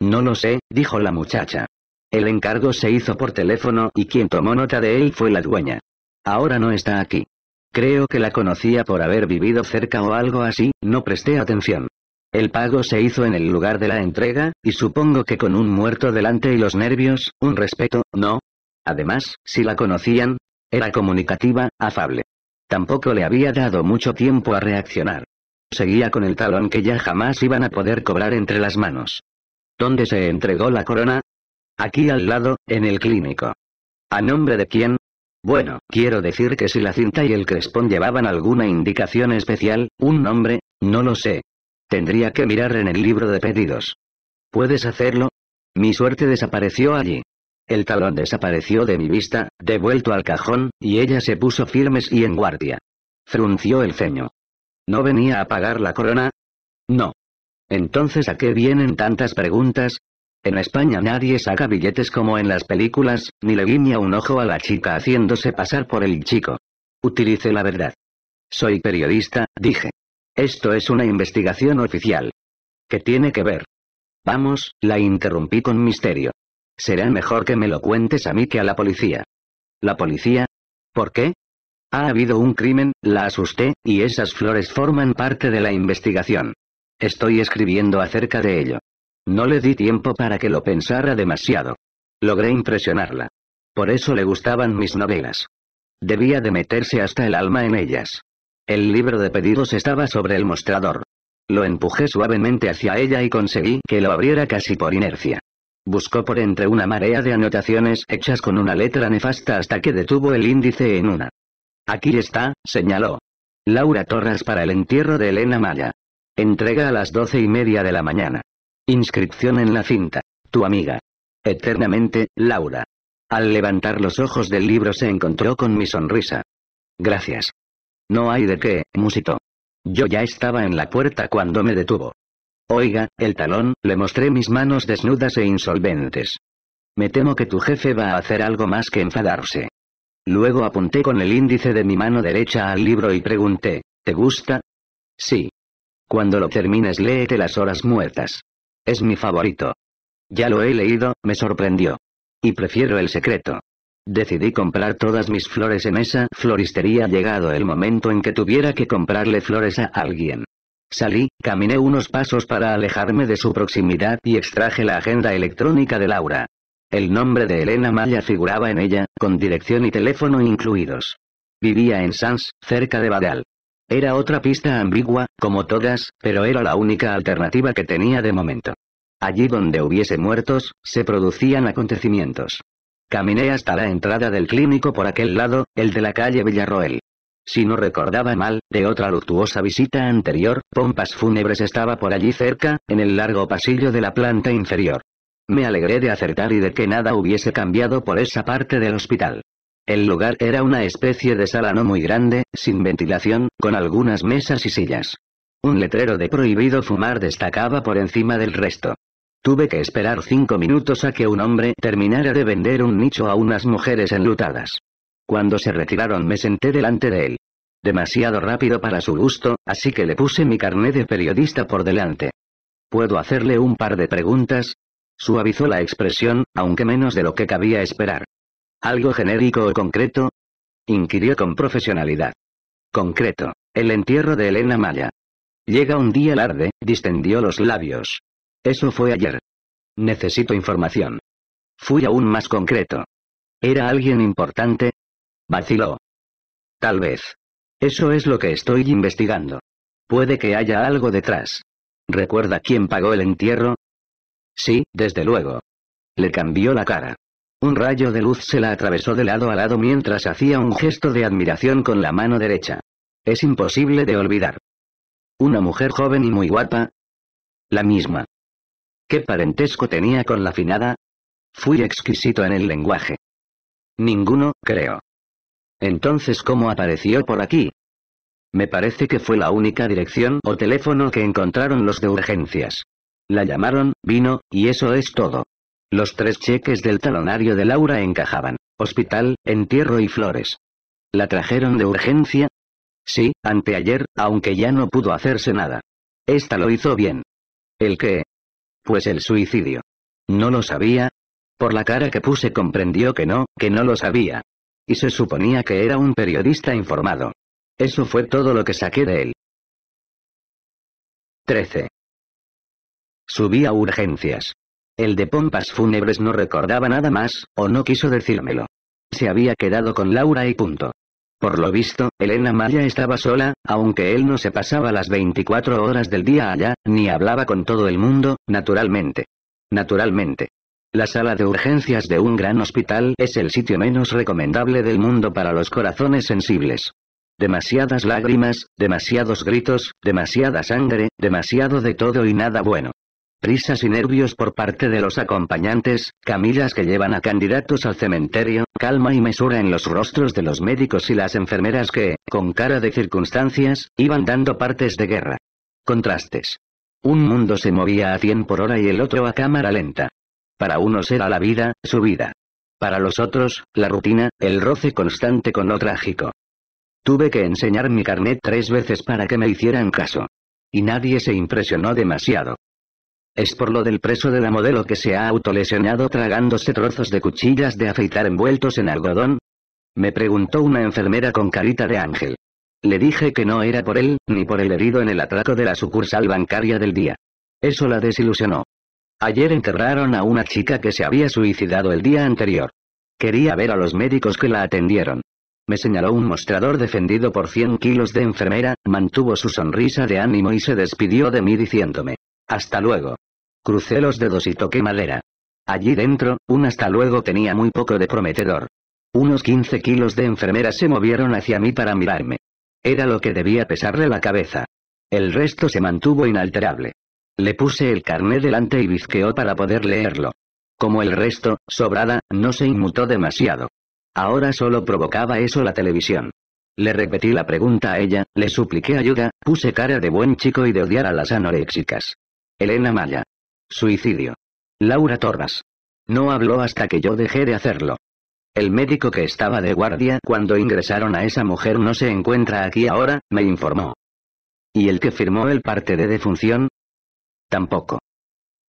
S1: No lo sé, dijo la muchacha. El encargo se hizo por teléfono y quien tomó nota de él fue la dueña. Ahora no está aquí. Creo que la conocía por haber vivido cerca o algo así, no presté atención. El pago se hizo en el lugar de la entrega, y supongo que con un muerto delante y los nervios, un respeto, ¿no? Además, si la conocían, era comunicativa, afable. Tampoco le había dado mucho tiempo a reaccionar. Seguía con el talón que ya jamás iban a poder cobrar entre las manos. ¿Dónde se entregó la corona? Aquí al lado, en el clínico. ¿A nombre de quién? Bueno, quiero decir que si la cinta y el crespón llevaban alguna indicación especial, un nombre, no lo sé. Tendría que mirar en el libro de pedidos. ¿Puedes hacerlo? Mi suerte desapareció allí. El talón desapareció de mi vista, devuelto al cajón, y ella se puso firmes y en guardia. Frunció el ceño. ¿No venía a pagar la corona? No. Entonces, ¿a qué vienen tantas preguntas? En España nadie saca billetes como en las películas, ni le guiña un ojo a la chica haciéndose pasar por el chico. Utilice la verdad. Soy periodista, dije. Esto es una investigación oficial. ¿Qué tiene que ver? Vamos, la interrumpí con misterio. Será mejor que me lo cuentes a mí que a la policía. ¿La policía? ¿Por qué? Ha habido un crimen, la asusté, y esas flores forman parte de la investigación. Estoy escribiendo acerca de ello. No le di tiempo para que lo pensara demasiado. Logré impresionarla. Por eso le gustaban mis novelas. Debía de meterse hasta el alma en ellas. El libro de pedidos estaba sobre el mostrador. Lo empujé suavemente hacia ella y conseguí que lo abriera casi por inercia. Buscó por entre una marea de anotaciones hechas con una letra nefasta hasta que detuvo el índice en una. Aquí está, señaló. Laura Torres para el entierro de Elena Maya. Entrega a las doce y media de la mañana. Inscripción en la cinta. Tu amiga. Eternamente, Laura. Al levantar los ojos del libro se encontró con mi sonrisa. Gracias. No hay de qué, musito. Yo ya estaba en la puerta cuando me detuvo. Oiga, el talón, le mostré mis manos desnudas e insolventes. Me temo que tu jefe va a hacer algo más que enfadarse. Luego apunté con el índice de mi mano derecha al libro y pregunté, ¿te gusta? Sí. Cuando lo termines léete las horas muertas. Es mi favorito. Ya lo he leído, me sorprendió. Y prefiero el secreto. Decidí comprar todas mis flores en esa floristería llegado el momento en que tuviera que comprarle flores a alguien. Salí, caminé unos pasos para alejarme de su proximidad y extraje la agenda electrónica de Laura. El nombre de Elena Maya figuraba en ella, con dirección y teléfono incluidos. Vivía en Sans, cerca de Badal. Era otra pista ambigua, como todas, pero era la única alternativa que tenía de momento. Allí donde hubiese muertos, se producían acontecimientos. Caminé hasta la entrada del clínico por aquel lado, el de la calle Villarroel. Si no recordaba mal, de otra luctuosa visita anterior, Pompas Fúnebres estaba por allí cerca, en el largo pasillo de la planta inferior. Me alegré de acertar y de que nada hubiese cambiado por esa parte del hospital. El lugar era una especie de sala no muy grande, sin ventilación, con algunas mesas y sillas. Un letrero de prohibido fumar destacaba por encima del resto. Tuve que esperar cinco minutos a que un hombre terminara de vender un nicho a unas mujeres enlutadas. Cuando se retiraron me senté delante de él. Demasiado rápido para su gusto, así que le puse mi carné de periodista por delante. ¿Puedo hacerle un par de preguntas? Suavizó la expresión, aunque menos de lo que cabía esperar. ¿Algo genérico o concreto? Inquirió con profesionalidad. Concreto. El entierro de Elena Maya. Llega un día tarde. distendió los labios. Eso fue ayer. Necesito información. Fui aún más concreto. ¿Era alguien importante? Vaciló. Tal vez. Eso es lo que estoy investigando. Puede que haya algo detrás. ¿Recuerda quién pagó el entierro? Sí, desde luego. Le cambió la cara. Un rayo de luz se la atravesó de lado a lado mientras hacía un gesto de admiración con la mano derecha. Es imposible de olvidar. Una mujer joven y muy guapa. La misma. ¿Qué parentesco tenía con la finada? Fui exquisito en el lenguaje. Ninguno, creo. Entonces ¿cómo apareció por aquí? Me parece que fue la única dirección o teléfono que encontraron los de urgencias. La llamaron, vino, y eso es todo. Los tres cheques del talonario de Laura encajaban. Hospital, entierro y flores. ¿La trajeron de urgencia? Sí, anteayer, aunque ya no pudo hacerse nada. Esta lo hizo bien. ¿El qué? Pues el suicidio. ¿No lo sabía? Por la cara que puse comprendió que no, que no lo sabía. Y se suponía que era un periodista informado. Eso fue todo lo que saqué de él. 13. Subí a urgencias. El de pompas fúnebres no recordaba nada más, o no quiso decírmelo. Se había quedado con Laura y punto. Por lo visto, Elena Maya estaba sola, aunque él no se pasaba las 24 horas del día allá, ni hablaba con todo el mundo, naturalmente. Naturalmente. La sala de urgencias de un gran hospital es el sitio menos recomendable del mundo para los corazones sensibles. Demasiadas lágrimas, demasiados gritos, demasiada sangre, demasiado de todo y nada bueno. Prisas y nervios por parte de los acompañantes, camillas que llevan a candidatos al cementerio, calma y mesura en los rostros de los médicos y las enfermeras que, con cara de circunstancias, iban dando partes de guerra. Contrastes. Un mundo se movía a 100 por hora y el otro a cámara lenta. Para unos era la vida, su vida. Para los otros, la rutina, el roce constante con lo trágico. Tuve que enseñar mi carnet tres veces para que me hicieran caso. Y nadie se impresionó demasiado. Es por lo del preso de la modelo que se ha autolesionado tragándose trozos de cuchillas de afeitar envueltos en algodón. Me preguntó una enfermera con carita de ángel. Le dije que no era por él, ni por el herido en el atraco de la sucursal bancaria del día. Eso la desilusionó. Ayer enterraron a una chica que se había suicidado el día anterior. Quería ver a los médicos que la atendieron. Me señaló un mostrador defendido por 100 kilos de enfermera, mantuvo su sonrisa de ánimo y se despidió de mí diciéndome. Hasta luego. Crucé los dedos y toqué madera. Allí dentro, un hasta luego tenía muy poco de prometedor. Unos 15 kilos de enfermera se movieron hacia mí para mirarme. Era lo que debía pesarle la cabeza. El resto se mantuvo inalterable. Le puse el carné delante y bizqueó para poder leerlo. Como el resto, sobrada, no se inmutó demasiado. Ahora solo provocaba eso la televisión. Le repetí la pregunta a ella, le supliqué ayuda, puse cara de buen chico y de odiar a las anoréxicas. Elena Maya. Suicidio. Laura Torras. No habló hasta que yo dejé de hacerlo. El médico que estaba de guardia cuando ingresaron a esa mujer no se encuentra aquí ahora, me informó. ¿Y el que firmó el parte de defunción? tampoco.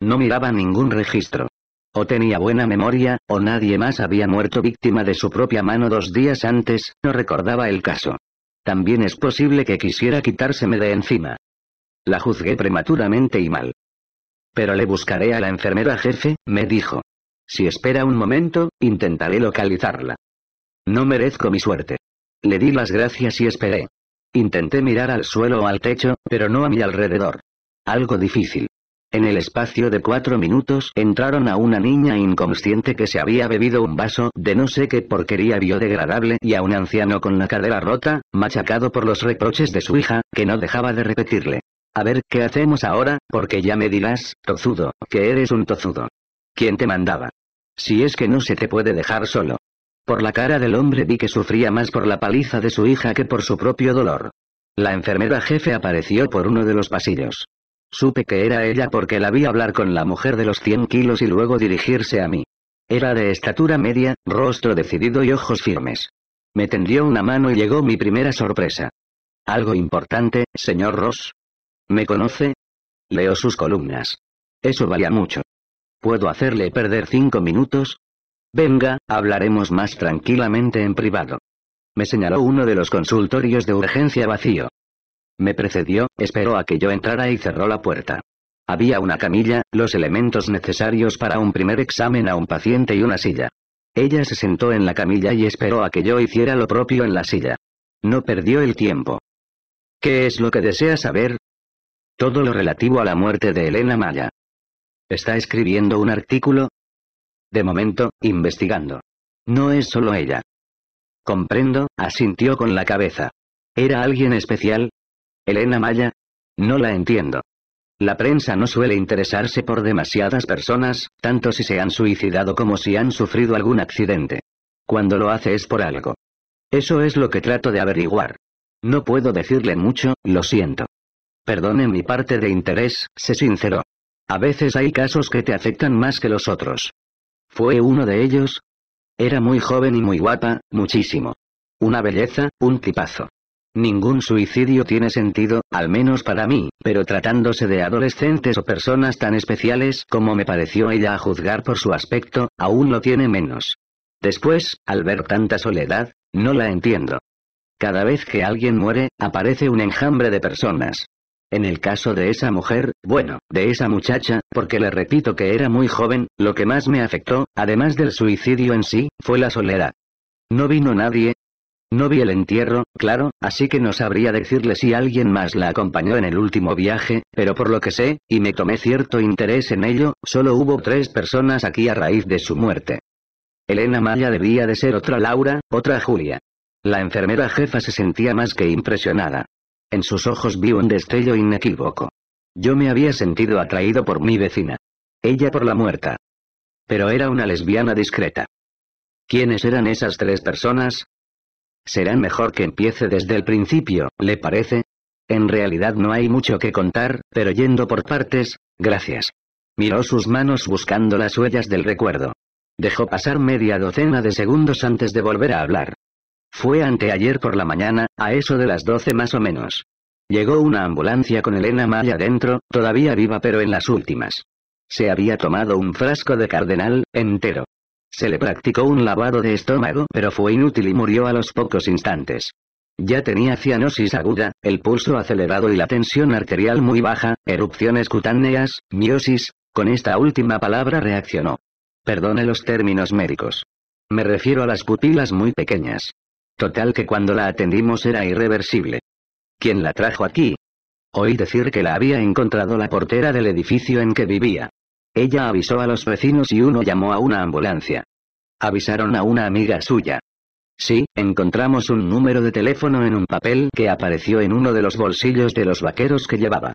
S1: No miraba ningún registro. O tenía buena memoria, o nadie más había muerto víctima de su propia mano dos días antes, no recordaba el caso. También es posible que quisiera quitárseme de encima. La juzgué prematuramente y mal. Pero le buscaré a la enfermera jefe, me dijo. Si espera un momento, intentaré localizarla. No merezco mi suerte. Le di las gracias y esperé. Intenté mirar al suelo o al techo, pero no a mi alrededor. Algo difícil. En el espacio de cuatro minutos entraron a una niña inconsciente que se había bebido un vaso de no sé qué porquería biodegradable y a un anciano con la cadera rota, machacado por los reproches de su hija, que no dejaba de repetirle. A ver, ¿qué hacemos ahora? Porque ya me dirás, tozudo, que eres un tozudo. ¿Quién te mandaba? Si es que no se te puede dejar solo. Por la cara del hombre vi que sufría más por la paliza de su hija que por su propio dolor. La enfermera jefe apareció por uno de los pasillos. Supe que era ella porque la vi hablar con la mujer de los 100 kilos y luego dirigirse a mí. Era de estatura media, rostro decidido y ojos firmes. Me tendió una mano y llegó mi primera sorpresa. Algo importante, señor Ross. ¿Me conoce? Leo sus columnas. Eso valía mucho. ¿Puedo hacerle perder cinco minutos? Venga, hablaremos más tranquilamente en privado. Me señaló uno de los consultorios de urgencia vacío. Me precedió, esperó a que yo entrara y cerró la puerta. Había una camilla, los elementos necesarios para un primer examen a un paciente y una silla. Ella se sentó en la camilla y esperó a que yo hiciera lo propio en la silla. No perdió el tiempo. ¿Qué es lo que desea saber? Todo lo relativo a la muerte de Elena Maya. ¿Está escribiendo un artículo? De momento, investigando. No es solo ella. Comprendo, asintió con la cabeza. Era alguien especial, Elena Maya. No la entiendo. La prensa no suele interesarse por demasiadas personas, tanto si se han suicidado como si han sufrido algún accidente. Cuando lo hace es por algo. Eso es lo que trato de averiguar. No puedo decirle mucho, lo siento. Perdone mi parte de interés, se sincero. A veces hay casos que te afectan más que los otros. ¿Fue uno de ellos? Era muy joven y muy guapa, muchísimo. Una belleza, un tipazo. Ningún suicidio tiene sentido, al menos para mí, pero tratándose de adolescentes o personas tan especiales como me pareció ella a juzgar por su aspecto, aún lo tiene menos. Después, al ver tanta soledad, no la entiendo. Cada vez que alguien muere, aparece un enjambre de personas. En el caso de esa mujer, bueno, de esa muchacha, porque le repito que era muy joven, lo que más me afectó, además del suicidio en sí, fue la soledad. No vino nadie, no vi el entierro, claro, así que no sabría decirle si alguien más la acompañó en el último viaje, pero por lo que sé, y me tomé cierto interés en ello, solo hubo tres personas aquí a raíz de su muerte. Elena Maya debía de ser otra Laura, otra Julia. La enfermera jefa se sentía más que impresionada. En sus ojos vi un destello inequívoco. Yo me había sentido atraído por mi vecina. Ella por la muerta. Pero era una lesbiana discreta. ¿Quiénes eran esas tres personas? Será mejor que empiece desde el principio, ¿le parece? En realidad no hay mucho que contar, pero yendo por partes, gracias. Miró sus manos buscando las huellas del recuerdo. Dejó pasar media docena de segundos antes de volver a hablar. Fue anteayer por la mañana, a eso de las doce más o menos. Llegó una ambulancia con Elena Maya dentro, todavía viva pero en las últimas. Se había tomado un frasco de cardenal, entero. Se le practicó un lavado de estómago pero fue inútil y murió a los pocos instantes. Ya tenía cianosis aguda, el pulso acelerado y la tensión arterial muy baja, erupciones cutáneas, miosis, con esta última palabra reaccionó. Perdone los términos médicos. Me refiero a las pupilas muy pequeñas. Total que cuando la atendimos era irreversible. ¿Quién la trajo aquí? Oí decir que la había encontrado la portera del edificio en que vivía. Ella avisó a los vecinos y uno llamó a una ambulancia. Avisaron a una amiga suya. Sí, encontramos un número de teléfono en un papel que apareció en uno de los bolsillos de los vaqueros que llevaba.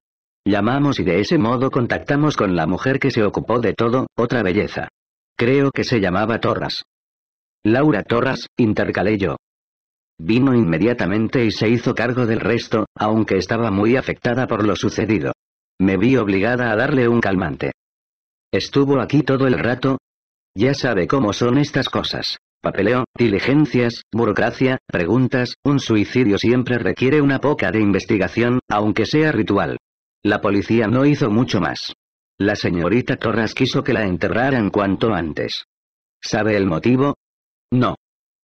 S1: Llamamos y de ese modo contactamos con la mujer que se ocupó de todo, otra belleza. Creo que se llamaba Torras. Laura Torras, intercalé yo. Vino inmediatamente y se hizo cargo del resto, aunque estaba muy afectada por lo sucedido. Me vi obligada a darle un calmante. Estuvo aquí todo el rato. Ya sabe cómo son estas cosas. Papeleo, diligencias, burocracia, preguntas, un suicidio siempre requiere una poca de investigación, aunque sea ritual. La policía no hizo mucho más. La señorita Torras quiso que la enterraran cuanto antes. ¿Sabe el motivo? No.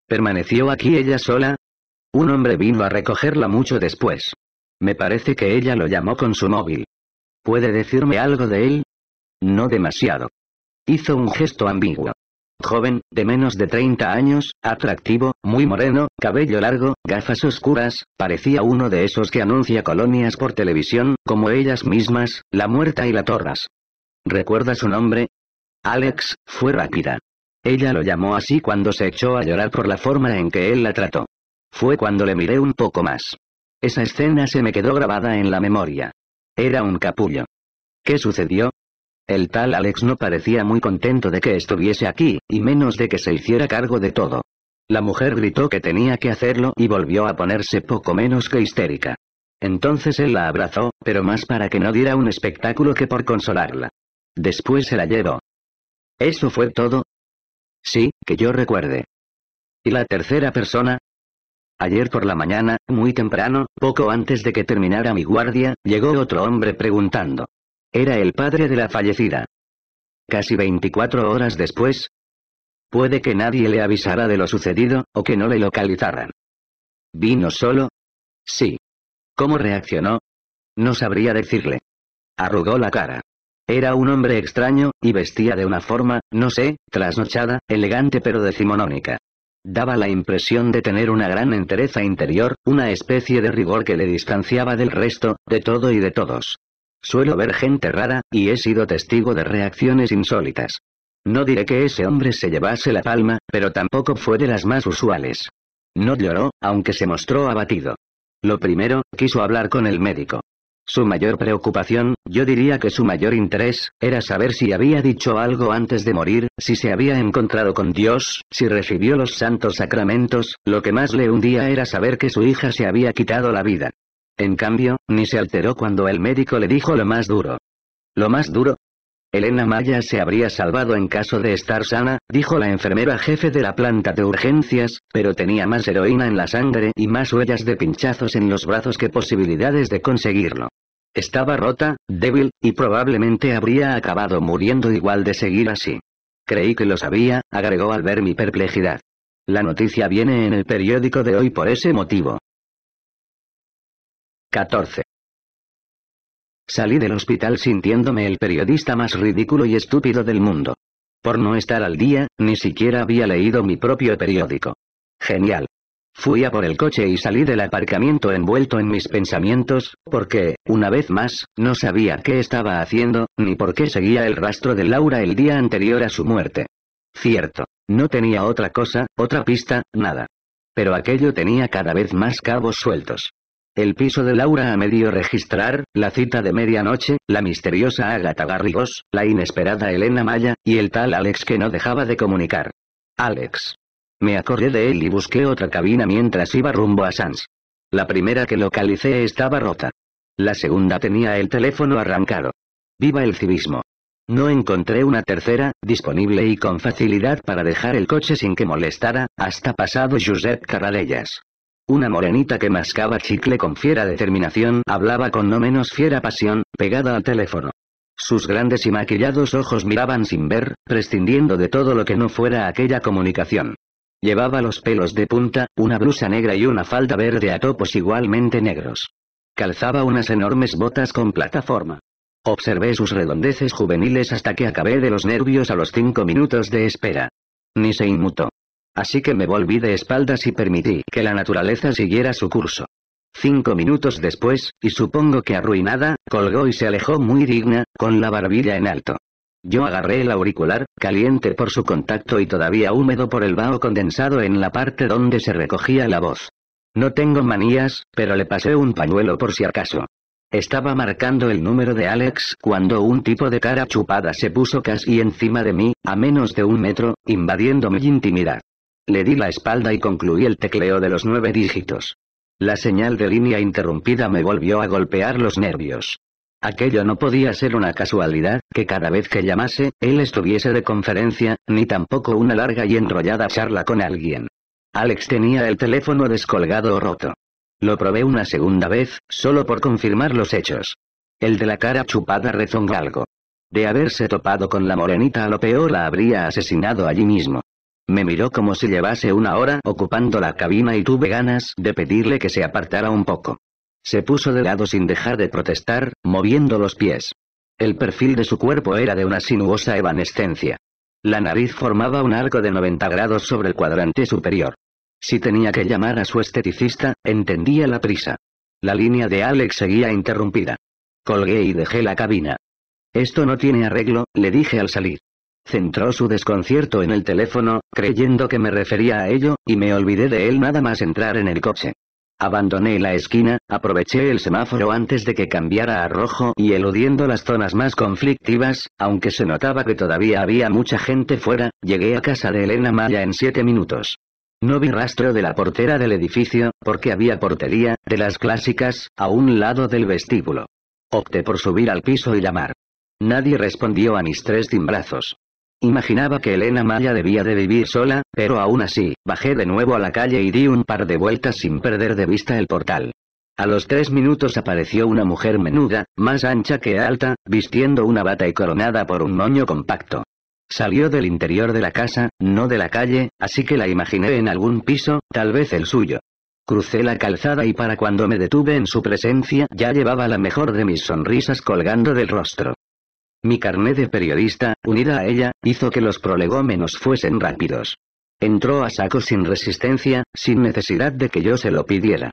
S1: ¿Permaneció aquí ella sola? Un hombre vino a recogerla mucho después. Me parece que ella lo llamó con su móvil. ¿Puede decirme algo de él? No demasiado. Hizo un gesto ambiguo. Joven, de menos de 30 años, atractivo, muy moreno, cabello largo, gafas oscuras, parecía uno de esos que anuncia colonias por televisión, como ellas mismas, La Muerta y la Torras. ¿Recuerda su nombre? Alex, fue rápida. Ella lo llamó así cuando se echó a llorar por la forma en que él la trató. Fue cuando le miré un poco más. Esa escena se me quedó grabada en la memoria. Era un capullo. ¿Qué sucedió? El tal Alex no parecía muy contento de que estuviese aquí, y menos de que se hiciera cargo de todo. La mujer gritó que tenía que hacerlo y volvió a ponerse poco menos que histérica. Entonces él la abrazó, pero más para que no diera un espectáculo que por consolarla. Después se la llevó. ¿Eso fue todo? Sí, que yo recuerde. ¿Y la tercera persona? Ayer por la mañana, muy temprano, poco antes de que terminara mi guardia, llegó otro hombre preguntando, era el padre de la fallecida. Casi 24 horas después. Puede que nadie le avisara de lo sucedido, o que no le localizaran. ¿Vino solo? Sí. ¿Cómo reaccionó? No sabría decirle. Arrugó la cara. Era un hombre extraño, y vestía de una forma, no sé, trasnochada, elegante pero decimonónica. Daba la impresión de tener una gran entereza interior, una especie de rigor que le distanciaba del resto, de todo y de todos. Suelo ver gente rara, y he sido testigo de reacciones insólitas. No diré que ese hombre se llevase la palma, pero tampoco fue de las más usuales. No lloró, aunque se mostró abatido. Lo primero, quiso hablar con el médico. Su mayor preocupación, yo diría que su mayor interés, era saber si había dicho algo antes de morir, si se había encontrado con Dios, si recibió los santos sacramentos, lo que más le hundía era saber que su hija se había quitado la vida. En cambio, ni se alteró cuando el médico le dijo lo más duro. ¿Lo más duro? Elena Maya se habría salvado en caso de estar sana, dijo la enfermera jefe de la planta de urgencias, pero tenía más heroína en la sangre y más huellas de pinchazos en los brazos que posibilidades de conseguirlo. Estaba rota, débil, y probablemente habría acabado muriendo igual de seguir así. Creí que lo sabía, agregó al ver mi perplejidad. La noticia viene en el periódico de hoy por ese motivo. 14. Salí del hospital sintiéndome el periodista más ridículo y estúpido del mundo. Por no estar al día, ni siquiera había leído mi propio periódico. Genial. Fui a por el coche y salí del aparcamiento envuelto en mis pensamientos, porque, una vez más, no sabía qué estaba haciendo, ni por qué seguía el rastro de Laura el día anterior a su muerte. Cierto, no tenía otra cosa, otra pista, nada. Pero aquello tenía cada vez más cabos sueltos. El piso de Laura a medio registrar, la cita de medianoche, la misteriosa Agatha Garrigos, la inesperada Elena Maya, y el tal Alex que no dejaba de comunicar. Alex. Me acordé de él y busqué otra cabina mientras iba rumbo a Sans. La primera que localicé estaba rota. La segunda tenía el teléfono arrancado. Viva el civismo. No encontré una tercera, disponible y con facilidad para dejar el coche sin que molestara, hasta pasado Josep Carradellas. Una morenita que mascaba chicle con fiera determinación hablaba con no menos fiera pasión, pegada al teléfono. Sus grandes y maquillados ojos miraban sin ver, prescindiendo de todo lo que no fuera aquella comunicación. Llevaba los pelos de punta, una blusa negra y una falda verde a topos igualmente negros. Calzaba unas enormes botas con plataforma. Observé sus redondeces juveniles hasta que acabé de los nervios a los cinco minutos de espera. Ni se inmutó. Así que me volví de espaldas y permití que la naturaleza siguiera su curso. Cinco minutos después, y supongo que arruinada, colgó y se alejó muy digna, con la barbilla en alto. Yo agarré el auricular, caliente por su contacto y todavía húmedo por el vaho condensado en la parte donde se recogía la voz. No tengo manías, pero le pasé un pañuelo por si acaso. Estaba marcando el número de Alex cuando un tipo de cara chupada se puso casi encima de mí, a menos de un metro, invadiendo mi intimidad. Le di la espalda y concluí el tecleo de los nueve dígitos. La señal de línea interrumpida me volvió a golpear los nervios. Aquello no podía ser una casualidad, que cada vez que llamase, él estuviese de conferencia, ni tampoco una larga y enrollada charla con alguien. Alex tenía el teléfono descolgado o roto. Lo probé una segunda vez, solo por confirmar los hechos. El de la cara chupada rezonga algo. De haberse topado con la morenita a lo peor la habría asesinado allí mismo. Me miró como si llevase una hora ocupando la cabina y tuve ganas de pedirle que se apartara un poco. Se puso de lado sin dejar de protestar, moviendo los pies. El perfil de su cuerpo era de una sinuosa evanescencia. La nariz formaba un arco de 90 grados sobre el cuadrante superior. Si tenía que llamar a su esteticista, entendía la prisa. La línea de Alex seguía interrumpida. Colgué y dejé la cabina. Esto no tiene arreglo, le dije al salir. Centró su desconcierto en el teléfono, creyendo que me refería a ello, y me olvidé de él nada más entrar en el coche. Abandoné la esquina, aproveché el semáforo antes de que cambiara a rojo y eludiendo las zonas más conflictivas, aunque se notaba que todavía había mucha gente fuera, llegué a casa de Elena Maya en siete minutos. No vi rastro de la portera del edificio, porque había portería, de las clásicas, a un lado del vestíbulo. Opté por subir al piso y llamar. Nadie respondió a mis tres timbrazos. Imaginaba que Elena Maya debía de vivir sola, pero aún así, bajé de nuevo a la calle y di un par de vueltas sin perder de vista el portal. A los tres minutos apareció una mujer menuda, más ancha que alta, vistiendo una bata y coronada por un moño compacto. Salió del interior de la casa, no de la calle, así que la imaginé en algún piso, tal vez el suyo. Crucé la calzada y para cuando me detuve en su presencia ya llevaba la mejor de mis sonrisas colgando del rostro. Mi carné de periodista, unida a ella, hizo que los prolegómenos fuesen rápidos. Entró a saco sin resistencia, sin necesidad de que yo se lo pidiera.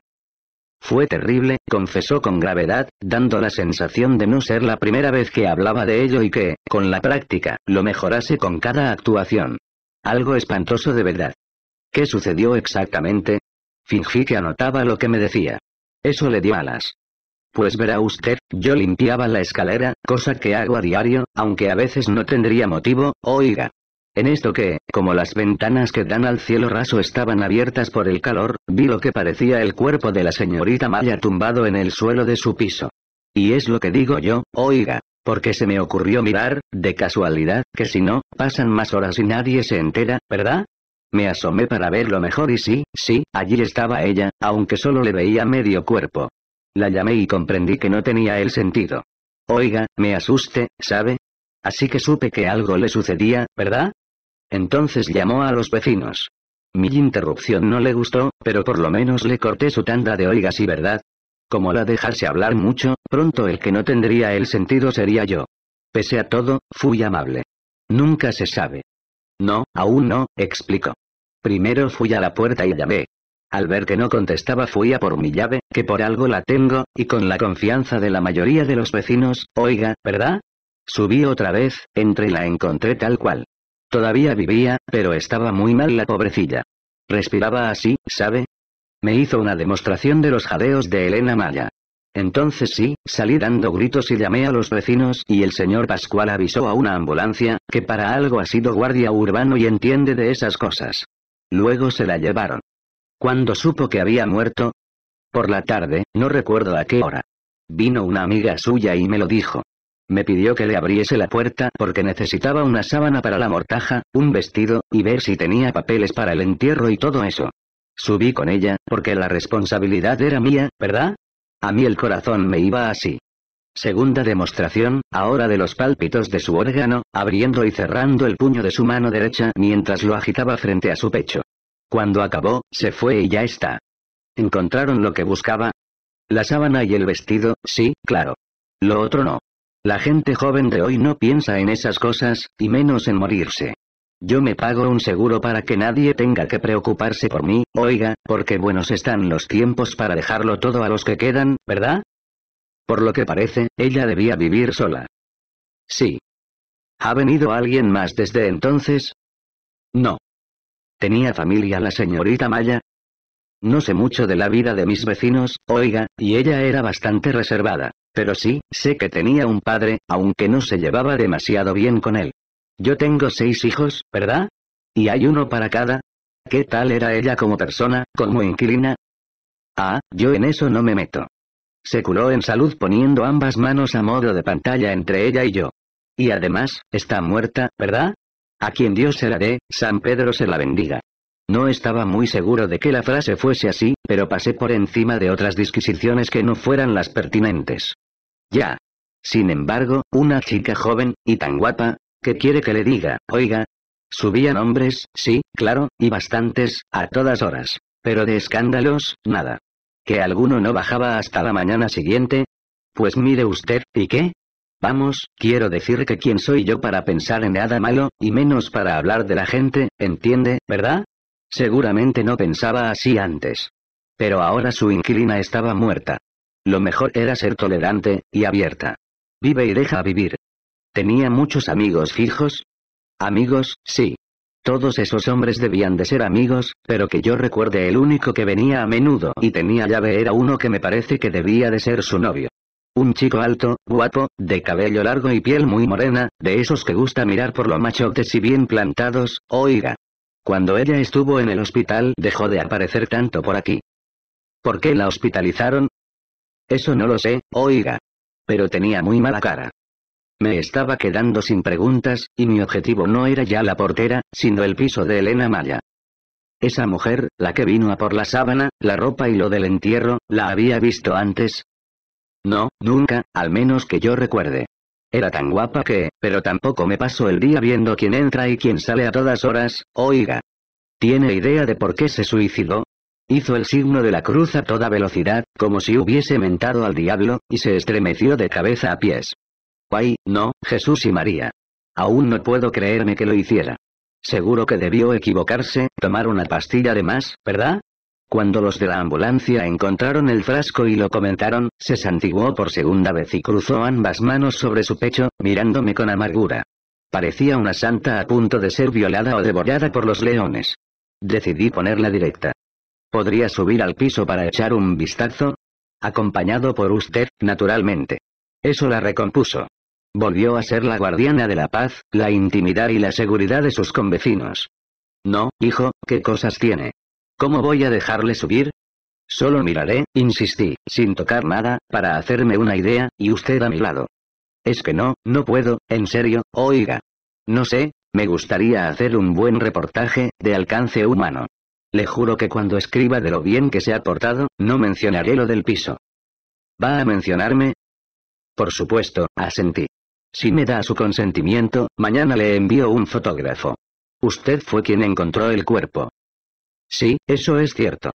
S1: Fue terrible, confesó con gravedad, dando la sensación de no ser la primera vez que hablaba de ello y que, con la práctica, lo mejorase con cada actuación. Algo espantoso de verdad. ¿Qué sucedió exactamente? Fingí que anotaba lo que me decía. Eso le dio alas. Pues verá usted, yo limpiaba la escalera, cosa que hago a diario, aunque a veces no tendría motivo, oiga. En esto que, como las ventanas que dan al cielo raso estaban abiertas por el calor, vi lo que parecía el cuerpo de la señorita Maya tumbado en el suelo de su piso. Y es lo que digo yo, oiga, porque se me ocurrió mirar, de casualidad, que si no, pasan más horas y nadie se entera, ¿verdad? Me asomé para verlo mejor y sí, sí, allí estaba ella, aunque solo le veía medio cuerpo. La llamé y comprendí que no tenía el sentido. Oiga, me asuste, ¿sabe? Así que supe que algo le sucedía, ¿verdad? Entonces llamó a los vecinos. Mi interrupción no le gustó, pero por lo menos le corté su tanda de oigas y verdad. Como la dejarse hablar mucho, pronto el que no tendría el sentido sería yo. Pese a todo, fui amable. Nunca se sabe. No, aún no, explicó. Primero fui a la puerta y llamé. Al ver que no contestaba fui a por mi llave, que por algo la tengo, y con la confianza de la mayoría de los vecinos, oiga, ¿verdad? Subí otra vez, entre y la encontré tal cual. Todavía vivía, pero estaba muy mal la pobrecilla. Respiraba así, ¿sabe? Me hizo una demostración de los jadeos de Elena Maya. Entonces sí, salí dando gritos y llamé a los vecinos y el señor Pascual avisó a una ambulancia, que para algo ha sido guardia urbano y entiende de esas cosas. Luego se la llevaron. Cuando supo que había muerto, por la tarde, no recuerdo a qué hora. Vino una amiga suya y me lo dijo. Me pidió que le abriese la puerta porque necesitaba una sábana para la mortaja, un vestido, y ver si tenía papeles para el entierro y todo eso. Subí con ella, porque la responsabilidad era mía, ¿verdad? A mí el corazón me iba así. Segunda demostración, ahora de los pálpitos de su órgano, abriendo y cerrando el puño de su mano derecha mientras lo agitaba frente a su pecho. Cuando acabó, se fue y ya está. ¿Encontraron lo que buscaba? La sábana y el vestido, sí, claro. Lo otro no. La gente joven de hoy no piensa en esas cosas, y menos en morirse. Yo me pago un seguro para que nadie tenga que preocuparse por mí, oiga, porque buenos están los tiempos para dejarlo todo a los que quedan, ¿verdad? Por lo que parece, ella debía vivir sola. Sí. ¿Ha venido alguien más desde entonces? No. ¿Tenía familia la señorita Maya? No sé mucho de la vida de mis vecinos, oiga, y ella era bastante reservada, pero sí, sé que tenía un padre, aunque no se llevaba demasiado bien con él. Yo tengo seis hijos, ¿verdad? ¿Y hay uno para cada? ¿Qué tal era ella como persona, como inquilina? Ah, yo en eso no me meto. Se curó en salud poniendo ambas manos a modo de pantalla entre ella y yo. Y además, está muerta, ¿verdad? A quien Dios se la dé, San Pedro se la bendiga. No estaba muy seguro de que la frase fuese así, pero pasé por encima de otras disquisiciones que no fueran las pertinentes. Ya. Sin embargo, una chica joven, y tan guapa, ¿qué quiere que le diga, oiga. Subían hombres, sí, claro, y bastantes, a todas horas. Pero de escándalos, nada. ¿Que alguno no bajaba hasta la mañana siguiente? Pues mire usted, ¿y qué? Vamos, quiero decir que quién soy yo para pensar en nada malo, y menos para hablar de la gente, entiende, ¿verdad? Seguramente no pensaba así antes. Pero ahora su inquilina estaba muerta. Lo mejor era ser tolerante, y abierta. Vive y deja vivir. Tenía muchos amigos fijos. Amigos, sí. Todos esos hombres debían de ser amigos, pero que yo recuerde el único que venía a menudo y tenía llave era uno que me parece que debía de ser su novio. Un chico alto, guapo, de cabello largo y piel muy morena, de esos que gusta mirar por lo machotes y bien plantados, oiga. Cuando ella estuvo en el hospital dejó de aparecer tanto por aquí. ¿Por qué la hospitalizaron? Eso no lo sé, oiga. Pero tenía muy mala cara. Me estaba quedando sin preguntas, y mi objetivo no era ya la portera, sino el piso de Elena Maya. Esa mujer, la que vino a por la sábana, la ropa y lo del entierro, la había visto antes, no, nunca, al menos que yo recuerde. Era tan guapa que, pero tampoco me paso el día viendo quién entra y quién sale a todas horas, oiga. ¿Tiene idea de por qué se suicidó? Hizo el signo de la cruz a toda velocidad, como si hubiese mentado al diablo, y se estremeció de cabeza a pies. Ay, no, Jesús y María. Aún no puedo creerme que lo hiciera. Seguro que debió equivocarse, tomar una pastilla de más, ¿verdad? Cuando los de la ambulancia encontraron el frasco y lo comentaron, se santiguó por segunda vez y cruzó ambas manos sobre su pecho, mirándome con amargura. Parecía una santa a punto de ser violada o devorada por los leones. Decidí ponerla directa. ¿Podría subir al piso para echar un vistazo? Acompañado por usted, naturalmente. Eso la recompuso. Volvió a ser la guardiana de la paz, la intimidad y la seguridad de sus convecinos. No, hijo, ¿qué cosas tiene? ¿Cómo voy a dejarle subir? Solo miraré, insistí, sin tocar nada, para hacerme una idea, y usted a mi lado. Es que no, no puedo, en serio, oiga. No sé, me gustaría hacer un buen reportaje, de alcance humano. Le juro que cuando escriba de lo bien que se ha portado, no mencionaré lo del piso. ¿Va a mencionarme? Por supuesto, asentí. Si me da su consentimiento, mañana le envío un fotógrafo. Usted fue quien encontró el cuerpo. Sí, eso es cierto.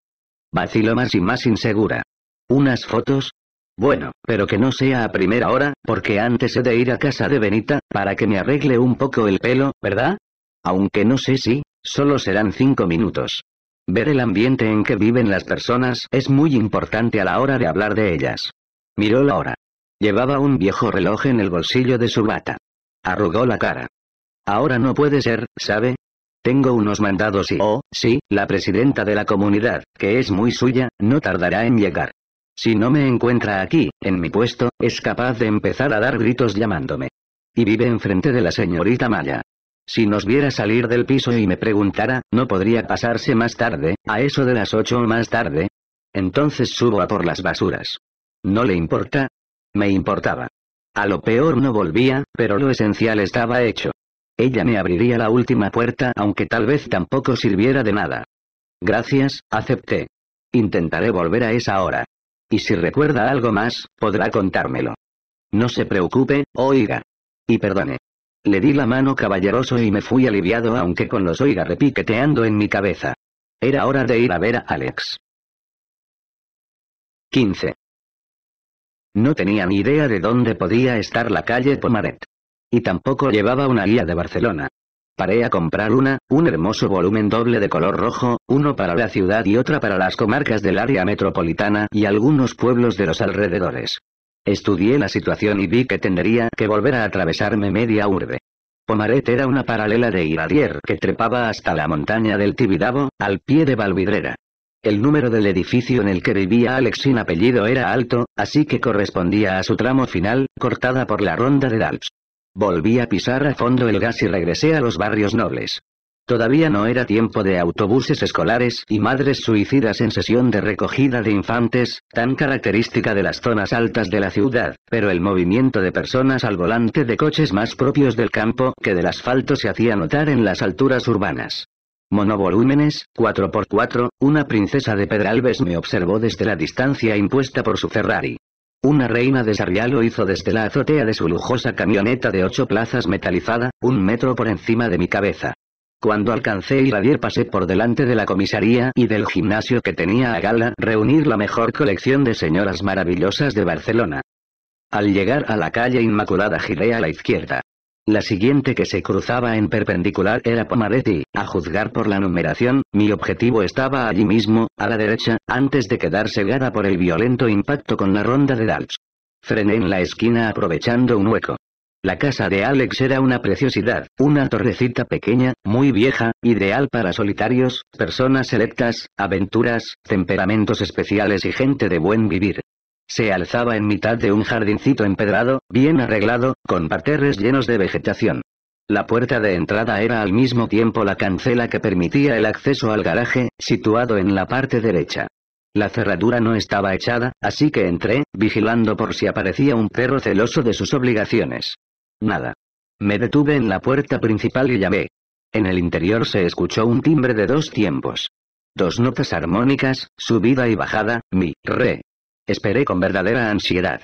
S1: Vacilo más y más insegura. ¿Unas fotos? Bueno, pero que no sea a primera hora, porque antes he de ir a casa de Benita, para que me arregle un poco el pelo, ¿verdad? Aunque no sé si, solo serán cinco minutos. Ver el ambiente en que viven las personas es muy importante a la hora de hablar de ellas. Miró la hora. Llevaba un viejo reloj en el bolsillo de su bata. Arrugó la cara. Ahora no puede ser, ¿sabe? Tengo unos mandados y, oh, sí, la presidenta de la comunidad, que es muy suya, no tardará en llegar. Si no me encuentra aquí, en mi puesto, es capaz de empezar a dar gritos llamándome. Y vive enfrente de la señorita Maya. Si nos viera salir del piso y me preguntara, ¿no podría pasarse más tarde, a eso de las ocho o más tarde? Entonces subo a por las basuras. ¿No le importa? Me importaba. A lo peor no volvía, pero lo esencial estaba hecho. Ella me abriría la última puerta aunque tal vez tampoco sirviera de nada. Gracias, acepté. Intentaré volver a esa hora. Y si recuerda algo más, podrá contármelo. No se preocupe, oiga. Y perdone. Le di la mano caballeroso y me fui aliviado aunque con los oiga repiqueteando en mi cabeza. Era hora de ir a ver a Alex. 15. No tenía ni idea de dónde podía estar la calle Pomaret. Y tampoco llevaba una guía de Barcelona. Paré a comprar una, un hermoso volumen doble de color rojo, uno para la ciudad y otra para las comarcas del área metropolitana y algunos pueblos de los alrededores. Estudié la situación y vi que tendría que volver a atravesarme media urbe. Pomaret era una paralela de Iradier que trepaba hasta la montaña del Tibidabo, al pie de Valvidrera. El número del edificio en el que vivía Alex sin apellido era alto, así que correspondía a su tramo final, cortada por la ronda de Dalps. Volví a pisar a fondo el gas y regresé a los barrios nobles. Todavía no era tiempo de autobuses escolares y madres suicidas en sesión de recogida de infantes, tan característica de las zonas altas de la ciudad, pero el movimiento de personas al volante de coches más propios del campo que del asfalto se hacía notar en las alturas urbanas. Monovolúmenes, 4x4, una princesa de Pedralbes me observó desde la distancia impuesta por su Ferrari. Una reina de Sarriá lo hizo desde la azotea de su lujosa camioneta de ocho plazas metalizada, un metro por encima de mi cabeza. Cuando alcancé Iradier pasé por delante de la comisaría y del gimnasio que tenía a gala reunir la mejor colección de señoras maravillosas de Barcelona. Al llegar a la calle Inmaculada giré a la izquierda. La siguiente que se cruzaba en perpendicular era Pomaretti, a juzgar por la numeración, mi objetivo estaba allí mismo, a la derecha, antes de quedar cegada por el violento impacto con la ronda de Dals. Frené en la esquina aprovechando un hueco. La casa de Alex era una preciosidad, una torrecita pequeña, muy vieja, ideal para solitarios, personas selectas, aventuras, temperamentos especiales y gente de buen vivir. Se alzaba en mitad de un jardincito empedrado, bien arreglado, con parterres llenos de vegetación. La puerta de entrada era al mismo tiempo la cancela que permitía el acceso al garaje, situado en la parte derecha. La cerradura no estaba echada, así que entré, vigilando por si aparecía un perro celoso de sus obligaciones. Nada. Me detuve en la puerta principal y llamé. En el interior se escuchó un timbre de dos tiempos. Dos notas armónicas, subida y bajada, mi, re, Esperé con verdadera ansiedad.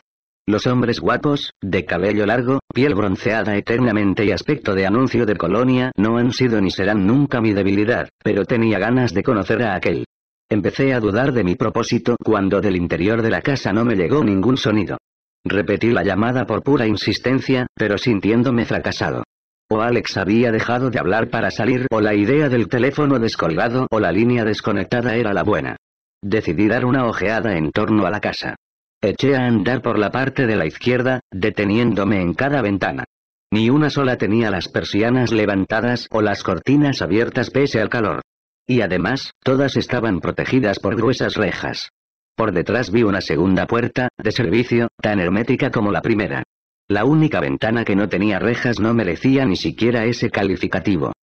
S1: Los hombres guapos, de cabello largo, piel bronceada eternamente y aspecto de anuncio de colonia no han sido ni serán nunca mi debilidad, pero tenía ganas de conocer a aquel. Empecé a dudar de mi propósito cuando del interior de la casa no me llegó ningún sonido. Repetí la llamada por pura insistencia, pero sintiéndome fracasado. O Alex había dejado de hablar para salir, o la idea del teléfono descolgado o la línea desconectada era la buena. Decidí dar una ojeada en torno a la casa. Eché a andar por la parte de la izquierda, deteniéndome en cada ventana. Ni una sola tenía las persianas levantadas o las cortinas abiertas pese al calor. Y además, todas estaban protegidas por gruesas rejas. Por detrás vi una segunda puerta, de servicio, tan hermética como la primera. La única ventana que no tenía rejas no merecía ni siquiera ese calificativo.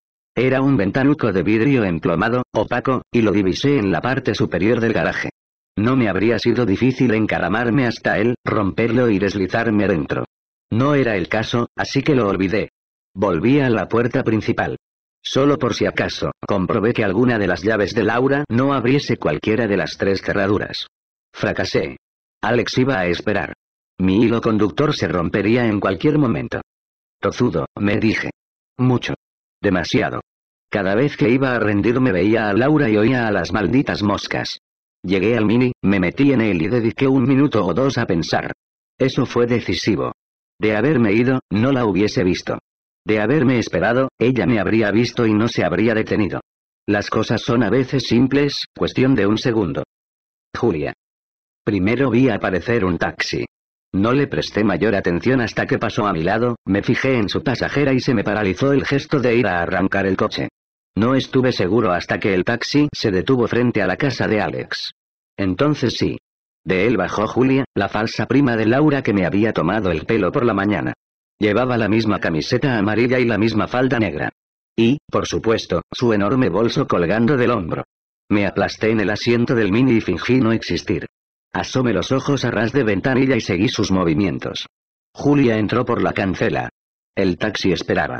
S1: Era un ventanuco de vidrio emplomado, opaco, y lo divisé en la parte superior del garaje. No me habría sido difícil encaramarme hasta él, romperlo y deslizarme dentro. No era el caso, así que lo olvidé. Volví a la puerta principal. Solo por si acaso, comprobé que alguna de las llaves de Laura no abriese cualquiera de las tres cerraduras. Fracasé. Alex iba a esperar. Mi hilo conductor se rompería en cualquier momento. Tozudo, me dije. Mucho. Demasiado. Cada vez que iba a rendirme veía a Laura y oía a las malditas moscas. Llegué al mini, me metí en él y dediqué un minuto o dos a pensar. Eso fue decisivo. De haberme ido, no la hubiese visto. De haberme esperado, ella me habría visto y no se habría detenido. Las cosas son a veces simples, cuestión de un segundo. Julia. Primero vi aparecer un taxi. No le presté mayor atención hasta que pasó a mi lado, me fijé en su pasajera y se me paralizó el gesto de ir a arrancar el coche. No estuve seguro hasta que el taxi se detuvo frente a la casa de Alex. Entonces sí. De él bajó Julia, la falsa prima de Laura que me había tomado el pelo por la mañana. Llevaba la misma camiseta amarilla y la misma falda negra. Y, por supuesto, su enorme bolso colgando del hombro. Me aplasté en el asiento del mini y fingí no existir. Asome los ojos a ras de ventanilla y seguí sus movimientos. Julia entró por la cancela. El taxi esperaba.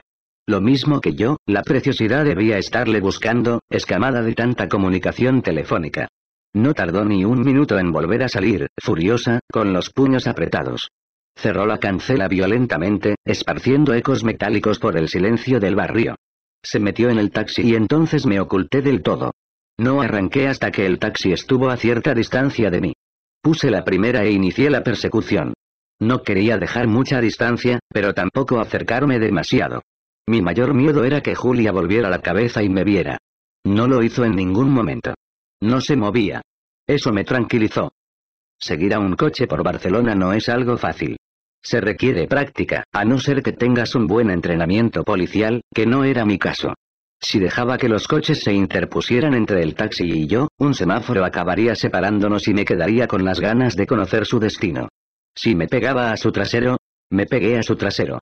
S1: Lo mismo que yo, la preciosidad debía estarle buscando, escamada de tanta comunicación telefónica. No tardó ni un minuto en volver a salir, furiosa, con los puños apretados. Cerró la cancela violentamente, esparciendo ecos metálicos por el silencio del barrio. Se metió en el taxi y entonces me oculté del todo. No arranqué hasta que el taxi estuvo a cierta distancia de mí. Puse la primera e inicié la persecución. No quería dejar mucha distancia, pero tampoco acercarme demasiado. Mi mayor miedo era que Julia volviera la cabeza y me viera. No lo hizo en ningún momento. No se movía. Eso me tranquilizó. Seguir a un coche por Barcelona no es algo fácil. Se requiere práctica, a no ser que tengas un buen entrenamiento policial, que no era mi caso. Si dejaba que los coches se interpusieran entre el taxi y yo, un semáforo acabaría separándonos y me quedaría con las ganas de conocer su destino. Si me pegaba a su trasero, me pegué a su trasero.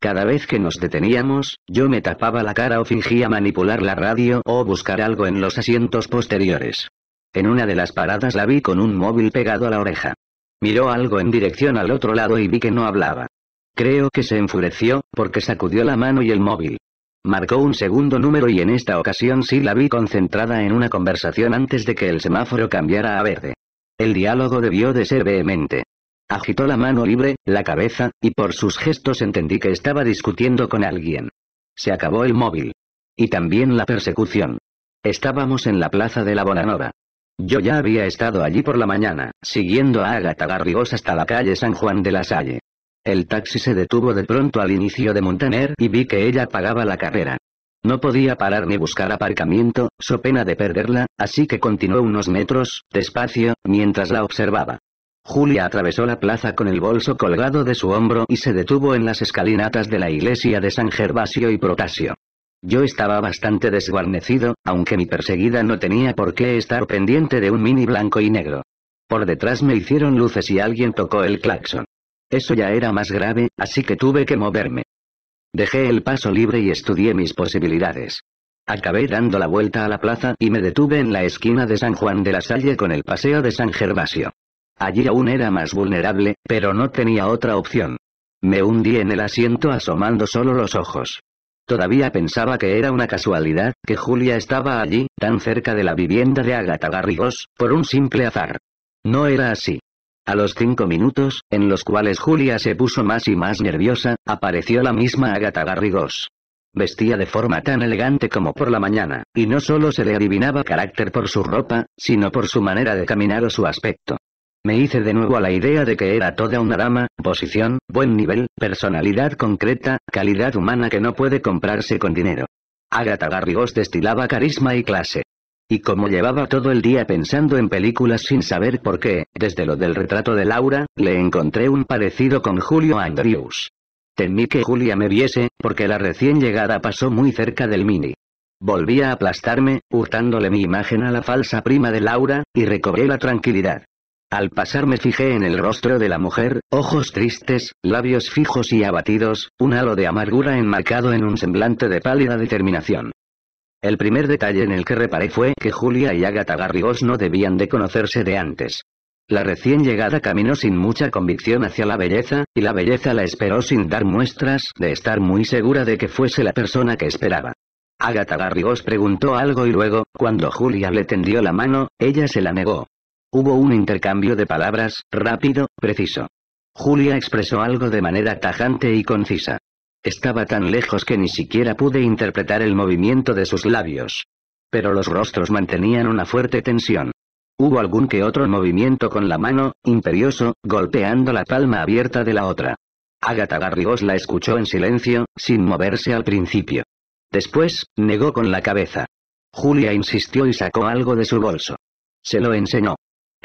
S1: Cada vez que nos deteníamos, yo me tapaba la cara o fingía manipular la radio o buscar algo en los asientos posteriores. En una de las paradas la vi con un móvil pegado a la oreja. Miró algo en dirección al otro lado y vi que no hablaba. Creo que se enfureció, porque sacudió la mano y el móvil. Marcó un segundo número y en esta ocasión sí la vi concentrada en una conversación antes de que el semáforo cambiara a verde. El diálogo debió de ser vehemente. Agitó la mano libre, la cabeza, y por sus gestos entendí que estaba discutiendo con alguien. Se acabó el móvil. Y también la persecución. Estábamos en la plaza de la Bonanova. Yo ya había estado allí por la mañana, siguiendo a Agatha Garrigós hasta la calle San Juan de la Salle. El taxi se detuvo de pronto al inicio de Montaner y vi que ella pagaba la carrera. No podía parar ni buscar aparcamiento, so pena de perderla, así que continuó unos metros, despacio, mientras la observaba. Julia atravesó la plaza con el bolso colgado de su hombro y se detuvo en las escalinatas de la iglesia de San Gervasio y Protasio. Yo estaba bastante desguarnecido, aunque mi perseguida no tenía por qué estar pendiente de un mini blanco y negro. Por detrás me hicieron luces y alguien tocó el claxon. Eso ya era más grave, así que tuve que moverme. Dejé el paso libre y estudié mis posibilidades. Acabé dando la vuelta a la plaza y me detuve en la esquina de San Juan de la Salle con el paseo de San Gervasio. Allí aún era más vulnerable, pero no tenía otra opción. Me hundí en el asiento asomando solo los ojos. Todavía pensaba que era una casualidad, que Julia estaba allí, tan cerca de la vivienda de Agatha Garrigós, por un simple azar. No era así. A los cinco minutos, en los cuales Julia se puso más y más nerviosa, apareció la misma Agatha Garrigós. Vestía de forma tan elegante como por la mañana, y no solo se le adivinaba carácter por su ropa, sino por su manera de caminar o su aspecto. Me hice de nuevo a la idea de que era toda una dama, posición, buen nivel, personalidad concreta, calidad humana que no puede comprarse con dinero. Agatha Garrigós destilaba carisma y clase. Y como llevaba todo el día pensando en películas sin saber por qué, desde lo del retrato de Laura, le encontré un parecido con Julio Andrews. Temí que Julia me viese, porque la recién llegada pasó muy cerca del mini. Volví a aplastarme, hurtándole mi imagen a la falsa prima de Laura, y recobré la tranquilidad. Al pasar me fijé en el rostro de la mujer, ojos tristes, labios fijos y abatidos, un halo de amargura enmarcado en un semblante de pálida determinación. El primer detalle en el que reparé fue que Julia y Agatha Garrigos no debían de conocerse de antes. La recién llegada caminó sin mucha convicción hacia la belleza, y la belleza la esperó sin dar muestras de estar muy segura de que fuese la persona que esperaba. Agatha Garrigos preguntó algo y luego, cuando Julia le tendió la mano, ella se la negó. Hubo un intercambio de palabras, rápido, preciso. Julia expresó algo de manera tajante y concisa. Estaba tan lejos que ni siquiera pude interpretar el movimiento de sus labios. Pero los rostros mantenían una fuerte tensión. Hubo algún que otro movimiento con la mano, imperioso, golpeando la palma abierta de la otra. Agatha Garrigós la escuchó en silencio, sin moverse al principio. Después, negó con la cabeza. Julia insistió y sacó algo de su bolso. Se lo enseñó.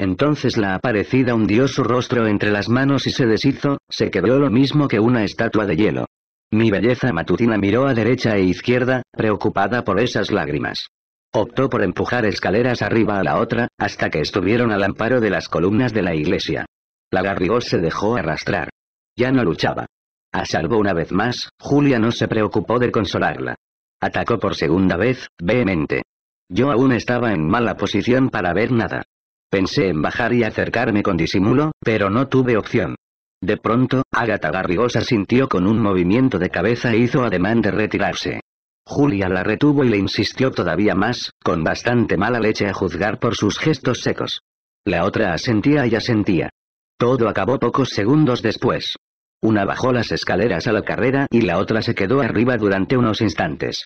S1: Entonces la aparecida hundió su rostro entre las manos y se deshizo, se quebró lo mismo que una estatua de hielo. Mi belleza matutina miró a derecha e izquierda, preocupada por esas lágrimas. Optó por empujar escaleras arriba a la otra, hasta que estuvieron al amparo de las columnas de la iglesia. La garrigó se dejó arrastrar. Ya no luchaba. A salvo una vez más, Julia no se preocupó de consolarla. Atacó por segunda vez, vehemente. Yo aún estaba en mala posición para ver nada. Pensé en bajar y acercarme con disimulo, pero no tuve opción. De pronto, Agatha Garrigosa sintió con un movimiento de cabeza e hizo ademán de retirarse. Julia la retuvo y le insistió todavía más, con bastante mala leche a juzgar por sus gestos secos. La otra asentía y asentía. Todo acabó pocos segundos después. Una bajó las escaleras a la carrera y la otra se quedó arriba durante unos instantes.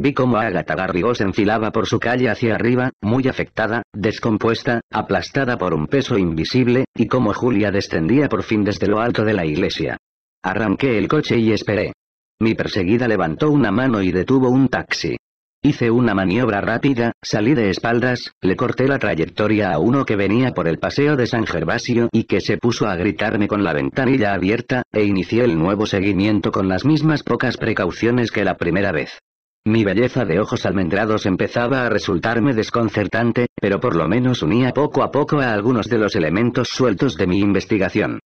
S1: Vi cómo Agatha se enfilaba por su calle hacia arriba, muy afectada, descompuesta, aplastada por un peso invisible, y cómo Julia descendía por fin desde lo alto de la iglesia. Arranqué el coche y esperé. Mi perseguida levantó una mano y detuvo un taxi. Hice una maniobra rápida, salí de espaldas, le corté la trayectoria a uno que venía por el paseo de San Gervasio y que se puso a gritarme con la ventanilla abierta, e inicié el nuevo seguimiento con las mismas pocas precauciones que la primera vez. Mi belleza de ojos almendrados empezaba a resultarme desconcertante, pero por lo menos unía poco a poco a algunos de los elementos sueltos de mi investigación.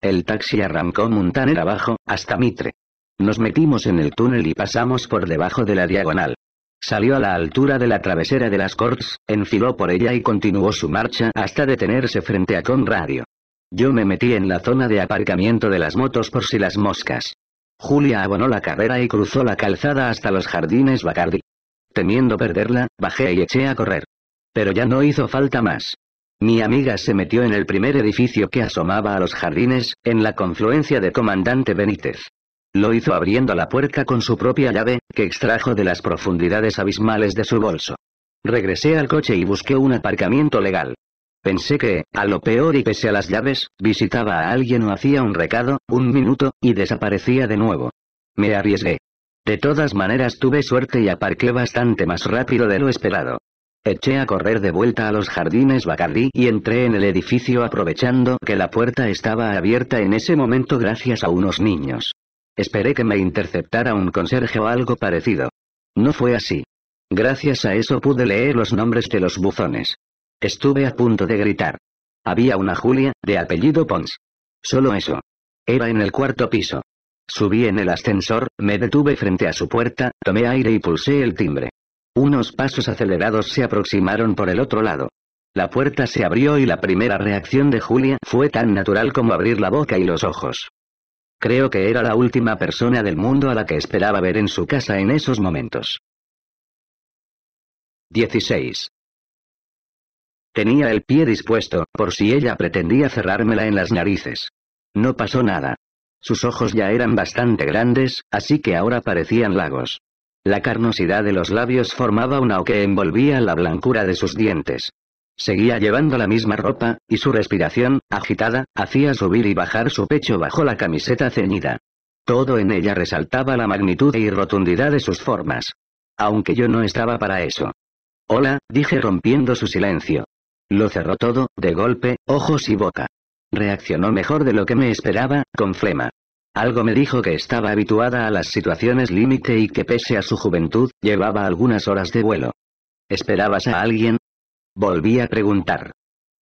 S1: El taxi arrancó Muntaner abajo, hasta Mitre. Nos metimos en el túnel y pasamos por debajo de la diagonal. Salió a la altura de la travesera de las Corts, enfiló por ella y continuó su marcha hasta detenerse frente a Conradio. Yo me metí en la zona de aparcamiento de las motos por si las moscas. Julia abonó la carrera y cruzó la calzada hasta los jardines Bacardi. Temiendo perderla, bajé y eché a correr. Pero ya no hizo falta más. Mi amiga se metió en el primer edificio que asomaba a los jardines, en la confluencia de Comandante Benítez. Lo hizo abriendo la puerta con su propia llave, que extrajo de las profundidades abismales de su bolso. Regresé al coche y busqué un aparcamiento legal. Pensé que, a lo peor y pese a las llaves, visitaba a alguien o hacía un recado, un minuto, y desaparecía de nuevo. Me arriesgué. De todas maneras tuve suerte y aparqué bastante más rápido de lo esperado. Eché a correr de vuelta a los jardines Bacardi y entré en el edificio aprovechando que la puerta estaba abierta en ese momento gracias a unos niños. Esperé que me interceptara un conserje o algo parecido. No fue así. Gracias a eso pude leer los nombres de los buzones. Estuve a punto de gritar. Había una Julia, de apellido Pons. Solo eso. Era en el cuarto piso. Subí en el ascensor, me detuve frente a su puerta, tomé aire y pulsé el timbre. Unos pasos acelerados se aproximaron por el otro lado. La puerta se abrió y la primera reacción de Julia fue tan natural como abrir la boca y los ojos. Creo que era la última persona del mundo a la que esperaba ver en su casa en esos momentos. 16. Tenía el pie dispuesto, por si ella pretendía cerrármela en las narices. No pasó nada. Sus ojos ya eran bastante grandes, así que ahora parecían lagos. La carnosidad de los labios formaba una o que envolvía la blancura de sus dientes. Seguía llevando la misma ropa, y su respiración, agitada, hacía subir y bajar su pecho bajo la camiseta ceñida. Todo en ella resaltaba la magnitud y rotundidad de sus formas. Aunque yo no estaba para eso. Hola, dije rompiendo su silencio. Lo cerró todo, de golpe, ojos y boca. Reaccionó mejor de lo que me esperaba, con flema. Algo me dijo que estaba habituada a las situaciones límite y que pese a su juventud, llevaba algunas horas de vuelo. ¿Esperabas a alguien? Volví a preguntar.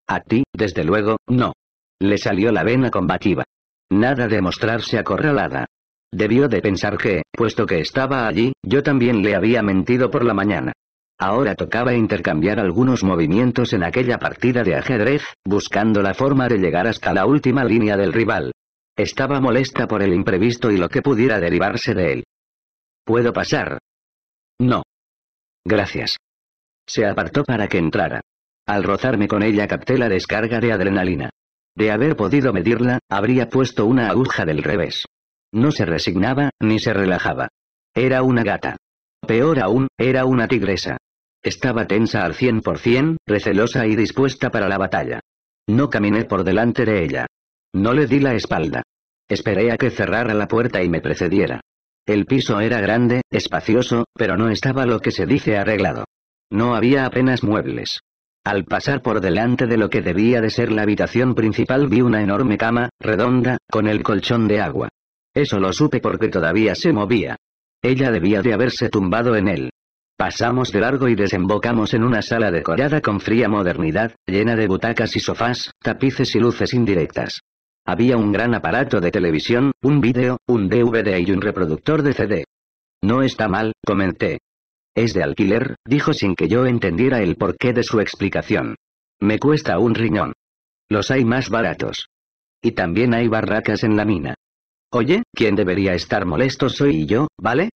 S1: A ti, desde luego, no. Le salió la vena combativa. Nada de mostrarse acorralada. Debió de pensar que, puesto que estaba allí, yo también le había mentido por la mañana. Ahora tocaba intercambiar algunos movimientos en aquella partida de ajedrez, buscando la forma de llegar hasta la última línea del rival. Estaba molesta por el imprevisto y lo que pudiera derivarse de él. ¿Puedo pasar? No. Gracias. Se apartó para que entrara. Al rozarme con ella capté la descarga de adrenalina. De haber podido medirla, habría puesto una aguja del revés. No se resignaba, ni se relajaba. Era una gata. Peor aún, era una tigresa. Estaba tensa al 100%, recelosa y dispuesta para la batalla. No caminé por delante de ella. No le di la espalda. Esperé a que cerrara la puerta y me precediera. El piso era grande, espacioso, pero no estaba lo que se dice arreglado. No había apenas muebles. Al pasar por delante de lo que debía de ser la habitación principal vi una enorme cama, redonda, con el colchón de agua. Eso lo supe porque todavía se movía. Ella debía de haberse tumbado en él. Pasamos de largo y desembocamos en una sala decorada con fría modernidad, llena de butacas y sofás, tapices y luces indirectas. Había un gran aparato de televisión, un vídeo, un DVD y un reproductor de CD. No está mal, comenté. Es de alquiler, dijo sin que yo entendiera el porqué de su explicación. Me cuesta un riñón. Los hay más baratos. Y también hay barracas en la mina. Oye, ¿quién debería estar molesto soy yo, ¿vale?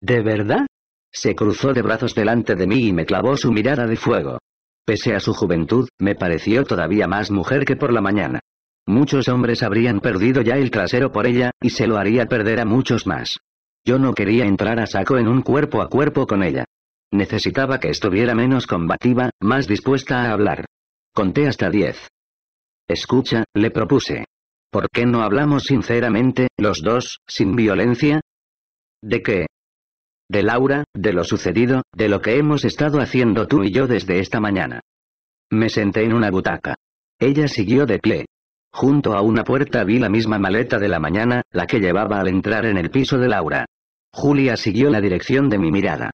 S1: ¿De verdad? Se cruzó de brazos delante de mí y me clavó su mirada de fuego. Pese a su juventud, me pareció todavía más mujer que por la mañana. Muchos hombres habrían perdido ya el trasero por ella, y se lo haría perder a muchos más. Yo no quería entrar a saco en un cuerpo a cuerpo con ella. Necesitaba que estuviera menos combativa, más dispuesta a hablar. Conté hasta diez. Escucha, le propuse. ¿Por qué no hablamos sinceramente, los dos, sin violencia? ¿De qué? De Laura, de lo sucedido, de lo que hemos estado haciendo tú y yo desde esta mañana. Me senté en una butaca. Ella siguió de pie. Junto a una puerta vi la misma maleta de la mañana, la que llevaba al entrar en el piso de Laura. Julia siguió la dirección de mi mirada.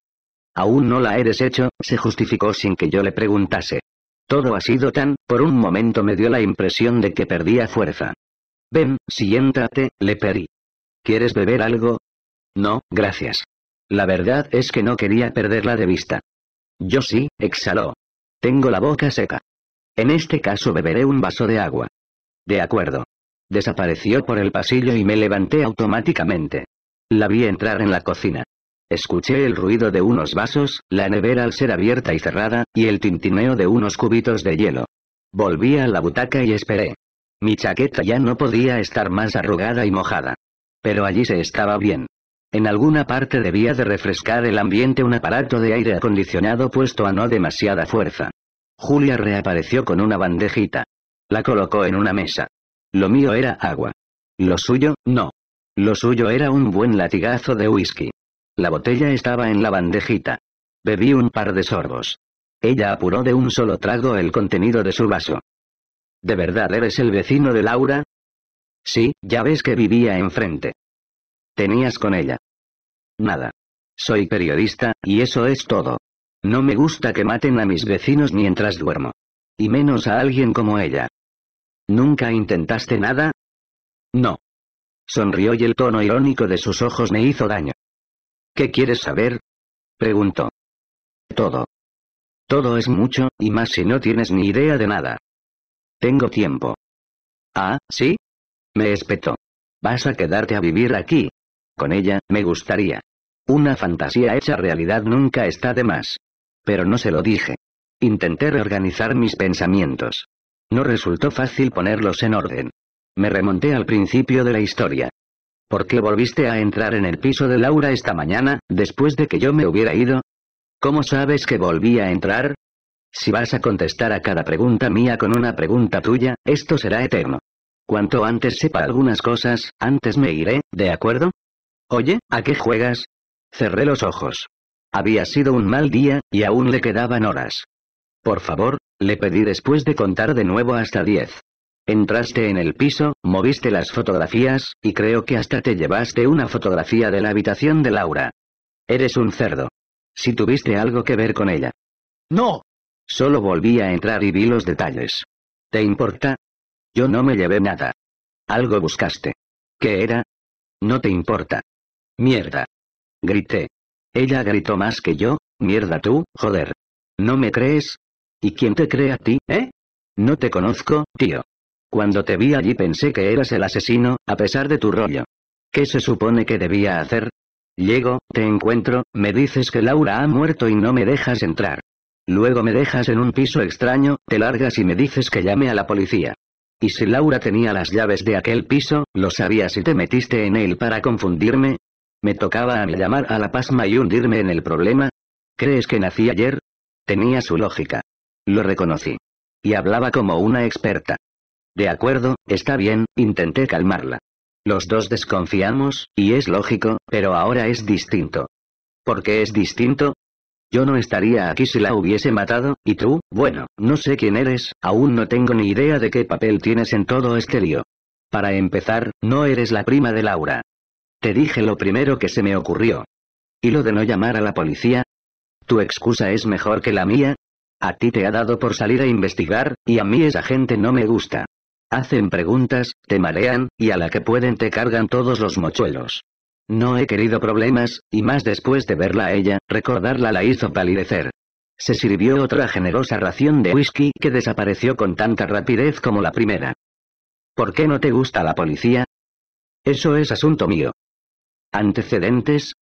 S1: Aún no la eres hecho, se justificó sin que yo le preguntase. Todo ha sido tan, por un momento me dio la impresión de que perdía fuerza. Ven, siéntate, le pedí. ¿Quieres beber algo? No, gracias. La verdad es que no quería perderla de vista. Yo sí, exhaló. Tengo la boca seca. En este caso beberé un vaso de agua. De acuerdo. Desapareció por el pasillo y me levanté automáticamente. La vi entrar en la cocina. Escuché el ruido de unos vasos, la nevera al ser abierta y cerrada, y el tintineo de unos cubitos de hielo. Volví a la butaca y esperé. Mi chaqueta ya no podía estar más arrugada y mojada. Pero allí se estaba bien. En alguna parte debía de refrescar el ambiente un aparato de aire acondicionado puesto a no demasiada fuerza. Julia reapareció con una bandejita. La colocó en una mesa. Lo mío era agua. Lo suyo, no. Lo suyo era un buen latigazo de whisky. La botella estaba en la bandejita. Bebí un par de sorbos. Ella apuró de un solo trago el contenido de su vaso. ¿De verdad eres el vecino de Laura? Sí, ya ves que vivía enfrente tenías con ella? Nada. Soy periodista, y eso es todo. No me gusta que maten a mis vecinos mientras duermo. Y menos a alguien como ella. ¿Nunca intentaste nada? No. Sonrió y el tono irónico de sus ojos me hizo daño. ¿Qué quieres saber? Preguntó. Todo. Todo es mucho, y más si no tienes ni idea de nada. Tengo tiempo. Ah, ¿sí? Me espetó. ¿Vas a quedarte a vivir aquí? Con ella, me gustaría. Una fantasía hecha realidad nunca está de más. Pero no se lo dije. Intenté reorganizar mis pensamientos. No resultó fácil ponerlos en orden. Me remonté al principio de la historia. ¿Por qué volviste a entrar en el piso de Laura esta mañana, después de que yo me hubiera ido? ¿Cómo sabes que volví a entrar? Si vas a contestar a cada pregunta mía con una pregunta tuya, esto será eterno. Cuanto antes sepa algunas cosas, antes me iré, ¿de acuerdo? Oye, ¿a qué juegas? Cerré los ojos. Había sido un mal día, y aún le quedaban horas. Por favor, le pedí después de contar de nuevo hasta diez. Entraste en el piso, moviste las fotografías, y creo que hasta te llevaste una fotografía de la habitación de Laura. Eres un cerdo. Si tuviste algo que ver con ella. No. Solo volví a entrar y vi los detalles. ¿Te importa? Yo no me llevé nada. Algo buscaste. ¿Qué era? No te importa. ¡Mierda! Grité. Ella gritó más que yo, mierda tú, joder. ¿No me crees? ¿Y quién te cree a ti, eh? No te conozco, tío. Cuando te vi allí pensé que eras el asesino, a pesar de tu rollo. ¿Qué se supone que debía hacer? Llego, te encuentro, me dices que Laura ha muerto y no me dejas entrar. Luego me dejas en un piso extraño, te largas y me dices que llame a la policía. Y si Laura tenía las llaves de aquel piso, ¿lo sabías y te metiste en él para confundirme? Me tocaba a mí llamar a la pasma y hundirme en el problema. ¿Crees que nací ayer? Tenía su lógica. Lo reconocí. Y hablaba como una experta. De acuerdo, está bien, intenté calmarla. Los dos desconfiamos, y es lógico, pero ahora es distinto. ¿Por qué es distinto? Yo no estaría aquí si la hubiese matado, y tú, bueno, no sé quién eres, aún no tengo ni idea de qué papel tienes en todo este lío. Para empezar, no eres la prima de Laura. Te dije lo primero que se me ocurrió. ¿Y lo de no llamar a la policía? ¿Tu excusa es mejor que la mía? A ti te ha dado por salir a investigar, y a mí esa gente no me gusta. Hacen preguntas, te marean, y a la que pueden te cargan todos los mochuelos. No he querido problemas, y más después de verla a ella, recordarla la hizo palidecer. Se sirvió otra generosa ración de whisky que desapareció con tanta rapidez como la primera. ¿Por qué no te gusta la policía? Eso es asunto mío. ¿Antecedentes?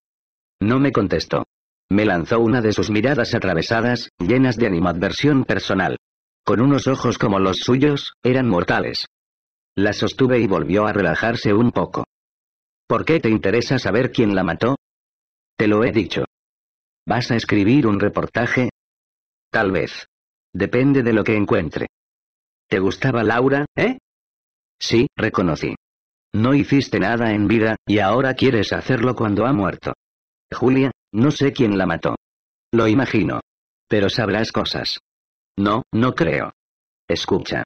S1: No me contestó. Me lanzó una de sus miradas atravesadas, llenas de animadversión personal. Con unos ojos como los suyos, eran mortales. La sostuve y volvió a relajarse un poco. ¿Por qué te interesa saber quién la mató? Te lo he dicho. ¿Vas a escribir un reportaje? Tal vez. Depende de lo que encuentre. ¿Te gustaba Laura, eh? Sí, reconocí. No hiciste nada en vida, y ahora quieres hacerlo cuando ha muerto. Julia, no sé quién la mató. Lo imagino. Pero sabrás cosas. No, no creo. Escucha.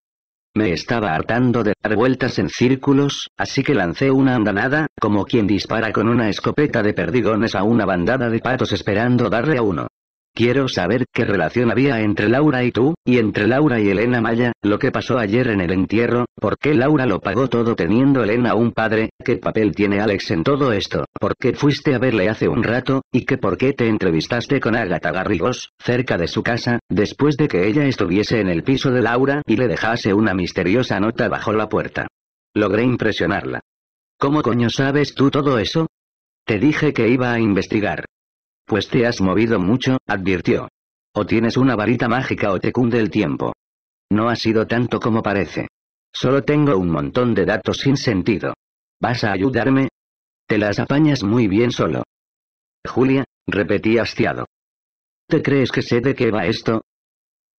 S1: Me estaba hartando de dar vueltas en círculos, así que lancé una andanada, como quien dispara con una escopeta de perdigones a una bandada de patos esperando darle a uno. Quiero saber qué relación había entre Laura y tú, y entre Laura y Elena Maya, lo que pasó ayer en el entierro, por qué Laura lo pagó todo teniendo Elena un padre, qué papel tiene Alex en todo esto, por qué fuiste a verle hace un rato, y que por qué te entrevistaste con Agatha Garrigos, cerca de su casa, después de que ella estuviese en el piso de Laura y le dejase una misteriosa nota bajo la puerta. Logré impresionarla. ¿Cómo coño sabes tú todo eso? Te dije que iba a investigar. Pues te has movido mucho, advirtió. O tienes una varita mágica o te cunde el tiempo. No ha sido tanto como parece. Solo tengo un montón de datos sin sentido. ¿Vas a ayudarme? Te las apañas muy bien solo. Julia, repetí hastiado. ¿Te crees que sé de qué va esto?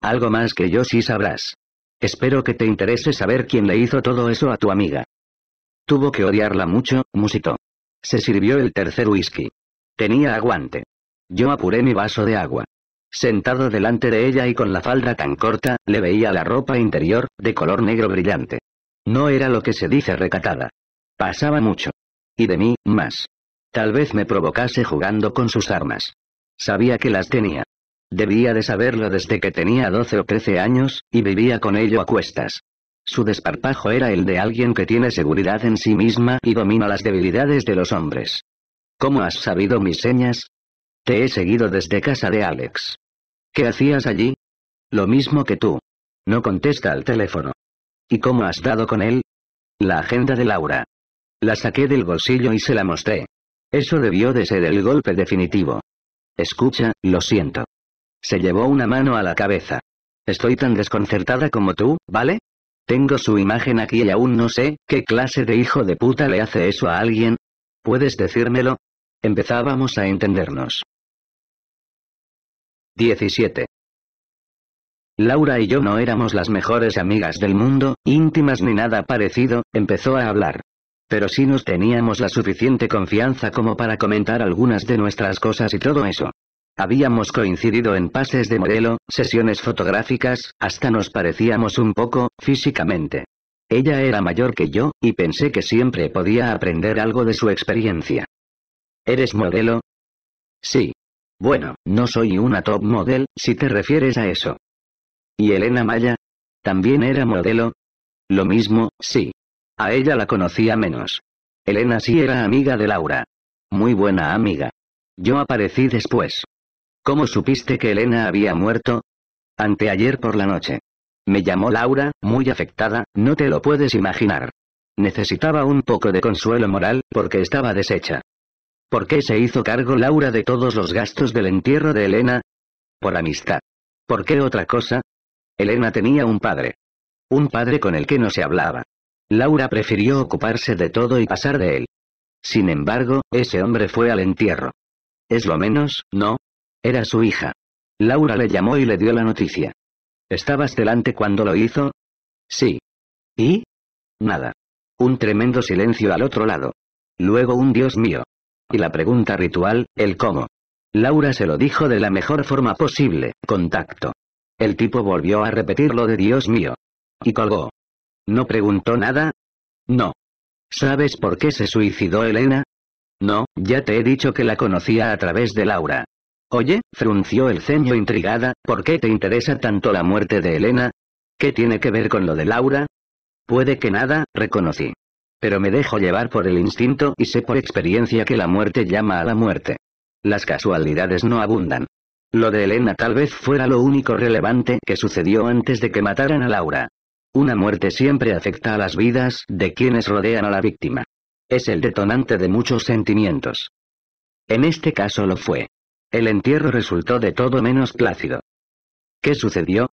S1: Algo más que yo sí sabrás. Espero que te interese saber quién le hizo todo eso a tu amiga. Tuvo que odiarla mucho, musito. Se sirvió el tercer whisky. Tenía aguante. Yo apuré mi vaso de agua. Sentado delante de ella y con la falda tan corta, le veía la ropa interior, de color negro brillante. No era lo que se dice recatada. Pasaba mucho. Y de mí, más. Tal vez me provocase jugando con sus armas. Sabía que las tenía. Debía de saberlo desde que tenía 12 o 13 años, y vivía con ello a cuestas. Su desparpajo era el de alguien que tiene seguridad en sí misma y domina las debilidades de los hombres. ¿Cómo has sabido mis señas? Te he seguido desde casa de Alex. ¿Qué hacías allí? Lo mismo que tú. No contesta al teléfono. ¿Y cómo has dado con él? La agenda de Laura. La saqué del bolsillo y se la mostré. Eso debió de ser el golpe definitivo. Escucha, lo siento. Se llevó una mano a la cabeza. Estoy tan desconcertada como tú, ¿vale? Tengo su imagen aquí y aún no sé qué clase de hijo de puta le hace eso a alguien. ¿Puedes decírmelo? Empezábamos a entendernos. 17. Laura y yo no éramos las mejores amigas del mundo, íntimas ni nada parecido, empezó a hablar. Pero sí nos teníamos la suficiente confianza como para comentar algunas de nuestras cosas y todo eso. Habíamos coincidido en pases de modelo, sesiones fotográficas, hasta nos parecíamos un poco, físicamente. Ella era mayor que yo, y pensé que siempre podía aprender algo de su experiencia. ¿Eres modelo? Sí. Bueno, no soy una top model, si te refieres a eso. ¿Y Elena Maya? ¿También era modelo? Lo mismo, sí. A ella la conocía menos. Elena sí era amiga de Laura. Muy buena amiga. Yo aparecí después. ¿Cómo supiste que Elena había muerto? Anteayer por la noche. Me llamó Laura, muy afectada, no te lo puedes imaginar. Necesitaba un poco de consuelo moral, porque estaba deshecha. ¿Por qué se hizo cargo Laura de todos los gastos del entierro de Elena? Por amistad. ¿Por qué otra cosa? Elena tenía un padre. Un padre con el que no se hablaba. Laura prefirió ocuparse de todo y pasar de él. Sin embargo, ese hombre fue al entierro. Es lo menos, ¿no? Era su hija. Laura le llamó y le dio la noticia. ¿Estabas delante cuando lo hizo? Sí. ¿Y? Nada. Un tremendo silencio al otro lado. Luego un Dios mío. Y la pregunta ritual, el cómo. Laura se lo dijo de la mejor forma posible, contacto. El tipo volvió a repetir lo de Dios mío. Y colgó. ¿No preguntó nada? No. ¿Sabes por qué se suicidó Elena? No, ya te he dicho que la conocía a través de Laura. Oye, frunció el ceño intrigada, ¿por qué te interesa tanto la muerte de Elena? ¿Qué tiene que ver con lo de Laura? Puede que nada, reconocí. Pero me dejo llevar por el instinto y sé por experiencia que la muerte llama a la muerte. Las casualidades no abundan. Lo de Elena tal vez fuera lo único relevante que sucedió antes de que mataran a Laura. Una muerte siempre afecta a las vidas de quienes rodean a la víctima. Es el detonante de muchos sentimientos. En este caso lo fue. El entierro resultó de todo menos plácido. ¿Qué sucedió?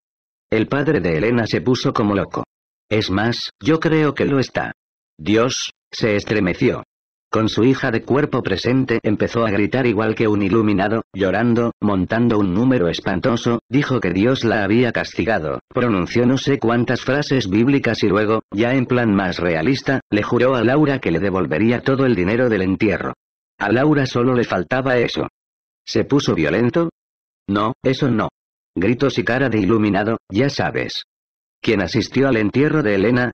S1: El padre de Elena se puso como loco. Es más, yo creo que lo está. Dios, se estremeció. Con su hija de cuerpo presente empezó a gritar igual que un iluminado, llorando, montando un número espantoso, dijo que Dios la había castigado, pronunció no sé cuántas frases bíblicas y luego, ya en plan más realista, le juró a Laura que le devolvería todo el dinero del entierro. A Laura solo le faltaba eso. ¿Se puso violento? No, eso no. Gritos y cara de iluminado, ya sabes. Quien asistió al entierro de Elena,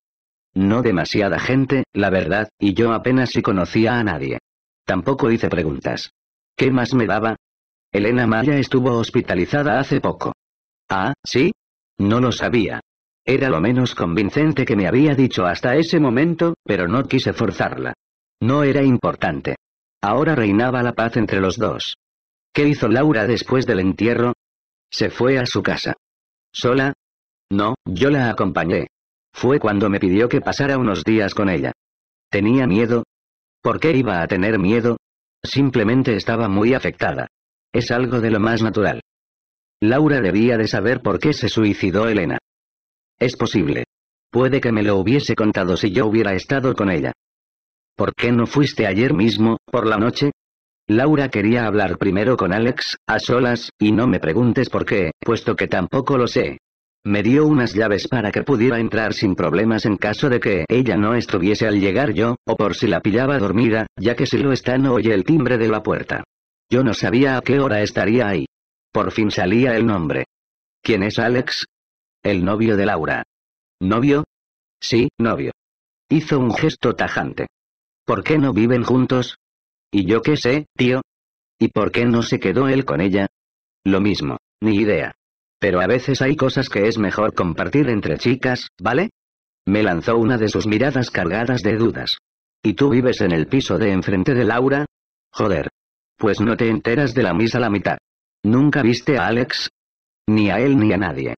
S1: no demasiada gente, la verdad, y yo apenas si conocía a nadie. Tampoco hice preguntas. ¿Qué más me daba? Elena Maya estuvo hospitalizada hace poco. Ah, ¿sí? No lo sabía. Era lo menos convincente que me había dicho hasta ese momento, pero no quise forzarla. No era importante. Ahora reinaba la paz entre los dos. ¿Qué hizo Laura después del entierro? Se fue a su casa. ¿Sola? No, yo la acompañé. Fue cuando me pidió que pasara unos días con ella. ¿Tenía miedo? ¿Por qué iba a tener miedo? Simplemente estaba muy afectada. Es algo de lo más natural. Laura debía de saber por qué se suicidó Elena. Es posible. Puede que me lo hubiese contado si yo hubiera estado con ella. ¿Por qué no fuiste ayer mismo, por la noche? Laura quería hablar primero con Alex, a solas, y no me preguntes por qué, puesto que tampoco lo sé. Me dio unas llaves para que pudiera entrar sin problemas en caso de que ella no estuviese al llegar yo, o por si la pillaba dormida, ya que si lo está no oye el timbre de la puerta. Yo no sabía a qué hora estaría ahí. Por fin salía el nombre. ¿Quién es Alex? El novio de Laura. ¿Novio? Sí, novio. Hizo un gesto tajante. ¿Por qué no viven juntos? Y yo qué sé, tío. ¿Y por qué no se quedó él con ella? Lo mismo, ni idea. Pero a veces hay cosas que es mejor compartir entre chicas, ¿vale? Me lanzó una de sus miradas cargadas de dudas. ¿Y tú vives en el piso de enfrente de Laura? Joder. Pues no te enteras de la misa la mitad. ¿Nunca viste a Alex? Ni a él ni a nadie.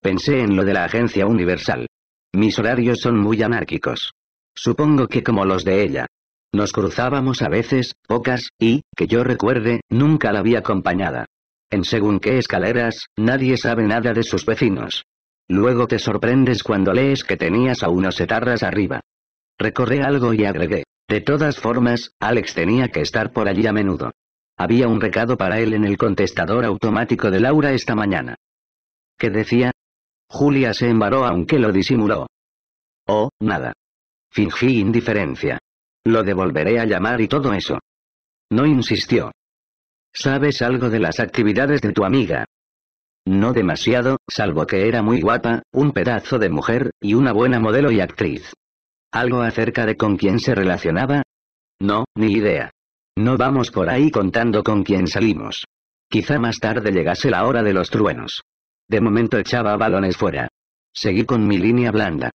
S1: Pensé en lo de la agencia universal. Mis horarios son muy anárquicos. Supongo que como los de ella. Nos cruzábamos a veces, pocas, y, que yo recuerde, nunca la vi acompañada. En según qué escaleras, nadie sabe nada de sus vecinos. Luego te sorprendes cuando lees que tenías a unos etarras arriba. Recorré algo y agregué. De todas formas, Alex tenía que estar por allí a menudo. Había un recado para él en el contestador automático de Laura esta mañana. ¿Qué decía? Julia se embaró aunque lo disimuló. Oh, nada. Fingí indiferencia. Lo devolveré a llamar y todo eso. No insistió. ¿Sabes algo de las actividades de tu amiga? No demasiado, salvo que era muy guapa, un pedazo de mujer, y una buena modelo y actriz. ¿Algo acerca de con quién se relacionaba? No, ni idea. No vamos por ahí contando con quién salimos. Quizá más tarde llegase la hora de los truenos. De momento echaba balones fuera. Seguí con mi línea blanda.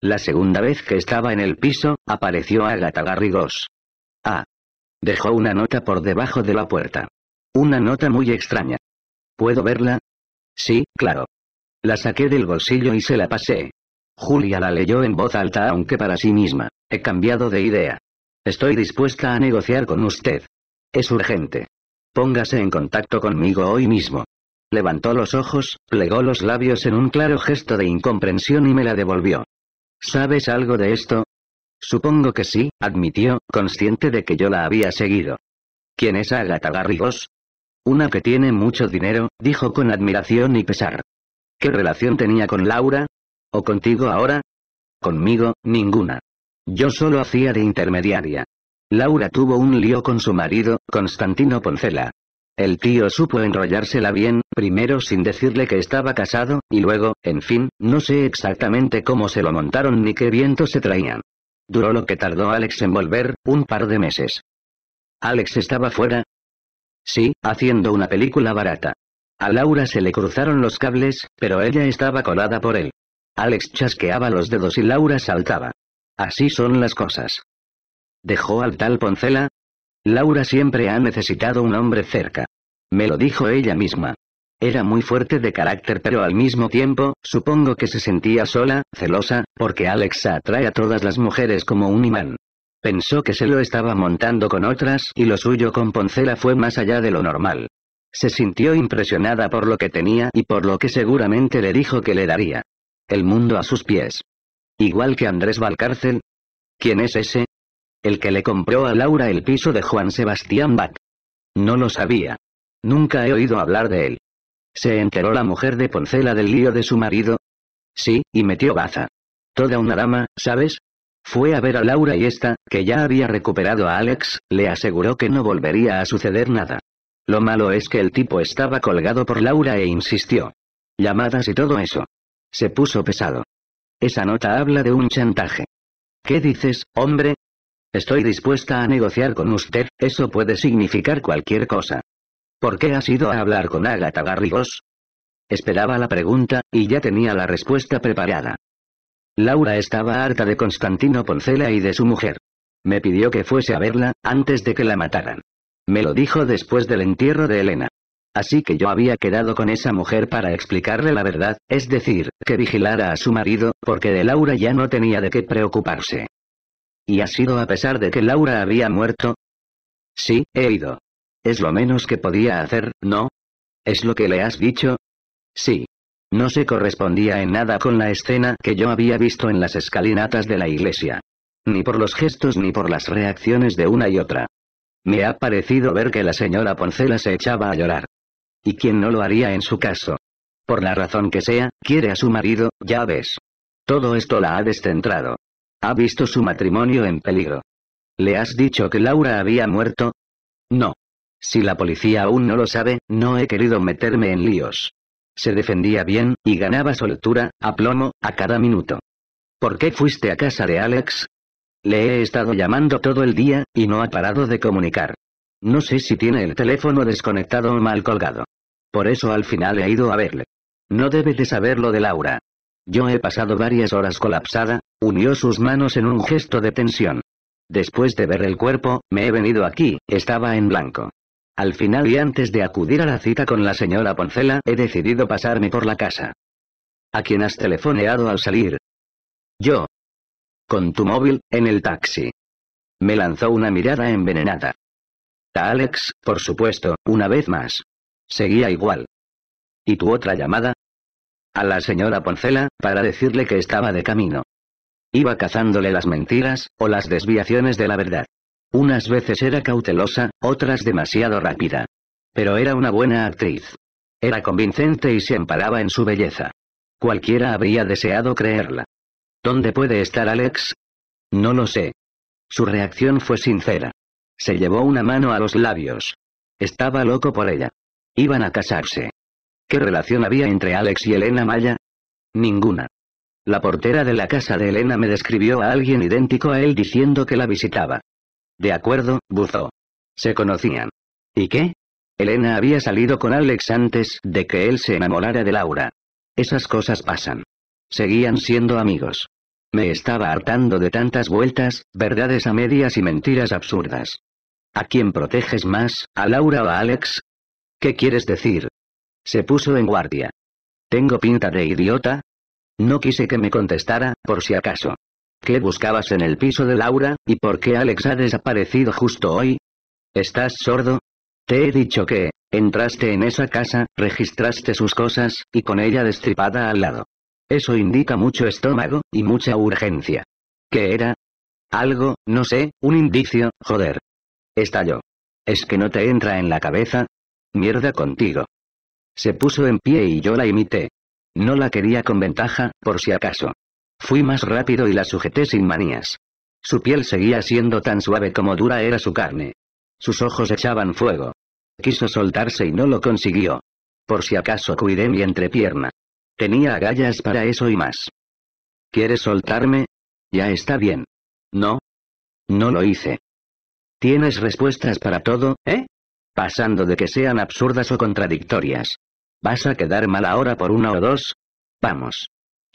S1: La segunda vez que estaba en el piso, apareció Agatha Garrigós. Ah. Dejó una nota por debajo de la puerta. Una nota muy extraña. ¿Puedo verla? Sí, claro. La saqué del bolsillo y se la pasé. Julia la leyó en voz alta aunque para sí misma. He cambiado de idea. Estoy dispuesta a negociar con usted. Es urgente. Póngase en contacto conmigo hoy mismo. Levantó los ojos, plegó los labios en un claro gesto de incomprensión y me la devolvió. ¿Sabes algo de esto? Supongo que sí, admitió, consciente de que yo la había seguido. ¿Quién es Agatha Garrigos? Una que tiene mucho dinero, dijo con admiración y pesar. ¿Qué relación tenía con Laura? ¿O contigo ahora? Conmigo, ninguna. Yo solo hacía de intermediaria. Laura tuvo un lío con su marido, Constantino Poncela. El tío supo enrollársela bien, primero sin decirle que estaba casado, y luego, en fin, no sé exactamente cómo se lo montaron ni qué viento se traían. Duró lo que tardó Alex en volver, un par de meses. Alex estaba fuera, Sí, haciendo una película barata. A Laura se le cruzaron los cables, pero ella estaba colada por él. Alex chasqueaba los dedos y Laura saltaba. Así son las cosas. ¿Dejó al tal Poncela? Laura siempre ha necesitado un hombre cerca. Me lo dijo ella misma. Era muy fuerte de carácter pero al mismo tiempo, supongo que se sentía sola, celosa, porque Alex atrae a todas las mujeres como un imán. Pensó que se lo estaba montando con otras y lo suyo con Poncela fue más allá de lo normal. Se sintió impresionada por lo que tenía y por lo que seguramente le dijo que le daría. El mundo a sus pies. Igual que Andrés Valcárcel. ¿Quién es ese? El que le compró a Laura el piso de Juan Sebastián Bach. No lo sabía. Nunca he oído hablar de él. ¿Se enteró la mujer de Poncela del lío de su marido? Sí, y metió baza. Toda una dama, ¿sabes? Fue a ver a Laura y esta, que ya había recuperado a Alex, le aseguró que no volvería a suceder nada. Lo malo es que el tipo estaba colgado por Laura e insistió. Llamadas y todo eso. Se puso pesado. Esa nota habla de un chantaje. ¿Qué dices, hombre? Estoy dispuesta a negociar con usted, eso puede significar cualquier cosa. ¿Por qué has ido a hablar con Agatha Garrigos? Esperaba la pregunta, y ya tenía la respuesta preparada. Laura estaba harta de Constantino Poncela y de su mujer. Me pidió que fuese a verla, antes de que la mataran. Me lo dijo después del entierro de Elena. Así que yo había quedado con esa mujer para explicarle la verdad, es decir, que vigilara a su marido, porque de Laura ya no tenía de qué preocuparse. ¿Y ha sido a pesar de que Laura había muerto? Sí, he ido. Es lo menos que podía hacer, ¿no? ¿Es lo que le has dicho? Sí, no se correspondía en nada con la escena que yo había visto en las escalinatas de la iglesia. Ni por los gestos ni por las reacciones de una y otra. Me ha parecido ver que la señora Poncela se echaba a llorar. ¿Y quién no lo haría en su caso? Por la razón que sea, quiere a su marido, ya ves. Todo esto la ha descentrado. Ha visto su matrimonio en peligro. ¿Le has dicho que Laura había muerto? No. Si la policía aún no lo sabe, no he querido meterme en líos. Se defendía bien, y ganaba soltura, aplomo, a cada minuto. ¿Por qué fuiste a casa de Alex? Le he estado llamando todo el día, y no ha parado de comunicar. No sé si tiene el teléfono desconectado o mal colgado. Por eso al final he ido a verle. No debe de saber lo de Laura. Yo he pasado varias horas colapsada, unió sus manos en un gesto de tensión. Después de ver el cuerpo, me he venido aquí, estaba en blanco. Al final y antes de acudir a la cita con la señora Poncela, he decidido pasarme por la casa. ¿A quién has telefoneado al salir? Yo. Con tu móvil, en el taxi. Me lanzó una mirada envenenada. A Alex, por supuesto, una vez más. Seguía igual. ¿Y tu otra llamada? A la señora Poncela, para decirle que estaba de camino. Iba cazándole las mentiras, o las desviaciones de la verdad. Unas veces era cautelosa, otras demasiado rápida. Pero era una buena actriz. Era convincente y se amparaba en su belleza. Cualquiera habría deseado creerla. ¿Dónde puede estar Alex? No lo sé. Su reacción fue sincera. Se llevó una mano a los labios. Estaba loco por ella. Iban a casarse. ¿Qué relación había entre Alex y Elena Maya? Ninguna. La portera de la casa de Elena me describió a alguien idéntico a él diciendo que la visitaba. De acuerdo, buzo. Se conocían. ¿Y qué? Elena había salido con Alex antes de que él se enamorara de Laura. Esas cosas pasan. Seguían siendo amigos. Me estaba hartando de tantas vueltas, verdades a medias y mentiras absurdas. ¿A quién proteges más, a Laura o a Alex? ¿Qué quieres decir? Se puso en guardia. ¿Tengo pinta de idiota? No quise que me contestara, por si acaso. ¿Qué buscabas en el piso de Laura, y por qué Alex ha desaparecido justo hoy? ¿Estás sordo? Te he dicho que, entraste en esa casa, registraste sus cosas, y con ella destripada al lado. Eso indica mucho estómago, y mucha urgencia. ¿Qué era? Algo, no sé, un indicio, joder. Estalló. ¿Es que no te entra en la cabeza? Mierda contigo. Se puso en pie y yo la imité. No la quería con ventaja, por si acaso. Fui más rápido y la sujeté sin manías. Su piel seguía siendo tan suave como dura era su carne. Sus ojos echaban fuego. Quiso soltarse y no lo consiguió. Por si acaso cuidé mi entrepierna. Tenía agallas para eso y más. ¿Quieres soltarme? Ya está bien. No. No lo hice. Tienes respuestas para todo, ¿eh? Pasando de que sean absurdas o contradictorias. ¿Vas a quedar mal ahora por una o dos? Vamos.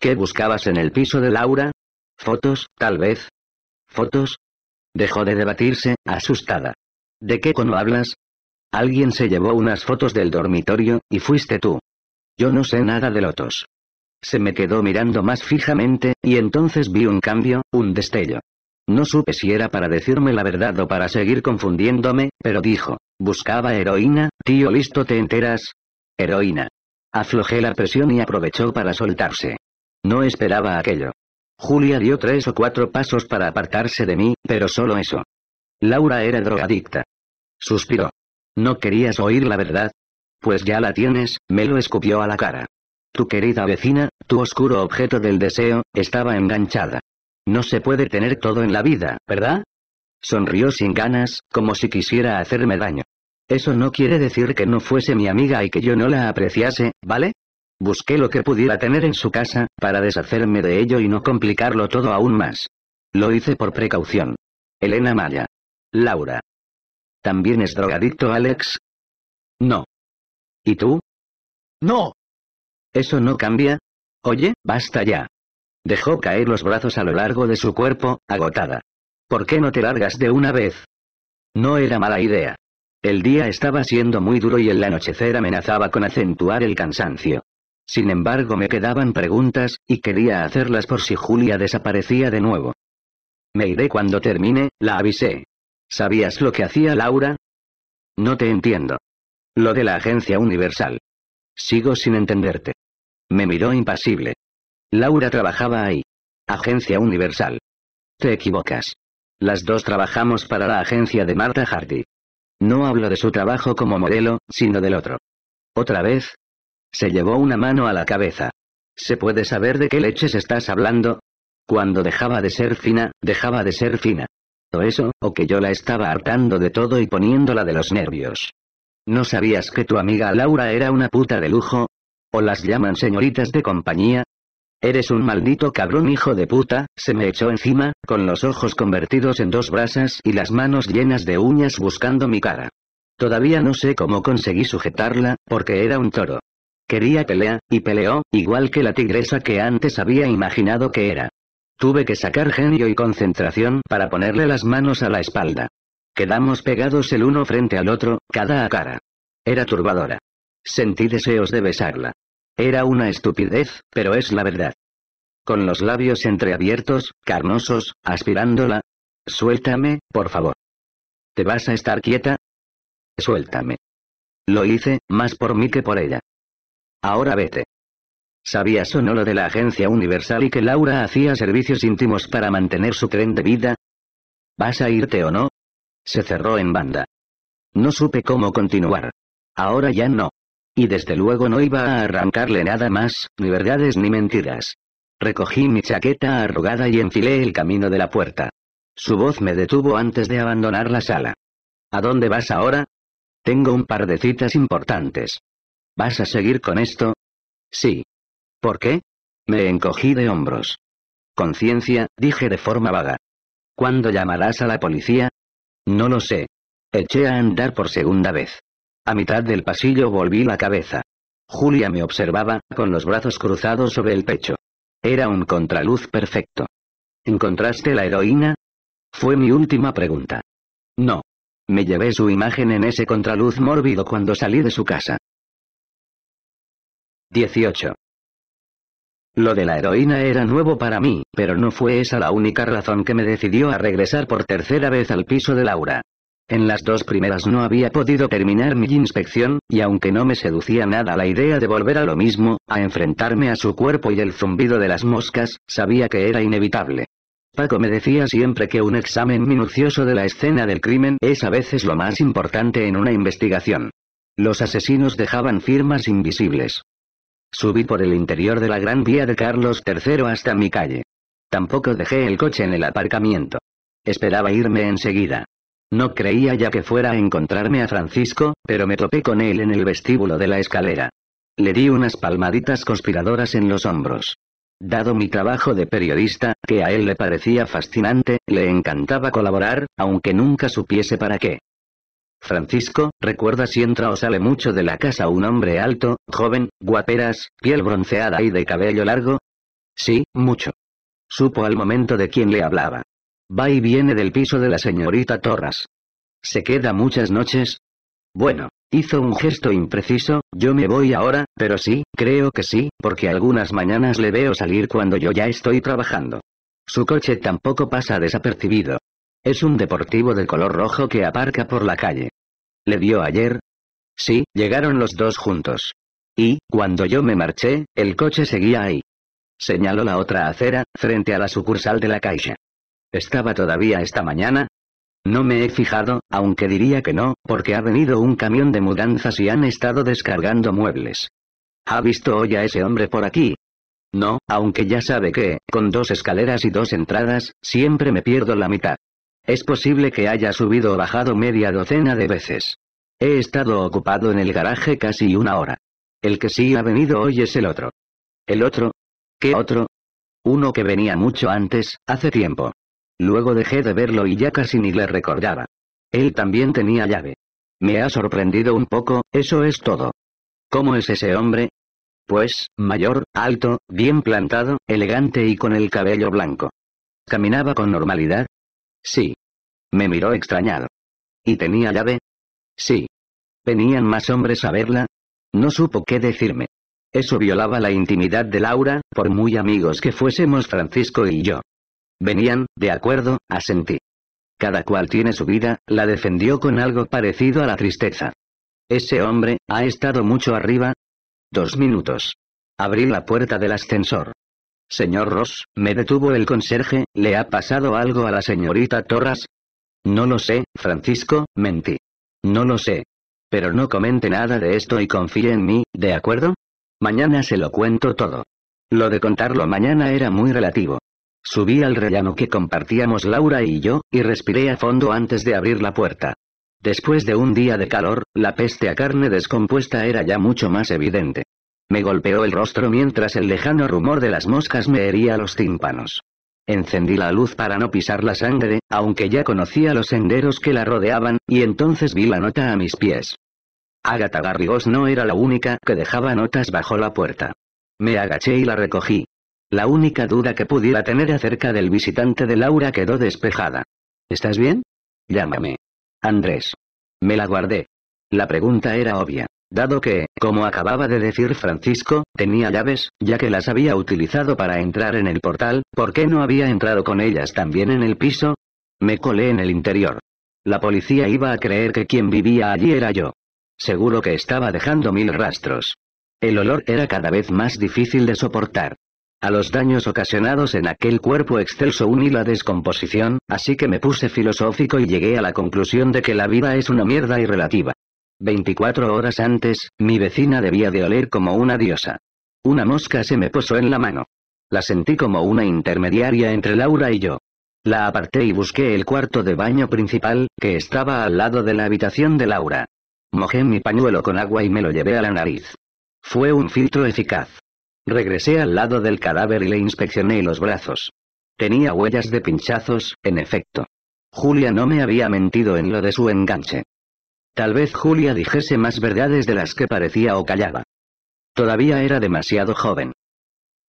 S1: ¿Qué buscabas en el piso de Laura? Fotos, tal vez. ¿Fotos? Dejó de debatirse, asustada. ¿De qué cono hablas? Alguien se llevó unas fotos del dormitorio, y fuiste tú. Yo no sé nada de lotos. Se me quedó mirando más fijamente, y entonces vi un cambio, un destello. No supe si era para decirme la verdad o para seguir confundiéndome, pero dijo, buscaba heroína, tío listo te enteras. Heroína. Aflojé la presión y aprovechó para soltarse. No esperaba aquello. Julia dio tres o cuatro pasos para apartarse de mí, pero solo eso. Laura era drogadicta. Suspiró. ¿No querías oír la verdad? Pues ya la tienes, me lo escupió a la cara. Tu querida vecina, tu oscuro objeto del deseo, estaba enganchada. No se puede tener todo en la vida, ¿verdad? Sonrió sin ganas, como si quisiera hacerme daño. Eso no quiere decir que no fuese mi amiga y que yo no la apreciase, ¿vale? Busqué lo que pudiera tener en su casa, para deshacerme de ello y no complicarlo todo aún más. Lo hice por precaución. Elena Maya. Laura. ¿También es drogadicto Alex? No. ¿Y tú? No. ¿Eso no cambia? Oye, basta ya. Dejó caer los brazos a lo largo de su cuerpo, agotada. ¿Por qué no te largas de una vez? No era mala idea. El día estaba siendo muy duro y el anochecer amenazaba con acentuar el cansancio. Sin embargo me quedaban preguntas, y quería hacerlas por si Julia desaparecía de nuevo. Me iré cuando termine, la avisé. ¿Sabías lo que hacía Laura? No te entiendo. Lo de la Agencia Universal. Sigo sin entenderte. Me miró impasible. Laura trabajaba ahí. Agencia Universal. Te equivocas. Las dos trabajamos para la agencia de Marta Hardy. No hablo de su trabajo como modelo, sino del otro. Otra vez, se llevó una mano a la cabeza. ¿Se puede saber de qué leches estás hablando? Cuando dejaba de ser fina, dejaba de ser fina. O eso, o que yo la estaba hartando de todo y poniéndola de los nervios. ¿No sabías que tu amiga Laura era una puta de lujo? ¿O las llaman señoritas de compañía? Eres un maldito cabrón hijo de puta, se me echó encima, con los ojos convertidos en dos brasas y las manos llenas de uñas buscando mi cara. Todavía no sé cómo conseguí sujetarla, porque era un toro. Quería pelear y peleó, igual que la tigresa que antes había imaginado que era. Tuve que sacar genio y concentración para ponerle las manos a la espalda. Quedamos pegados el uno frente al otro, cada a cara. Era turbadora. Sentí deseos de besarla. Era una estupidez, pero es la verdad. Con los labios entreabiertos, carnosos, aspirándola. Suéltame, por favor. ¿Te vas a estar quieta? Suéltame. Lo hice, más por mí que por ella. Ahora vete. ¿Sabías o no lo de la agencia universal y que Laura hacía servicios íntimos para mantener su tren de vida? ¿Vas a irte o no? Se cerró en banda. No supe cómo continuar. Ahora ya no. Y desde luego no iba a arrancarle nada más, ni verdades ni mentiras. Recogí mi chaqueta arrugada y enfilé el camino de la puerta. Su voz me detuvo antes de abandonar la sala. ¿A dónde vas ahora? Tengo un par de citas importantes. ¿Vas a seguir con esto? Sí. ¿Por qué? Me encogí de hombros. Conciencia, dije de forma vaga. ¿Cuándo llamarás a la policía? No lo sé. Eché a andar por segunda vez. A mitad del pasillo volví la cabeza. Julia me observaba, con los brazos cruzados sobre el pecho. Era un contraluz perfecto. ¿Encontraste la heroína? Fue mi última pregunta. No. Me llevé su imagen en ese contraluz mórbido cuando salí de su casa. 18. Lo de la heroína era nuevo para mí, pero no fue esa la única razón que me decidió a regresar por tercera vez al piso de Laura. En las dos primeras no había podido terminar mi inspección, y aunque no me seducía nada la idea de volver a lo mismo, a enfrentarme a su cuerpo y el zumbido de las moscas, sabía que era inevitable. Paco me decía siempre que un examen minucioso de la escena del crimen es a veces lo más importante en una investigación. Los asesinos dejaban firmas invisibles. Subí por el interior de la gran vía de Carlos III hasta mi calle. Tampoco dejé el coche en el aparcamiento. Esperaba irme enseguida. No creía ya que fuera a encontrarme a Francisco, pero me topé con él en el vestíbulo de la escalera. Le di unas palmaditas conspiradoras en los hombros. Dado mi trabajo de periodista, que a él le parecía fascinante, le encantaba colaborar, aunque nunca supiese para qué. Francisco, recuerda si entra o sale mucho de la casa un hombre alto, joven, guaperas, piel bronceada y de cabello largo. Sí, mucho. Supo al momento de quién le hablaba. Va y viene del piso de la señorita Torras. ¿Se queda muchas noches? Bueno, hizo un gesto impreciso, yo me voy ahora, pero sí, creo que sí, porque algunas mañanas le veo salir cuando yo ya estoy trabajando. Su coche tampoco pasa desapercibido. Es un deportivo de color rojo que aparca por la calle. ¿Le vio ayer? Sí, llegaron los dos juntos. Y, cuando yo me marché, el coche seguía ahí. Señaló la otra acera, frente a la sucursal de la Caixa. ¿Estaba todavía esta mañana? No me he fijado, aunque diría que no, porque ha venido un camión de mudanzas y han estado descargando muebles. ¿Ha visto hoy a ese hombre por aquí? No, aunque ya sabe que, con dos escaleras y dos entradas, siempre me pierdo la mitad. Es posible que haya subido o bajado media docena de veces. He estado ocupado en el garaje casi una hora. El que sí ha venido hoy es el otro. ¿El otro? ¿Qué otro? Uno que venía mucho antes, hace tiempo. Luego dejé de verlo y ya casi ni le recordaba. Él también tenía llave. Me ha sorprendido un poco, eso es todo. ¿Cómo es ese hombre? Pues, mayor, alto, bien plantado, elegante y con el cabello blanco. Caminaba con normalidad, Sí. Me miró extrañado. ¿Y tenía llave? Sí. ¿Venían más hombres a verla? No supo qué decirme. Eso violaba la intimidad de Laura, por muy amigos que fuésemos Francisco y yo. Venían, de acuerdo, sentir. Cada cual tiene su vida, la defendió con algo parecido a la tristeza. Ese hombre, ¿ha estado mucho arriba? Dos minutos. Abrí la puerta del ascensor. Señor Ross, me detuvo el conserje, ¿le ha pasado algo a la señorita Torras? No lo sé, Francisco, mentí. No lo sé. Pero no comente nada de esto y confíe en mí, ¿de acuerdo? Mañana se lo cuento todo. Lo de contarlo mañana era muy relativo. Subí al rellano que compartíamos Laura y yo, y respiré a fondo antes de abrir la puerta. Después de un día de calor, la peste a carne descompuesta era ya mucho más evidente. Me golpeó el rostro mientras el lejano rumor de las moscas me hería los tímpanos. Encendí la luz para no pisar la sangre, aunque ya conocía los senderos que la rodeaban, y entonces vi la nota a mis pies. Agatha Garrigós no era la única que dejaba notas bajo la puerta. Me agaché y la recogí. La única duda que pudiera tener acerca del visitante de Laura quedó despejada. ¿Estás bien? Llámame. Andrés. Me la guardé. La pregunta era obvia. Dado que, como acababa de decir Francisco, tenía llaves, ya que las había utilizado para entrar en el portal, ¿por qué no había entrado con ellas también en el piso? Me colé en el interior. La policía iba a creer que quien vivía allí era yo. Seguro que estaba dejando mil rastros. El olor era cada vez más difícil de soportar. A los daños ocasionados en aquel cuerpo excelso uní la descomposición, así que me puse filosófico y llegué a la conclusión de que la vida es una mierda irrelativa. 24 horas antes, mi vecina debía de oler como una diosa. Una mosca se me posó en la mano. La sentí como una intermediaria entre Laura y yo. La aparté y busqué el cuarto de baño principal, que estaba al lado de la habitación de Laura. Mojé mi pañuelo con agua y me lo llevé a la nariz. Fue un filtro eficaz. Regresé al lado del cadáver y le inspeccioné los brazos. Tenía huellas de pinchazos, en efecto. Julia no me había mentido en lo de su enganche. Tal vez Julia dijese más verdades de las que parecía o callaba. Todavía era demasiado joven.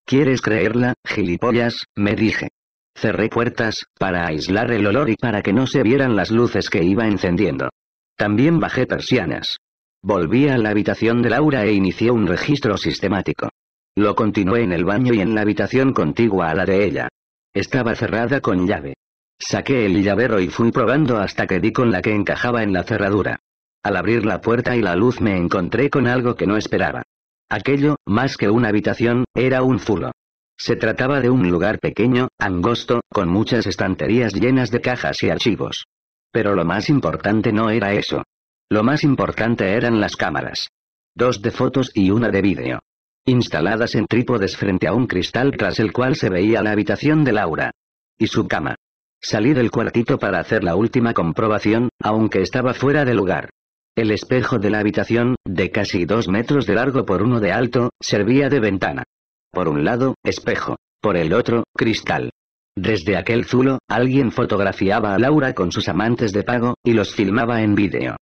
S1: ¿Quieres creerla, gilipollas? me dije. Cerré puertas, para aislar el olor y para que no se vieran las luces que iba encendiendo. También bajé persianas. Volví a la habitación de Laura e inicié un registro sistemático. Lo continué en el baño y en la habitación contigua a la de ella. Estaba cerrada con llave. Saqué el llavero y fui probando hasta que di con la que encajaba en la cerradura. Al abrir la puerta y la luz me encontré con algo que no esperaba. Aquello, más que una habitación, era un fulo. Se trataba de un lugar pequeño, angosto, con muchas estanterías llenas de cajas y archivos. Pero lo más importante no era eso. Lo más importante eran las cámaras. Dos de fotos y una de vídeo. Instaladas en trípodes frente a un cristal tras el cual se veía la habitación de Laura. Y su cama. Salí del cuartito para hacer la última comprobación, aunque estaba fuera de lugar. El espejo de la habitación, de casi dos metros de largo por uno de alto, servía de ventana. Por un lado, espejo. Por el otro, cristal. Desde aquel zulo, alguien fotografiaba a Laura con sus amantes de pago, y los filmaba en vídeo.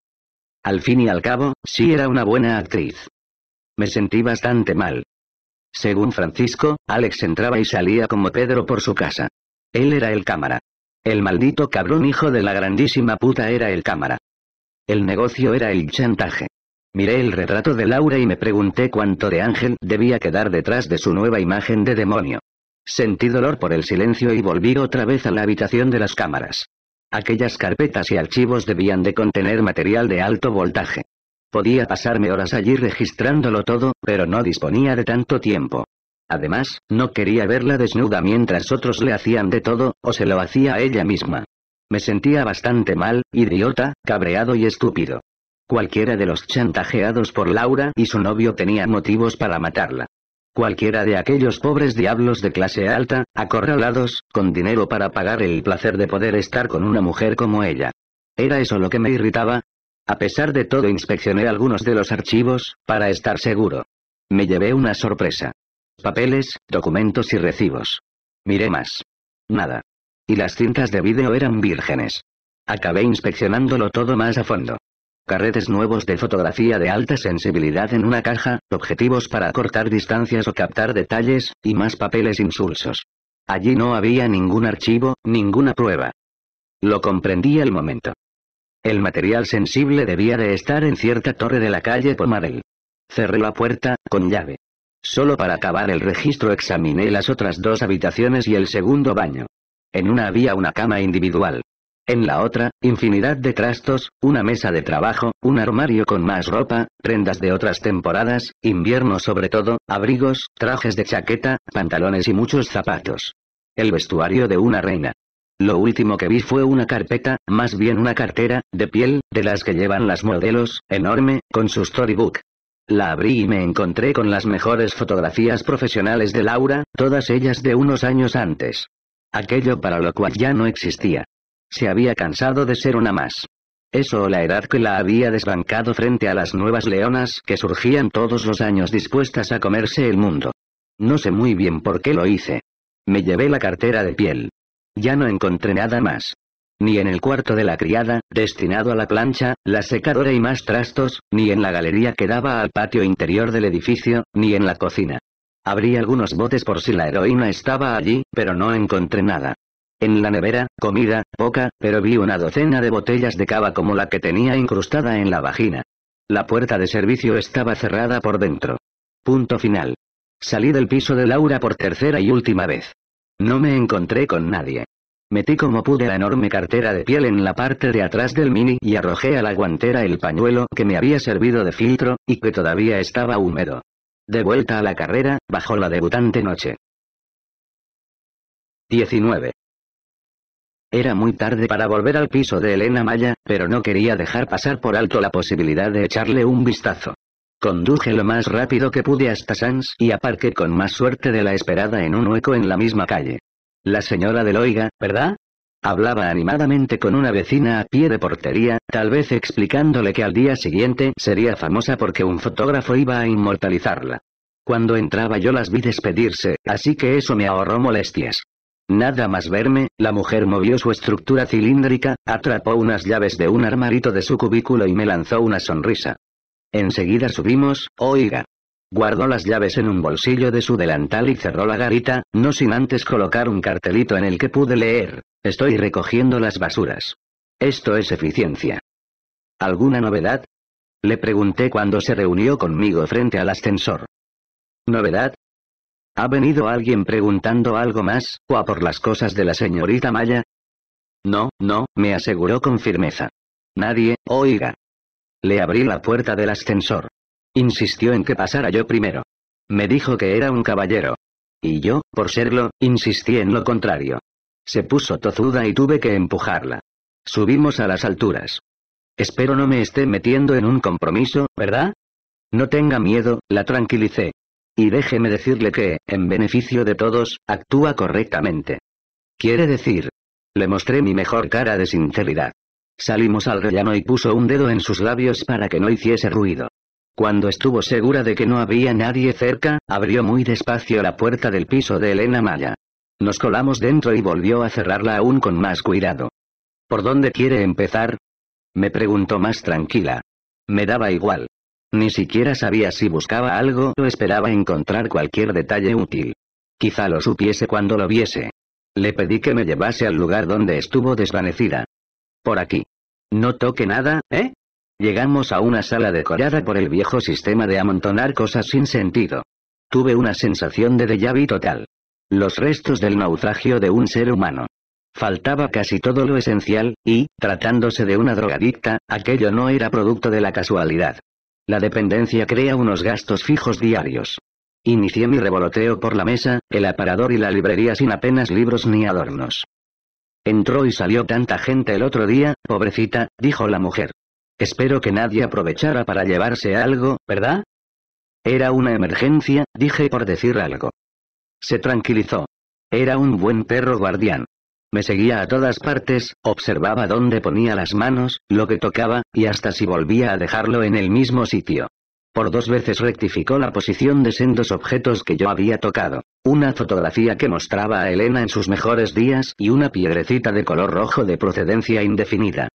S1: Al fin y al cabo, sí era una buena actriz. Me sentí bastante mal. Según Francisco, Alex entraba y salía como Pedro por su casa. Él era el cámara. El maldito cabrón hijo de la grandísima puta era el cámara. El negocio era el chantaje. Miré el retrato de Laura y me pregunté cuánto de ángel debía quedar detrás de su nueva imagen de demonio. Sentí dolor por el silencio y volví otra vez a la habitación de las cámaras. Aquellas carpetas y archivos debían de contener material de alto voltaje. Podía pasarme horas allí registrándolo todo, pero no disponía de tanto tiempo. Además, no quería verla desnuda mientras otros le hacían de todo, o se lo hacía ella misma. Me sentía bastante mal, idiota, cabreado y estúpido. Cualquiera de los chantajeados por Laura y su novio tenía motivos para matarla. Cualquiera de aquellos pobres diablos de clase alta, acorralados, con dinero para pagar el placer de poder estar con una mujer como ella. ¿Era eso lo que me irritaba? A pesar de todo inspeccioné algunos de los archivos, para estar seguro. Me llevé una sorpresa. Papeles, documentos y recibos. Miré más. Nada y las cintas de vídeo eran vírgenes. Acabé inspeccionándolo todo más a fondo. Carretes nuevos de fotografía de alta sensibilidad en una caja, objetivos para cortar distancias o captar detalles, y más papeles insulsos. Allí no había ningún archivo, ninguna prueba. Lo comprendí al momento. El material sensible debía de estar en cierta torre de la calle Pomarel. Cerré la puerta, con llave. Solo para acabar el registro examiné las otras dos habitaciones y el segundo baño. En una había una cama individual. En la otra, infinidad de trastos, una mesa de trabajo, un armario con más ropa, prendas de otras temporadas, invierno sobre todo, abrigos, trajes de chaqueta, pantalones y muchos zapatos. El vestuario de una reina. Lo último que vi fue una carpeta, más bien una cartera, de piel, de las que llevan las modelos, enorme, con su storybook. La abrí y me encontré con las mejores fotografías profesionales de Laura, todas ellas de unos años antes. Aquello para lo cual ya no existía. Se había cansado de ser una más. Eso o la edad que la había desbancado frente a las nuevas leonas que surgían todos los años dispuestas a comerse el mundo. No sé muy bien por qué lo hice. Me llevé la cartera de piel. Ya no encontré nada más ni en el cuarto de la criada, destinado a la plancha, la secadora y más trastos, ni en la galería que daba al patio interior del edificio, ni en la cocina. Abrí algunos botes por si la heroína estaba allí, pero no encontré nada. En la nevera, comida, poca, pero vi una docena de botellas de cava como la que tenía incrustada en la vagina. La puerta de servicio estaba cerrada por dentro. Punto final. Salí del piso de Laura por tercera y última vez. No me encontré con nadie. Metí como pude la enorme cartera de piel en la parte de atrás del mini y arrojé a la guantera el pañuelo que me había servido de filtro, y que todavía estaba húmedo. De vuelta a la carrera, bajo la debutante noche. 19. Era muy tarde para volver al piso de Elena Maya, pero no quería dejar pasar por alto la posibilidad de echarle un vistazo. Conduje lo más rápido que pude hasta Sans y aparqué con más suerte de la esperada en un hueco en la misma calle. La señora de Loiga, ¿verdad? Hablaba animadamente con una vecina a pie de portería, tal vez explicándole que al día siguiente sería famosa porque un fotógrafo iba a inmortalizarla. Cuando entraba yo las vi despedirse, así que eso me ahorró molestias. Nada más verme, la mujer movió su estructura cilíndrica, atrapó unas llaves de un armarito de su cubículo y me lanzó una sonrisa. Enseguida subimos, oiga, Guardó las llaves en un bolsillo de su delantal y cerró la garita, no sin antes colocar un cartelito en el que pude leer, estoy recogiendo las basuras. Esto es eficiencia. ¿Alguna novedad? Le pregunté cuando se reunió conmigo frente al ascensor. ¿Novedad? ¿Ha venido alguien preguntando algo más, o a por las cosas de la señorita Maya? No, no, me aseguró con firmeza. Nadie, oiga. Le abrí la puerta del ascensor. Insistió en que pasara yo primero. Me dijo que era un caballero. Y yo, por serlo, insistí en lo contrario. Se puso tozuda y tuve que empujarla. Subimos a las alturas. Espero no me esté metiendo en un compromiso, ¿verdad? No tenga miedo, la tranquilicé. Y déjeme decirle que, en beneficio de todos, actúa correctamente. Quiere decir. Le mostré mi mejor cara de sinceridad. Salimos al rellano y puso un dedo en sus labios para que no hiciese ruido. Cuando estuvo segura de que no había nadie cerca, abrió muy despacio la puerta del piso de Elena Maya. Nos colamos dentro y volvió a cerrarla aún con más cuidado. ¿Por dónde quiere empezar? Me preguntó más tranquila. Me daba igual. Ni siquiera sabía si buscaba algo o esperaba encontrar cualquier detalle útil. Quizá lo supiese cuando lo viese. Le pedí que me llevase al lugar donde estuvo desvanecida. Por aquí. No toque nada, ¿eh? Llegamos a una sala decorada por el viejo sistema de amontonar cosas sin sentido. Tuve una sensación de déjà vu total. Los restos del naufragio de un ser humano. Faltaba casi todo lo esencial, y, tratándose de una drogadicta, aquello no era producto de la casualidad. La dependencia crea unos gastos fijos diarios. Inicié mi revoloteo por la mesa, el aparador y la librería sin apenas libros ni adornos. Entró y salió tanta gente el otro día, pobrecita, dijo la mujer. Espero que nadie aprovechara para llevarse algo, ¿verdad? Era una emergencia, dije por decir algo. Se tranquilizó. Era un buen perro guardián. Me seguía a todas partes, observaba dónde ponía las manos, lo que tocaba, y hasta si volvía a dejarlo en el mismo sitio. Por dos veces rectificó la posición de sendos objetos que yo había tocado. Una fotografía que mostraba a Elena en sus mejores días y una piedrecita de color rojo de procedencia indefinida.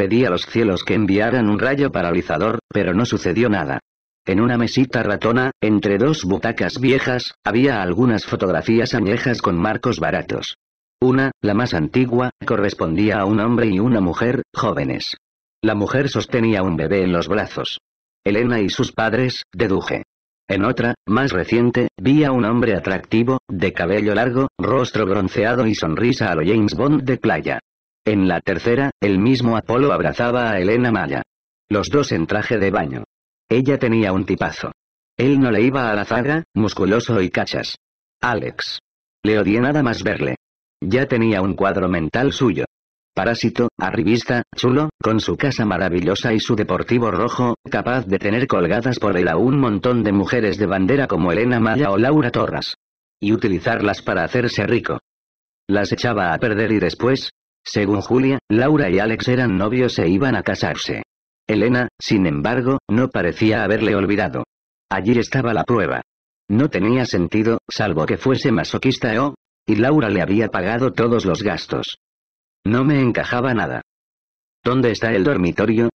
S1: Pedí a los cielos que enviaran un rayo paralizador, pero no sucedió nada. En una mesita ratona, entre dos butacas viejas, había algunas fotografías añejas con marcos baratos. Una, la más antigua, correspondía a un hombre y una mujer, jóvenes. La mujer sostenía un bebé en los brazos. Elena y sus padres, deduje. En otra, más reciente, vi a un hombre atractivo, de cabello largo, rostro bronceado y sonrisa a lo James Bond de playa. En la tercera, el mismo Apolo abrazaba a Elena Maya. Los dos en traje de baño. Ella tenía un tipazo. Él no le iba a la zaga, musculoso y cachas. Alex. Le odié nada más verle. Ya tenía un cuadro mental suyo. Parásito, arribista, chulo, con su casa maravillosa y su deportivo rojo, capaz de tener colgadas por él a un montón de mujeres de bandera como Elena Maya o Laura Torras. Y utilizarlas para hacerse rico. Las echaba a perder y después, según Julia, Laura y Alex eran novios e iban a casarse. Elena, sin embargo, no parecía haberle olvidado. Allí estaba la prueba. No tenía sentido, salvo que fuese masoquista o... Y Laura le había pagado todos los gastos. No me encajaba nada. ¿Dónde está el dormitorio?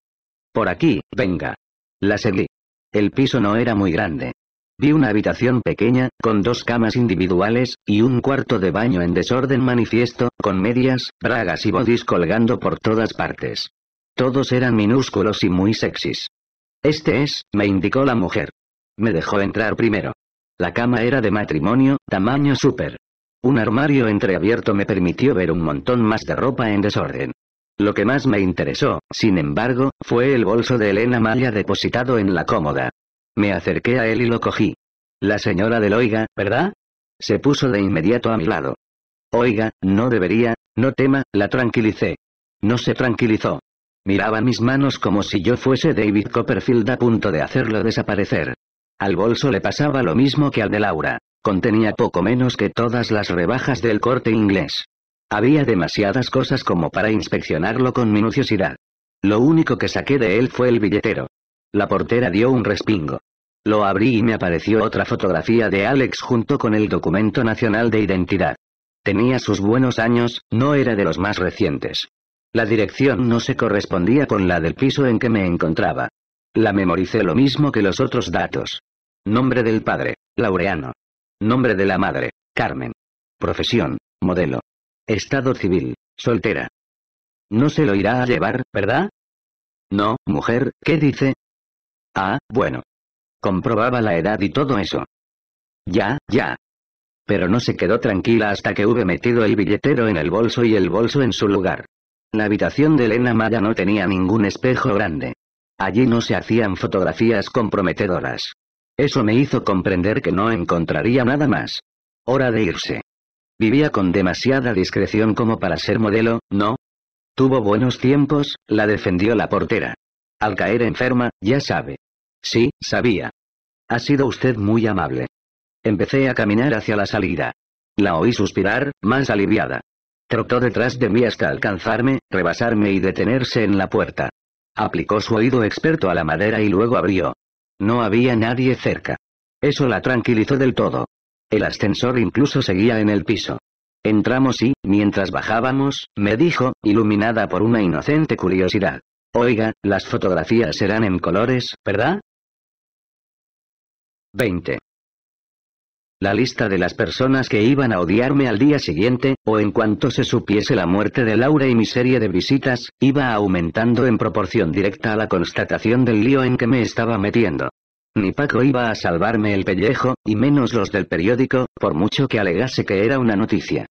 S1: Por aquí, venga. La seguí. El piso no era muy grande, Vi una habitación pequeña, con dos camas individuales, y un cuarto de baño en desorden manifiesto, con medias, bragas y bodys colgando por todas partes. Todos eran minúsculos y muy sexys. Este es, me indicó la mujer. Me dejó entrar primero. La cama era de matrimonio, tamaño súper. Un armario entreabierto me permitió ver un montón más de ropa en desorden. Lo que más me interesó, sin embargo, fue el bolso de Elena malia depositado en la cómoda. Me acerqué a él y lo cogí. La señora del Oiga, ¿verdad? Se puso de inmediato a mi lado. Oiga, no debería, no tema, la tranquilicé. No se tranquilizó. Miraba mis manos como si yo fuese David Copperfield a punto de hacerlo desaparecer. Al bolso le pasaba lo mismo que al de Laura. Contenía poco menos que todas las rebajas del corte inglés. Había demasiadas cosas como para inspeccionarlo con minuciosidad. Lo único que saqué de él fue el billetero. La portera dio un respingo. Lo abrí y me apareció otra fotografía de Alex junto con el documento nacional de identidad. Tenía sus buenos años, no era de los más recientes. La dirección no se correspondía con la del piso en que me encontraba. La memoricé lo mismo que los otros datos. Nombre del padre, Laureano. Nombre de la madre, Carmen. Profesión, modelo. Estado civil, soltera. No se lo irá a llevar, ¿verdad? No, mujer, ¿qué dice? Ah, bueno. Comprobaba la edad y todo eso. Ya, ya. Pero no se quedó tranquila hasta que hube metido el billetero en el bolso y el bolso en su lugar. La habitación de Elena Maya no tenía ningún espejo grande. Allí no se hacían fotografías comprometedoras. Eso me hizo comprender que no encontraría nada más. Hora de irse. Vivía con demasiada discreción como para ser modelo, ¿no? Tuvo buenos tiempos, la defendió la portera. Al caer enferma, ya sabe. Sí, sabía. Ha sido usted muy amable. Empecé a caminar hacia la salida. La oí suspirar, más aliviada. Trotó detrás de mí hasta alcanzarme, rebasarme y detenerse en la puerta. Aplicó su oído experto a la madera y luego abrió. No había nadie cerca. Eso la tranquilizó del todo. El ascensor incluso seguía en el piso. Entramos y, mientras bajábamos, me dijo, iluminada por una inocente curiosidad. Oiga, las fotografías serán en colores, ¿verdad? 20. La lista de las personas que iban a odiarme al día siguiente, o en cuanto se supiese la muerte de Laura y mi serie de visitas, iba aumentando en proporción directa a la constatación del lío en que me estaba metiendo. Ni Paco iba a salvarme el pellejo, y menos los del periódico, por mucho que alegase que era una noticia.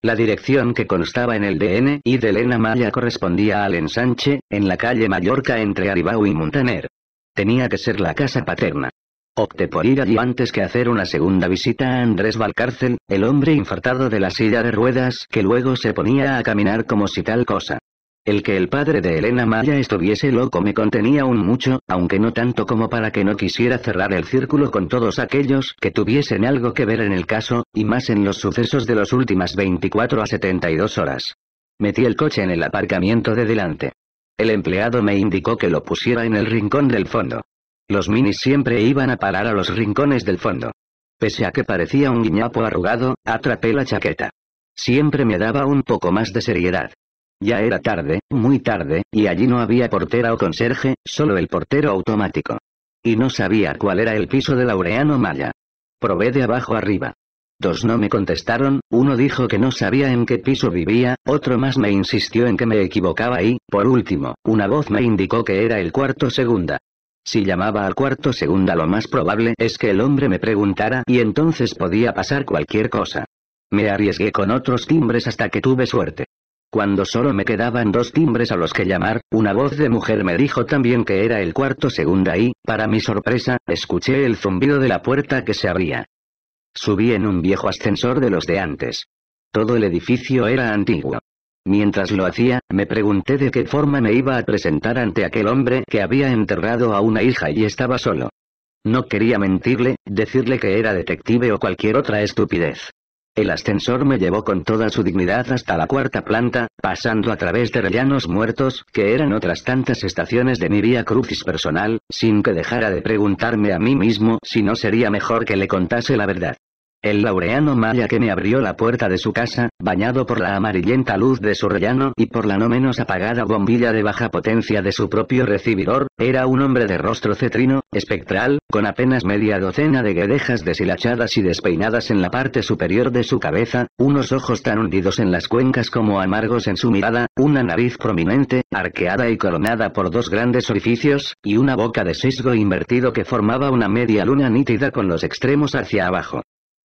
S1: La dirección que constaba en el DN y de Elena Maya correspondía al ensanche, en la calle Mallorca entre Aribau y Montaner. Tenía que ser la casa paterna. Opté por ir allí antes que hacer una segunda visita a Andrés Valcárcel, el hombre infartado de la silla de ruedas que luego se ponía a caminar como si tal cosa. El que el padre de Elena Maya estuviese loco me contenía un mucho, aunque no tanto como para que no quisiera cerrar el círculo con todos aquellos que tuviesen algo que ver en el caso, y más en los sucesos de las últimas 24 a 72 horas. Metí el coche en el aparcamiento de delante. El empleado me indicó que lo pusiera en el rincón del fondo. Los minis siempre iban a parar a los rincones del fondo. Pese a que parecía un guiñapo arrugado, atrapé la chaqueta. Siempre me daba un poco más de seriedad. Ya era tarde, muy tarde, y allí no había portera o conserje, solo el portero automático. Y no sabía cuál era el piso de Laureano Maya. Probé de abajo arriba. Dos no me contestaron, uno dijo que no sabía en qué piso vivía, otro más me insistió en que me equivocaba y, por último, una voz me indicó que era el cuarto segunda. Si llamaba al cuarto segunda lo más probable es que el hombre me preguntara y entonces podía pasar cualquier cosa. Me arriesgué con otros timbres hasta que tuve suerte. Cuando solo me quedaban dos timbres a los que llamar, una voz de mujer me dijo también que era el cuarto segunda y, para mi sorpresa, escuché el zumbido de la puerta que se abría. Subí en un viejo ascensor de los de antes. Todo el edificio era antiguo. Mientras lo hacía, me pregunté de qué forma me iba a presentar ante aquel hombre que había enterrado a una hija y estaba solo. No quería mentirle, decirle que era detective o cualquier otra estupidez. El ascensor me llevó con toda su dignidad hasta la cuarta planta, pasando a través de rellanos muertos, que eran otras tantas estaciones de mi vía crucis personal, sin que dejara de preguntarme a mí mismo si no sería mejor que le contase la verdad. El laureano maya que me abrió la puerta de su casa, bañado por la amarillenta luz de su rellano y por la no menos apagada bombilla de baja potencia de su propio recibidor, era un hombre de rostro cetrino, espectral, con apenas media docena de guedejas deshilachadas y despeinadas en la parte superior de su cabeza, unos ojos tan hundidos en las cuencas como amargos en su mirada, una nariz prominente, arqueada y coronada por dos grandes orificios, y una boca de sesgo invertido que formaba una media luna nítida con los extremos hacia abajo.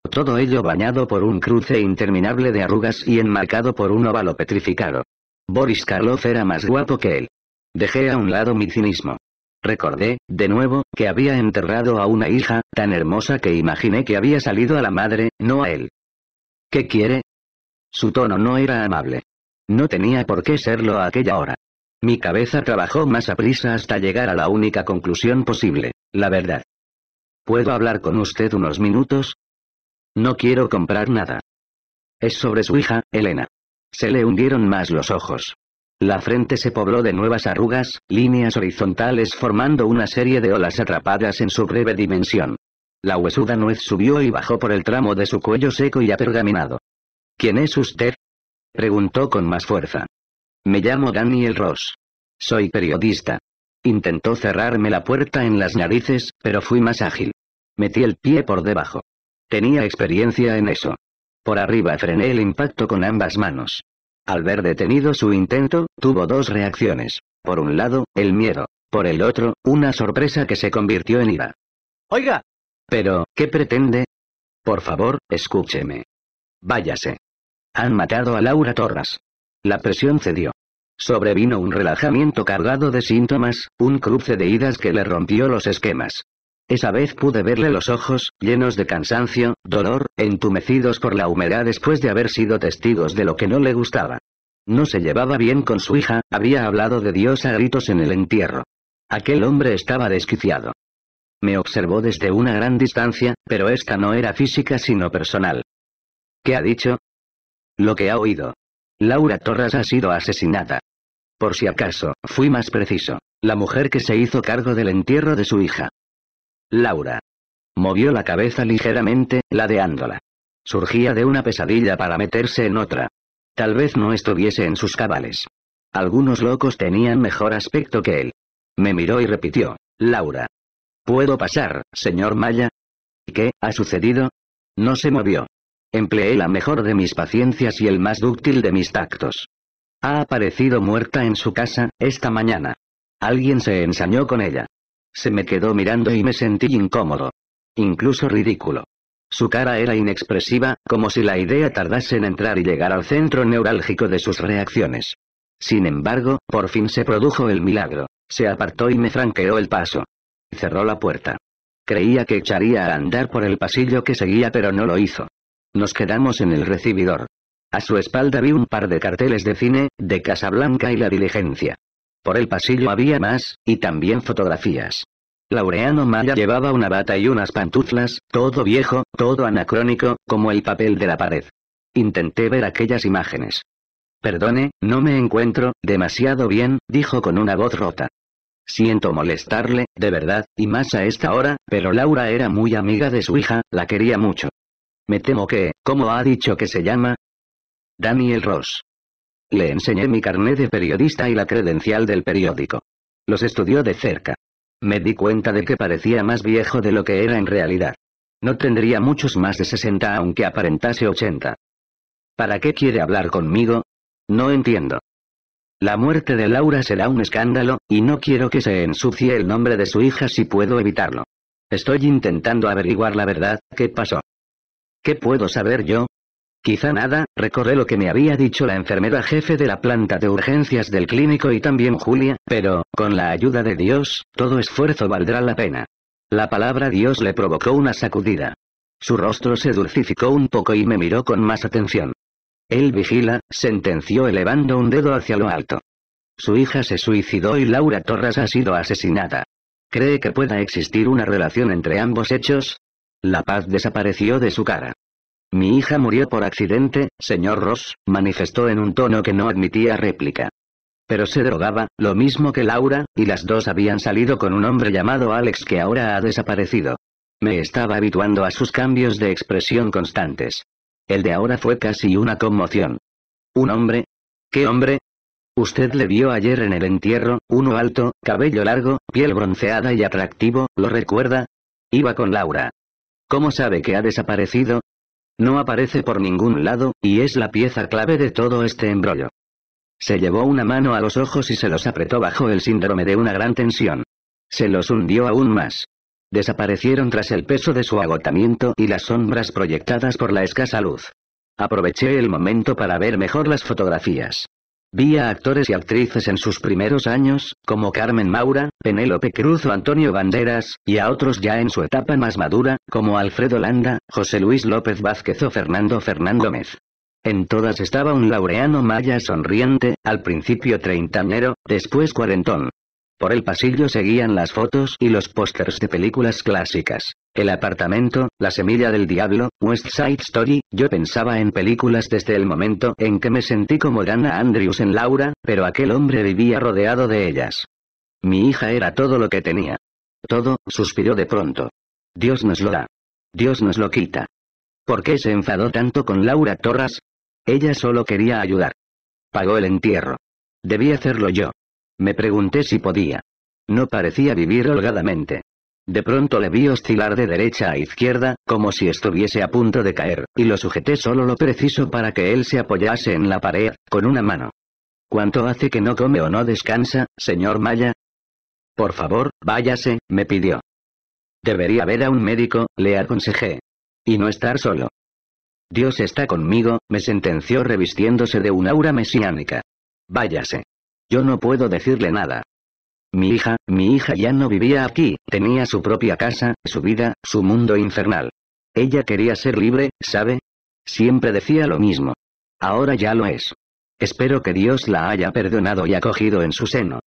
S1: Todo ello bañado por un cruce interminable de arrugas y enmarcado por un óvalo petrificado. Boris Karloff era más guapo que él. Dejé a un lado mi cinismo. Recordé, de nuevo, que había enterrado a una hija, tan hermosa que imaginé que había salido a la madre, no a él. ¿Qué quiere? Su tono no era amable. No tenía por qué serlo a aquella hora. Mi cabeza trabajó más a prisa hasta llegar a la única conclusión posible, la verdad. ¿Puedo hablar con usted unos minutos? No quiero comprar nada. Es sobre su hija, Elena. Se le hundieron más los ojos. La frente se pobló de nuevas arrugas, líneas horizontales formando una serie de olas atrapadas en su breve dimensión. La huesuda nuez subió y bajó por el tramo de su cuello seco y apergaminado. ¿Quién es usted? preguntó con más fuerza. Me llamo Daniel Ross. Soy periodista. Intentó cerrarme la puerta en las narices, pero fui más ágil. Metí el pie por debajo. Tenía experiencia en eso. Por arriba frené el impacto con ambas manos. Al ver detenido su intento, tuvo dos reacciones. Por un lado, el miedo. Por el otro, una sorpresa que se convirtió en ira. Oiga. Pero, ¿qué pretende? Por favor, escúcheme. Váyase. Han matado a Laura Torras. La presión cedió. Sobrevino un relajamiento cargado de síntomas, un cruce de idas que le rompió los esquemas. Esa vez pude verle los ojos, llenos de cansancio, dolor, entumecidos por la humedad después de haber sido testigos de lo que no le gustaba. No se llevaba bien con su hija, había hablado de Dios a gritos en el entierro. Aquel hombre estaba desquiciado. Me observó desde una gran distancia, pero esta no era física sino personal. ¿Qué ha dicho? Lo que ha oído. Laura Torres ha sido asesinada. Por si acaso, fui más preciso. La mujer que se hizo cargo del entierro de su hija. Laura. Movió la cabeza ligeramente, ladeándola. Surgía de una pesadilla para meterse en otra. Tal vez no estuviese en sus cabales. Algunos locos tenían mejor aspecto que él. Me miró y repitió, Laura. ¿Puedo pasar, señor Maya? ¿Qué ha sucedido? No se movió. Empleé la mejor de mis paciencias y el más dúctil de mis tactos. Ha aparecido muerta en su casa, esta mañana. Alguien se ensañó con ella. Se me quedó mirando y me sentí incómodo. Incluso ridículo. Su cara era inexpresiva, como si la idea tardase en entrar y llegar al centro neurálgico de sus reacciones. Sin embargo, por fin se produjo el milagro. Se apartó y me franqueó el paso. Cerró la puerta. Creía que echaría a andar por el pasillo que seguía pero no lo hizo. Nos quedamos en el recibidor. A su espalda vi un par de carteles de cine, de Casablanca y La Diligencia. Por el pasillo había más, y también fotografías. Laureano Maya llevaba una bata y unas pantuflas, todo viejo, todo anacrónico, como el papel de la pared. Intenté ver aquellas imágenes. Perdone, no me encuentro demasiado bien, dijo con una voz rota. Siento molestarle, de verdad, y más a esta hora, pero Laura era muy amiga de su hija, la quería mucho. Me temo que, ¿cómo ha dicho que se llama? Daniel Ross. Le enseñé mi carné de periodista y la credencial del periódico. Los estudió de cerca. Me di cuenta de que parecía más viejo de lo que era en realidad. No tendría muchos más de 60 aunque aparentase 80. ¿Para qué quiere hablar conmigo? No entiendo. La muerte de Laura será un escándalo, y no quiero que se ensucie el nombre de su hija si puedo evitarlo. Estoy intentando averiguar la verdad, ¿qué pasó? ¿Qué puedo saber yo? Quizá nada, recorré lo que me había dicho la enfermera jefe de la planta de urgencias del clínico y también Julia, pero, con la ayuda de Dios, todo esfuerzo valdrá la pena. La palabra Dios le provocó una sacudida. Su rostro se dulcificó un poco y me miró con más atención. Él vigila, sentenció elevando un dedo hacia lo alto. Su hija se suicidó y Laura Torres ha sido asesinada. ¿Cree que pueda existir una relación entre ambos hechos? La paz desapareció de su cara. Mi hija murió por accidente, señor Ross, manifestó en un tono que no admitía réplica. Pero se drogaba, lo mismo que Laura, y las dos habían salido con un hombre llamado Alex que ahora ha desaparecido. Me estaba habituando a sus cambios de expresión constantes. El de ahora fue casi una conmoción. ¿Un hombre? ¿Qué hombre? Usted le vio ayer en el entierro, uno alto, cabello largo, piel bronceada y atractivo, ¿lo recuerda? Iba con Laura. ¿Cómo sabe que ha desaparecido? No aparece por ningún lado, y es la pieza clave de todo este embrollo. Se llevó una mano a los ojos y se los apretó bajo el síndrome de una gran tensión. Se los hundió aún más. Desaparecieron tras el peso de su agotamiento y las sombras proyectadas por la escasa luz. Aproveché el momento para ver mejor las fotografías. Vi a actores y actrices en sus primeros años, como Carmen Maura, Penélope Cruz o Antonio Banderas, y a otros ya en su etapa más madura, como Alfredo Landa, José Luis López Vázquez o Fernando Fernán Gómez. En todas estaba un laureano maya sonriente, al principio enero, después cuarentón. Por el pasillo seguían las fotos y los pósters de películas clásicas. El apartamento, La semilla del diablo, West Side Story, yo pensaba en películas desde el momento en que me sentí como Dana Andrews en Laura, pero aquel hombre vivía rodeado de ellas. Mi hija era todo lo que tenía. Todo, suspiró de pronto. Dios nos lo da. Dios nos lo quita. ¿Por qué se enfadó tanto con Laura Torras? Ella solo quería ayudar. Pagó el entierro. Debí hacerlo yo. Me pregunté si podía. No parecía vivir holgadamente. De pronto le vi oscilar de derecha a izquierda, como si estuviese a punto de caer, y lo sujeté solo lo preciso para que él se apoyase en la pared, con una mano. ¿Cuánto hace que no come o no descansa, señor Maya? Por favor, váyase, me pidió. Debería ver a un médico, le aconsejé. Y no estar solo. Dios está conmigo, me sentenció revistiéndose de un aura mesiánica. Váyase. Yo no puedo decirle nada, mi hija, mi hija ya no vivía aquí, tenía su propia casa, su vida, su mundo infernal. Ella quería ser libre, ¿sabe? Siempre decía lo mismo. Ahora ya lo es. Espero que Dios la haya perdonado y acogido en su seno.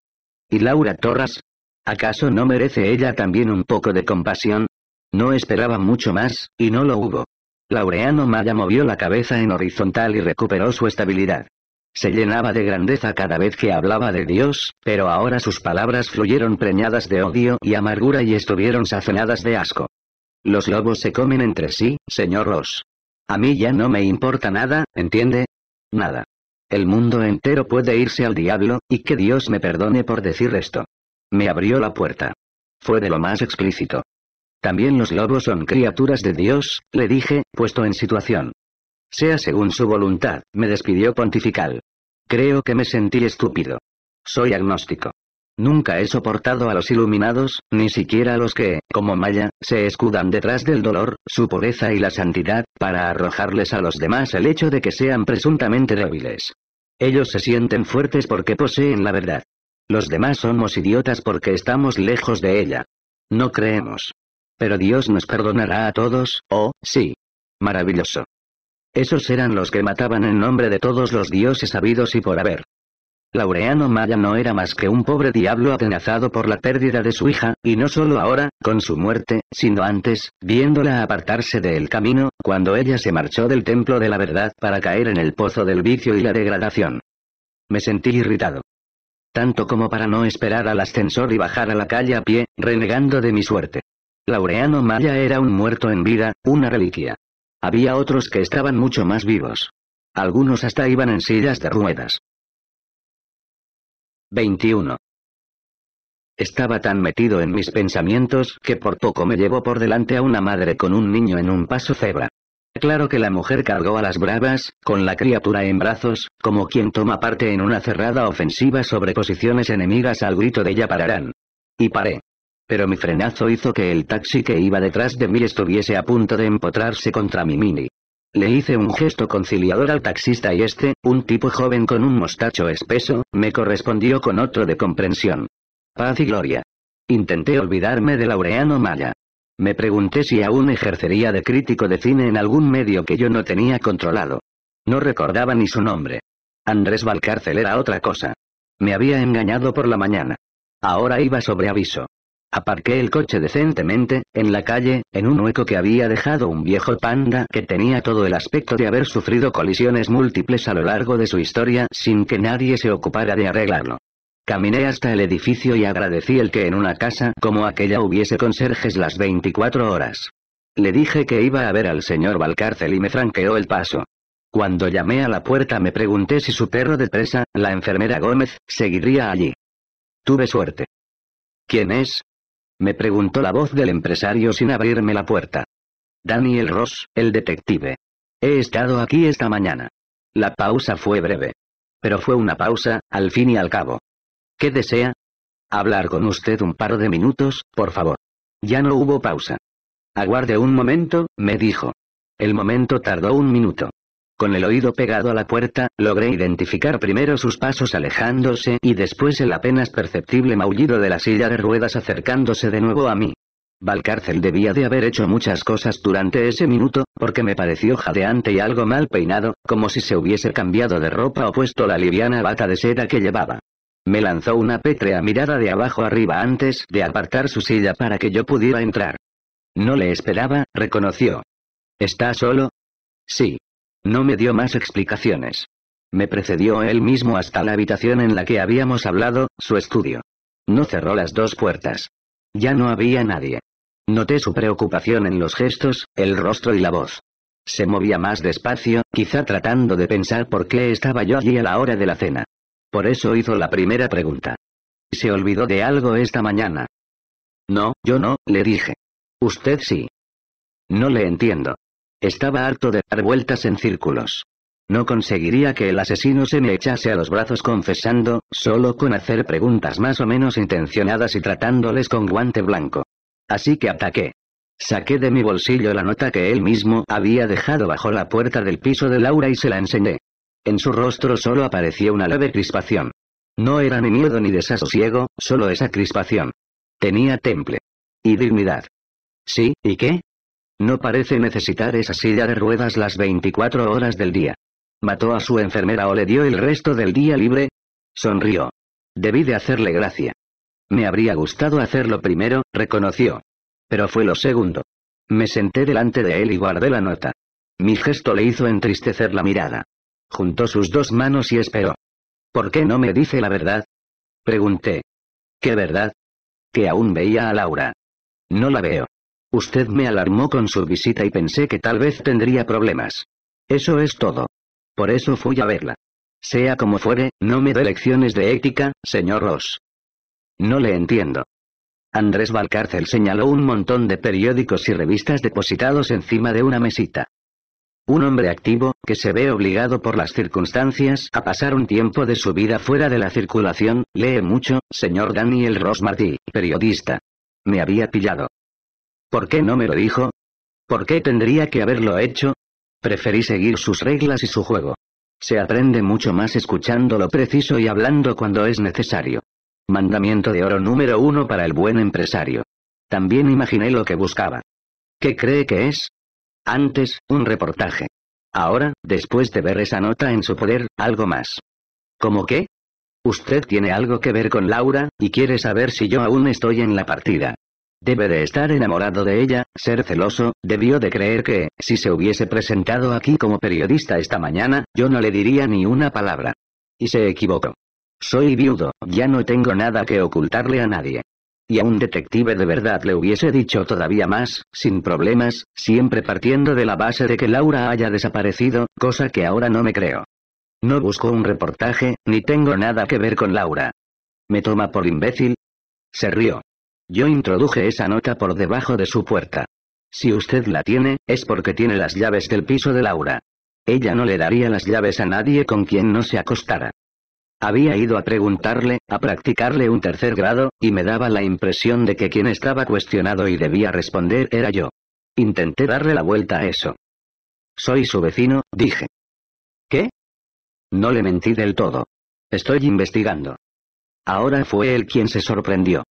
S1: ¿Y Laura Torras? ¿Acaso no merece ella también un poco de compasión? No esperaba mucho más, y no lo hubo. Laureano Maya movió la cabeza en horizontal y recuperó su estabilidad. Se llenaba de grandeza cada vez que hablaba de Dios, pero ahora sus palabras fluyeron preñadas de odio y amargura y estuvieron sazonadas de asco. Los lobos se comen entre sí, señor Ross. A mí ya no me importa nada, ¿entiende? Nada. El mundo entero puede irse al diablo, y que Dios me perdone por decir esto. Me abrió la puerta. Fue de lo más explícito. También los lobos son criaturas de Dios, le dije, puesto en situación sea según su voluntad, me despidió pontifical. Creo que me sentí estúpido. Soy agnóstico. Nunca he soportado a los iluminados, ni siquiera a los que, como Maya, se escudan detrás del dolor, su pureza y la santidad, para arrojarles a los demás el hecho de que sean presuntamente débiles. Ellos se sienten fuertes porque poseen la verdad. Los demás somos idiotas porque estamos lejos de ella. No creemos. Pero Dios nos perdonará a todos, oh, sí. Maravilloso. Esos eran los que mataban en nombre de todos los dioses habidos y por haber. Laureano Maya no era más que un pobre diablo atenazado por la pérdida de su hija, y no solo ahora, con su muerte, sino antes, viéndola apartarse del camino, cuando ella se marchó del templo de la verdad para caer en el pozo del vicio y la degradación. Me sentí irritado. Tanto como para no esperar al ascensor y bajar a la calle a pie, renegando de mi suerte. Laureano Maya era un muerto en vida, una reliquia. Había otros que estaban mucho más vivos. Algunos hasta iban en sillas de ruedas. 21. Estaba tan metido en mis pensamientos que por poco me llevó por delante a una madre con un niño en un paso cebra. Claro que la mujer cargó a las bravas, con la criatura en brazos, como quien toma parte en una cerrada ofensiva sobre posiciones enemigas al grito de ya pararán. Y paré. Pero mi frenazo hizo que el taxi que iba detrás de mí estuviese a punto de empotrarse contra mi mini. Le hice un gesto conciliador al taxista y este, un tipo joven con un mostacho espeso, me correspondió con otro de comprensión. Paz y gloria. Intenté olvidarme de Laureano Maya. Me pregunté si aún ejercería de crítico de cine en algún medio que yo no tenía controlado. No recordaba ni su nombre. Andrés Valcárcel era otra cosa. Me había engañado por la mañana. Ahora iba sobre aviso. Aparqué el coche decentemente, en la calle, en un hueco que había dejado un viejo panda que tenía todo el aspecto de haber sufrido colisiones múltiples a lo largo de su historia sin que nadie se ocupara de arreglarlo. Caminé hasta el edificio y agradecí el que en una casa como aquella hubiese conserjes las 24 horas. Le dije que iba a ver al señor Valcárcel y me franqueó el paso. Cuando llamé a la puerta me pregunté si su perro de presa, la enfermera Gómez, seguiría allí. Tuve suerte. ¿Quién es? Me preguntó la voz del empresario sin abrirme la puerta. Daniel Ross, el detective. He estado aquí esta mañana. La pausa fue breve. Pero fue una pausa, al fin y al cabo. ¿Qué desea? Hablar con usted un par de minutos, por favor. Ya no hubo pausa. Aguarde un momento, me dijo. El momento tardó un minuto. Con el oído pegado a la puerta, logré identificar primero sus pasos alejándose y después el apenas perceptible maullido de la silla de ruedas acercándose de nuevo a mí. Valcárcel debía de haber hecho muchas cosas durante ese minuto, porque me pareció jadeante y algo mal peinado, como si se hubiese cambiado de ropa o puesto la liviana bata de seda que llevaba. Me lanzó una pétrea mirada de abajo arriba antes de apartar su silla para que yo pudiera entrar. No le esperaba, reconoció. ¿Está solo? Sí. No me dio más explicaciones. Me precedió él mismo hasta la habitación en la que habíamos hablado, su estudio. No cerró las dos puertas. Ya no había nadie. Noté su preocupación en los gestos, el rostro y la voz. Se movía más despacio, quizá tratando de pensar por qué estaba yo allí a la hora de la cena. Por eso hizo la primera pregunta. ¿Se olvidó de algo esta mañana? No, yo no, le dije. Usted sí. No le entiendo. Estaba harto de dar vueltas en círculos. No conseguiría que el asesino se me echase a los brazos confesando, solo con hacer preguntas más o menos intencionadas y tratándoles con guante blanco. Así que ataqué. Saqué de mi bolsillo la nota que él mismo había dejado bajo la puerta del piso de Laura y se la enseñé. En su rostro solo aparecía una leve crispación. No era ni miedo ni desasosiego, solo esa crispación. Tenía temple. Y dignidad. Sí, ¿y qué? No parece necesitar esa silla de ruedas las 24 horas del día. ¿Mató a su enfermera o le dio el resto del día libre? Sonrió. Debí de hacerle gracia. Me habría gustado hacerlo primero, reconoció. Pero fue lo segundo. Me senté delante de él y guardé la nota. Mi gesto le hizo entristecer la mirada. Juntó sus dos manos y esperó. ¿Por qué no me dice la verdad? Pregunté. ¿Qué verdad? Que aún veía a Laura. No la veo. Usted me alarmó con su visita y pensé que tal vez tendría problemas. Eso es todo. Por eso fui a verla. Sea como fuere, no me dé lecciones de ética, señor Ross. No le entiendo. Andrés Valcárcel señaló un montón de periódicos y revistas depositados encima de una mesita. Un hombre activo, que se ve obligado por las circunstancias a pasar un tiempo de su vida fuera de la circulación, lee mucho, señor Daniel Ross Martí, periodista. Me había pillado. ¿Por qué no me lo dijo? ¿Por qué tendría que haberlo hecho? Preferí seguir sus reglas y su juego. Se aprende mucho más escuchando lo preciso y hablando cuando es necesario. Mandamiento de oro número uno para el buen empresario. También imaginé lo que buscaba. ¿Qué cree que es? Antes, un reportaje. Ahora, después de ver esa nota en su poder, algo más. ¿Cómo qué? Usted tiene algo que ver con Laura, y quiere saber si yo aún estoy en la partida. Debe de estar enamorado de ella, ser celoso, debió de creer que, si se hubiese presentado aquí como periodista esta mañana, yo no le diría ni una palabra. Y se equivocó. Soy viudo, ya no tengo nada que ocultarle a nadie. Y a un detective de verdad le hubiese dicho todavía más, sin problemas, siempre partiendo de la base de que Laura haya desaparecido, cosa que ahora no me creo. No busco un reportaje, ni tengo nada que ver con Laura. ¿Me toma por imbécil? Se rió. Yo introduje esa nota por debajo de su puerta. Si usted la tiene, es porque tiene las llaves del piso de Laura. Ella no le daría las llaves a nadie con quien no se acostara. Había ido a preguntarle, a practicarle un tercer grado, y me daba la impresión de que quien estaba cuestionado y debía responder era yo. Intenté darle la vuelta a eso. Soy su vecino, dije. ¿Qué? No le mentí del todo. Estoy investigando. Ahora fue él quien se sorprendió.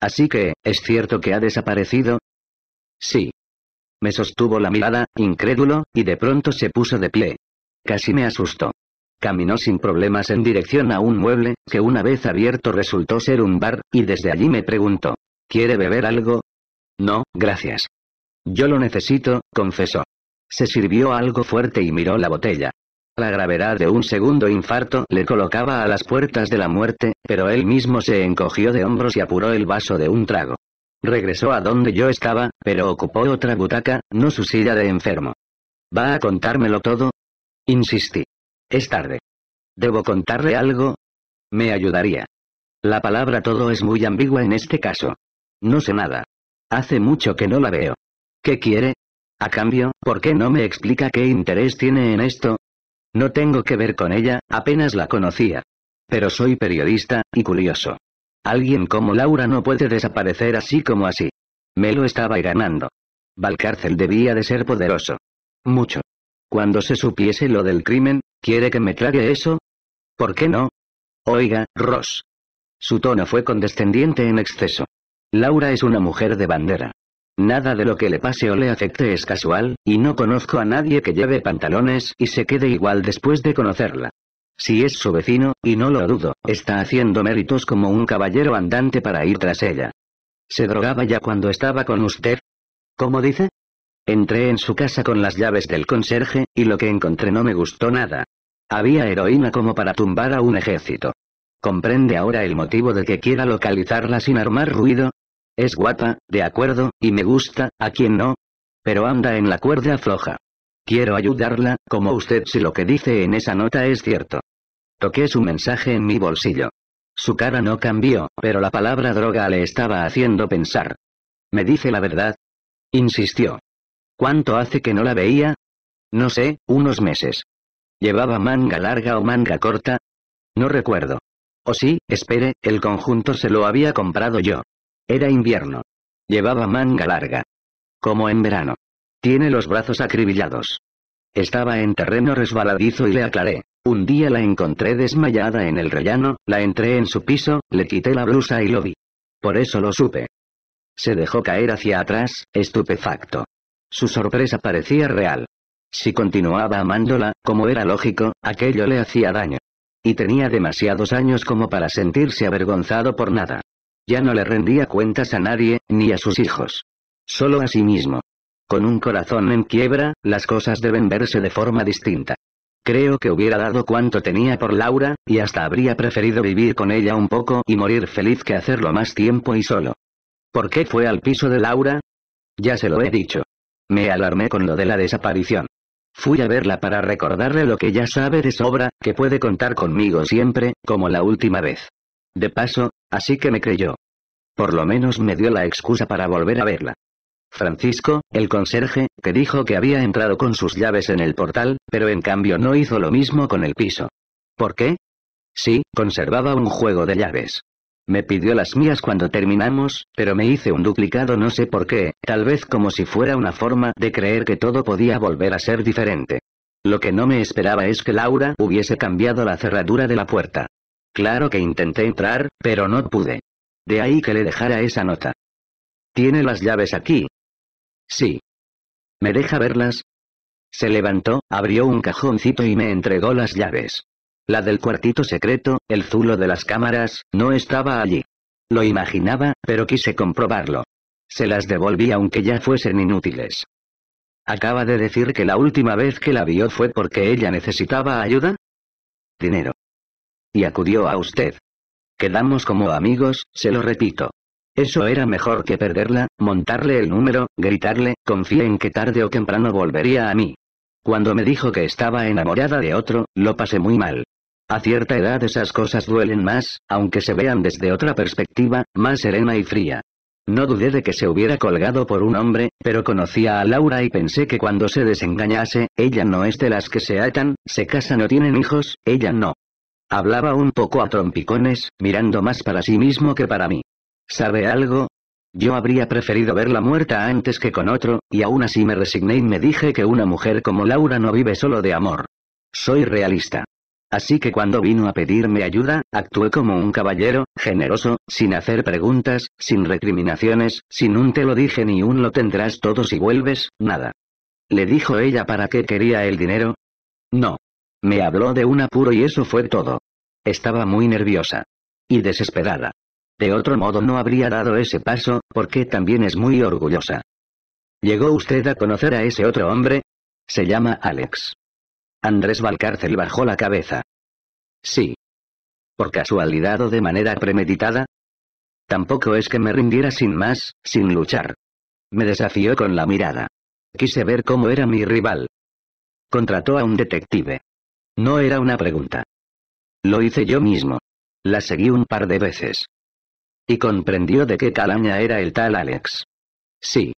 S1: Así que, ¿es cierto que ha desaparecido? Sí. Me sostuvo la mirada, incrédulo, y de pronto se puso de pie. Casi me asustó. Caminó sin problemas en dirección a un mueble, que una vez abierto resultó ser un bar, y desde allí me preguntó, ¿quiere beber algo? No, gracias. Yo lo necesito, confesó. Se sirvió algo fuerte y miró la botella. La gravedad de un segundo infarto le colocaba a las puertas de la muerte, pero él mismo se encogió de hombros y apuró el vaso de un trago. Regresó a donde yo estaba, pero ocupó otra butaca, no su silla de enfermo. ¿Va a contármelo todo? Insistí. Es tarde. ¿Debo contarle algo? Me ayudaría. La palabra todo es muy ambigua en este caso. No sé nada. Hace mucho que no la veo. ¿Qué quiere? A cambio, ¿por qué no me explica qué interés tiene en esto? No tengo que ver con ella, apenas la conocía. Pero soy periodista, y curioso. Alguien como Laura no puede desaparecer así como así. Me lo estaba ganando. Valcárcel debía de ser poderoso. Mucho. Cuando se supiese lo del crimen, ¿quiere que me trague eso? ¿Por qué no? Oiga, Ross. Su tono fue condescendiente en exceso. Laura es una mujer de bandera. Nada de lo que le pase o le afecte es casual, y no conozco a nadie que lleve pantalones y se quede igual después de conocerla. Si es su vecino, y no lo dudo, está haciendo méritos como un caballero andante para ir tras ella. ¿Se drogaba ya cuando estaba con usted? ¿Cómo dice? Entré en su casa con las llaves del conserje, y lo que encontré no me gustó nada. Había heroína como para tumbar a un ejército. ¿Comprende ahora el motivo de que quiera localizarla sin armar ruido? Es guapa, de acuerdo, y me gusta, ¿a quién no? Pero anda en la cuerda floja. Quiero ayudarla, como usted si lo que dice en esa nota es cierto. Toqué su mensaje en mi bolsillo. Su cara no cambió, pero la palabra droga le estaba haciendo pensar. ¿Me dice la verdad? Insistió. ¿Cuánto hace que no la veía? No sé, unos meses. ¿Llevaba manga larga o manga corta? No recuerdo. O sí, espere, el conjunto se lo había comprado yo. Era invierno. Llevaba manga larga. Como en verano. Tiene los brazos acribillados. Estaba en terreno resbaladizo y le aclaré. Un día la encontré desmayada en el rellano, la entré en su piso, le quité la blusa y lo vi. Por eso lo supe. Se dejó caer hacia atrás, estupefacto. Su sorpresa parecía real. Si continuaba amándola, como era lógico, aquello le hacía daño. Y tenía demasiados años como para sentirse avergonzado por nada. Ya no le rendía cuentas a nadie, ni a sus hijos. Solo a sí mismo. Con un corazón en quiebra, las cosas deben verse de forma distinta. Creo que hubiera dado cuanto tenía por Laura, y hasta habría preferido vivir con ella un poco y morir feliz que hacerlo más tiempo y solo. ¿Por qué fue al piso de Laura? Ya se lo he dicho. Me alarmé con lo de la desaparición. Fui a verla para recordarle lo que ya sabe de sobra, que puede contar conmigo siempre, como la última vez. De paso, así que me creyó. Por lo menos me dio la excusa para volver a verla. Francisco, el conserje, te dijo que había entrado con sus llaves en el portal, pero en cambio no hizo lo mismo con el piso. ¿Por qué? Sí, conservaba un juego de llaves. Me pidió las mías cuando terminamos, pero me hice un duplicado no sé por qué, tal vez como si fuera una forma de creer que todo podía volver a ser diferente. Lo que no me esperaba es que Laura hubiese cambiado la cerradura de la puerta. Claro que intenté entrar, pero no pude. De ahí que le dejara esa nota. ¿Tiene las llaves aquí? Sí. ¿Me deja verlas? Se levantó, abrió un cajoncito y me entregó las llaves. La del cuartito secreto, el zulo de las cámaras, no estaba allí. Lo imaginaba, pero quise comprobarlo. Se las devolví aunque ya fuesen inútiles. Acaba de decir que la última vez que la vio fue porque ella necesitaba ayuda. Dinero. Y acudió a usted. Quedamos como amigos, se lo repito. Eso era mejor que perderla, montarle el número, gritarle, confié en que tarde o temprano volvería a mí. Cuando me dijo que estaba enamorada de otro, lo pasé muy mal. A cierta edad esas cosas duelen más, aunque se vean desde otra perspectiva, más serena y fría. No dudé de que se hubiera colgado por un hombre, pero conocía a Laura y pensé que cuando se desengañase, ella no es de las que se atan, se casan o tienen hijos, ella no. Hablaba un poco a trompicones, mirando más para sí mismo que para mí. ¿Sabe algo? Yo habría preferido verla muerta antes que con otro, y aún así me resigné y me dije que una mujer como Laura no vive solo de amor. Soy realista. Así que cuando vino a pedirme ayuda, actué como un caballero, generoso, sin hacer preguntas, sin recriminaciones, sin un te lo dije ni un lo tendrás todo si vuelves, nada. ¿Le dijo ella para qué quería el dinero? No. Me habló de un apuro y eso fue todo. Estaba muy nerviosa. Y desesperada. De otro modo no habría dado ese paso, porque también es muy orgullosa. ¿Llegó usted a conocer a ese otro hombre? Se llama Alex. Andrés Valcárcel bajó la cabeza. Sí. ¿Por casualidad o de manera premeditada? Tampoco es que me rindiera sin más, sin luchar. Me desafió con la mirada. Quise ver cómo era mi rival. Contrató a un detective. No era una pregunta. Lo hice yo mismo. La seguí un par de veces. Y comprendió de qué calaña era el tal Alex. Sí.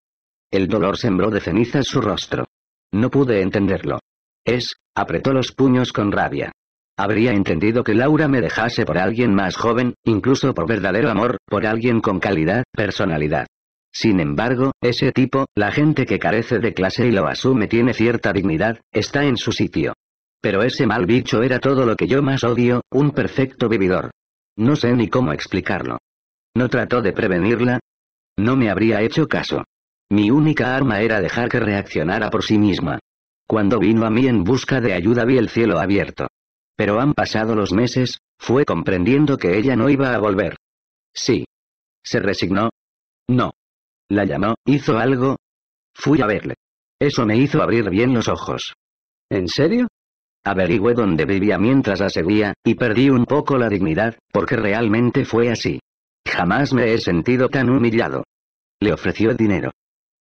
S1: El dolor sembró de cenizas su rostro. No pude entenderlo. Es, apretó los puños con rabia. Habría entendido que Laura me dejase por alguien más joven, incluso por verdadero amor, por alguien con calidad, personalidad. Sin embargo, ese tipo, la gente que carece de clase y lo asume tiene cierta dignidad, está en su sitio. Pero ese mal bicho era todo lo que yo más odio, un perfecto vividor. No sé ni cómo explicarlo. ¿No trató de prevenirla? No me habría hecho caso. Mi única arma era dejar que reaccionara por sí misma. Cuando vino a mí en busca de ayuda vi el cielo abierto. Pero han pasado los meses, fue comprendiendo que ella no iba a volver. Sí. ¿Se resignó? No. La llamó, hizo algo. Fui a verle. Eso me hizo abrir bien los ojos. ¿En serio? Averigüé dónde vivía mientras la seguía, y perdí un poco la dignidad, porque realmente fue así. Jamás me he sentido tan humillado. Le ofreció dinero.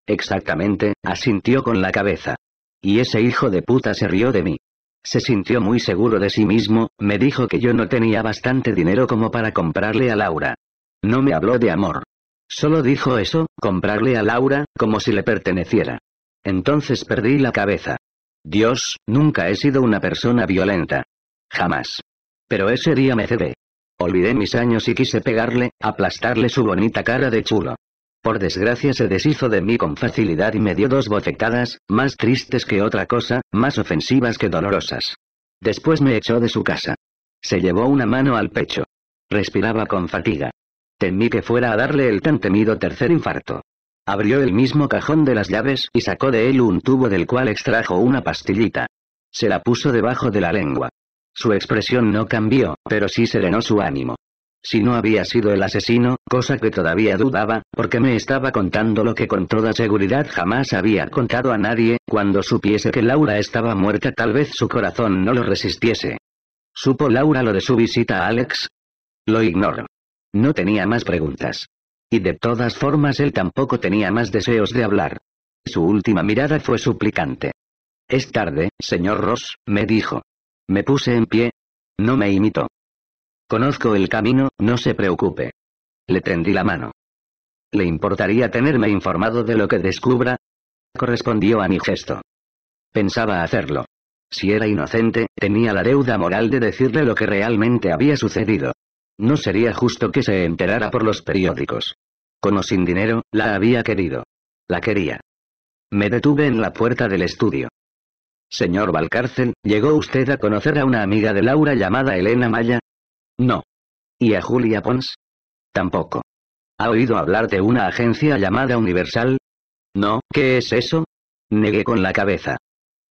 S1: Exactamente, asintió con la cabeza. Y ese hijo de puta se rió de mí. Se sintió muy seguro de sí mismo, me dijo que yo no tenía bastante dinero como para comprarle a Laura. No me habló de amor. Solo dijo eso, comprarle a Laura, como si le perteneciera. Entonces perdí la cabeza. Dios, nunca he sido una persona violenta. Jamás. Pero ese día me cedé. Olvidé mis años y quise pegarle, aplastarle su bonita cara de chulo. Por desgracia se deshizo de mí con facilidad y me dio dos bofetadas, más tristes que otra cosa, más ofensivas que dolorosas. Después me echó de su casa. Se llevó una mano al pecho. Respiraba con fatiga. Temí que fuera a darle el tan temido tercer infarto. Abrió el mismo cajón de las llaves y sacó de él un tubo del cual extrajo una pastillita. Se la puso debajo de la lengua. Su expresión no cambió, pero sí serenó su ánimo. Si no había sido el asesino, cosa que todavía dudaba, porque me estaba contando lo que con toda seguridad jamás había contado a nadie, cuando supiese que Laura estaba muerta tal vez su corazón no lo resistiese. ¿Supo Laura lo de su visita a Alex? Lo ignoro. No tenía más preguntas. Y de todas formas él tampoco tenía más deseos de hablar. Su última mirada fue suplicante. Es tarde, señor Ross, me dijo. Me puse en pie. No me imitó. Conozco el camino, no se preocupe. Le tendí la mano. ¿Le importaría tenerme informado de lo que descubra? Correspondió a mi gesto. Pensaba hacerlo. Si era inocente, tenía la deuda moral de decirle lo que realmente había sucedido. No sería justo que se enterara por los periódicos. Como sin dinero, la había querido. La quería. Me detuve en la puerta del estudio. Señor Valcárcel, ¿llegó usted a conocer a una amiga de Laura llamada Elena Maya? No. ¿Y a Julia Pons? Tampoco. ¿Ha oído hablar de una agencia llamada Universal? No, ¿qué es eso? Negué con la cabeza.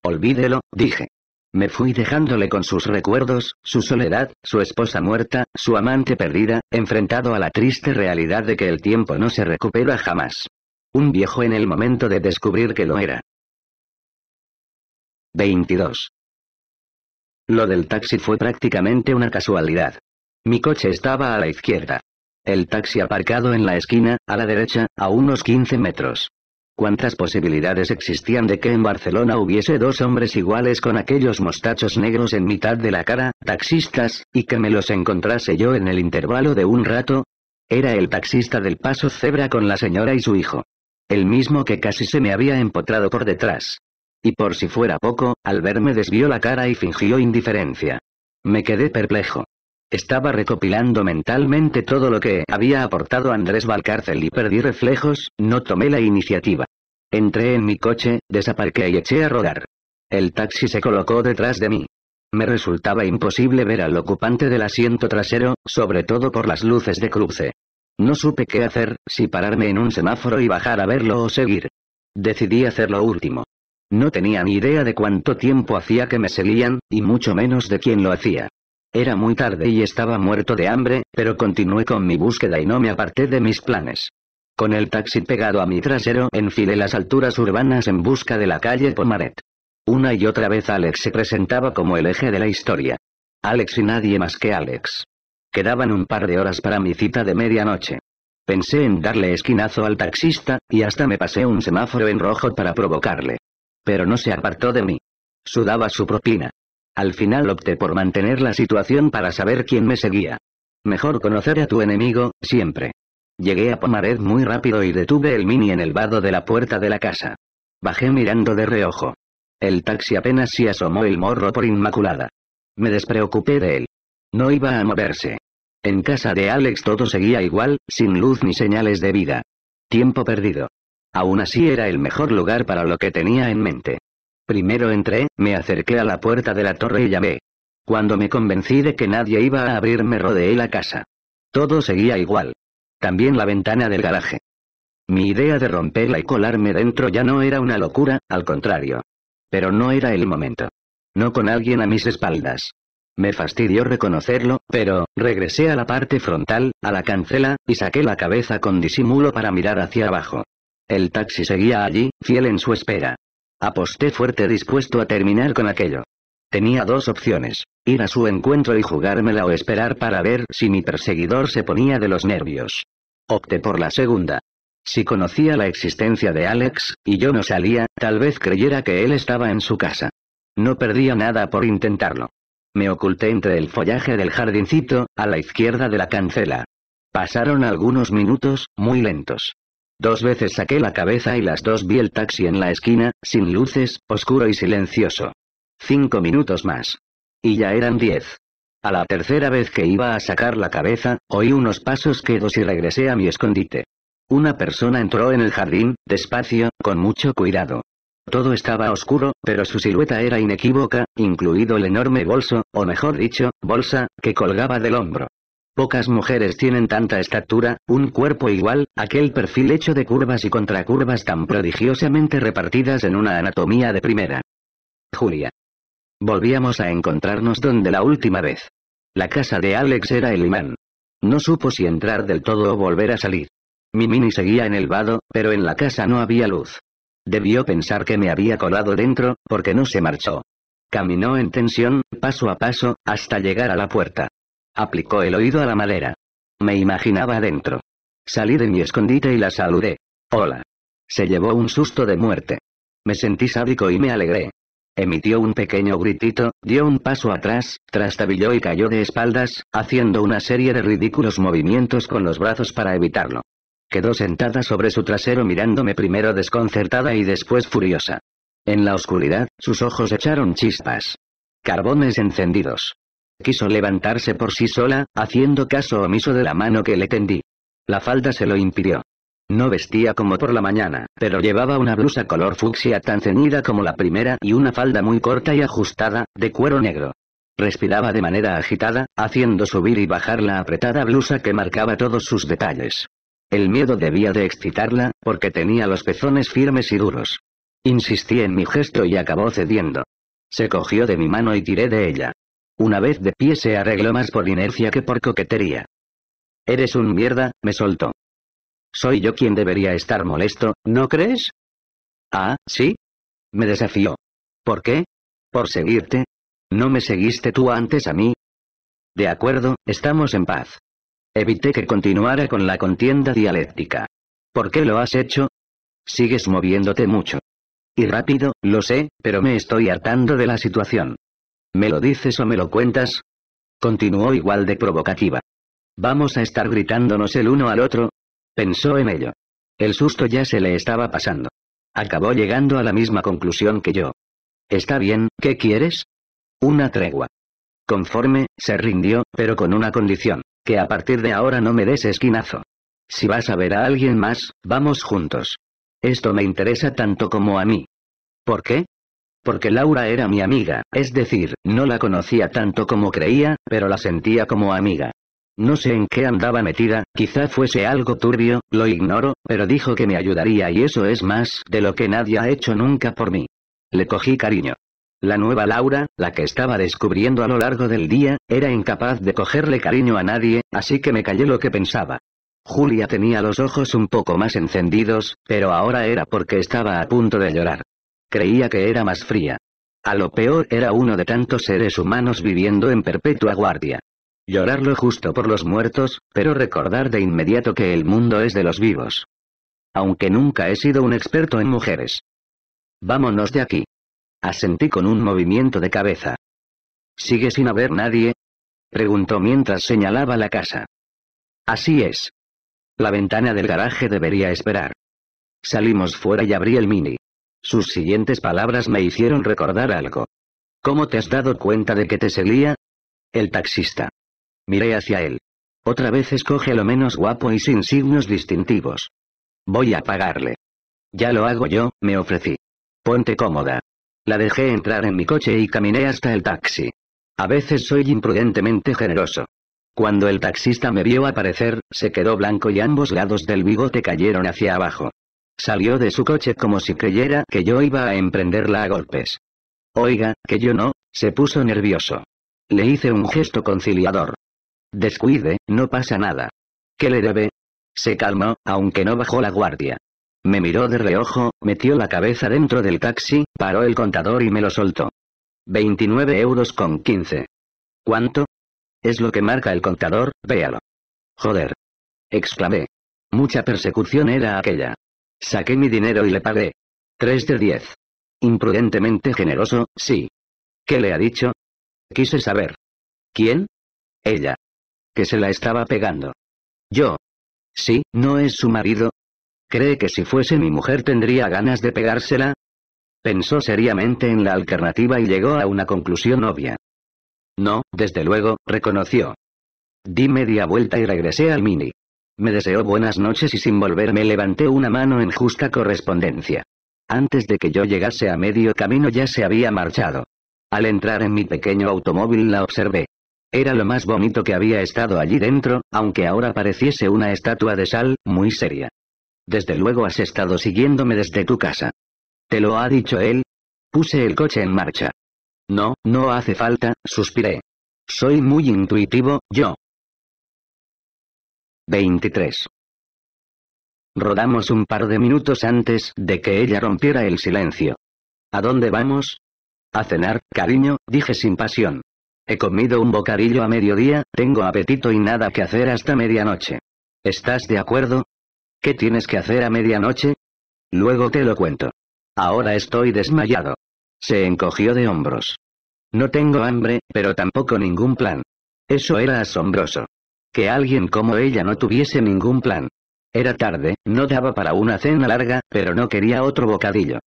S1: Olvídelo, dije. Me fui dejándole con sus recuerdos, su soledad, su esposa muerta, su amante perdida, enfrentado a la triste realidad de que el tiempo no se recupera jamás. Un viejo en el momento de descubrir que lo era. 22. Lo del taxi fue prácticamente una casualidad. Mi coche estaba a la izquierda. El taxi aparcado en la esquina, a la derecha, a unos 15 metros. ¿Cuántas posibilidades existían de que en Barcelona hubiese dos hombres iguales con aquellos mostachos negros en mitad de la cara, taxistas, y que me los encontrase yo en el intervalo de un rato? Era el taxista del Paso Cebra con la señora y su hijo. El mismo que casi se me había empotrado por detrás. Y por si fuera poco, al verme desvió la cara y fingió indiferencia. Me quedé perplejo. Estaba recopilando mentalmente todo lo que había aportado Andrés Valcárcel y perdí reflejos, no tomé la iniciativa. Entré en mi coche, desaparqué y eché a rodar. El taxi se colocó detrás de mí. Me resultaba imposible ver al ocupante del asiento trasero, sobre todo por las luces de cruce. No supe qué hacer, si pararme en un semáforo y bajar a verlo o seguir. Decidí hacer lo último. No tenía ni idea de cuánto tiempo hacía que me seguían, y mucho menos de quién lo hacía. Era muy tarde y estaba muerto de hambre, pero continué con mi búsqueda y no me aparté de mis planes. Con el taxi pegado a mi trasero enfilé las alturas urbanas en busca de la calle Pomaret. Una y otra vez Alex se presentaba como el eje de la historia. Alex y nadie más que Alex. Quedaban un par de horas para mi cita de medianoche. Pensé en darle esquinazo al taxista, y hasta me pasé un semáforo en rojo para provocarle. Pero no se apartó de mí. Sudaba su propina. Al final opté por mantener la situación para saber quién me seguía. Mejor conocer a tu enemigo, siempre. Llegué a Pomared muy rápido y detuve el mini en el vado de la puerta de la casa. Bajé mirando de reojo. El taxi apenas se asomó el morro por Inmaculada. Me despreocupé de él. No iba a moverse. En casa de Alex todo seguía igual, sin luz ni señales de vida. Tiempo perdido. Aún así era el mejor lugar para lo que tenía en mente. Primero entré, me acerqué a la puerta de la torre y llamé. Cuando me convencí de que nadie iba a abrirme rodeé la casa. Todo seguía igual. También la ventana del garaje. Mi idea de romperla y colarme dentro ya no era una locura, al contrario. Pero no era el momento. No con alguien a mis espaldas. Me fastidió reconocerlo, pero, regresé a la parte frontal, a la cancela, y saqué la cabeza con disimulo para mirar hacia abajo. El taxi seguía allí, fiel en su espera. Aposté fuerte dispuesto a terminar con aquello. Tenía dos opciones, ir a su encuentro y jugármela o esperar para ver si mi perseguidor se ponía de los nervios. Opté por la segunda. Si conocía la existencia de Alex, y yo no salía, tal vez creyera que él estaba en su casa. No perdía nada por intentarlo. Me oculté entre el follaje del jardincito, a la izquierda de la cancela. Pasaron algunos minutos, muy lentos. Dos veces saqué la cabeza y las dos vi el taxi en la esquina, sin luces, oscuro y silencioso. Cinco minutos más. Y ya eran diez. A la tercera vez que iba a sacar la cabeza, oí unos pasos quedos y regresé a mi escondite. Una persona entró en el jardín, despacio, con mucho cuidado. Todo estaba oscuro, pero su silueta era inequívoca, incluido el enorme bolso, o mejor dicho, bolsa, que colgaba del hombro. Pocas mujeres tienen tanta estatura, un cuerpo igual, aquel perfil hecho de curvas y contracurvas tan prodigiosamente repartidas en una anatomía de primera. Julia. Volvíamos a encontrarnos donde la última vez. La casa de Alex era el imán. No supo si entrar del todo o volver a salir. Mi mini seguía en el vado, pero en la casa no había luz. Debió pensar que me había colado dentro, porque no se marchó. Caminó en tensión, paso a paso, hasta llegar a la puerta. Aplicó el oído a la madera. Me imaginaba adentro. Salí de mi escondite y la saludé. Hola. Se llevó un susto de muerte. Me sentí sádico y me alegré. Emitió un pequeño gritito, dio un paso atrás, trastabilló y cayó de espaldas, haciendo una serie de ridículos movimientos con los brazos para evitarlo. Quedó sentada sobre su trasero mirándome primero desconcertada y después furiosa. En la oscuridad, sus ojos echaron chispas. Carbones encendidos. Quiso levantarse por sí sola, haciendo caso omiso de la mano que le tendí. La falda se lo impidió. No vestía como por la mañana, pero llevaba una blusa color fucsia tan ceñida como la primera y una falda muy corta y ajustada, de cuero negro. Respiraba de manera agitada, haciendo subir y bajar la apretada blusa que marcaba todos sus detalles. El miedo debía de excitarla, porque tenía los pezones firmes y duros. Insistí en mi gesto y acabó cediendo. Se cogió de mi mano y tiré de ella. Una vez de pie se arregló más por inercia que por coquetería. Eres un mierda, me soltó. Soy yo quien debería estar molesto, ¿no crees? Ah, sí. Me desafió. ¿Por qué? ¿Por seguirte? ¿No me seguiste tú antes a mí? De acuerdo, estamos en paz. Evité que continuara con la contienda dialéctica. ¿Por qué lo has hecho? Sigues moviéndote mucho. Y rápido, lo sé, pero me estoy hartando de la situación. ¿Me lo dices o me lo cuentas? Continuó igual de provocativa. ¿Vamos a estar gritándonos el uno al otro? Pensó en ello. El susto ya se le estaba pasando. Acabó llegando a la misma conclusión que yo. Está bien, ¿qué quieres? Una tregua. Conforme, se rindió, pero con una condición, que a partir de ahora no me des esquinazo. Si vas a ver a alguien más, vamos juntos. Esto me interesa tanto como a mí. ¿Por qué? Porque Laura era mi amiga, es decir, no la conocía tanto como creía, pero la sentía como amiga. No sé en qué andaba metida, quizá fuese algo turbio, lo ignoro, pero dijo que me ayudaría y eso es más de lo que nadie ha hecho nunca por mí. Le cogí cariño. La nueva Laura, la que estaba descubriendo a lo largo del día, era incapaz de cogerle cariño a nadie, así que me callé lo que pensaba. Julia tenía los ojos un poco más encendidos, pero ahora era porque estaba a punto de llorar. Creía que era más fría. A lo peor era uno de tantos seres humanos viviendo en perpetua guardia. Llorarlo justo por los muertos, pero recordar de inmediato que el mundo es de los vivos. Aunque nunca he sido un experto en mujeres. Vámonos de aquí. Asentí con un movimiento de cabeza. ¿Sigue sin haber nadie? Preguntó mientras señalaba la casa. Así es. La ventana del garaje debería esperar. Salimos fuera y abrí el mini. Sus siguientes palabras me hicieron recordar algo. ¿Cómo te has dado cuenta de que te seguía? El taxista. Miré hacia él. Otra vez escoge lo menos guapo y sin signos distintivos. Voy a pagarle. Ya lo hago yo, me ofrecí. Ponte cómoda. La dejé entrar en mi coche y caminé hasta el taxi. A veces soy imprudentemente generoso. Cuando el taxista me vio aparecer, se quedó blanco y ambos lados del bigote cayeron hacia abajo. Salió de su coche como si creyera que yo iba a emprenderla a golpes. Oiga, que yo no, se puso nervioso. Le hice un gesto conciliador. Descuide, no pasa nada. ¿Qué le debe? Se calmó, aunque no bajó la guardia. Me miró de reojo, metió la cabeza dentro del taxi, paró el contador y me lo soltó. 29 euros con 15. ¿Cuánto? Es lo que marca el contador, véalo. Joder. Exclamé. Mucha persecución era aquella. Saqué mi dinero y le pagué. 3 de 10. Imprudentemente generoso, sí. ¿Qué le ha dicho? Quise saber. ¿Quién? Ella. Que se la estaba pegando. Yo. Sí, no es su marido. ¿Cree que si fuese mi mujer tendría ganas de pegársela? Pensó seriamente en la alternativa y llegó a una conclusión obvia. No, desde luego, reconoció. Di media vuelta y regresé al mini. Me deseó buenas noches y sin volverme levanté una mano en justa correspondencia. Antes de que yo llegase a medio camino ya se había marchado. Al entrar en mi pequeño automóvil la observé. Era lo más bonito que había estado allí dentro, aunque ahora pareciese una estatua de sal, muy seria. Desde luego has estado siguiéndome desde tu casa. ¿Te lo ha dicho él? Puse el coche en marcha. No, no hace falta, suspiré. Soy muy intuitivo, yo. 23. Rodamos un par de minutos antes de que ella rompiera el silencio. ¿A dónde vamos? A cenar, cariño, dije sin pasión. He comido un bocadillo a mediodía, tengo apetito y nada que hacer hasta medianoche. ¿Estás de acuerdo? ¿Qué tienes que hacer a medianoche? Luego te lo cuento. Ahora estoy desmayado. Se encogió de hombros. No tengo hambre, pero tampoco ningún plan. Eso era asombroso que alguien como ella no tuviese ningún plan. Era tarde, no daba para una cena larga, pero no quería otro bocadillo.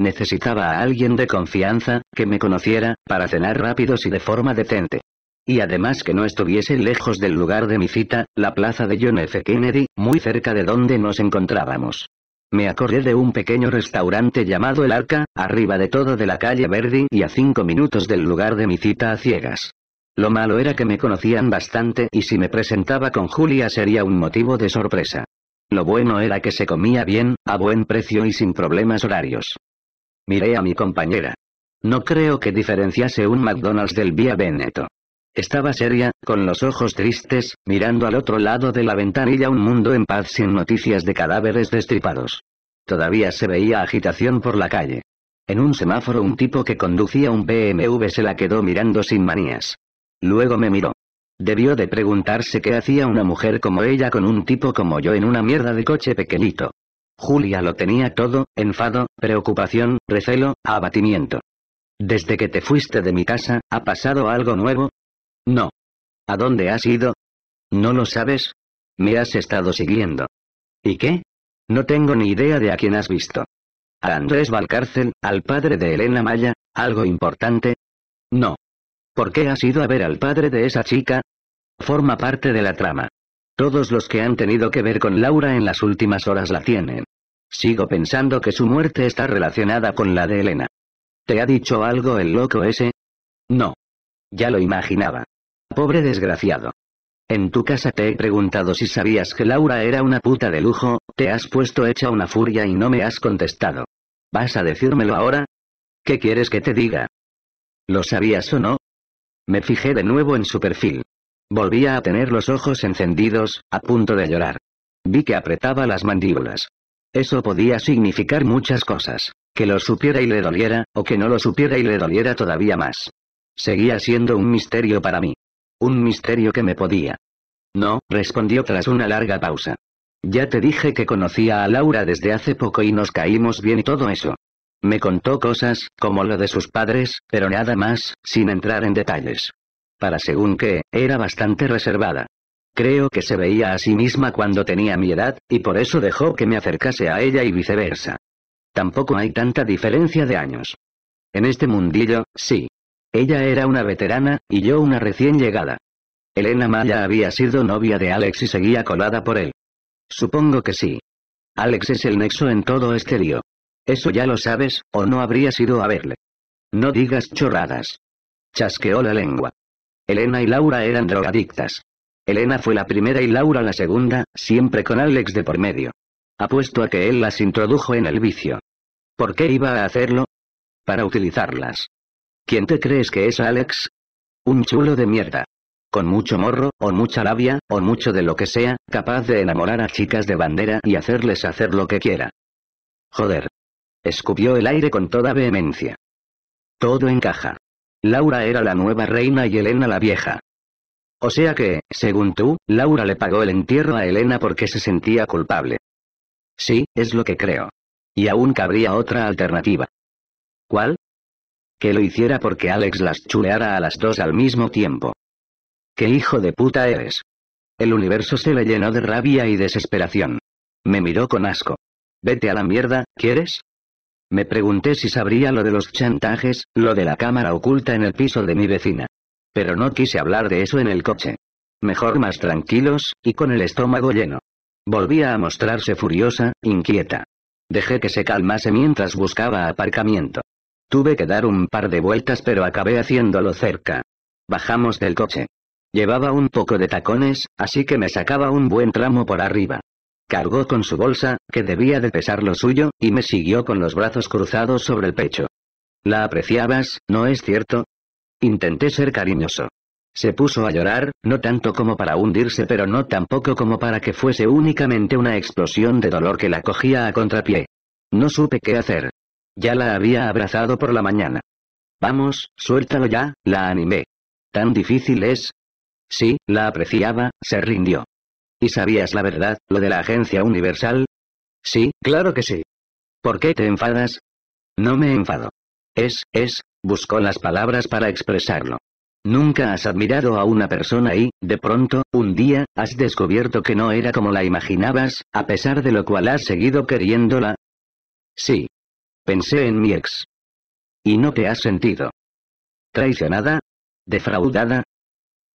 S1: Necesitaba a alguien de confianza, que me conociera, para cenar rápidos y de forma decente. Y además que no estuviese lejos del lugar de mi cita, la plaza de John F. Kennedy, muy cerca de donde nos encontrábamos. Me acordé de un pequeño restaurante llamado El Arca, arriba de todo de la calle Verdi y a cinco minutos del lugar de mi cita a ciegas. Lo malo era que me conocían bastante y si me presentaba con Julia sería un motivo de sorpresa. Lo bueno era que se comía bien, a buen precio y sin problemas horarios. Miré a mi compañera. No creo que diferenciase un McDonald's del Vía Veneto. Estaba seria, con los ojos tristes, mirando al otro lado de la ventanilla un mundo en paz sin noticias de cadáveres destripados. Todavía se veía agitación por la calle. En un semáforo un tipo que conducía un BMW se la quedó mirando sin manías. Luego me miró. Debió de preguntarse qué hacía una mujer como ella con un tipo como yo en una mierda de coche pequeñito. Julia lo tenía todo, enfado, preocupación, recelo, abatimiento. Desde que te fuiste de mi casa, ¿ha pasado algo nuevo? No. ¿A dónde has ido? ¿No lo sabes? Me has estado siguiendo. ¿Y qué? No tengo ni idea de a quién has visto. ¿A Andrés Valcárcel, al padre de Elena Maya, algo importante? No. ¿Por qué has ido a ver al padre de esa chica? Forma parte de la trama. Todos los que han tenido que ver con Laura en las últimas horas la tienen. Sigo pensando que su muerte está relacionada con la de Elena. ¿Te ha dicho algo el loco ese? No. Ya lo imaginaba. Pobre desgraciado. En tu casa te he preguntado si sabías que Laura era una puta de lujo, te has puesto hecha una furia y no me has contestado. ¿Vas a decírmelo ahora? ¿Qué quieres que te diga? Lo sabías o no, me fijé de nuevo en su perfil. Volvía a tener los ojos encendidos, a punto de llorar. Vi que apretaba las mandíbulas. Eso podía significar muchas cosas. Que lo supiera y le doliera, o que no lo supiera y le doliera todavía más. Seguía siendo un misterio para mí. Un misterio que me podía. No, respondió tras una larga pausa. Ya te dije que conocía a Laura desde hace poco y nos caímos bien y todo eso. Me contó cosas, como lo de sus padres, pero nada más, sin entrar en detalles. Para según que, era bastante reservada. Creo que se veía a sí misma cuando tenía mi edad, y por eso dejó que me acercase a ella y viceversa. Tampoco hay tanta diferencia de años. En este mundillo, sí. Ella era una veterana, y yo una recién llegada. Elena Maya había sido novia de Alex y seguía colada por él. Supongo que sí. Alex es el nexo en todo este lío. Eso ya lo sabes, o no habrías ido a verle. No digas chorradas. Chasqueó la lengua. Elena y Laura eran drogadictas. Elena fue la primera y Laura la segunda, siempre con Alex de por medio. Apuesto a que él las introdujo en el vicio. ¿Por qué iba a hacerlo? Para utilizarlas. ¿Quién te crees que es Alex? Un chulo de mierda. Con mucho morro, o mucha labia, o mucho de lo que sea, capaz de enamorar a chicas de bandera y hacerles hacer lo que quiera. Joder, Escupió el aire con toda vehemencia. Todo encaja. Laura era la nueva reina y Elena la vieja. O sea que, según tú, Laura le pagó el entierro a Elena porque se sentía culpable. Sí, es lo que creo. Y aún cabría otra alternativa. ¿Cuál? Que lo hiciera porque Alex las chuleara a las dos al mismo tiempo. ¡Qué hijo de puta eres! El universo se le llenó de rabia y desesperación. Me miró con asco. Vete a la mierda, ¿quieres? Me pregunté si sabría lo de los chantajes, lo de la cámara oculta en el piso de mi vecina. Pero no quise hablar de eso en el coche. Mejor más tranquilos, y con el estómago lleno. Volvía a mostrarse furiosa, inquieta. Dejé que se calmase mientras buscaba aparcamiento. Tuve que dar un par de vueltas pero acabé haciéndolo cerca. Bajamos del coche. Llevaba un poco de tacones, así que me sacaba un buen tramo por arriba. Cargó con su bolsa, que debía de pesar lo suyo, y me siguió con los brazos cruzados sobre el pecho. ¿La apreciabas, no es cierto? Intenté ser cariñoso. Se puso a llorar, no tanto como para hundirse pero no tampoco como para que fuese únicamente una explosión de dolor que la cogía a contrapié. No supe qué hacer. Ya la había abrazado por la mañana. Vamos, suéltalo ya, la animé. ¿Tan difícil es? Sí, la apreciaba, se rindió. ¿Y sabías la verdad, lo de la Agencia Universal? Sí, claro que sí. ¿Por qué te enfadas? No me enfado. Es, es, Busco las palabras para expresarlo. Nunca has admirado a una persona y, de pronto, un día, has descubierto que no era como la imaginabas, a pesar de lo cual has seguido queriéndola. Sí. Pensé en mi ex. ¿Y no te has sentido? ¿Traicionada? ¿Defraudada?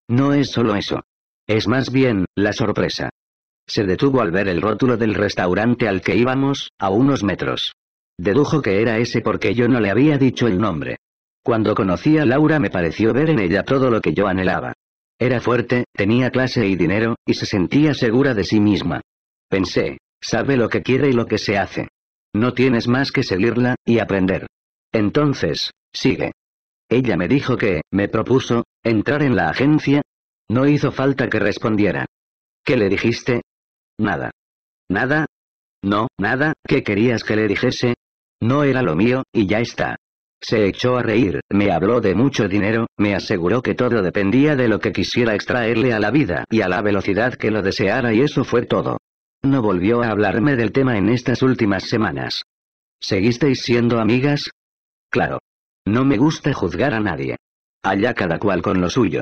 S1: No es solo eso. Es más bien, la sorpresa. Se detuvo al ver el rótulo del restaurante al que íbamos, a unos metros. Dedujo que era ese porque yo no le había dicho el nombre. Cuando conocí a Laura me pareció ver en ella todo lo que yo anhelaba. Era fuerte, tenía clase y dinero, y se sentía segura de sí misma. Pensé, sabe lo que quiere y lo que se hace. No tienes más que seguirla, y aprender. Entonces, sigue. Ella me dijo que, me propuso, entrar en la agencia, no hizo falta que respondiera. ¿Qué le dijiste? Nada. ¿Nada? No, nada, ¿qué querías que le dijese? No era lo mío, y ya está. Se echó a reír, me habló de mucho dinero, me aseguró que todo dependía de lo que quisiera extraerle a la vida y a la velocidad que lo deseara y eso fue todo. No volvió a hablarme del tema en estas últimas semanas. ¿Seguisteis siendo amigas? Claro. No me gusta juzgar a nadie. Allá cada cual con lo suyo.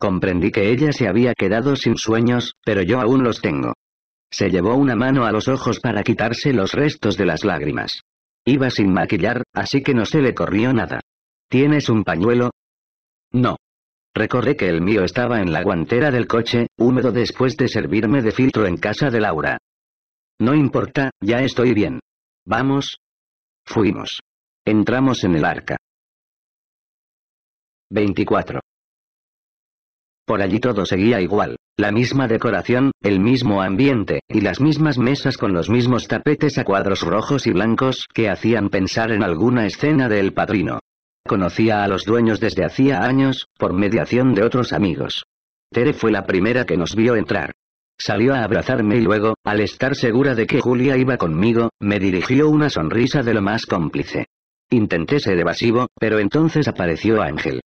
S1: Comprendí que ella se había quedado sin sueños, pero yo aún los tengo. Se llevó una mano a los ojos para quitarse los restos de las lágrimas. Iba sin maquillar, así que no se le corrió nada. ¿Tienes un pañuelo? No. Recordé que el mío estaba en la guantera del coche, húmedo después de servirme de filtro en casa de Laura. No importa, ya estoy bien. Vamos. Fuimos. Entramos en el arca. 24. Por allí todo seguía igual, la misma decoración, el mismo ambiente, y las mismas mesas con los mismos tapetes a cuadros rojos y blancos que hacían pensar en alguna escena del Padrino. Conocía a los dueños desde hacía años, por mediación de otros amigos. Tere fue la primera que nos vio entrar. Salió a abrazarme y luego, al estar segura de que Julia iba conmigo, me dirigió una sonrisa de lo más cómplice. Intenté ser evasivo, pero entonces apareció Ángel.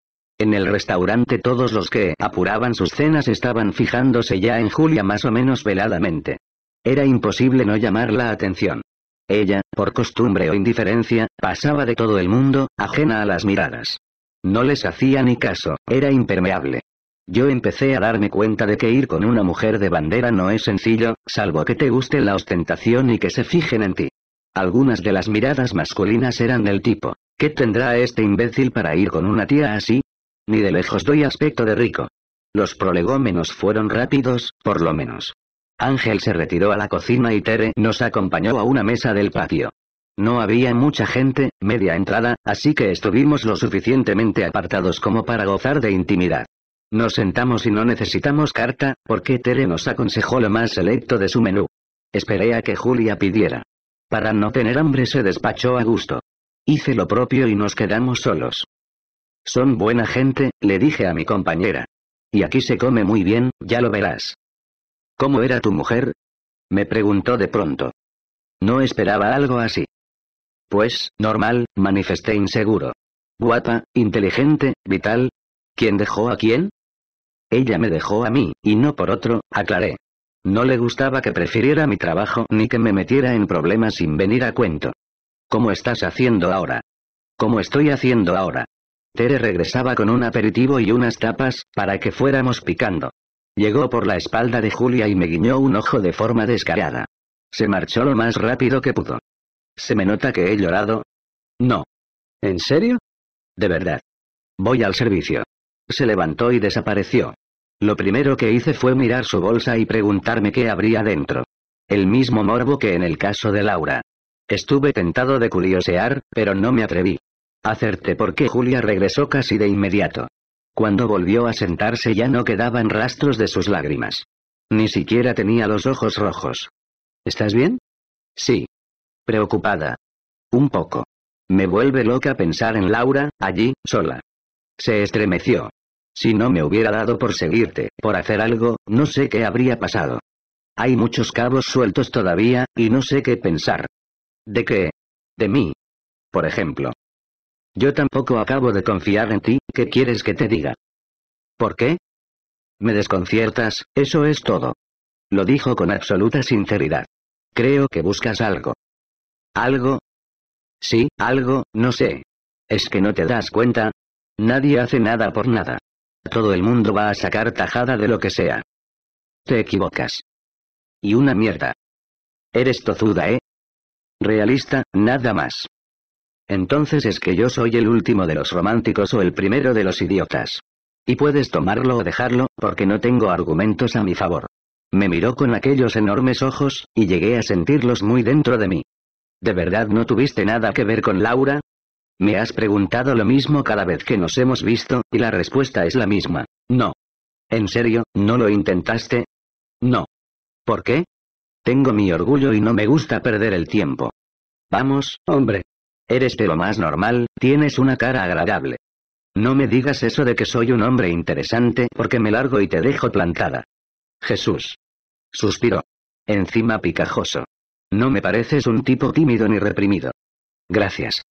S1: En el restaurante todos los que apuraban sus cenas estaban fijándose ya en Julia más o menos veladamente. Era imposible no llamar la atención. Ella, por costumbre o indiferencia, pasaba de todo el mundo, ajena a las miradas. No les hacía ni caso, era impermeable. Yo empecé a darme cuenta de que ir con una mujer de bandera no es sencillo, salvo que te guste la ostentación y que se fijen en ti. Algunas de las miradas masculinas eran del tipo, ¿qué tendrá este imbécil para ir con una tía así? Ni de lejos doy aspecto de rico. Los prolegómenos fueron rápidos, por lo menos. Ángel se retiró a la cocina y Tere nos acompañó a una mesa del patio. No había mucha gente, media entrada, así que estuvimos lo suficientemente apartados como para gozar de intimidad. Nos sentamos y no necesitamos carta, porque Tere nos aconsejó lo más selecto de su menú. Esperé a que Julia pidiera. Para no tener hambre se despachó a gusto. Hice lo propio y nos quedamos solos. Son buena gente, le dije a mi compañera. Y aquí se come muy bien, ya lo verás. ¿Cómo era tu mujer? Me preguntó de pronto. No esperaba algo así. Pues, normal, manifesté inseguro. Guapa, inteligente, vital. ¿Quién dejó a quién? Ella me dejó a mí, y no por otro, aclaré. No le gustaba que prefiriera mi trabajo ni que me metiera en problemas sin venir a cuento. ¿Cómo estás haciendo ahora? ¿Cómo estoy haciendo ahora? Tere regresaba con un aperitivo y unas tapas, para que fuéramos picando. Llegó por la espalda de Julia y me guiñó un ojo de forma descarada. Se marchó lo más rápido que pudo. ¿Se me nota que he llorado? No. ¿En serio? De verdad. Voy al servicio. Se levantó y desapareció. Lo primero que hice fue mirar su bolsa y preguntarme qué habría dentro. El mismo morbo que en el caso de Laura. Estuve tentado de curiosear, pero no me atreví hacerte porque Julia regresó casi de inmediato. Cuando volvió a sentarse ya no quedaban rastros de sus lágrimas. Ni siquiera tenía los ojos rojos. ¿Estás bien? Sí. Preocupada. Un poco. Me vuelve loca pensar en Laura, allí, sola. Se estremeció. Si no me hubiera dado por seguirte, por hacer algo, no sé qué habría pasado. Hay muchos cabos sueltos todavía, y no sé qué pensar. ¿De qué? De mí. Por ejemplo. Yo tampoco acabo de confiar en ti, ¿qué quieres que te diga? ¿Por qué? Me desconciertas, eso es todo. Lo dijo con absoluta sinceridad. Creo que buscas algo. ¿Algo? Sí, algo, no sé. ¿Es que no te das cuenta? Nadie hace nada por nada. Todo el mundo va a sacar tajada de lo que sea. Te equivocas. Y una mierda. Eres tozuda, ¿eh? Realista, nada más. Entonces es que yo soy el último de los románticos o el primero de los idiotas. Y puedes tomarlo o dejarlo, porque no tengo argumentos a mi favor. Me miró con aquellos enormes ojos, y llegué a sentirlos muy dentro de mí. ¿De verdad no tuviste nada que ver con Laura? Me has preguntado lo mismo cada vez que nos hemos visto, y la respuesta es la misma. No. ¿En serio, no lo intentaste? No. ¿Por qué? Tengo mi orgullo y no me gusta perder el tiempo. Vamos, hombre, Eres de lo más normal, tienes una cara agradable. No me digas eso de que soy un hombre interesante porque me largo y te dejo plantada. Jesús. Suspiró. Encima picajoso. No me pareces un tipo tímido ni reprimido. Gracias.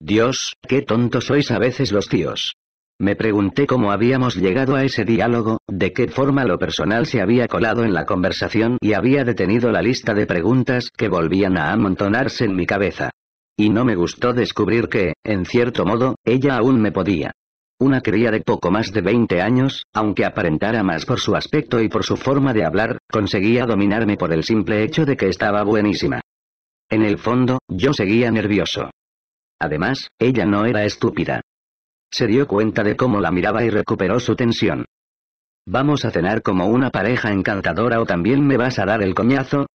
S1: Dios, qué tontos sois a veces los tíos. Me pregunté cómo habíamos llegado a ese diálogo, de qué forma lo personal se había colado en la conversación y había detenido la lista de preguntas que volvían a amontonarse en mi cabeza. Y no me gustó descubrir que, en cierto modo, ella aún me podía. Una cría de poco más de 20 años, aunque aparentara más por su aspecto y por su forma de hablar, conseguía dominarme por el simple hecho de que estaba buenísima. En el fondo, yo seguía nervioso. Además, ella no era estúpida. Se dio cuenta de cómo la miraba y recuperó su tensión. ¿Vamos a cenar como una pareja encantadora o también me vas a dar el coñazo?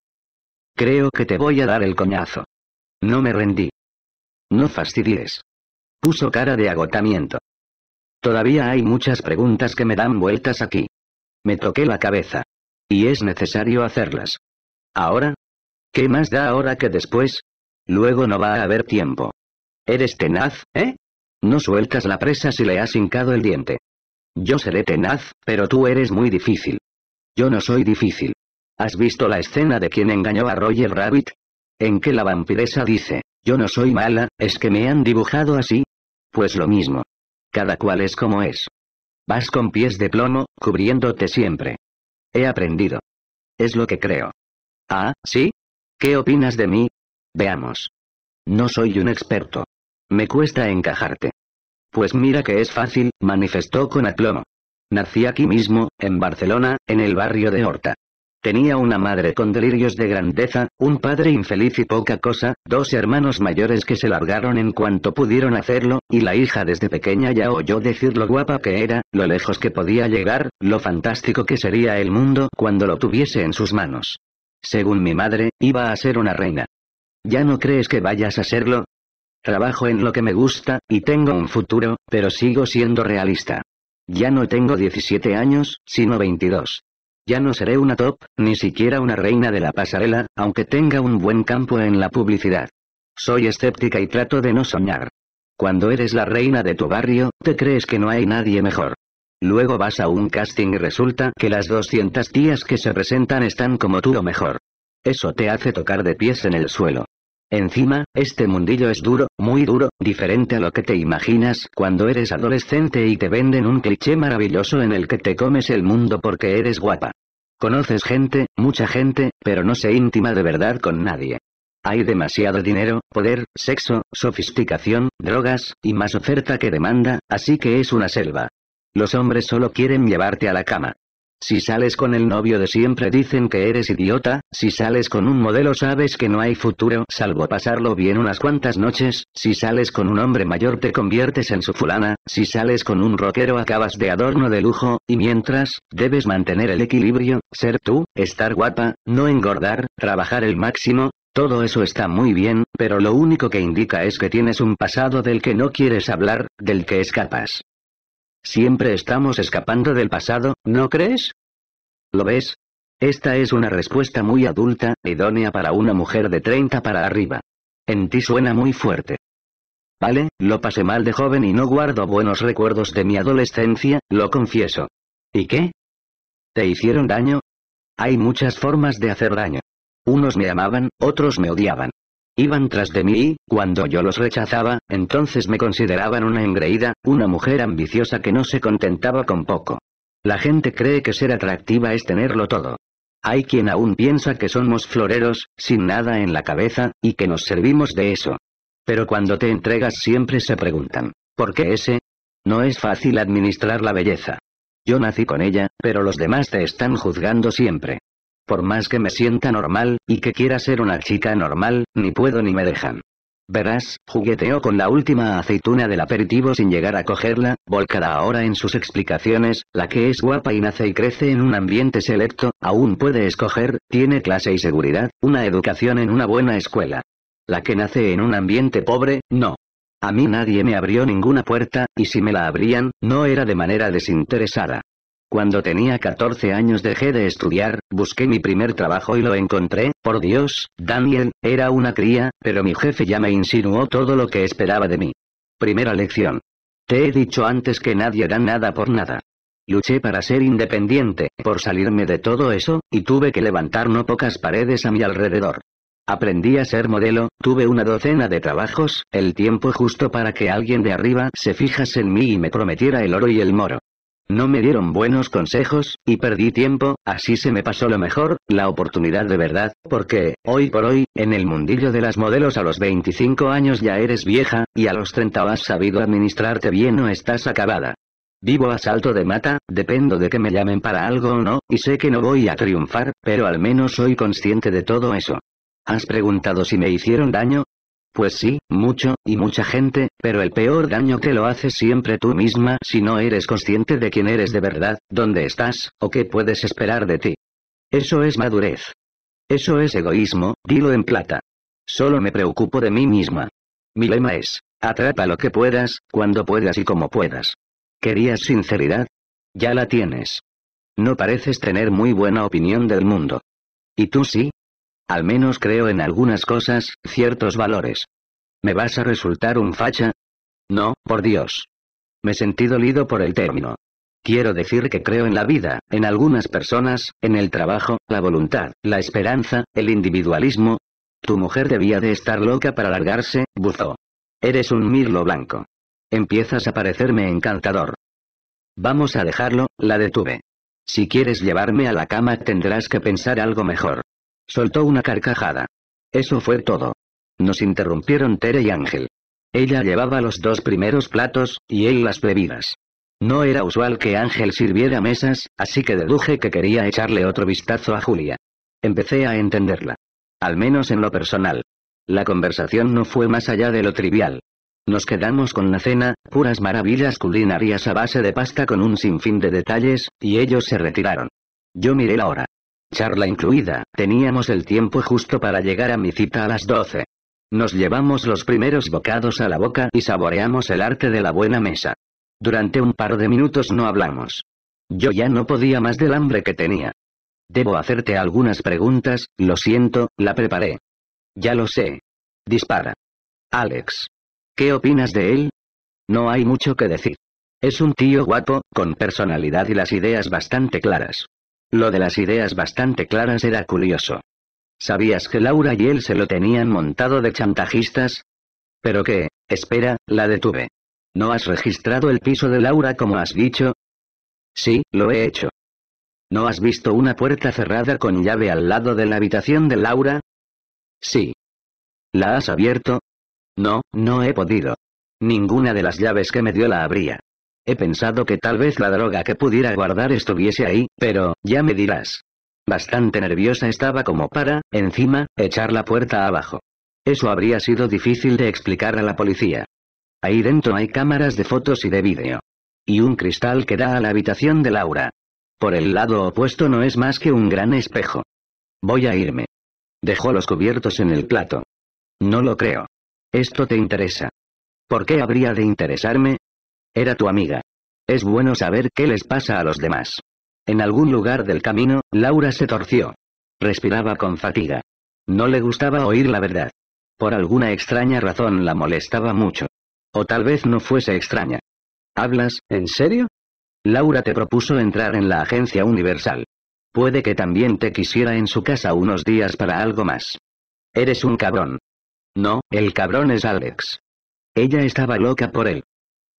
S1: Creo que te voy a dar el coñazo. No me rendí. No fastidies. Puso cara de agotamiento. Todavía hay muchas preguntas que me dan vueltas aquí. Me toqué la cabeza. Y es necesario hacerlas. ¿Ahora? ¿Qué más da ahora que después? Luego no va a haber tiempo. Eres tenaz, ¿eh? No sueltas la presa si le has hincado el diente. Yo seré tenaz, pero tú eres muy difícil. Yo no soy difícil. ¿Has visto la escena de quien engañó a Roger Rabbit? en que la vampiresa dice, yo no soy mala, es que me han dibujado así. Pues lo mismo. Cada cual es como es. Vas con pies de plomo, cubriéndote siempre. He aprendido. Es lo que creo. Ah, ¿sí? ¿Qué opinas de mí? Veamos. No soy un experto. Me cuesta encajarte. Pues mira que es fácil, manifestó con aplomo. Nací aquí mismo, en Barcelona, en el barrio de Horta. Tenía una madre con delirios de grandeza, un padre infeliz y poca cosa, dos hermanos mayores que se largaron en cuanto pudieron hacerlo, y la hija desde pequeña ya oyó decir lo guapa que era, lo lejos que podía llegar, lo fantástico que sería el mundo cuando lo tuviese en sus manos. Según mi madre, iba a ser una reina. ¿Ya no crees que vayas a serlo? Trabajo en lo que me gusta, y tengo un futuro, pero sigo siendo realista. Ya no tengo 17 años, sino 22. Ya no seré una top, ni siquiera una reina de la pasarela, aunque tenga un buen campo en la publicidad. Soy escéptica y trato de no soñar. Cuando eres la reina de tu barrio, te crees que no hay nadie mejor. Luego vas a un casting y resulta que las 200 tías que se presentan están como tú o mejor. Eso te hace tocar de pies en el suelo. Encima, este mundillo es duro, muy duro, diferente a lo que te imaginas cuando eres adolescente y te venden un cliché maravilloso en el que te comes el mundo porque eres guapa. Conoces gente, mucha gente, pero no se íntima de verdad con nadie. Hay demasiado dinero, poder, sexo, sofisticación, drogas, y más oferta que demanda, así que es una selva. Los hombres solo quieren llevarte a la cama. Si sales con el novio de siempre dicen que eres idiota, si sales con un modelo sabes que no hay futuro salvo pasarlo bien unas cuantas noches, si sales con un hombre mayor te conviertes en su fulana, si sales con un rockero acabas de adorno de lujo, y mientras, debes mantener el equilibrio, ser tú, estar guapa, no engordar, trabajar el máximo, todo eso está muy bien, pero lo único que indica es que tienes un pasado del que no quieres hablar, del que escapas. Siempre estamos escapando del pasado, ¿no crees? ¿Lo ves? Esta es una respuesta muy adulta, idónea para una mujer de 30 para arriba. En ti suena muy fuerte. Vale, lo pasé mal de joven y no guardo buenos recuerdos de mi adolescencia, lo confieso. ¿Y qué? ¿Te hicieron daño? Hay muchas formas de hacer daño. Unos me amaban, otros me odiaban. Iban tras de mí y, cuando yo los rechazaba, entonces me consideraban una engreída, una mujer ambiciosa que no se contentaba con poco. La gente cree que ser atractiva es tenerlo todo. Hay quien aún piensa que somos floreros, sin nada en la cabeza, y que nos servimos de eso. Pero cuando te entregas siempre se preguntan, ¿por qué ese? No es fácil administrar la belleza. Yo nací con ella, pero los demás te están juzgando siempre. Por más que me sienta normal, y que quiera ser una chica normal, ni puedo ni me dejan. Verás, jugueteó con la última aceituna del aperitivo sin llegar a cogerla, volcada ahora en sus explicaciones, la que es guapa y nace y crece en un ambiente selecto, aún puede escoger, tiene clase y seguridad, una educación en una buena escuela. La que nace en un ambiente pobre, no. A mí nadie me abrió ninguna puerta, y si me la abrían, no era de manera desinteresada. Cuando tenía 14 años dejé de estudiar, busqué mi primer trabajo y lo encontré, por Dios, Daniel, era una cría, pero mi jefe ya me insinuó todo lo que esperaba de mí. Primera lección. Te he dicho antes que nadie da nada por nada. Luché para ser independiente, por salirme de todo eso, y tuve que levantar no pocas paredes a mi alrededor. Aprendí a ser modelo, tuve una docena de trabajos, el tiempo justo para que alguien de arriba se fijase en mí y me prometiera el oro y el moro. No me dieron buenos consejos, y perdí tiempo, así se me pasó lo mejor, la oportunidad de verdad, porque, hoy por hoy, en el mundillo de las modelos a los 25 años ya eres vieja, y a los 30 has sabido administrarte bien o estás acabada. Vivo a salto de mata, dependo de que me llamen para algo o no, y sé que no voy a triunfar, pero al menos soy consciente de todo eso. ¿Has preguntado si me hicieron daño? Pues sí, mucho, y mucha gente, pero el peor daño te lo haces siempre tú misma si no eres consciente de quién eres de verdad, dónde estás, o qué puedes esperar de ti. Eso es madurez. Eso es egoísmo, dilo en plata. Solo me preocupo de mí misma. Mi lema es, atrapa lo que puedas, cuando puedas y como puedas. ¿Querías sinceridad? Ya la tienes. No pareces tener muy buena opinión del mundo. ¿Y tú sí? Al menos creo en algunas cosas, ciertos valores. ¿Me vas a resultar un facha? No, por Dios. Me sentí dolido por el término. Quiero decir que creo en la vida, en algunas personas, en el trabajo, la voluntad, la esperanza, el individualismo. Tu mujer debía de estar loca para largarse, buzó. Eres un mirlo blanco. Empiezas a parecerme encantador. Vamos a dejarlo, la detuve. Si quieres llevarme a la cama tendrás que pensar algo mejor. Soltó una carcajada. Eso fue todo. Nos interrumpieron Tere y Ángel. Ella llevaba los dos primeros platos, y él las bebidas. No era usual que Ángel sirviera mesas, así que deduje que quería echarle otro vistazo a Julia. Empecé a entenderla. Al menos en lo personal. La conversación no fue más allá de lo trivial. Nos quedamos con la cena, puras maravillas culinarias a base de pasta con un sinfín de detalles, y ellos se retiraron. Yo miré la hora charla incluida, teníamos el tiempo justo para llegar a mi cita a las 12. Nos llevamos los primeros bocados a la boca y saboreamos el arte de la buena mesa. Durante un par de minutos no hablamos. Yo ya no podía más del hambre que tenía. Debo hacerte algunas preguntas, lo siento, la preparé. Ya lo sé. Dispara. Alex. ¿Qué opinas de él? No hay mucho que decir. Es un tío guapo, con personalidad y las ideas bastante claras. Lo de las ideas bastante claras era curioso. ¿Sabías que Laura y él se lo tenían montado de chantajistas? Pero que, espera, la detuve. ¿No has registrado el piso de Laura como has dicho? Sí, lo he hecho. ¿No has visto una puerta cerrada con llave al lado de la habitación de Laura? Sí. ¿La has abierto? No, no he podido. Ninguna de las llaves que me dio la abría. He pensado que tal vez la droga que pudiera guardar estuviese ahí, pero, ya me dirás. Bastante nerviosa estaba como para, encima, echar la puerta abajo. Eso habría sido difícil de explicar a la policía. Ahí dentro hay cámaras de fotos y de vídeo. Y un cristal que da a la habitación de Laura. Por el lado opuesto no es más que un gran espejo. Voy a irme. Dejó los cubiertos en el plato. No lo creo. Esto te interesa. ¿Por qué habría de interesarme? Era tu amiga. Es bueno saber qué les pasa a los demás. En algún lugar del camino, Laura se torció. Respiraba con fatiga. No le gustaba oír la verdad. Por alguna extraña razón la molestaba mucho. O tal vez no fuese extraña. ¿Hablas, en serio? Laura te propuso entrar en la Agencia Universal. Puede que también te quisiera en su casa unos días para algo más. Eres un cabrón. No, el cabrón es Alex. Ella estaba loca por él.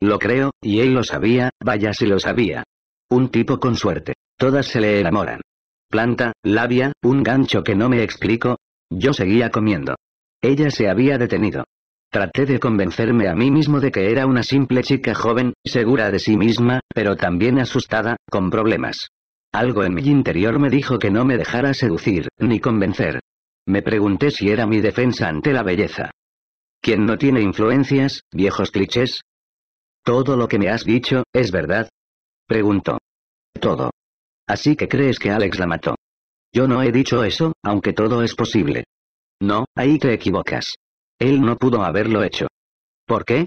S1: Lo creo, y él lo sabía, vaya si lo sabía. Un tipo con suerte. Todas se le enamoran. Planta, labia, un gancho que no me explico. Yo seguía comiendo. Ella se había detenido. Traté de convencerme a mí mismo de que era una simple chica joven, segura de sí misma, pero también asustada, con problemas. Algo en mi interior me dijo que no me dejara seducir, ni convencer. Me pregunté si era mi defensa ante la belleza. ¿Quién no tiene influencias, viejos clichés, ¿Todo lo que me has dicho, es verdad? Preguntó. Todo. Así que crees que Alex la mató. Yo no he dicho eso, aunque todo es posible. No, ahí te equivocas. Él no pudo haberlo hecho. ¿Por qué?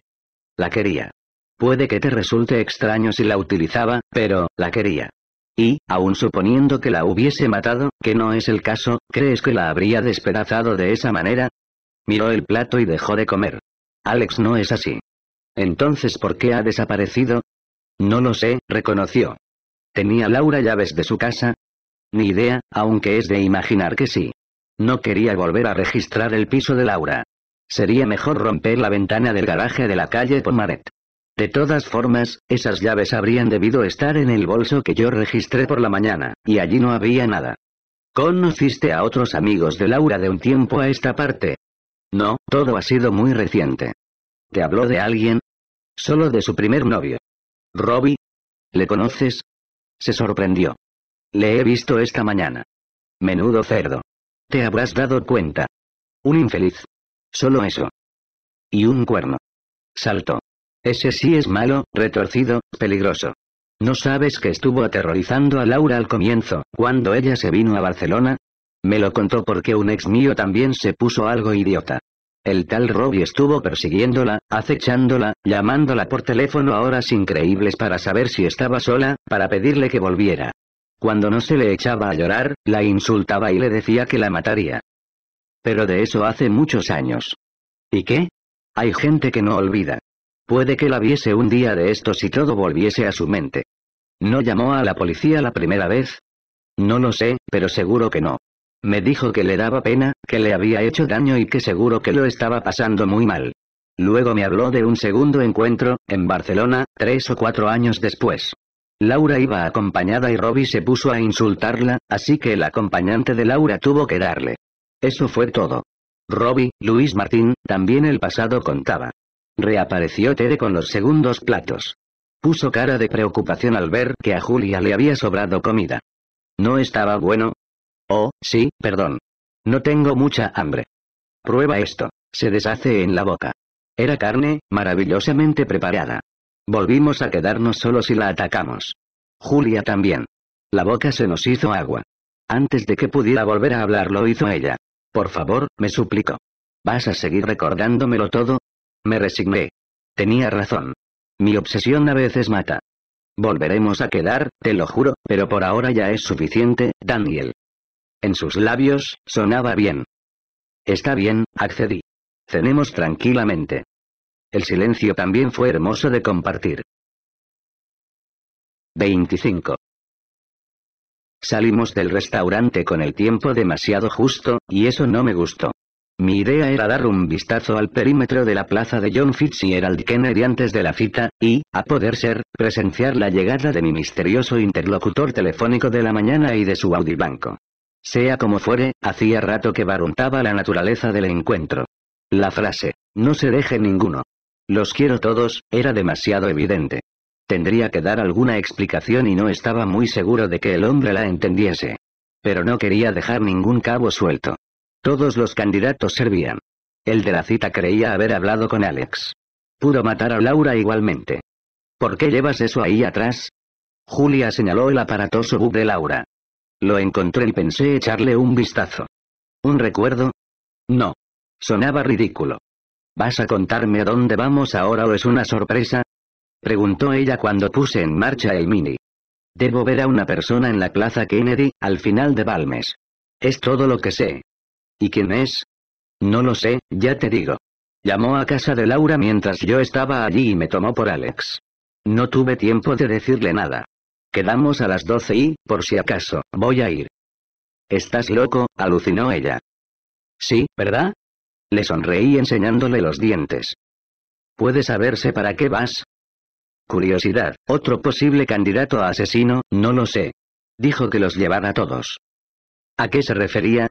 S1: La quería. Puede que te resulte extraño si la utilizaba, pero, la quería. Y, aun suponiendo que la hubiese matado, que no es el caso, ¿crees que la habría despedazado de esa manera? Miró el plato y dejó de comer. Alex no es así. Entonces, ¿por qué ha desaparecido? No lo sé, reconoció. ¿Tenía Laura llaves de su casa? Ni idea, aunque es de imaginar que sí. No quería volver a registrar el piso de Laura. Sería mejor romper la ventana del garaje de la calle Pomaret. De todas formas, esas llaves habrían debido estar en el bolso que yo registré por la mañana, y allí no había nada. ¿Conociste a otros amigos de Laura de un tiempo a esta parte? No, todo ha sido muy reciente. ¿Te habló de alguien? Solo de su primer novio. Robbie. ¿Le conoces? Se sorprendió. Le he visto esta mañana. Menudo cerdo. Te habrás dado cuenta. Un infeliz. Solo eso. Y un cuerno. Saltó. Ese sí es malo, retorcido, peligroso. ¿No sabes que estuvo aterrorizando a Laura al comienzo, cuando ella se vino a Barcelona? Me lo contó porque un ex mío también se puso algo idiota. El tal Robbie estuvo persiguiéndola, acechándola, llamándola por teléfono a horas increíbles para saber si estaba sola, para pedirle que volviera. Cuando no se le echaba a llorar, la insultaba y le decía que la mataría. Pero de eso hace muchos años. ¿Y qué? Hay gente que no olvida. Puede que la viese un día de esto si todo volviese a su mente. ¿No llamó a la policía la primera vez? No lo sé, pero seguro que no. Me dijo que le daba pena, que le había hecho daño y que seguro que lo estaba pasando muy mal. Luego me habló de un segundo encuentro, en Barcelona, tres o cuatro años después. Laura iba acompañada y Robbie se puso a insultarla, así que el acompañante de Laura tuvo que darle. Eso fue todo. Robbie, Luis Martín, también el pasado contaba. Reapareció Tere con los segundos platos. Puso cara de preocupación al ver que a Julia le había sobrado comida. No estaba bueno, Oh, sí, perdón. No tengo mucha hambre. Prueba esto. Se deshace en la boca. Era carne, maravillosamente preparada. Volvimos a quedarnos solos y la atacamos. Julia también. La boca se nos hizo agua. Antes de que pudiera volver a hablar lo hizo ella. Por favor, me suplico. ¿Vas a seguir recordándomelo todo? Me resigné. Tenía razón. Mi obsesión a veces mata. Volveremos a quedar, te lo juro, pero por ahora ya es suficiente, Daniel. En sus labios, sonaba bien. Está bien, accedí. Cenemos tranquilamente. El silencio también fue hermoso de compartir. 25. Salimos del restaurante con el tiempo demasiado justo, y eso no me gustó. Mi idea era dar un vistazo al perímetro de la plaza de John Fitzgerald Kennedy antes de la cita, y, a poder ser, presenciar la llegada de mi misterioso interlocutor telefónico de la mañana y de su audibanco. Sea como fuere, hacía rato que baruntaba la naturaleza del encuentro. La frase, no se deje ninguno. Los quiero todos, era demasiado evidente. Tendría que dar alguna explicación y no estaba muy seguro de que el hombre la entendiese. Pero no quería dejar ningún cabo suelto. Todos los candidatos servían. El de la cita creía haber hablado con Alex. Pudo matar a Laura igualmente. ¿Por qué llevas eso ahí atrás? Julia señaló el aparatoso bug de Laura. Lo encontré y pensé echarle un vistazo. ¿Un recuerdo? No. Sonaba ridículo. ¿Vas a contarme a dónde vamos ahora o es una sorpresa? Preguntó ella cuando puse en marcha el mini. Debo ver a una persona en la plaza Kennedy, al final de Balmes. Es todo lo que sé. ¿Y quién es? No lo sé, ya te digo. Llamó a casa de Laura mientras yo estaba allí y me tomó por Alex. No tuve tiempo de decirle nada. Quedamos a las doce y, por si acaso, voy a ir. Estás loco, alucinó ella. Sí, ¿verdad? Le sonreí enseñándole los dientes. ¿Puede saberse para qué vas? Curiosidad, otro posible candidato a asesino, no lo sé. Dijo que los llevara a todos. ¿A qué se refería?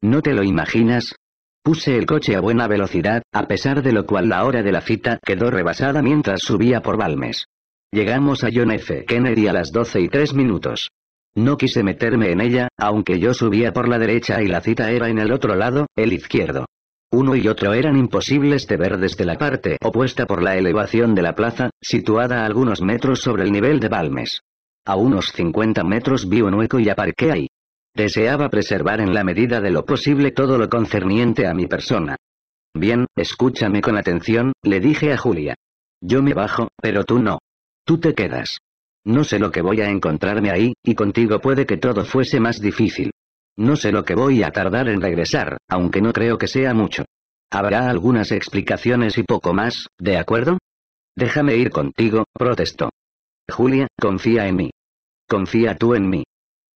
S1: ¿No te lo imaginas? Puse el coche a buena velocidad, a pesar de lo cual la hora de la cita quedó rebasada mientras subía por Balmes. Llegamos a John F. Kennedy a las 12 y 3 minutos. No quise meterme en ella, aunque yo subía por la derecha y la cita era en el otro lado, el izquierdo. Uno y otro eran imposibles de ver desde la parte opuesta por la elevación de la plaza, situada a algunos metros sobre el nivel de Balmes. A unos 50 metros vi un hueco y aparqué ahí. Deseaba preservar en la medida de lo posible todo lo concerniente a mi persona. Bien, escúchame con atención, le dije a Julia. Yo me bajo, pero tú no. Tú te quedas. No sé lo que voy a encontrarme ahí, y contigo puede que todo fuese más difícil. No sé lo que voy a tardar en regresar, aunque no creo que sea mucho. Habrá algunas explicaciones y poco más, ¿de acuerdo? Déjame ir contigo, protestó. Julia, confía en mí. Confía tú en mí.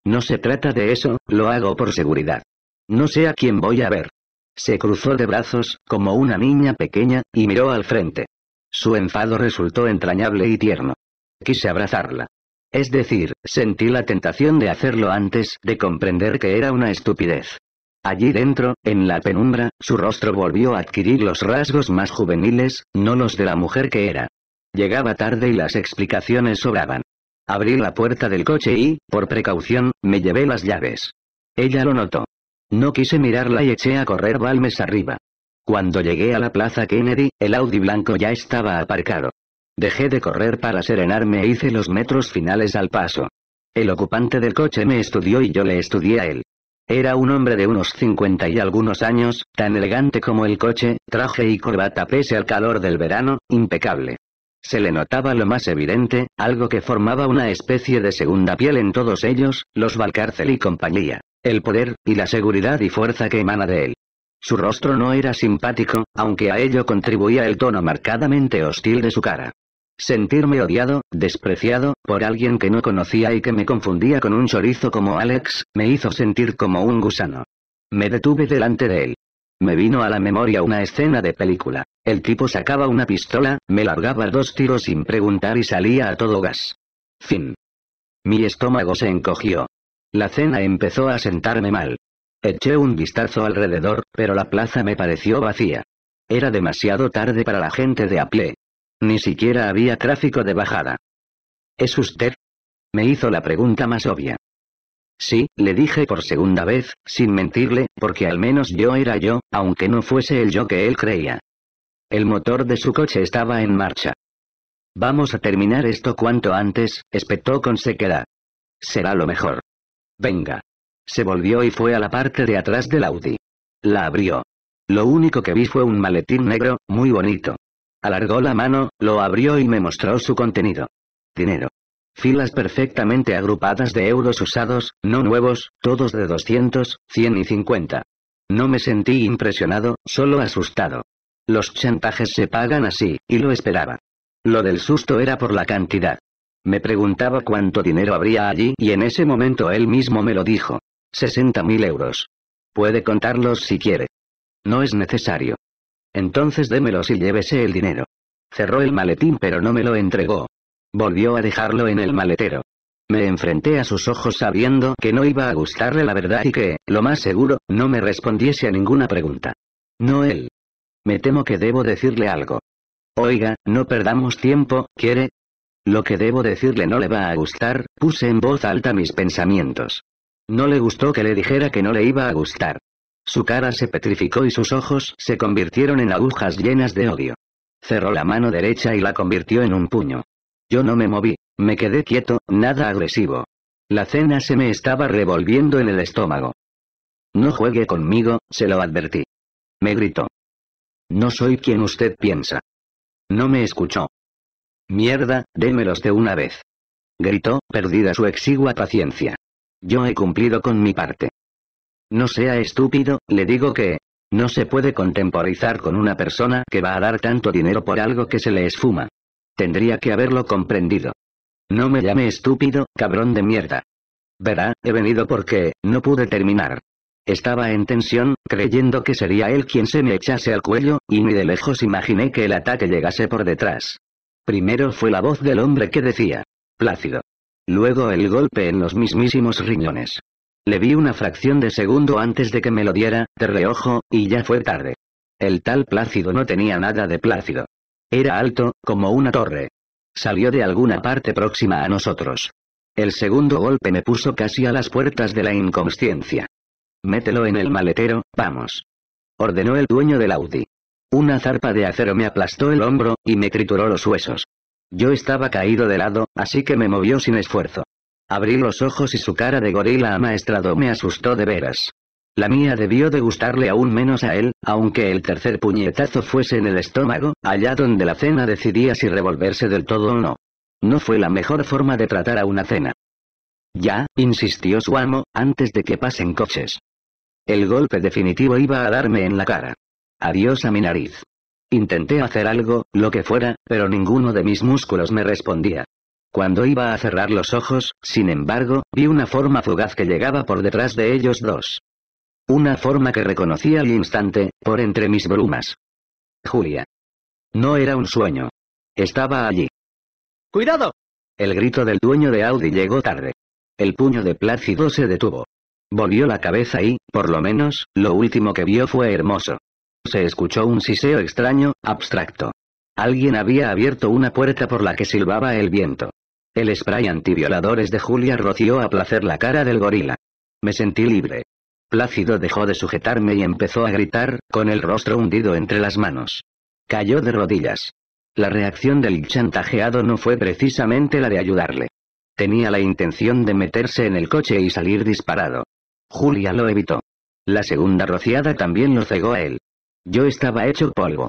S1: No se trata de eso, lo hago por seguridad. No sé a quién voy a ver. Se cruzó de brazos, como una niña pequeña, y miró al frente. Su enfado resultó entrañable y tierno. Quise abrazarla. Es decir, sentí la tentación de hacerlo antes de comprender que era una estupidez. Allí dentro, en la penumbra, su rostro volvió a adquirir los rasgos más juveniles, no los de la mujer que era. Llegaba tarde y las explicaciones sobraban. Abrí la puerta del coche y, por precaución, me llevé las llaves. Ella lo notó. No quise mirarla y eché a correr balmes arriba. Cuando llegué a la plaza Kennedy, el Audi blanco ya estaba aparcado. Dejé de correr para serenarme e hice los metros finales al paso. El ocupante del coche me estudió y yo le estudié a él. Era un hombre de unos 50 y algunos años, tan elegante como el coche, traje y corbata pese al calor del verano, impecable. Se le notaba lo más evidente, algo que formaba una especie de segunda piel en todos ellos, los Valcárcel y compañía, el poder, y la seguridad y fuerza que emana de él. Su rostro no era simpático, aunque a ello contribuía el tono marcadamente hostil de su cara. Sentirme odiado, despreciado, por alguien que no conocía y que me confundía con un chorizo como Alex, me hizo sentir como un gusano. Me detuve delante de él. Me vino a la memoria una escena de película. El tipo sacaba una pistola, me largaba dos tiros sin preguntar y salía a todo gas. Fin. Mi estómago se encogió. La cena empezó a sentarme mal. Eché un vistazo alrededor, pero la plaza me pareció vacía. Era demasiado tarde para la gente de a ni siquiera había tráfico de bajada. ¿Es usted? Me hizo la pregunta más obvia. Sí, le dije por segunda vez, sin mentirle, porque al menos yo era yo, aunque no fuese el yo que él creía. El motor de su coche estaba en marcha. Vamos a terminar esto cuanto antes, espetó con sequedad. Será lo mejor. Venga. Se volvió y fue a la parte de atrás del Audi. La abrió. Lo único que vi fue un maletín negro, muy bonito. Alargó la mano, lo abrió y me mostró su contenido. Dinero. Filas perfectamente agrupadas de euros usados, no nuevos, todos de 200, 100 y 50. No me sentí impresionado, solo asustado. Los chantajes se pagan así, y lo esperaba. Lo del susto era por la cantidad. Me preguntaba cuánto dinero habría allí y en ese momento él mismo me lo dijo. 60.000 euros. Puede contarlos si quiere. No es necesario. Entonces démelos y llévese el dinero. Cerró el maletín pero no me lo entregó. Volvió a dejarlo en el maletero. Me enfrenté a sus ojos sabiendo que no iba a gustarle la verdad y que, lo más seguro, no me respondiese a ninguna pregunta. No él. Me temo que debo decirle algo. Oiga, no perdamos tiempo, ¿quiere? Lo que debo decirle no le va a gustar, puse en voz alta mis pensamientos. No le gustó que le dijera que no le iba a gustar. Su cara se petrificó y sus ojos se convirtieron en agujas llenas de odio. Cerró la mano derecha y la convirtió en un puño. Yo no me moví, me quedé quieto, nada agresivo. La cena se me estaba revolviendo en el estómago. No juegue conmigo, se lo advertí. Me gritó. No soy quien usted piensa. No me escuchó. Mierda, démelos de una vez. Gritó, perdida su exigua paciencia. Yo he cumplido con mi parte. No sea estúpido, le digo que... No se puede contemporizar con una persona que va a dar tanto dinero por algo que se le esfuma. Tendría que haberlo comprendido. No me llame estúpido, cabrón de mierda. Verá, he venido porque, no pude terminar. Estaba en tensión, creyendo que sería él quien se me echase al cuello, y ni de lejos imaginé que el ataque llegase por detrás. Primero fue la voz del hombre que decía, plácido. Luego el golpe en los mismísimos riñones. Le vi una fracción de segundo antes de que me lo diera, de reojo, y ya fue tarde. El tal Plácido no tenía nada de plácido. Era alto, como una torre. Salió de alguna parte próxima a nosotros. El segundo golpe me puso casi a las puertas de la inconsciencia. Mételo en el maletero, vamos. Ordenó el dueño del Audi. Una zarpa de acero me aplastó el hombro, y me trituró los huesos. Yo estaba caído de lado, así que me movió sin esfuerzo. Abrí los ojos y su cara de gorila amaestrado me asustó de veras. La mía debió de gustarle aún menos a él, aunque el tercer puñetazo fuese en el estómago, allá donde la cena decidía si revolverse del todo o no. No fue la mejor forma de tratar a una cena. Ya, insistió su amo, antes de que pasen coches. El golpe definitivo iba a darme en la cara. Adiós a mi nariz. Intenté hacer algo, lo que fuera, pero ninguno de mis músculos me respondía. Cuando iba a cerrar los ojos, sin embargo, vi una forma fugaz que llegaba por detrás de ellos dos. Una forma que reconocí al instante, por entre mis brumas. Julia. No era un sueño. Estaba allí. ¡Cuidado! El grito del dueño de Audi llegó tarde. El puño de Plácido se detuvo. Volvió la cabeza y, por lo menos, lo último que vio fue hermoso. Se escuchó un siseo extraño, abstracto. Alguien había abierto una puerta por la que silbaba el viento. El spray antivioladores de Julia roció a placer la cara del gorila. Me sentí libre. Plácido dejó de sujetarme y empezó a gritar, con el rostro hundido entre las manos. Cayó de rodillas. La reacción del chantajeado no fue precisamente la de ayudarle. Tenía la intención de meterse en el coche y salir disparado. Julia lo evitó. La segunda rociada también lo cegó a él. Yo estaba hecho polvo.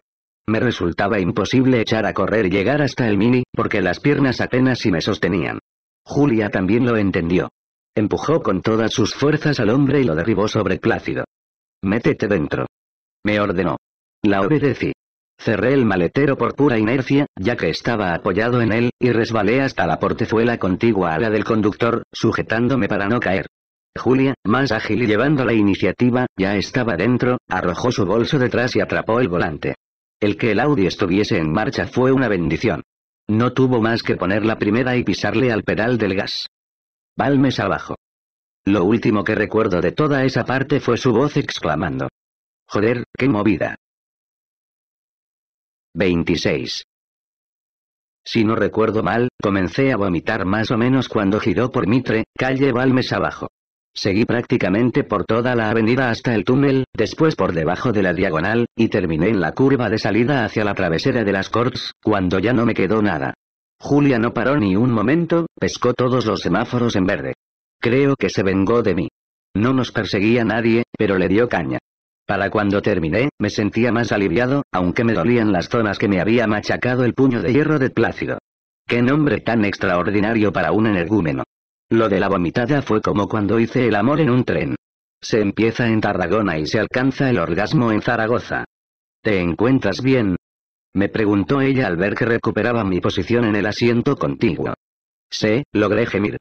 S1: Me resultaba imposible echar a correr y llegar hasta el mini, porque las piernas apenas si me sostenían. Julia también lo entendió. Empujó con todas sus fuerzas al hombre y lo derribó sobre Plácido. Métete dentro. Me ordenó. La obedecí. Cerré el maletero por pura inercia, ya que estaba apoyado en él, y resbalé hasta la portezuela contigua a la del conductor, sujetándome para no caer. Julia, más ágil y llevando la iniciativa, ya estaba dentro, arrojó su bolso detrás y atrapó el volante. El que el Audi estuviese en marcha fue una bendición. No tuvo más que poner la primera y pisarle al pedal del gas. Balmes abajo. Lo último que recuerdo de toda esa parte fue su voz exclamando. Joder, qué movida. 26. Si no recuerdo mal, comencé a vomitar más o menos cuando giró por Mitre, calle Balmes abajo. Seguí prácticamente por toda la avenida hasta el túnel, después por debajo de la diagonal, y terminé en la curva de salida hacia la travesera de las Corts, cuando ya no me quedó nada. Julia no paró ni un momento, pescó todos los semáforos en verde. Creo que se vengó de mí. No nos perseguía nadie, pero le dio caña. Para cuando terminé, me sentía más aliviado, aunque me dolían las zonas que me había machacado el puño de hierro de Plácido. Qué nombre tan extraordinario para un energúmeno. Lo de la vomitada fue como cuando hice el amor en un tren. Se empieza en Tarragona y se alcanza el orgasmo en Zaragoza. ¿Te encuentras bien? Me preguntó ella al ver que recuperaba mi posición en el asiento contiguo. Sí, logré gemir.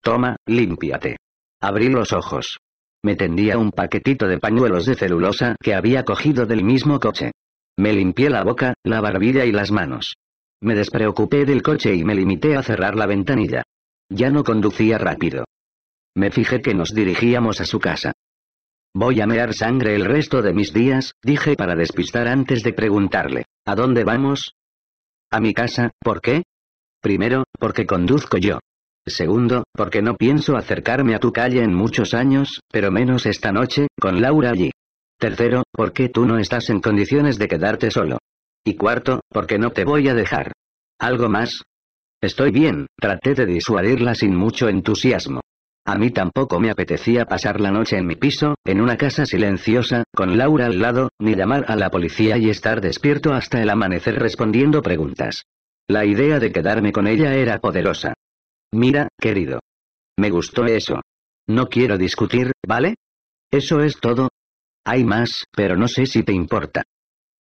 S1: Toma, límpiate. Abrí los ojos. Me tendía un paquetito de pañuelos de celulosa que había cogido del mismo coche. Me limpié la boca, la barbilla y las manos. Me despreocupé del coche y me limité a cerrar la ventanilla. Ya no conducía rápido. Me fijé que nos dirigíamos a su casa. Voy a mear sangre el resto de mis días, dije para despistar antes de preguntarle, ¿a dónde vamos? A mi casa, ¿por qué? Primero, porque conduzco yo. Segundo, porque no pienso acercarme a tu calle en muchos años, pero menos esta noche, con Laura allí. Tercero, porque tú no estás en condiciones de quedarte solo. Y cuarto, porque no te voy a dejar. ¿Algo más? Estoy bien, traté de disuadirla sin mucho entusiasmo. A mí tampoco me apetecía pasar la noche en mi piso, en una casa silenciosa, con Laura al lado, ni llamar a la policía y estar despierto hasta el amanecer respondiendo preguntas. La idea de quedarme con ella era poderosa. Mira, querido. Me gustó eso. No quiero discutir, ¿vale? Eso es todo. Hay más, pero no sé si te importa.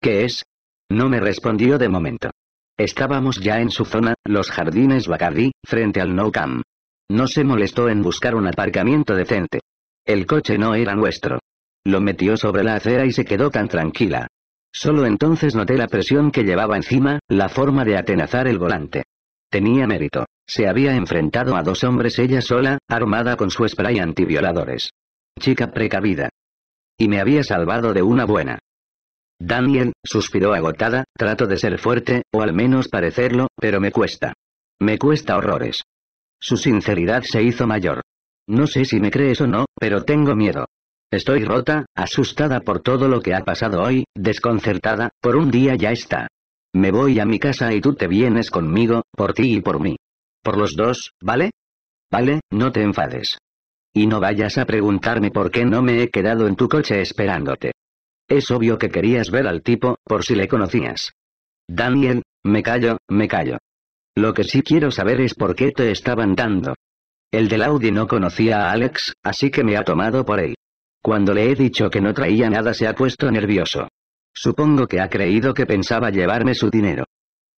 S1: ¿Qué es? No me respondió de momento. Estábamos ya en su zona, los jardines Bacardi, frente al No cam No se molestó en buscar un aparcamiento decente. El coche no era nuestro. Lo metió sobre la acera y se quedó tan tranquila. Solo entonces noté la presión que llevaba encima, la forma de atenazar el volante. Tenía mérito. Se había enfrentado a dos hombres ella sola, armada con su spray antivioladores. Chica precavida. Y me había salvado de una buena. Daniel, suspiró agotada, trato de ser fuerte, o al menos parecerlo, pero me cuesta. Me cuesta horrores. Su sinceridad se hizo mayor. No sé si me crees o no, pero tengo miedo. Estoy rota, asustada por todo lo que ha pasado hoy, desconcertada, por un día ya está. Me voy a mi casa y tú te vienes conmigo, por ti y por mí. Por los dos, ¿vale? Vale, no te enfades. Y no vayas a preguntarme por qué no me he quedado en tu coche esperándote. Es obvio que querías ver al tipo, por si le conocías. Daniel, me callo, me callo. Lo que sí quiero saber es por qué te estaban dando. El del Audi no conocía a Alex, así que me ha tomado por él. Cuando le he dicho que no traía nada se ha puesto nervioso. Supongo que ha creído que pensaba llevarme su dinero.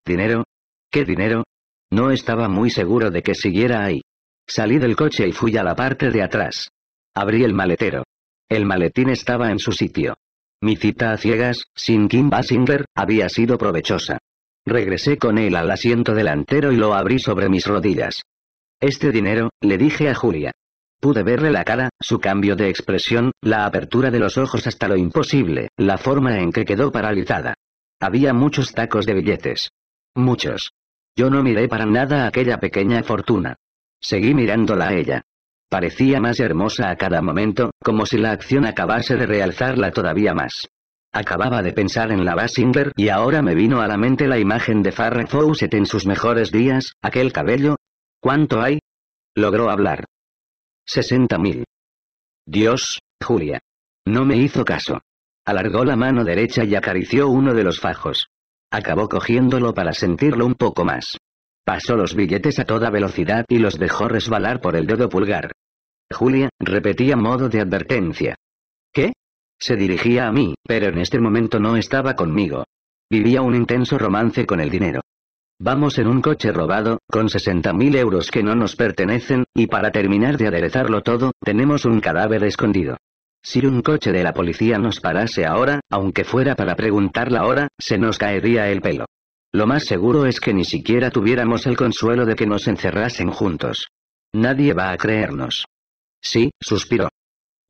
S1: ¿Dinero? ¿Qué dinero? No estaba muy seguro de que siguiera ahí. Salí del coche y fui a la parte de atrás. Abrí el maletero. El maletín estaba en su sitio. Mi cita a ciegas, sin Kim Basinger, había sido provechosa. Regresé con él al asiento delantero y lo abrí sobre mis rodillas. Este dinero, le dije a Julia. Pude verle la cara, su cambio de expresión, la apertura de los ojos hasta lo imposible, la forma en que quedó paralizada. Había muchos tacos de billetes. Muchos. Yo no miré para nada aquella pequeña fortuna. Seguí mirándola a ella. Parecía más hermosa a cada momento, como si la acción acabase de realzarla todavía más. Acababa de pensar en la Basinger y ahora me vino a la mente la imagen de Farrah Fawcett en sus mejores días, aquel cabello. ¿Cuánto hay? Logró hablar. Sesenta mil. Dios, Julia. No me hizo caso. Alargó la mano derecha y acarició uno de los fajos. Acabó cogiéndolo para sentirlo un poco más. Pasó los billetes a toda velocidad y los dejó resbalar por el dedo pulgar. Julia, repetía modo de advertencia. ¿Qué? Se dirigía a mí, pero en este momento no estaba conmigo. Vivía un intenso romance con el dinero. Vamos en un coche robado, con 60.000 euros que no nos pertenecen, y para terminar de aderezarlo todo, tenemos un cadáver escondido. Si un coche de la policía nos parase ahora, aunque fuera para preguntar la hora, se nos caería el pelo. Lo más seguro es que ni siquiera tuviéramos el consuelo de que nos encerrasen juntos. Nadie va a creernos. Sí, suspiró.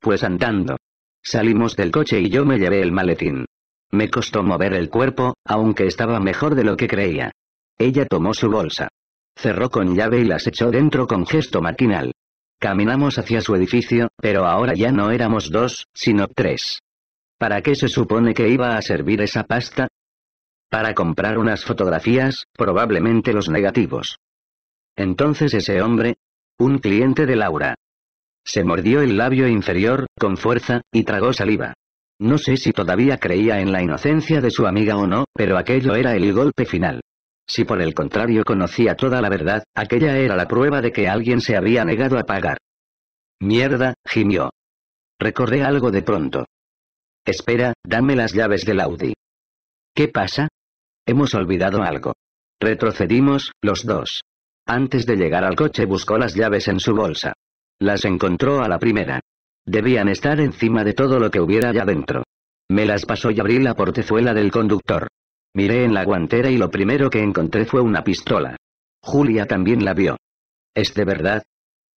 S1: Pues andando. Salimos del coche y yo me llevé el maletín. Me costó mover el cuerpo, aunque estaba mejor de lo que creía. Ella tomó su bolsa. Cerró con llave y las echó dentro con gesto maquinal. Caminamos hacia su edificio, pero ahora ya no éramos dos, sino tres. ¿Para qué se supone que iba a servir esa pasta? Para comprar unas fotografías, probablemente los negativos. Entonces ese hombre, un cliente de Laura, se mordió el labio inferior, con fuerza, y tragó saliva. No sé si todavía creía en la inocencia de su amiga o no, pero aquello era el golpe final. Si por el contrario conocía toda la verdad, aquella era la prueba de que alguien se había negado a pagar. Mierda, gimió. Recordé algo de pronto. Espera, dame las llaves del Audi. ¿Qué pasa? Hemos olvidado algo. Retrocedimos, los dos. Antes de llegar al coche buscó las llaves en su bolsa. Las encontró a la primera. Debían estar encima de todo lo que hubiera allá dentro. Me las pasó y abrí la portezuela del conductor. Miré en la guantera y lo primero que encontré fue una pistola. Julia también la vio. ¿Es de verdad?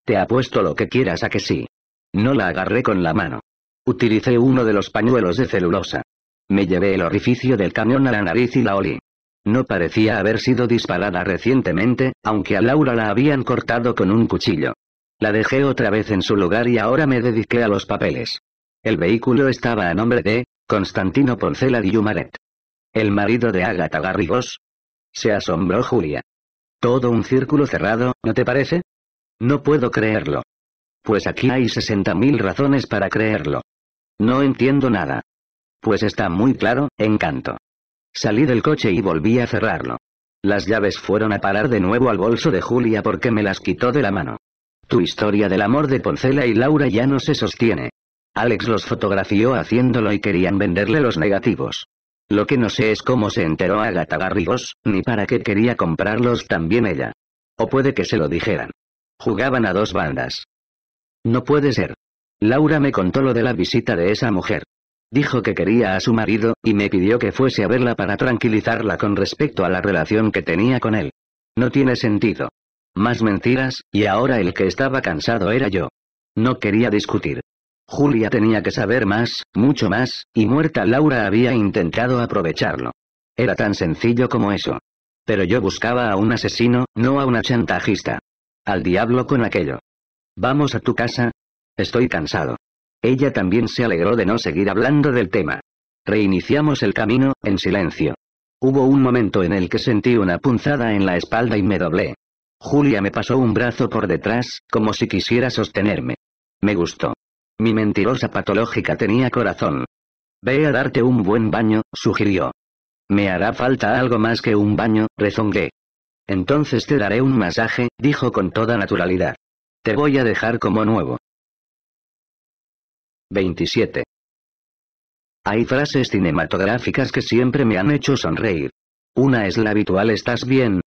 S1: Te apuesto lo que quieras a que sí. No la agarré con la mano. Utilicé uno de los pañuelos de celulosa. Me llevé el orificio del camión a la nariz y la olí. No parecía haber sido disparada recientemente, aunque a Laura la habían cortado con un cuchillo. La dejé otra vez en su lugar y ahora me dediqué a los papeles. El vehículo estaba a nombre de Constantino Poncela y Yumaret. El marido de Ágata Garrigos. Se asombró Julia. Todo un círculo cerrado, ¿no te parece? No puedo creerlo. Pues aquí hay 60.000 razones para creerlo. No entiendo nada. Pues está muy claro, encanto. Salí del coche y volví a cerrarlo. Las llaves fueron a parar de nuevo al bolso de Julia porque me las quitó de la mano. Tu historia del amor de Poncela y Laura ya no se sostiene. Alex los fotografió haciéndolo y querían venderle los negativos. Lo que no sé es cómo se enteró Agatha Garrigos, ni para qué quería comprarlos también ella. O puede que se lo dijeran. Jugaban a dos bandas. No puede ser. Laura me contó lo de la visita de esa mujer. Dijo que quería a su marido, y me pidió que fuese a verla para tranquilizarla con respecto a la relación que tenía con él. No tiene sentido. Más mentiras, y ahora el que estaba cansado era yo. No quería discutir. Julia tenía que saber más, mucho más, y muerta Laura había intentado aprovecharlo. Era tan sencillo como eso. Pero yo buscaba a un asesino, no a una chantajista. Al diablo con aquello. Vamos a tu casa. Estoy cansado. Ella también se alegró de no seguir hablando del tema. Reiniciamos el camino, en silencio. Hubo un momento en el que sentí una punzada en la espalda y me doblé. Julia me pasó un brazo por detrás, como si quisiera sostenerme. Me gustó. Mi mentirosa patológica tenía corazón. Ve a darte un buen baño, sugirió. Me hará falta algo más que un baño, rezongué. Entonces te daré un masaje, dijo con toda naturalidad. Te voy a dejar como nuevo. 27. Hay frases cinematográficas que siempre me han hecho sonreír. Una es la habitual ¿estás bien?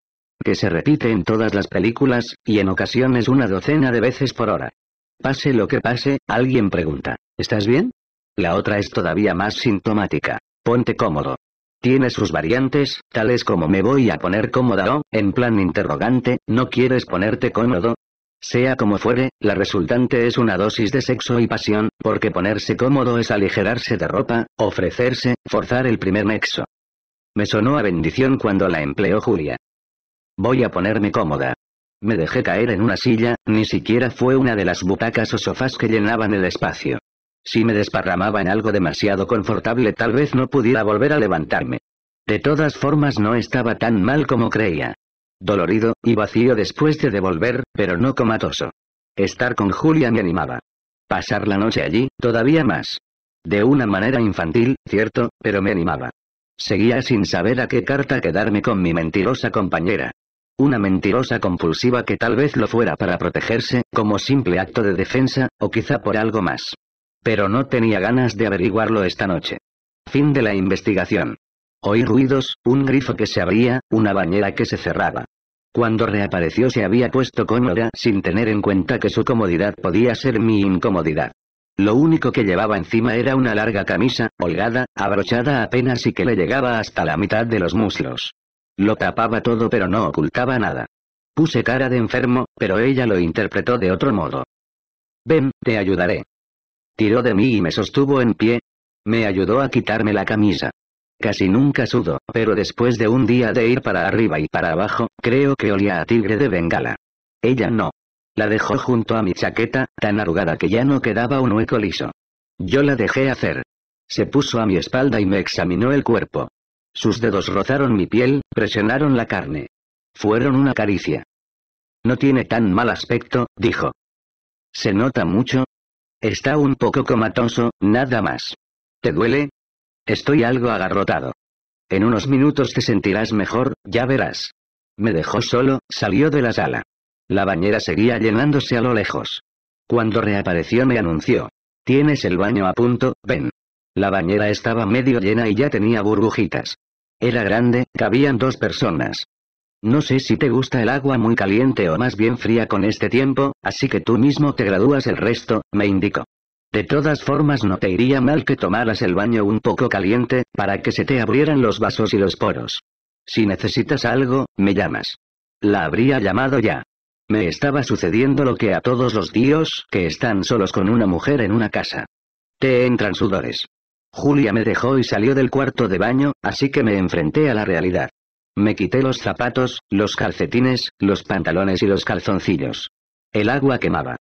S1: que se repite en todas las películas, y en ocasiones una docena de veces por hora. Pase lo que pase, alguien pregunta, ¿estás bien? La otra es todavía más sintomática, ponte cómodo. Tiene sus variantes, tales como me voy a poner cómoda o, en plan interrogante, no quieres ponerte cómodo, sea como fuere, la resultante es una dosis de sexo y pasión, porque ponerse cómodo es aligerarse de ropa, ofrecerse, forzar el primer nexo. Me sonó a bendición cuando la empleó Julia. Voy a ponerme cómoda. Me dejé caer en una silla, ni siquiera fue una de las butacas o sofás que llenaban el espacio. Si me desparramaba en algo demasiado confortable tal vez no pudiera volver a levantarme. De todas formas no estaba tan mal como creía dolorido, y vacío después de devolver, pero no comatoso. Estar con Julia me animaba. Pasar la noche allí, todavía más. De una manera infantil, cierto, pero me animaba. Seguía sin saber a qué carta quedarme con mi mentirosa compañera. Una mentirosa compulsiva que tal vez lo fuera para protegerse, como simple acto de defensa, o quizá por algo más. Pero no tenía ganas de averiguarlo esta noche. Fin de la investigación. Oí ruidos, un grifo que se abría, una bañera que se cerraba. Cuando reapareció se había puesto cómoda sin tener en cuenta que su comodidad podía ser mi incomodidad. Lo único que llevaba encima era una larga camisa, holgada, abrochada apenas y que le llegaba hasta la mitad de los muslos. Lo tapaba todo pero no ocultaba nada. Puse cara de enfermo, pero ella lo interpretó de otro modo. Ven, te ayudaré. Tiró de mí y me sostuvo en pie. Me ayudó a quitarme la camisa. Casi nunca sudo, pero después de un día de ir para arriba y para abajo, creo que olía a tigre de Bengala. Ella no. La dejó junto a mi chaqueta, tan arrugada que ya no quedaba un hueco liso. Yo la dejé hacer. Se puso a mi espalda y me examinó el cuerpo. Sus dedos rozaron mi piel, presionaron la carne. Fueron una caricia. No tiene tan mal aspecto, dijo. ¿Se nota mucho? Está un poco comatoso, nada más. ¿Te duele? Estoy algo agarrotado. En unos minutos te sentirás mejor, ya verás. Me dejó solo, salió de la sala. La bañera seguía llenándose a lo lejos. Cuando reapareció me anunció. Tienes el baño a punto, ven. La bañera estaba medio llena y ya tenía burbujitas. Era grande, cabían dos personas. No sé si te gusta el agua muy caliente o más bien fría con este tiempo, así que tú mismo te gradúas el resto, me indicó. De todas formas no te iría mal que tomaras el baño un poco caliente, para que se te abrieran los vasos y los poros. Si necesitas algo, me llamas. La habría llamado ya. Me estaba sucediendo lo que a todos los días, que están solos con una mujer en una casa. Te entran sudores. Julia me dejó y salió del cuarto de baño, así que me enfrenté a la realidad. Me quité los zapatos, los calcetines, los pantalones y los calzoncillos. El agua quemaba.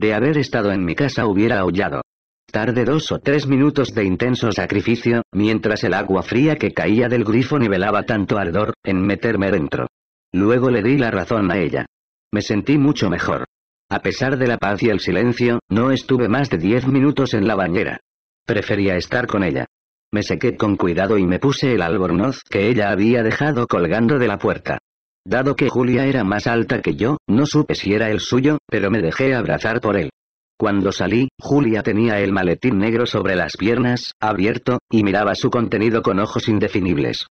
S1: De haber estado en mi casa hubiera aullado. Tarde dos o tres minutos de intenso sacrificio, mientras el agua fría que caía del grifo nivelaba tanto ardor, en meterme dentro. Luego le di la razón a ella. Me sentí mucho mejor. A pesar de la paz y el silencio, no estuve más de diez minutos en la bañera. Prefería estar con ella. Me sequé con cuidado y me puse el albornoz que ella había dejado colgando de la puerta. Dado que Julia era más alta que yo, no supe si era el suyo, pero me dejé abrazar por él. Cuando salí, Julia tenía el maletín negro sobre las piernas, abierto, y miraba su contenido con ojos indefinibles.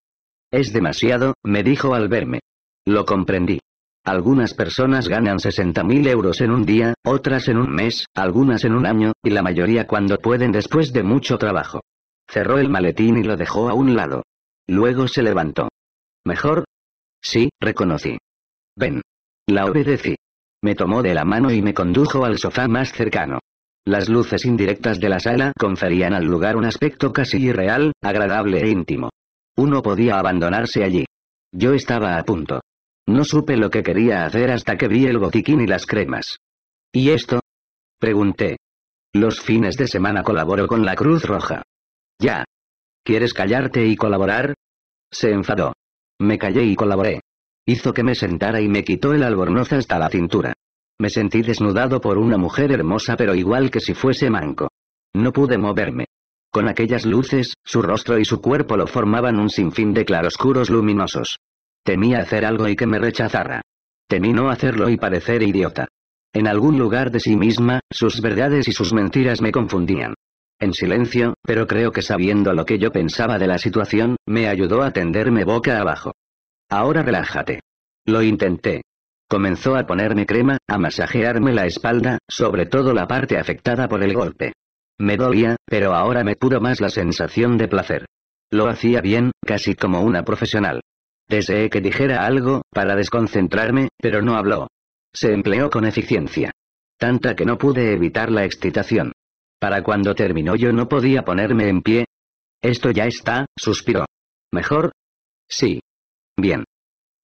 S1: Es demasiado, me dijo al verme. Lo comprendí. Algunas personas ganan 60.000 euros en un día, otras en un mes, algunas en un año, y la mayoría cuando pueden después de mucho trabajo. Cerró el maletín y lo dejó a un lado. Luego se levantó. Mejor, Sí, reconocí. Ven. La obedecí. Me tomó de la mano y me condujo al sofá más cercano. Las luces indirectas de la sala conferían al lugar un aspecto casi irreal, agradable e íntimo. Uno podía abandonarse allí. Yo estaba a punto. No supe lo que quería hacer hasta que vi el botiquín y las cremas. ¿Y esto? Pregunté. Los fines de semana colaboro con la Cruz Roja. Ya. ¿Quieres callarte y colaborar? Se enfadó. Me callé y colaboré. Hizo que me sentara y me quitó el albornoz hasta la cintura. Me sentí desnudado por una mujer hermosa pero igual que si fuese manco. No pude moverme. Con aquellas luces, su rostro y su cuerpo lo formaban un sinfín de claroscuros luminosos. Temía hacer algo y que me rechazara. Temí no hacerlo y parecer idiota. En algún lugar de sí misma, sus verdades y sus mentiras me confundían en silencio, pero creo que sabiendo lo que yo pensaba de la situación, me ayudó a tenderme boca abajo. Ahora relájate. Lo intenté. Comenzó a ponerme crema, a masajearme la espalda, sobre todo la parte afectada por el golpe. Me dolía, pero ahora me pudo más la sensación de placer. Lo hacía bien, casi como una profesional. Deseé que dijera algo, para desconcentrarme, pero no habló. Se empleó con eficiencia. Tanta que no pude evitar la excitación. Para cuando terminó yo no podía ponerme en pie. Esto ya está, suspiró. ¿Mejor? Sí. Bien.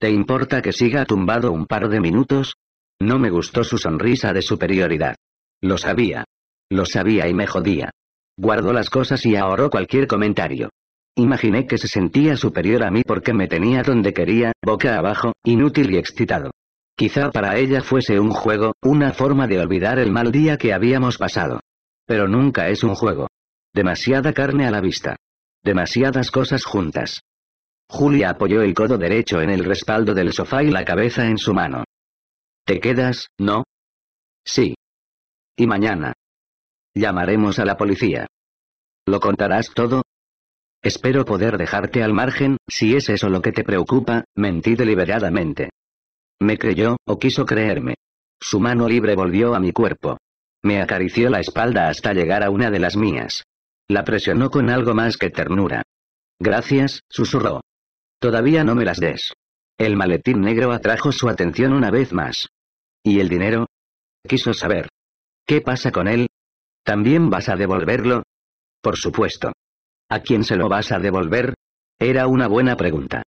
S1: ¿Te importa que siga tumbado un par de minutos? No me gustó su sonrisa de superioridad. Lo sabía. Lo sabía y me jodía. Guardó las cosas y ahorró cualquier comentario. Imaginé que se sentía superior a mí porque me tenía donde quería, boca abajo, inútil y excitado. Quizá para ella fuese un juego, una forma de olvidar el mal día que habíamos pasado. Pero nunca es un juego. Demasiada carne a la vista. Demasiadas cosas juntas. Julia apoyó el codo derecho en el respaldo del sofá y la cabeza en su mano. ¿Te quedas, no? Sí. Y mañana. Llamaremos a la policía. ¿Lo contarás todo? Espero poder dejarte al margen, si es eso lo que te preocupa, mentí deliberadamente. Me creyó, o quiso creerme. Su mano libre volvió a mi cuerpo. Me acarició la espalda hasta llegar a una de las mías. La presionó con algo más que ternura. Gracias, susurró. Todavía no me las des. El maletín negro atrajo su atención una vez más. ¿Y el dinero? Quiso saber. ¿Qué pasa con él? ¿También vas a devolverlo? Por supuesto. ¿A quién se lo vas a devolver? Era una buena pregunta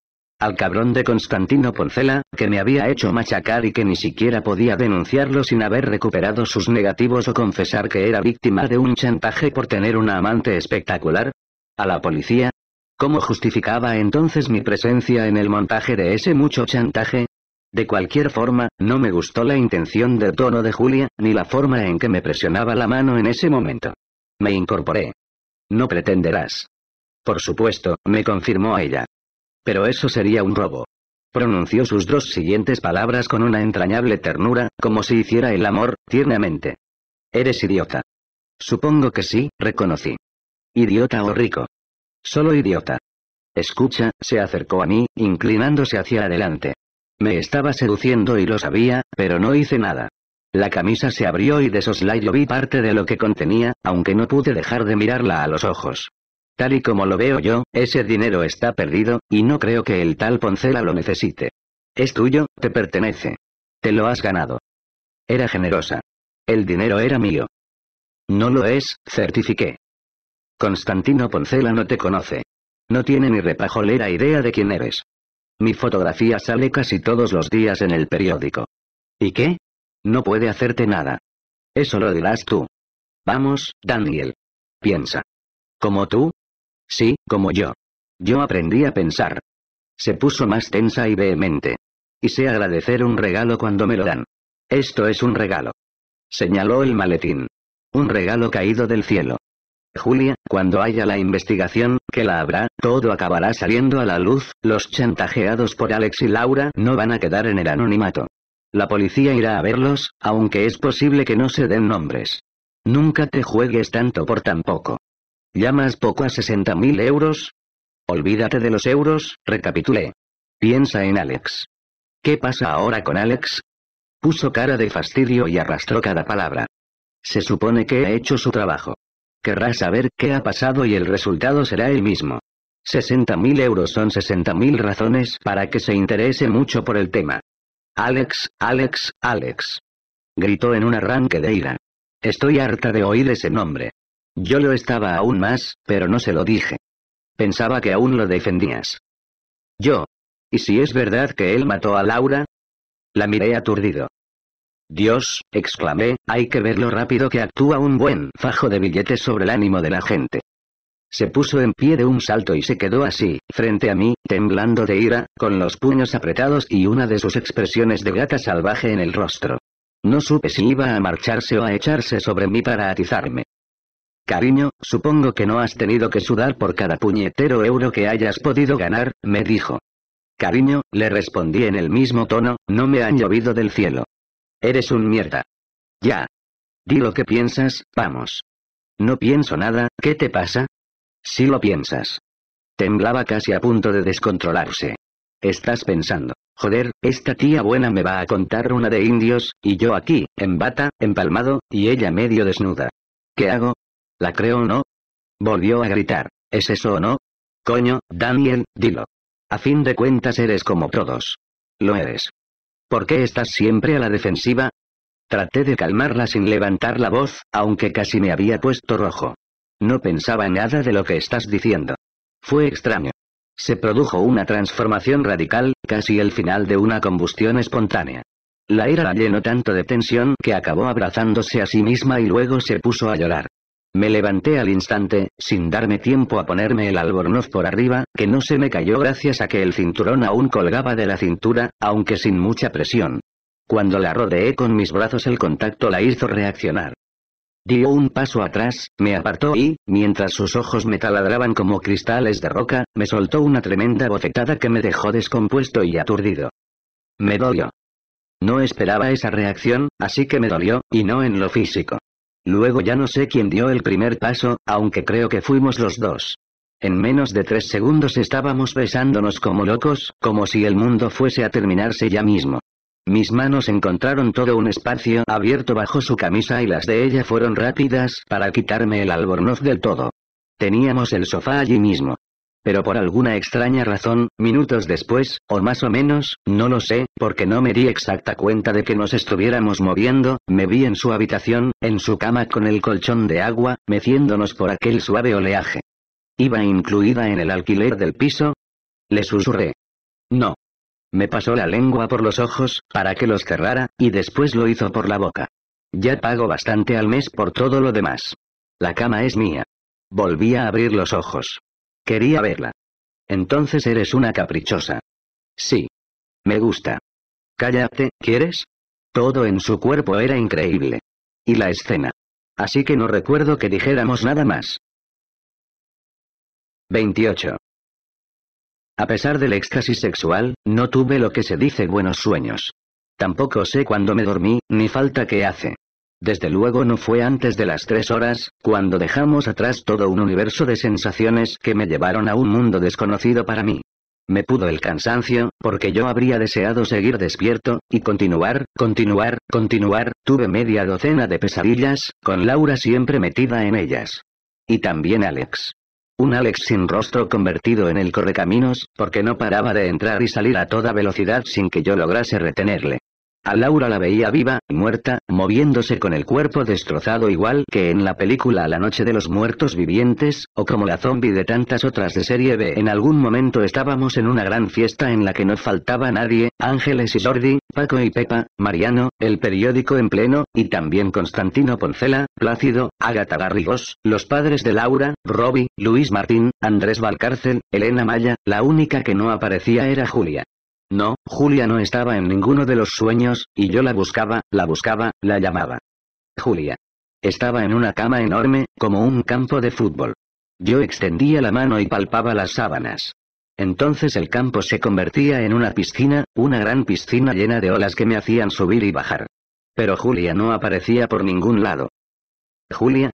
S1: al cabrón de Constantino Poncela, que me había hecho machacar y que ni siquiera podía denunciarlo sin haber recuperado sus negativos o confesar que era víctima de un chantaje por tener una amante espectacular? ¿A la policía? ¿Cómo justificaba entonces mi presencia en el montaje de ese mucho chantaje? De cualquier forma, no me gustó la intención de tono de Julia, ni la forma en que me presionaba la mano en ese momento. Me incorporé. No pretenderás. Por supuesto, me confirmó ella. Pero eso sería un robo. Pronunció sus dos siguientes palabras con una entrañable ternura, como si hiciera el amor, tiernamente. Eres idiota. Supongo que sí, reconocí. Idiota o rico. Solo idiota. Escucha, se acercó a mí, inclinándose hacia adelante. Me estaba seduciendo y lo sabía, pero no hice nada. La camisa se abrió y de soslayo vi parte de lo que contenía, aunque no pude dejar de mirarla a los ojos. Tal y como lo veo yo, ese dinero está perdido, y no creo que el tal Poncela lo necesite. Es tuyo, te pertenece. Te lo has ganado. Era generosa. El dinero era mío. No lo es, certifiqué. Constantino Poncela no te conoce. No tiene ni repajolera idea de quién eres. Mi fotografía sale casi todos los días en el periódico. ¿Y qué? No puede hacerte nada. Eso lo dirás tú. Vamos, Daniel. Piensa. Como tú, Sí, como yo. Yo aprendí a pensar. Se puso más tensa y vehemente. Y sé agradecer un regalo cuando me lo dan. Esto es un regalo. Señaló el maletín. Un regalo caído del cielo. Julia, cuando haya la investigación, que la habrá, todo acabará saliendo a la luz, los chantajeados por Alex y Laura no van a quedar en el anonimato. La policía irá a verlos, aunque es posible que no se den nombres. Nunca te juegues tanto por tan poco. ¿Llamas poco a 60.000 euros? Olvídate de los euros, recapitulé. Piensa en Alex. ¿Qué pasa ahora con Alex? Puso cara de fastidio y arrastró cada palabra. Se supone que ha hecho su trabajo. Querrá saber qué ha pasado y el resultado será el mismo. 60.000 euros son 60.000 razones para que se interese mucho por el tema. Alex, Alex, Alex. Gritó en un arranque de ira. Estoy harta de oír ese nombre. Yo lo estaba aún más, pero no se lo dije. Pensaba que aún lo defendías. Yo. ¿Y si es verdad que él mató a Laura? La miré aturdido. Dios, exclamé, hay que ver lo rápido que actúa un buen fajo de billetes sobre el ánimo de la gente. Se puso en pie de un salto y se quedó así, frente a mí, temblando de ira, con los puños apretados y una de sus expresiones de gata salvaje en el rostro. No supe si iba a marcharse o a echarse sobre mí para atizarme. Cariño, supongo que no has tenido que sudar por cada puñetero euro que hayas podido ganar, me dijo. Cariño, le respondí en el mismo tono, no me han llovido del cielo. Eres un mierda. Ya. Di lo que piensas, vamos. No pienso nada, ¿qué te pasa? Si lo piensas. Temblaba casi a punto de descontrolarse. Estás pensando, joder, esta tía buena me va a contar una de indios, y yo aquí, en bata, empalmado, y ella medio desnuda. ¿Qué hago? ¿La creo o no? Volvió a gritar. ¿Es eso o no? Coño, Daniel, dilo. A fin de cuentas eres como todos. Lo eres. ¿Por qué estás siempre a la defensiva? Traté de calmarla sin levantar la voz, aunque casi me había puesto rojo. No pensaba nada de lo que estás diciendo. Fue extraño. Se produjo una transformación radical, casi el final de una combustión espontánea. La ira la llenó tanto de tensión que acabó abrazándose a sí misma y luego se puso a llorar. Me levanté al instante, sin darme tiempo a ponerme el albornoz por arriba, que no se me cayó gracias a que el cinturón aún colgaba de la cintura, aunque sin mucha presión. Cuando la rodeé con mis brazos el contacto la hizo reaccionar. Dio un paso atrás, me apartó y, mientras sus ojos me taladraban como cristales de roca, me soltó una tremenda bofetada que me dejó descompuesto y aturdido. Me dolió. No esperaba esa reacción, así que me dolió, y no en lo físico. Luego ya no sé quién dio el primer paso, aunque creo que fuimos los dos. En menos de tres segundos estábamos besándonos como locos, como si el mundo fuese a terminarse ya mismo. Mis manos encontraron todo un espacio abierto bajo su camisa y las de ella fueron rápidas para quitarme el albornoz del todo. Teníamos el sofá allí mismo. Pero por alguna extraña razón, minutos después, o más o menos, no lo sé, porque no me di exacta cuenta de que nos estuviéramos moviendo, me vi en su habitación, en su cama con el colchón de agua, meciéndonos por aquel suave oleaje. ¿Iba incluida en el alquiler del piso? Le susurré. No. Me pasó la lengua por los ojos, para que los cerrara, y después lo hizo por la boca. Ya pago bastante al mes por todo lo demás. La cama es mía. Volví a abrir los ojos. Quería verla. Entonces eres una caprichosa. Sí. Me gusta. Cállate, ¿quieres? Todo en su cuerpo era increíble. Y la escena. Así que no recuerdo que dijéramos nada más. 28. A pesar del éxtasis sexual, no tuve lo que se dice buenos sueños. Tampoco sé cuándo me dormí, ni falta que hace. Desde luego no fue antes de las tres horas, cuando dejamos atrás todo un universo de sensaciones que me llevaron a un mundo desconocido para mí. Me pudo el cansancio, porque yo habría deseado seguir despierto, y continuar, continuar, continuar, tuve media docena de pesadillas, con Laura siempre metida en ellas. Y también Alex. Un Alex sin rostro convertido en el correcaminos, porque no paraba de entrar y salir a toda velocidad sin que yo lograse retenerle. A Laura la veía viva, muerta, moviéndose con el cuerpo destrozado igual que en la película La noche de los muertos vivientes, o como la zombie de tantas otras de serie B. En algún momento estábamos en una gran fiesta en la que no faltaba nadie, Ángeles y Jordi, Paco y Pepa, Mariano, el periódico en pleno, y también Constantino Poncela, Plácido, Ágata Garrigos, los padres de Laura, Robbie, Luis Martín, Andrés Valcárcel, Elena Maya, la única que no aparecía era Julia. No, Julia no estaba en ninguno de los sueños, y yo la buscaba, la buscaba, la llamaba. Julia. Estaba en una cama enorme, como un campo de fútbol. Yo extendía la mano y palpaba las sábanas. Entonces el campo se convertía en una piscina, una gran piscina llena de olas que me hacían subir y bajar. Pero Julia no aparecía por ningún lado. Julia.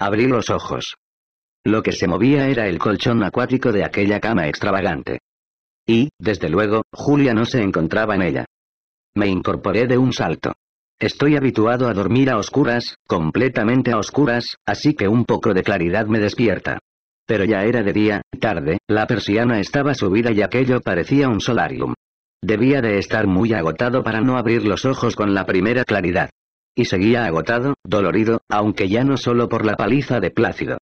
S1: Abrí los ojos. Lo que se movía era el colchón acuático de aquella cama extravagante. Y, desde luego, Julia no se encontraba en ella. Me incorporé de un salto. Estoy habituado a dormir a oscuras, completamente a oscuras, así que un poco de claridad me despierta. Pero ya era de día, tarde, la persiana estaba subida y aquello parecía un solarium. Debía de estar muy agotado para no abrir los ojos con la primera claridad. Y seguía agotado, dolorido, aunque ya no solo por la paliza de Plácido.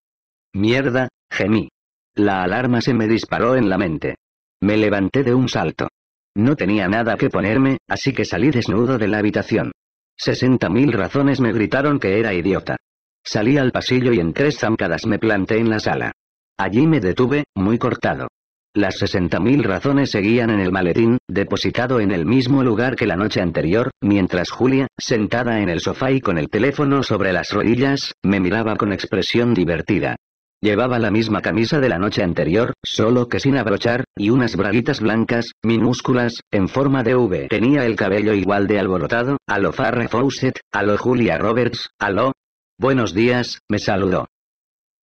S1: Mierda, gemí. La alarma se me disparó en la mente. Me levanté de un salto. No tenía nada que ponerme, así que salí desnudo de la habitación. Sesenta mil razones me gritaron que era idiota. Salí al pasillo y en tres zancadas me planté en la sala. Allí me detuve, muy cortado. Las sesenta mil razones seguían en el maletín, depositado en el mismo lugar que la noche anterior, mientras Julia, sentada en el sofá y con el teléfono sobre las rodillas, me miraba con expresión divertida. Llevaba la misma camisa de la noche anterior, solo que sin abrochar, y unas braguitas blancas, minúsculas, en forma de V. Tenía el cabello igual de alborotado, a lo Farrah Fawcett, a Julia Roberts, aló. Buenos días, me saludó.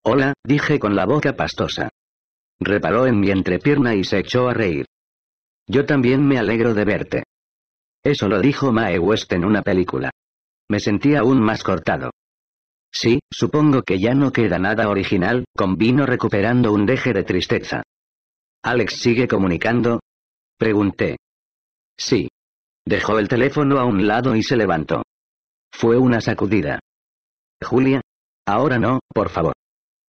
S1: Hola, dije con la boca pastosa. Reparó en mi entrepierna y se echó a reír. Yo también me alegro de verte. Eso lo dijo Mae West en una película. Me sentí aún más cortado. Sí, supongo que ya no queda nada original, convino recuperando un deje de tristeza. ¿Alex sigue comunicando? Pregunté. Sí. Dejó el teléfono a un lado y se levantó. Fue una sacudida. Julia. Ahora no, por favor.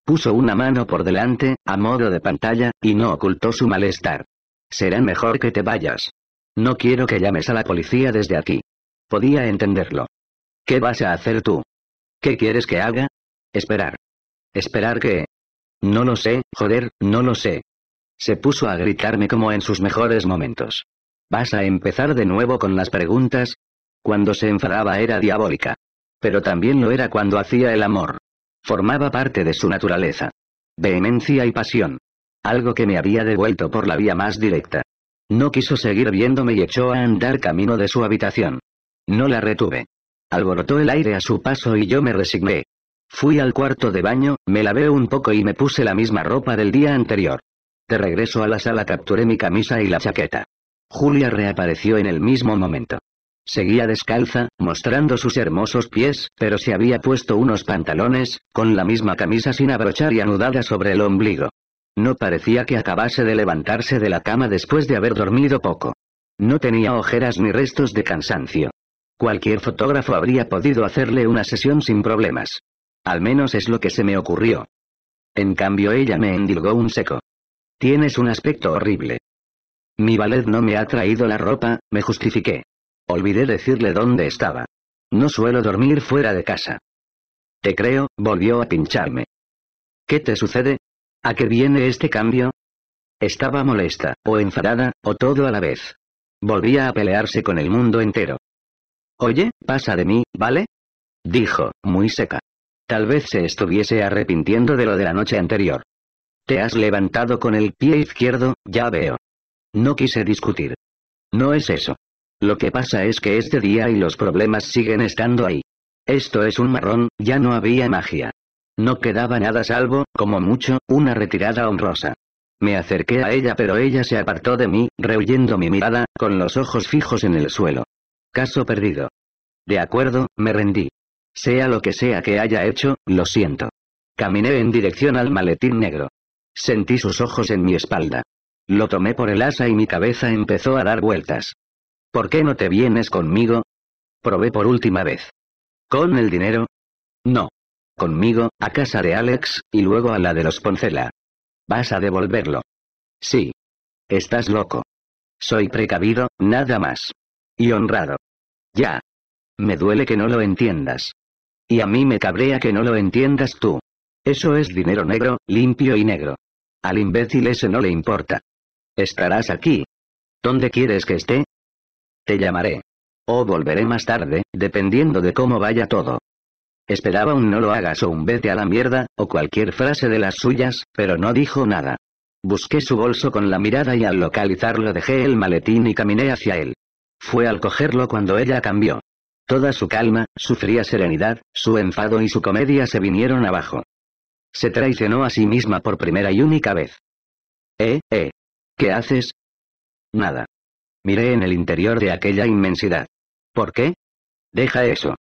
S1: Puso una mano por delante, a modo de pantalla, y no ocultó su malestar. Será mejor que te vayas. No quiero que llames a la policía desde aquí. Podía entenderlo. ¿Qué vas a hacer tú? ¿Qué quieres que haga? Esperar. Esperar qué? No lo sé, joder, no lo sé. Se puso a gritarme como en sus mejores momentos. ¿Vas a empezar de nuevo con las preguntas? Cuando se enfadaba era diabólica. Pero también lo era cuando hacía el amor. Formaba parte de su naturaleza. Vehemencia y pasión. Algo que me había devuelto por la vía más directa. No quiso seguir viéndome y echó a andar camino de su habitación. No la retuve. Alborotó el aire a su paso y yo me resigné. Fui al cuarto de baño, me lavé un poco y me puse la misma ropa del día anterior. De regreso a la sala capturé mi camisa y la chaqueta. Julia reapareció en el mismo momento. Seguía descalza, mostrando sus hermosos pies, pero se había puesto unos pantalones, con la misma camisa sin abrochar y anudada sobre el ombligo. No parecía que acabase de levantarse de la cama después de haber dormido poco. No tenía ojeras ni restos de cansancio. Cualquier fotógrafo habría podido hacerle una sesión sin problemas. Al menos es lo que se me ocurrió. En cambio ella me endilgó un seco. Tienes un aspecto horrible. Mi ballet no me ha traído la ropa, me justifiqué. Olvidé decirle dónde estaba. No suelo dormir fuera de casa. Te creo, volvió a pincharme. ¿Qué te sucede? ¿A qué viene este cambio? Estaba molesta, o enfadada, o todo a la vez. Volvía a pelearse con el mundo entero. Oye, pasa de mí, ¿vale? Dijo, muy seca. Tal vez se estuviese arrepintiendo de lo de la noche anterior. Te has levantado con el pie izquierdo, ya veo. No quise discutir. No es eso. Lo que pasa es que este día y los problemas siguen estando ahí. Esto es un marrón, ya no había magia. No quedaba nada salvo, como mucho, una retirada honrosa. Me acerqué a ella pero ella se apartó de mí, rehuyendo mi mirada, con los ojos fijos en el suelo. Caso perdido. De acuerdo, me rendí. Sea lo que sea que haya hecho, lo siento. Caminé en dirección al maletín negro. Sentí sus ojos en mi espalda. Lo tomé por el asa y mi cabeza empezó a dar vueltas. ¿Por qué no te vienes conmigo? Probé por última vez. ¿Con el dinero? No. Conmigo, a casa de Alex, y luego a la de los Poncela. ¿Vas a devolverlo? Sí. Estás loco. Soy precavido, nada más. Y honrado. Ya. Me duele que no lo entiendas. Y a mí me cabrea que no lo entiendas tú. Eso es dinero negro, limpio y negro. Al imbécil ese no le importa. Estarás aquí. ¿Dónde quieres que esté? Te llamaré. O volveré más tarde, dependiendo de cómo vaya todo. Esperaba un no lo hagas o un vete a la mierda, o cualquier frase de las suyas, pero no dijo nada. Busqué su bolso con la mirada y al localizarlo dejé el maletín y caminé hacia él. Fue al cogerlo cuando ella cambió. Toda su calma, su fría serenidad, su enfado y su comedia se vinieron abajo. Se traicionó a sí misma por primera y única vez. Eh, eh. ¿Qué haces? Nada. Miré en el interior de aquella inmensidad. ¿Por qué? Deja eso.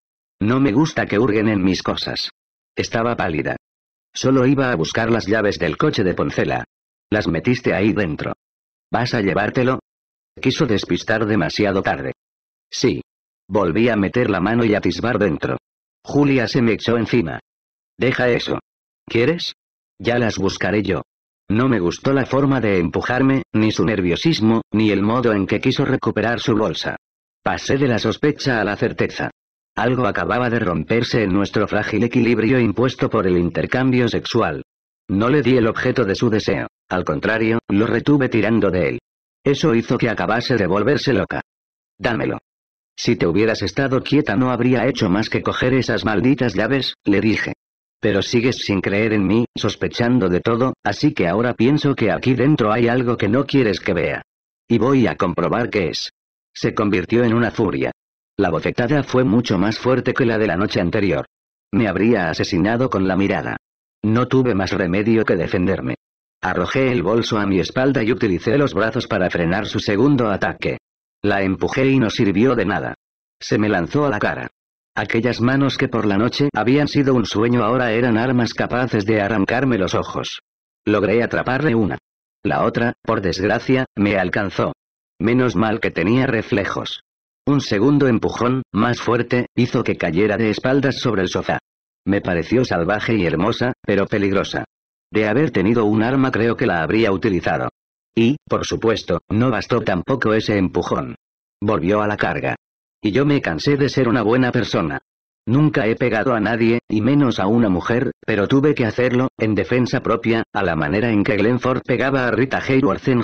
S1: No me gusta que hurguen en mis cosas. Estaba pálida. Solo iba a buscar las llaves del coche de Poncela. Las metiste ahí dentro. ¿Vas a llevártelo? Quiso despistar demasiado tarde. Sí. Volví a meter la mano y atisbar dentro. Julia se me echó encima. Deja eso. ¿Quieres? Ya las buscaré yo. No me gustó la forma de empujarme, ni su nerviosismo, ni el modo en que quiso recuperar su bolsa. Pasé de la sospecha a la certeza. Algo acababa de romperse en nuestro frágil equilibrio impuesto por el intercambio sexual. No le di el objeto de su deseo, al contrario, lo retuve tirando de él. Eso hizo que acabase de volverse loca. Dámelo. Si te hubieras estado quieta no habría hecho más que coger esas malditas llaves, le dije. Pero sigues sin creer en mí, sospechando de todo, así que ahora pienso que aquí dentro hay algo que no quieres que vea. Y voy a comprobar qué es. Se convirtió en una furia. La bofetada fue mucho más fuerte que la de la noche anterior. Me habría asesinado con la mirada. No tuve más remedio que defenderme. Arrojé el bolso a mi espalda y utilicé los brazos para frenar su segundo ataque. La empujé y no sirvió de nada. Se me lanzó a la cara. Aquellas manos que por la noche habían sido un sueño ahora eran armas capaces de arrancarme los ojos. Logré atraparle una. La otra, por desgracia, me alcanzó. Menos mal que tenía reflejos. Un segundo empujón, más fuerte, hizo que cayera de espaldas sobre el sofá. Me pareció salvaje y hermosa, pero peligrosa. De haber tenido un arma creo que la habría utilizado. Y, por supuesto, no bastó tampoco ese empujón. Volvió a la carga. Y yo me cansé de ser una buena persona. Nunca he pegado a nadie, y menos a una mujer, pero tuve que hacerlo, en defensa propia, a la manera en que Glenford pegaba a Rita Hayworth en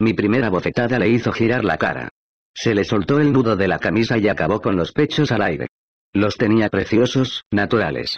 S1: Mi primera bofetada le hizo girar la cara. Se le soltó el nudo de la camisa y acabó con los pechos al aire. Los tenía preciosos, naturales.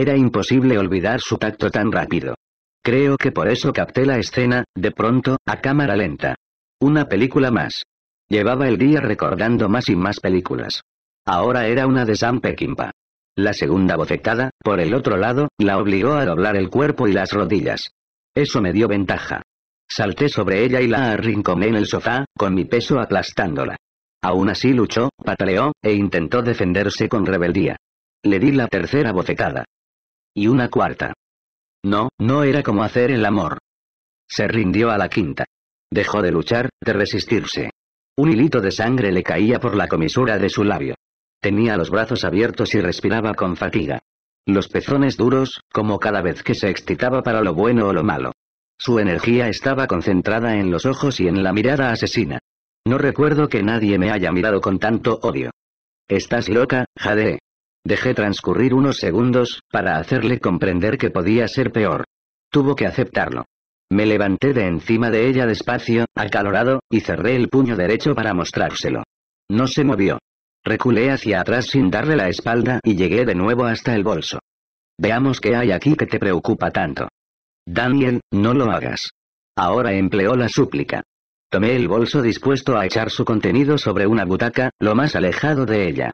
S1: Era imposible olvidar su tacto tan rápido. Creo que por eso capté la escena, de pronto, a cámara lenta. Una película más. Llevaba el día recordando más y más películas. Ahora era una de Sam Peckinpah. La segunda bofetada, por el otro lado, la obligó a doblar el cuerpo y las rodillas. Eso me dio ventaja. Salté sobre ella y la arrinconé en el sofá, con mi peso aplastándola. Aún así luchó, pataleó, e intentó defenderse con rebeldía. Le di la tercera bofetada. Y una cuarta. No, no era como hacer el amor. Se rindió a la quinta. Dejó de luchar, de resistirse. Un hilito de sangre le caía por la comisura de su labio. Tenía los brazos abiertos y respiraba con fatiga. Los pezones duros, como cada vez que se excitaba para lo bueno o lo malo. Su energía estaba concentrada en los ojos y en la mirada asesina. No recuerdo que nadie me haya mirado con tanto odio. Estás loca, Jade. Dejé transcurrir unos segundos, para hacerle comprender que podía ser peor. Tuvo que aceptarlo. Me levanté de encima de ella despacio, acalorado, y cerré el puño derecho para mostrárselo. No se movió. Reculé hacia atrás sin darle la espalda y llegué de nuevo hasta el bolso. Veamos qué hay aquí que te preocupa tanto. Daniel, no lo hagas. Ahora empleó la súplica. Tomé el bolso dispuesto a echar su contenido sobre una butaca, lo más alejado de ella.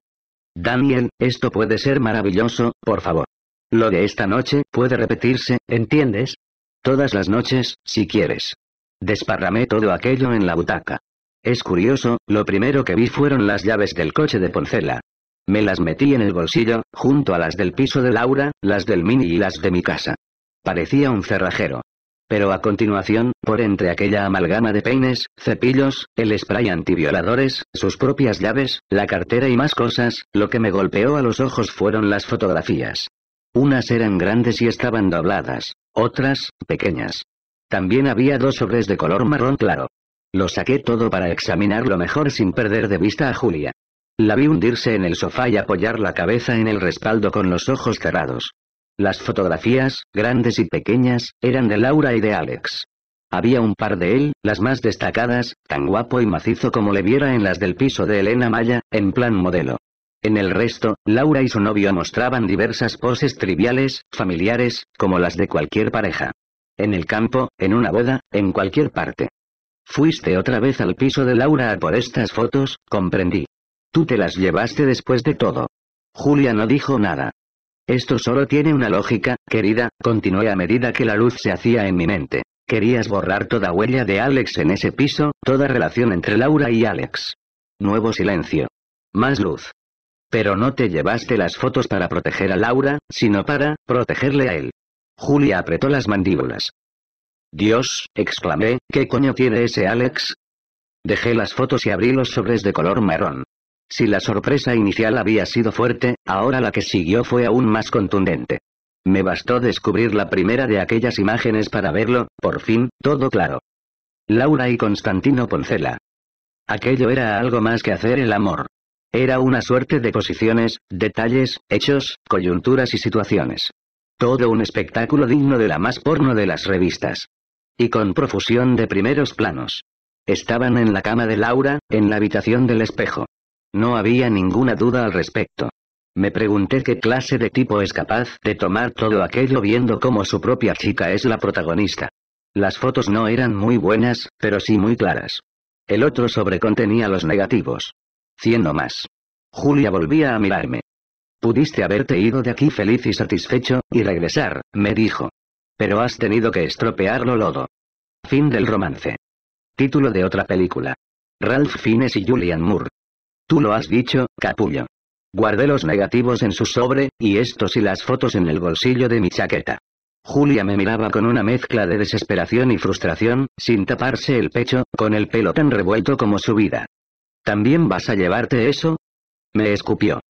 S1: Daniel, esto puede ser maravilloso, por favor. Lo de esta noche puede repetirse, ¿entiendes? Todas las noches, si quieres. Desparramé todo aquello en la butaca. Es curioso, lo primero que vi fueron las llaves del coche de Poncela. Me las metí en el bolsillo, junto a las del piso de Laura, las del mini y las de mi casa. Parecía un cerrajero. Pero a continuación, por entre aquella amalgama de peines, cepillos, el spray antivioladores, sus propias llaves, la cartera y más cosas, lo que me golpeó a los ojos fueron las fotografías. Unas eran grandes y estaban dobladas, otras, pequeñas. También había dos sobres de color marrón claro. Lo saqué todo para examinarlo mejor sin perder de vista a Julia. La vi hundirse en el sofá y apoyar la cabeza en el respaldo con los ojos cerrados. Las fotografías, grandes y pequeñas, eran de Laura y de Alex. Había un par de él, las más destacadas, tan guapo y macizo como le viera en las del piso de Elena Maya, en plan modelo. En el resto, Laura y su novio mostraban diversas poses triviales, familiares, como las de cualquier pareja. En el campo, en una boda, en cualquier parte. Fuiste otra vez al piso de Laura por estas fotos, comprendí. Tú te las llevaste después de todo. Julia no dijo nada. Esto solo tiene una lógica, querida, continué a medida que la luz se hacía en mi mente. Querías borrar toda huella de Alex en ese piso, toda relación entre Laura y Alex. Nuevo silencio. Más luz. Pero no te llevaste las fotos para proteger a Laura, sino para protegerle a él. Julia apretó las mandíbulas. Dios, exclamé, ¿qué coño tiene ese Alex? Dejé las fotos y abrí los sobres de color marrón. Si la sorpresa inicial había sido fuerte, ahora la que siguió fue aún más contundente. Me bastó descubrir la primera de aquellas imágenes para verlo, por fin, todo claro. Laura y Constantino Poncela. Aquello era algo más que hacer el amor. Era una suerte de posiciones, detalles, hechos, coyunturas y situaciones. Todo un espectáculo digno de la más porno de las revistas. Y con profusión de primeros planos. Estaban en la cama de Laura, en la habitación del espejo. No había ninguna duda al respecto. Me pregunté qué clase de tipo es capaz de tomar todo aquello viendo cómo su propia chica es la protagonista. Las fotos no eran muy buenas, pero sí muy claras. El otro sobre contenía los negativos. Cien más. Julia volvía a mirarme. Pudiste haberte ido de aquí feliz y satisfecho, y regresar, me dijo. Pero has tenido que estropearlo lodo. Fin del romance. Título de otra película. Ralph Fiennes y Julian Moore. Tú lo has dicho, capullo. Guardé los negativos en su sobre, y estos y las fotos en el bolsillo de mi chaqueta. Julia me miraba con una mezcla de desesperación y frustración, sin taparse el pecho, con el pelo tan revuelto como su vida. ¿También vas a llevarte eso? Me escupió.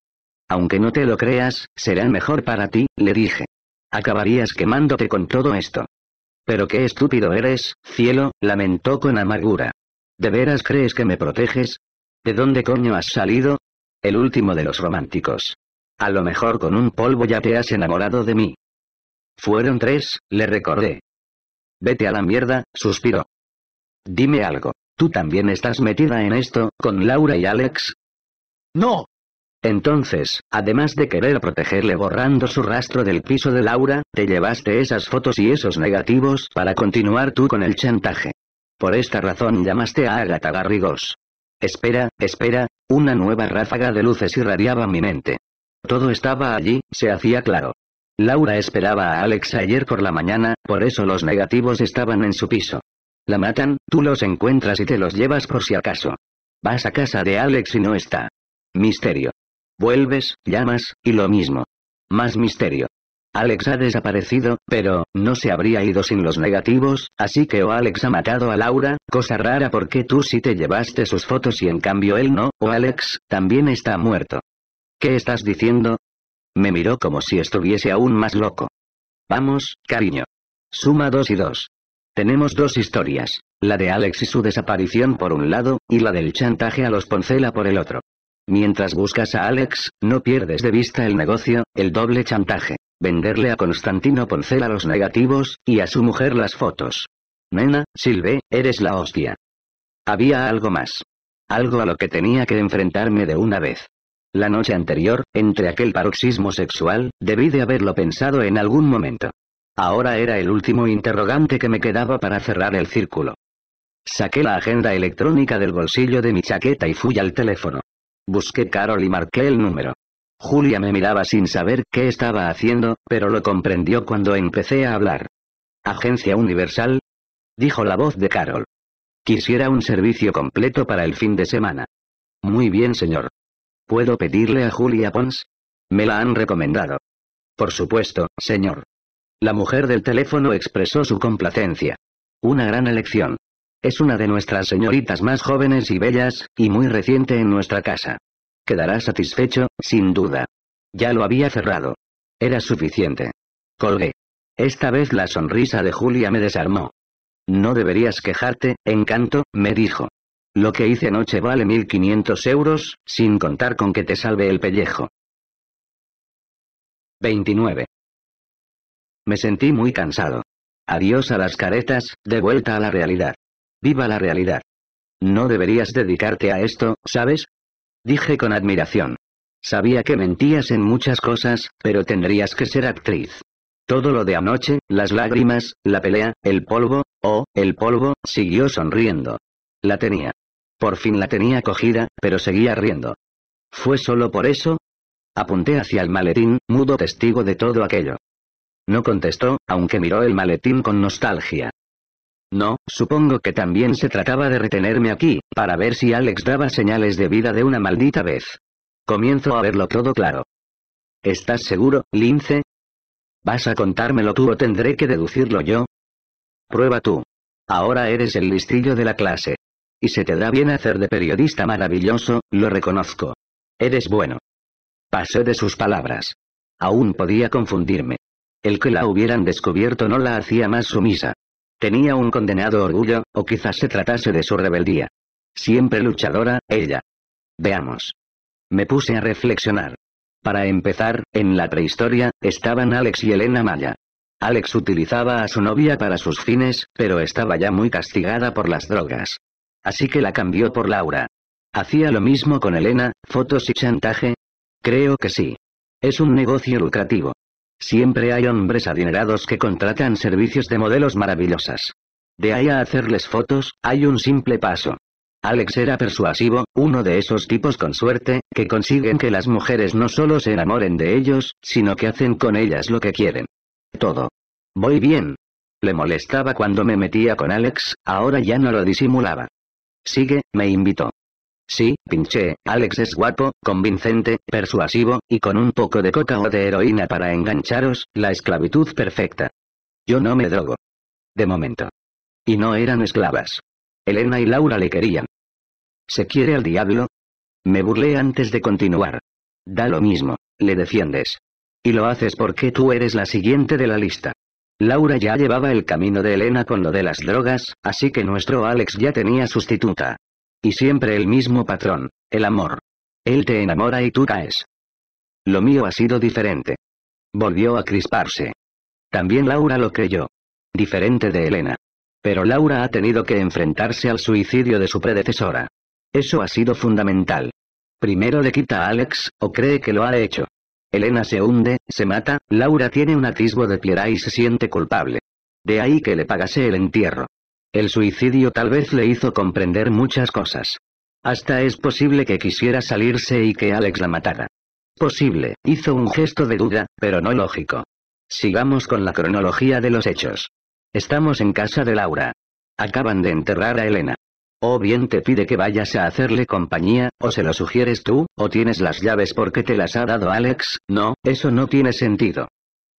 S1: Aunque no te lo creas, será mejor para ti, le dije. Acabarías quemándote con todo esto. Pero qué estúpido eres, cielo, lamentó con amargura. ¿De veras crees que me proteges? ¿De dónde coño has salido? El último de los románticos. A lo mejor con un polvo ya te has enamorado de mí. Fueron tres, le recordé. Vete a la mierda, suspiró. Dime algo, ¿tú también estás metida en esto, con Laura y Alex? No. Entonces, además de querer protegerle borrando su rastro del piso de Laura, te llevaste esas fotos y esos negativos para continuar tú con el chantaje. Por esta razón llamaste a Agatha Garrigós. Espera, espera, una nueva ráfaga de luces irradiaba mi mente. Todo estaba allí, se hacía claro. Laura esperaba a Alex ayer por la mañana, por eso los negativos estaban en su piso. La matan, tú los encuentras y te los llevas por si acaso. Vas a casa de Alex y no está. Misterio. Vuelves, llamas, y lo mismo. Más misterio. Alex ha desaparecido, pero, no se habría ido sin los negativos, así que o Alex ha matado a Laura, cosa rara porque tú sí te llevaste sus fotos y en cambio él no, o Alex, también está muerto. ¿Qué estás diciendo? Me miró como si estuviese aún más loco. Vamos, cariño. Suma dos y dos. Tenemos dos historias, la de Alex y su desaparición por un lado, y la del chantaje a los Poncela por el otro. Mientras buscas a Alex, no pierdes de vista el negocio, el doble chantaje venderle a Constantino Poncela los negativos, y a su mujer las fotos. Nena, Silve, eres la hostia. Había algo más. Algo a lo que tenía que enfrentarme de una vez. La noche anterior, entre aquel paroxismo sexual, debí de haberlo pensado en algún momento. Ahora era el último interrogante que me quedaba para cerrar el círculo. Saqué la agenda electrónica del bolsillo de mi chaqueta y fui al teléfono. Busqué Carol y marqué el número. Julia me miraba sin saber qué estaba haciendo, pero lo comprendió cuando empecé a hablar. Agencia Universal, dijo la voz de Carol. Quisiera un servicio completo para el fin de semana. Muy bien, señor. ¿Puedo pedirle a Julia Pons? Me la han recomendado. Por supuesto, señor. La mujer del teléfono expresó su complacencia. Una gran elección. Es una de nuestras señoritas más jóvenes y bellas, y muy reciente en nuestra casa. Quedará satisfecho, sin duda. Ya lo había cerrado. Era suficiente. Colgué. Esta vez la sonrisa de Julia me desarmó. No deberías quejarte, encanto, me dijo. Lo que hice anoche vale 1.500 euros, sin contar con que te salve el pellejo. 29. Me sentí muy cansado. Adiós a las caretas, de vuelta a la realidad. Viva la realidad. No deberías dedicarte a esto, ¿sabes? Dije con admiración. Sabía que mentías en muchas cosas, pero tendrías que ser actriz. Todo lo de anoche, las lágrimas, la pelea, el polvo, oh, el polvo, siguió sonriendo. La tenía. Por fin la tenía cogida, pero seguía riendo. ¿Fue solo por eso? Apunté hacia el maletín, mudo testigo de todo aquello. No contestó, aunque miró el maletín con nostalgia. No, supongo que también se trataba de retenerme aquí, para ver si Alex daba señales de vida de una maldita vez. Comienzo a verlo todo claro. ¿Estás seguro, Lince? ¿Vas a contármelo tú o tendré que deducirlo yo? Prueba tú. Ahora eres el listillo de la clase. Y se te da bien hacer de periodista maravilloso, lo reconozco. Eres bueno. Pasé de sus palabras. Aún podía confundirme. El que la hubieran descubierto no la hacía más sumisa. Tenía un condenado orgullo, o quizás se tratase de su rebeldía. Siempre luchadora, ella. Veamos. Me puse a reflexionar. Para empezar, en la prehistoria, estaban Alex y Elena Maya. Alex utilizaba a su novia para sus fines, pero estaba ya muy castigada por las drogas. Así que la cambió por Laura. ¿Hacía lo mismo con Elena, fotos y chantaje? Creo que sí. Es un negocio lucrativo. Siempre hay hombres adinerados que contratan servicios de modelos maravillosas. De ahí a hacerles fotos, hay un simple paso. Alex era persuasivo, uno de esos tipos con suerte, que consiguen que las mujeres no solo se enamoren de ellos, sino que hacen con ellas lo que quieren. Todo. Voy bien. Le molestaba cuando me metía con Alex, ahora ya no lo disimulaba. Sigue, me invitó. Sí, pinche, Alex es guapo, convincente, persuasivo, y con un poco de coca o de heroína para engancharos, la esclavitud perfecta. Yo no me drogo. De momento. Y no eran esclavas. Elena y Laura le querían. ¿Se quiere al diablo? Me burlé antes de continuar. Da lo mismo, le defiendes. Y lo haces porque tú eres la siguiente de la lista. Laura ya llevaba el camino de Elena con lo de las drogas, así que nuestro Alex ya tenía sustituta. Y siempre el mismo patrón, el amor. Él te enamora y tú caes. Lo mío ha sido diferente. Volvió a crisparse. También Laura lo creyó. Diferente de Elena. Pero Laura ha tenido que enfrentarse al suicidio de su predecesora. Eso ha sido fundamental. Primero le quita a Alex, o cree que lo ha hecho. Elena se hunde, se mata, Laura tiene un atisbo de piedad y se siente culpable. De ahí que le pagase el entierro. El suicidio tal vez le hizo comprender muchas cosas. Hasta es posible que quisiera salirse y que Alex la matara. Posible, hizo un gesto de duda, pero no lógico. Sigamos con la cronología de los hechos. Estamos en casa de Laura. Acaban de enterrar a Elena. O bien te pide que vayas a hacerle compañía, o se lo sugieres tú, o tienes las llaves porque te las ha dado Alex, no, eso no tiene sentido.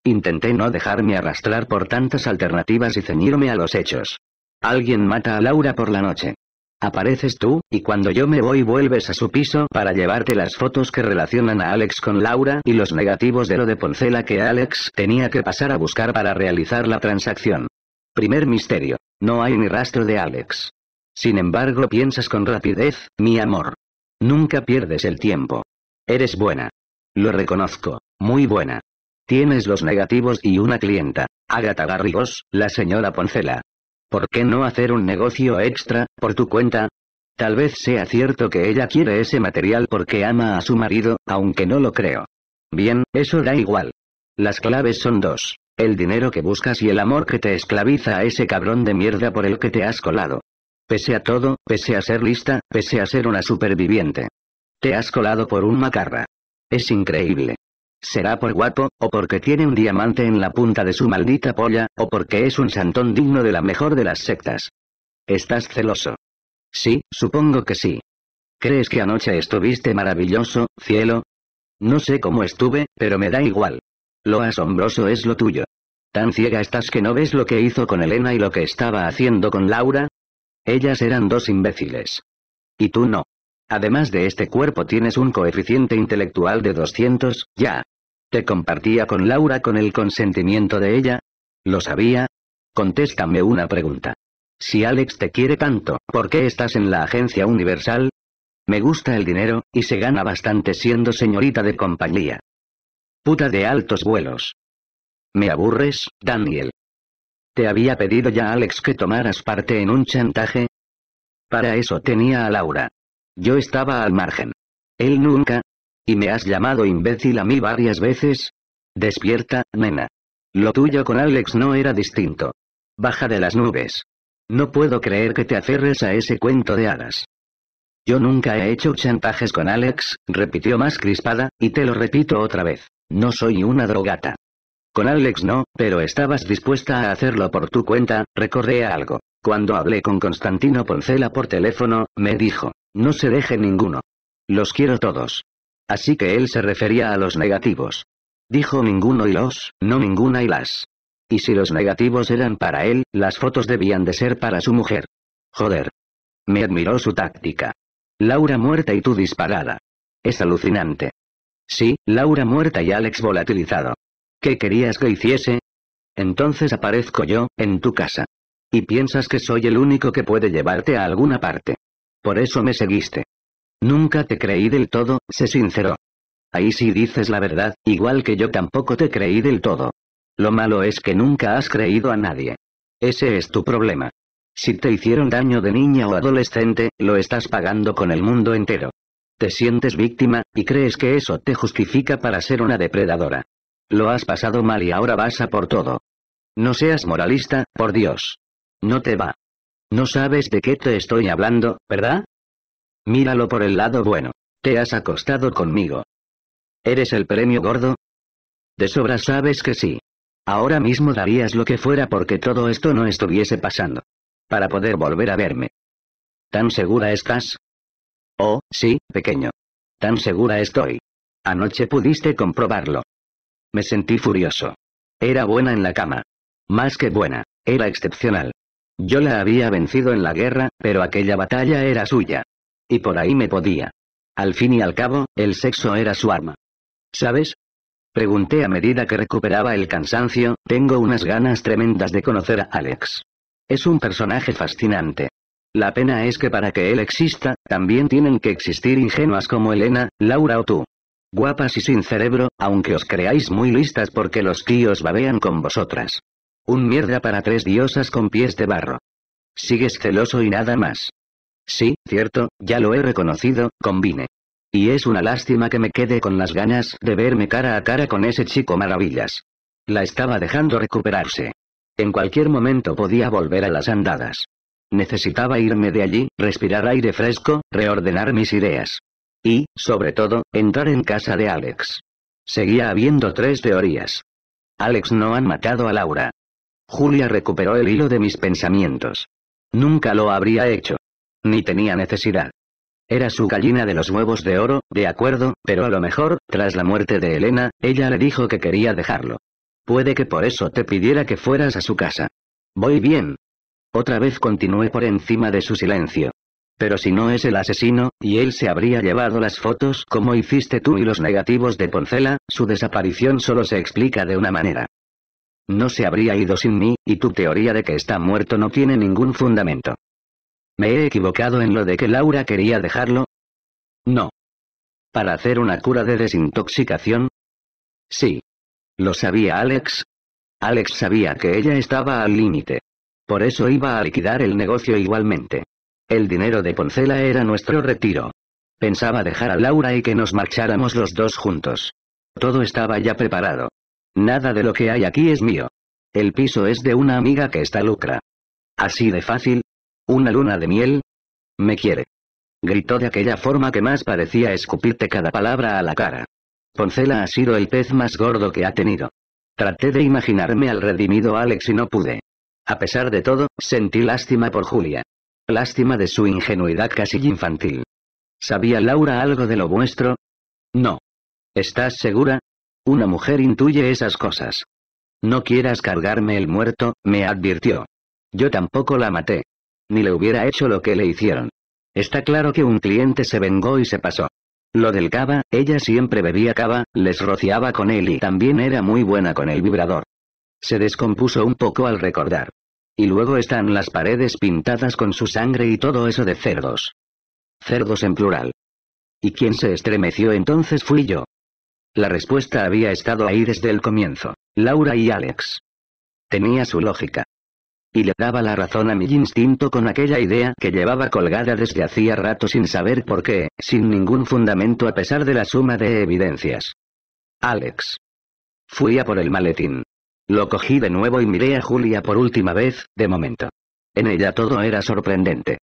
S1: Intenté no dejarme arrastrar por tantas alternativas y ceñirme a los hechos. Alguien mata a Laura por la noche. Apareces tú, y cuando yo me voy vuelves a su piso para llevarte las fotos que relacionan a Alex con Laura y los negativos de lo de Poncela que Alex tenía que pasar a buscar para realizar la transacción. Primer misterio. No hay ni rastro de Alex. Sin embargo piensas con rapidez, mi amor. Nunca pierdes el tiempo. Eres buena. Lo reconozco, muy buena. Tienes los negativos y una clienta, Agatha Garrigos, la señora Poncela, ¿Por qué no hacer un negocio extra, por tu cuenta? Tal vez sea cierto que ella quiere ese material porque ama a su marido, aunque no lo creo. Bien, eso da igual. Las claves son dos. El dinero que buscas y el amor que te esclaviza a ese cabrón de mierda por el que te has colado. Pese a todo, pese a ser lista, pese a ser una superviviente. Te has colado por un macarra. Es increíble será por guapo, o porque tiene un diamante en la punta de su maldita polla, o porque es un santón digno de la mejor de las sectas. ¿Estás celoso? Sí, supongo que sí. ¿Crees que anoche estuviste maravilloso, cielo? No sé cómo estuve, pero me da igual. Lo asombroso es lo tuyo. ¿Tan ciega estás que no ves lo que hizo con Elena y lo que estaba haciendo con Laura? Ellas eran dos imbéciles. Y tú no. Además de este cuerpo tienes un coeficiente intelectual de 200, ya, compartía con Laura con el consentimiento de ella? ¿Lo sabía? Contéstame una pregunta. Si Alex te quiere tanto, ¿por qué estás en la agencia universal? Me gusta el dinero, y se gana bastante siendo señorita de compañía. Puta de altos vuelos. Me aburres, Daniel. ¿Te había pedido ya Alex que tomaras parte en un chantaje? Para eso tenía a Laura. Yo estaba al margen. Él nunca, y me has llamado imbécil a mí varias veces. Despierta, nena. Lo tuyo con Alex no era distinto. Baja de las nubes. No puedo creer que te aferres a ese cuento de hadas. Yo nunca he hecho chantajes con Alex, repitió más crispada, y te lo repito otra vez. No soy una drogata. Con Alex no, pero estabas dispuesta a hacerlo por tu cuenta, recordé algo. Cuando hablé con Constantino Poncela por teléfono, me dijo, no se deje ninguno. Los quiero todos. Así que él se refería a los negativos. Dijo ninguno y los, no ninguna y las. Y si los negativos eran para él, las fotos debían de ser para su mujer. Joder. Me admiró su táctica. Laura muerta y tú disparada. Es alucinante. Sí, Laura muerta y Alex volatilizado. ¿Qué querías que hiciese? Entonces aparezco yo, en tu casa. Y piensas que soy el único que puede llevarte a alguna parte. Por eso me seguiste. Nunca te creí del todo, sé sincero. Ahí sí dices la verdad, igual que yo tampoco te creí del todo. Lo malo es que nunca has creído a nadie. Ese es tu problema. Si te hicieron daño de niña o adolescente, lo estás pagando con el mundo entero. Te sientes víctima, y crees que eso te justifica para ser una depredadora. Lo has pasado mal y ahora vas a por todo. No seas moralista, por Dios. No te va. No sabes de qué te estoy hablando, ¿verdad? Míralo por el lado bueno. Te has acostado conmigo. ¿Eres el premio gordo? De sobra sabes que sí. Ahora mismo darías lo que fuera porque todo esto no estuviese pasando. Para poder volver a verme. ¿Tan segura estás? Oh, sí, pequeño. Tan segura estoy. Anoche pudiste comprobarlo. Me sentí furioso. Era buena en la cama. Más que buena, era excepcional. Yo la había vencido en la guerra, pero aquella batalla era suya. Y por ahí me podía. Al fin y al cabo, el sexo era su arma. ¿Sabes? Pregunté a medida que recuperaba el cansancio, tengo unas ganas tremendas de conocer a Alex. Es un personaje fascinante. La pena es que para que él exista, también tienen que existir ingenuas como Elena, Laura o tú. Guapas y sin cerebro, aunque os creáis muy listas porque los tíos babean con vosotras. Un mierda para tres diosas con pies de barro. Sigues celoso y nada más. Sí, cierto, ya lo he reconocido, combine. Y es una lástima que me quede con las ganas de verme cara a cara con ese chico maravillas. La estaba dejando recuperarse. En cualquier momento podía volver a las andadas. Necesitaba irme de allí, respirar aire fresco, reordenar mis ideas. Y, sobre todo, entrar en casa de Alex. Seguía habiendo tres teorías. Alex no han matado a Laura. Julia recuperó el hilo de mis pensamientos. Nunca lo habría hecho. Ni tenía necesidad. Era su gallina de los huevos de oro, de acuerdo, pero a lo mejor, tras la muerte de Elena, ella le dijo que quería dejarlo. Puede que por eso te pidiera que fueras a su casa. Voy bien. Otra vez continué por encima de su silencio. Pero si no es el asesino, y él se habría llevado las fotos como hiciste tú y los negativos de Poncela, su desaparición solo se explica de una manera. No se habría ido sin mí, y tu teoría de que está muerto no tiene ningún fundamento. ¿Me he equivocado en lo de que Laura quería dejarlo? No. ¿Para hacer una cura de desintoxicación? Sí. Lo sabía Alex. Alex sabía que ella estaba al límite. Por eso iba a liquidar el negocio igualmente. El dinero de Poncela era nuestro retiro. Pensaba dejar a Laura y que nos marcháramos los dos juntos. Todo estaba ya preparado. Nada de lo que hay aquí es mío. El piso es de una amiga que está lucra. Así de fácil, una luna de miel. Me quiere. Gritó de aquella forma que más parecía escupirte cada palabra a la cara. Poncela ha sido el pez más gordo que ha tenido. Traté de imaginarme al redimido Alex y no pude. A pesar de todo, sentí lástima por Julia. Lástima de su ingenuidad casi infantil. ¿Sabía Laura algo de lo vuestro? No. ¿Estás segura? Una mujer intuye esas cosas. No quieras cargarme el muerto, me advirtió. Yo tampoco la maté ni le hubiera hecho lo que le hicieron. Está claro que un cliente se vengó y se pasó. Lo del cava, ella siempre bebía cava, les rociaba con él y también era muy buena con el vibrador. Se descompuso un poco al recordar. Y luego están las paredes pintadas con su sangre y todo eso de cerdos. Cerdos en plural. ¿Y quien se estremeció entonces fui yo? La respuesta había estado ahí desde el comienzo, Laura y Alex. Tenía su lógica y le daba la razón a mi instinto con aquella idea que llevaba colgada desde hacía rato sin saber por qué, sin ningún fundamento a pesar de la suma de evidencias. Alex. Fui a por el maletín. Lo cogí de nuevo y miré a Julia por última vez, de momento. En ella todo era sorprendente.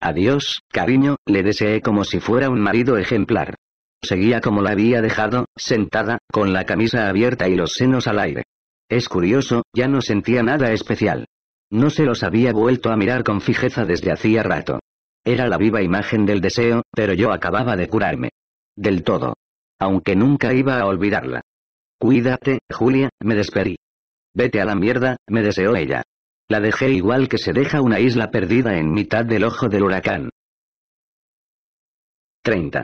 S1: Adiós, cariño, le deseé como si fuera un marido ejemplar. Seguía como la había dejado, sentada, con la camisa abierta y los senos al aire. Es curioso, ya no sentía nada especial. No se los había vuelto a mirar con fijeza desde hacía rato. Era la viva imagen del deseo, pero yo acababa de curarme. Del todo. Aunque nunca iba a olvidarla. Cuídate, Julia, me despedí. Vete a la mierda, me deseó ella. La dejé igual que se deja una isla perdida en mitad del ojo del huracán. 30.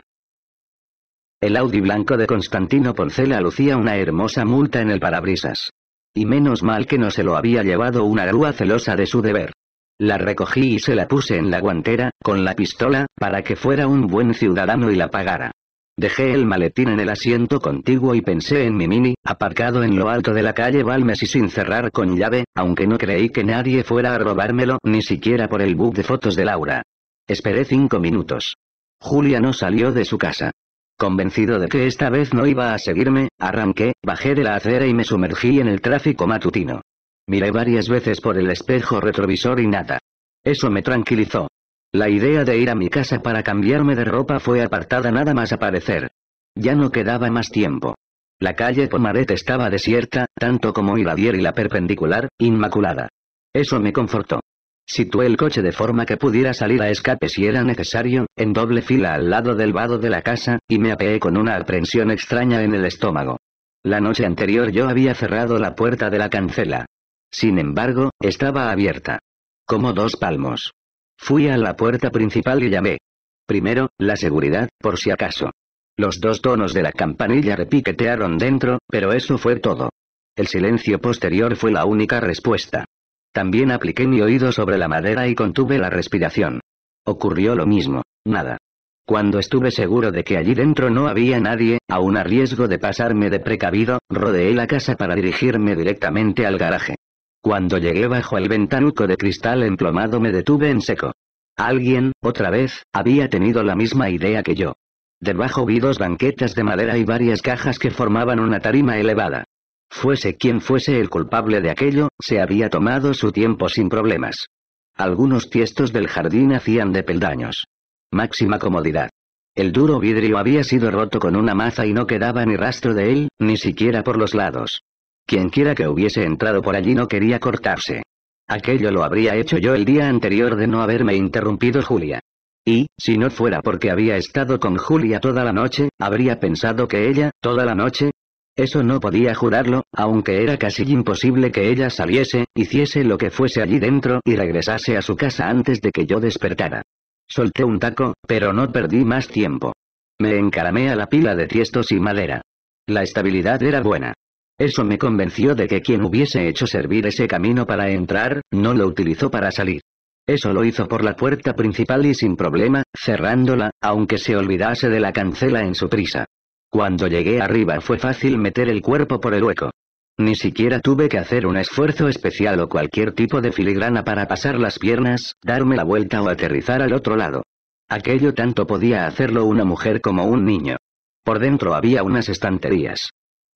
S1: El Audi blanco de Constantino Poncela lucía una hermosa multa en el parabrisas. Y menos mal que no se lo había llevado una grúa celosa de su deber. La recogí y se la puse en la guantera, con la pistola, para que fuera un buen ciudadano y la pagara. Dejé el maletín en el asiento contiguo y pensé en mi mini, aparcado en lo alto de la calle Balmes y sin cerrar con llave, aunque no creí que nadie fuera a robármelo, ni siquiera por el bug de fotos de Laura. Esperé cinco minutos. Julia no salió de su casa. Convencido de que esta vez no iba a seguirme, arranqué, bajé de la acera y me sumergí en el tráfico matutino. Miré varias veces por el espejo retrovisor y nada. Eso me tranquilizó. La idea de ir a mi casa para cambiarme de ropa fue apartada nada más aparecer. Ya no quedaba más tiempo. La calle Pomaret estaba desierta, tanto como Iradier y la perpendicular, inmaculada. Eso me confortó. Situé el coche de forma que pudiera salir a escape si era necesario, en doble fila al lado del vado de la casa, y me apeé con una aprensión extraña en el estómago. La noche anterior yo había cerrado la puerta de la cancela. Sin embargo, estaba abierta. Como dos palmos. Fui a la puerta principal y llamé. Primero, la seguridad, por si acaso. Los dos tonos de la campanilla repiquetearon dentro, pero eso fue todo. El silencio posterior fue la única respuesta. También apliqué mi oído sobre la madera y contuve la respiración. Ocurrió lo mismo, nada. Cuando estuve seguro de que allí dentro no había nadie, aún a riesgo de pasarme de precavido, rodeé la casa para dirigirme directamente al garaje. Cuando llegué bajo el ventanuco de cristal emplomado me detuve en seco. Alguien, otra vez, había tenido la misma idea que yo. Debajo vi dos banquetas de madera y varias cajas que formaban una tarima elevada. Fuese quien fuese el culpable de aquello, se había tomado su tiempo sin problemas. Algunos tiestos del jardín hacían de peldaños. Máxima comodidad. El duro vidrio había sido roto con una maza y no quedaba ni rastro de él, ni siquiera por los lados. Quienquiera que hubiese entrado por allí no quería cortarse. Aquello lo habría hecho yo el día anterior de no haberme interrumpido Julia. Y, si no fuera porque había estado con Julia toda la noche, habría pensado que ella, toda la noche, eso no podía jurarlo, aunque era casi imposible que ella saliese, hiciese lo que fuese allí dentro y regresase a su casa antes de que yo despertara. Solté un taco, pero no perdí más tiempo. Me encaramé a la pila de tiestos y madera. La estabilidad era buena. Eso me convenció de que quien hubiese hecho servir ese camino para entrar, no lo utilizó para salir. Eso lo hizo por la puerta principal y sin problema, cerrándola, aunque se olvidase de la cancela en su prisa. Cuando llegué arriba fue fácil meter el cuerpo por el hueco. Ni siquiera tuve que hacer un esfuerzo especial o cualquier tipo de filigrana para pasar las piernas, darme la vuelta o aterrizar al otro lado. Aquello tanto podía hacerlo una mujer como un niño. Por dentro había unas estanterías.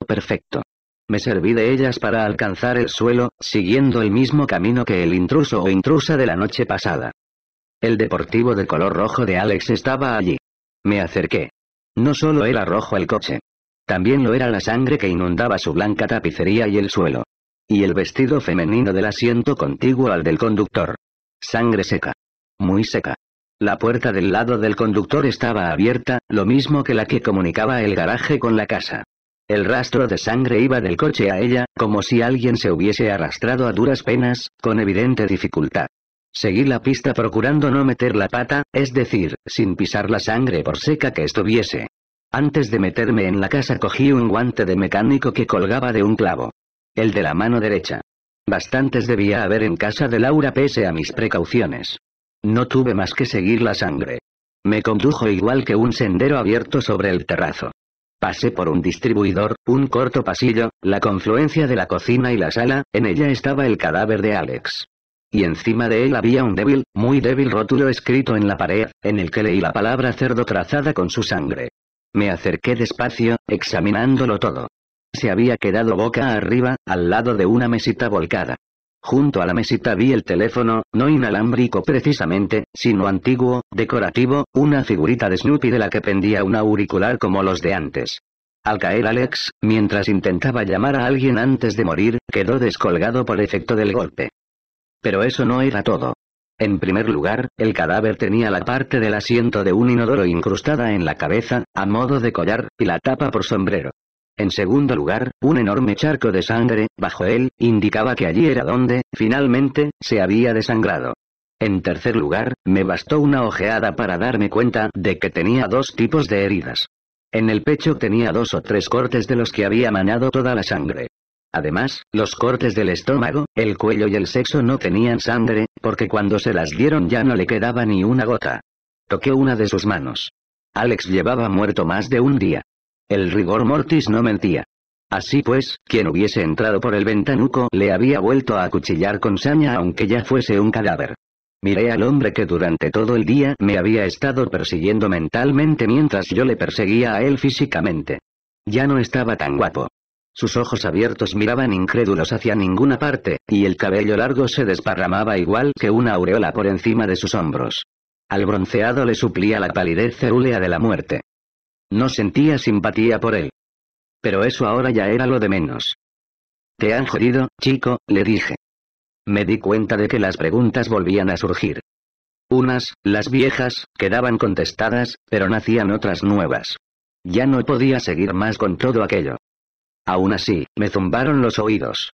S1: Perfecto. Me serví de ellas para alcanzar el suelo, siguiendo el mismo camino que el intruso o intrusa de la noche pasada. El deportivo de color rojo de Alex estaba allí. Me acerqué. No solo era rojo el coche. También lo era la sangre que inundaba su blanca tapicería y el suelo. Y el vestido femenino del asiento contiguo al del conductor. Sangre seca. Muy seca. La puerta del lado del conductor estaba abierta, lo mismo que la que comunicaba el garaje con la casa. El rastro de sangre iba del coche a ella, como si alguien se hubiese arrastrado a duras penas, con evidente dificultad. Seguí la pista procurando no meter la pata, es decir, sin pisar la sangre por seca que estuviese. Antes de meterme en la casa cogí un guante de mecánico que colgaba de un clavo. El de la mano derecha. Bastantes debía haber en casa de Laura pese a mis precauciones. No tuve más que seguir la sangre. Me condujo igual que un sendero abierto sobre el terrazo. Pasé por un distribuidor, un corto pasillo, la confluencia de la cocina y la sala, en ella estaba el cadáver de Alex y encima de él había un débil, muy débil rótulo escrito en la pared, en el que leí la palabra cerdo trazada con su sangre. Me acerqué despacio, examinándolo todo. Se había quedado boca arriba, al lado de una mesita volcada. Junto a la mesita vi el teléfono, no inalámbrico precisamente, sino antiguo, decorativo, una figurita de Snoopy de la que pendía un auricular como los de antes. Al caer Alex, mientras intentaba llamar a alguien antes de morir, quedó descolgado por efecto del golpe. Pero eso no era todo. En primer lugar, el cadáver tenía la parte del asiento de un inodoro incrustada en la cabeza, a modo de collar, y la tapa por sombrero. En segundo lugar, un enorme charco de sangre, bajo él, indicaba que allí era donde, finalmente, se había desangrado. En tercer lugar, me bastó una ojeada para darme cuenta de que tenía dos tipos de heridas. En el pecho tenía dos o tres cortes de los que había manado toda la sangre. Además, los cortes del estómago, el cuello y el sexo no tenían sangre, porque cuando se las dieron ya no le quedaba ni una gota. Toqué una de sus manos. Alex llevaba muerto más de un día. El rigor mortis no mentía. Así pues, quien hubiese entrado por el ventanuco le había vuelto a acuchillar con saña aunque ya fuese un cadáver. Miré al hombre que durante todo el día me había estado persiguiendo mentalmente mientras yo le perseguía a él físicamente. Ya no estaba tan guapo. Sus ojos abiertos miraban incrédulos hacia ninguna parte, y el cabello largo se desparramaba igual que una aureola por encima de sus hombros. Al bronceado le suplía la palidez cerúlea de la muerte. No sentía simpatía por él. Pero eso ahora ya era lo de menos. Te han jodido, chico, le dije. Me di cuenta de que las preguntas volvían a surgir. Unas, las viejas, quedaban contestadas, pero nacían otras nuevas. Ya no podía seguir más con todo aquello. Aún así, me zumbaron los oídos.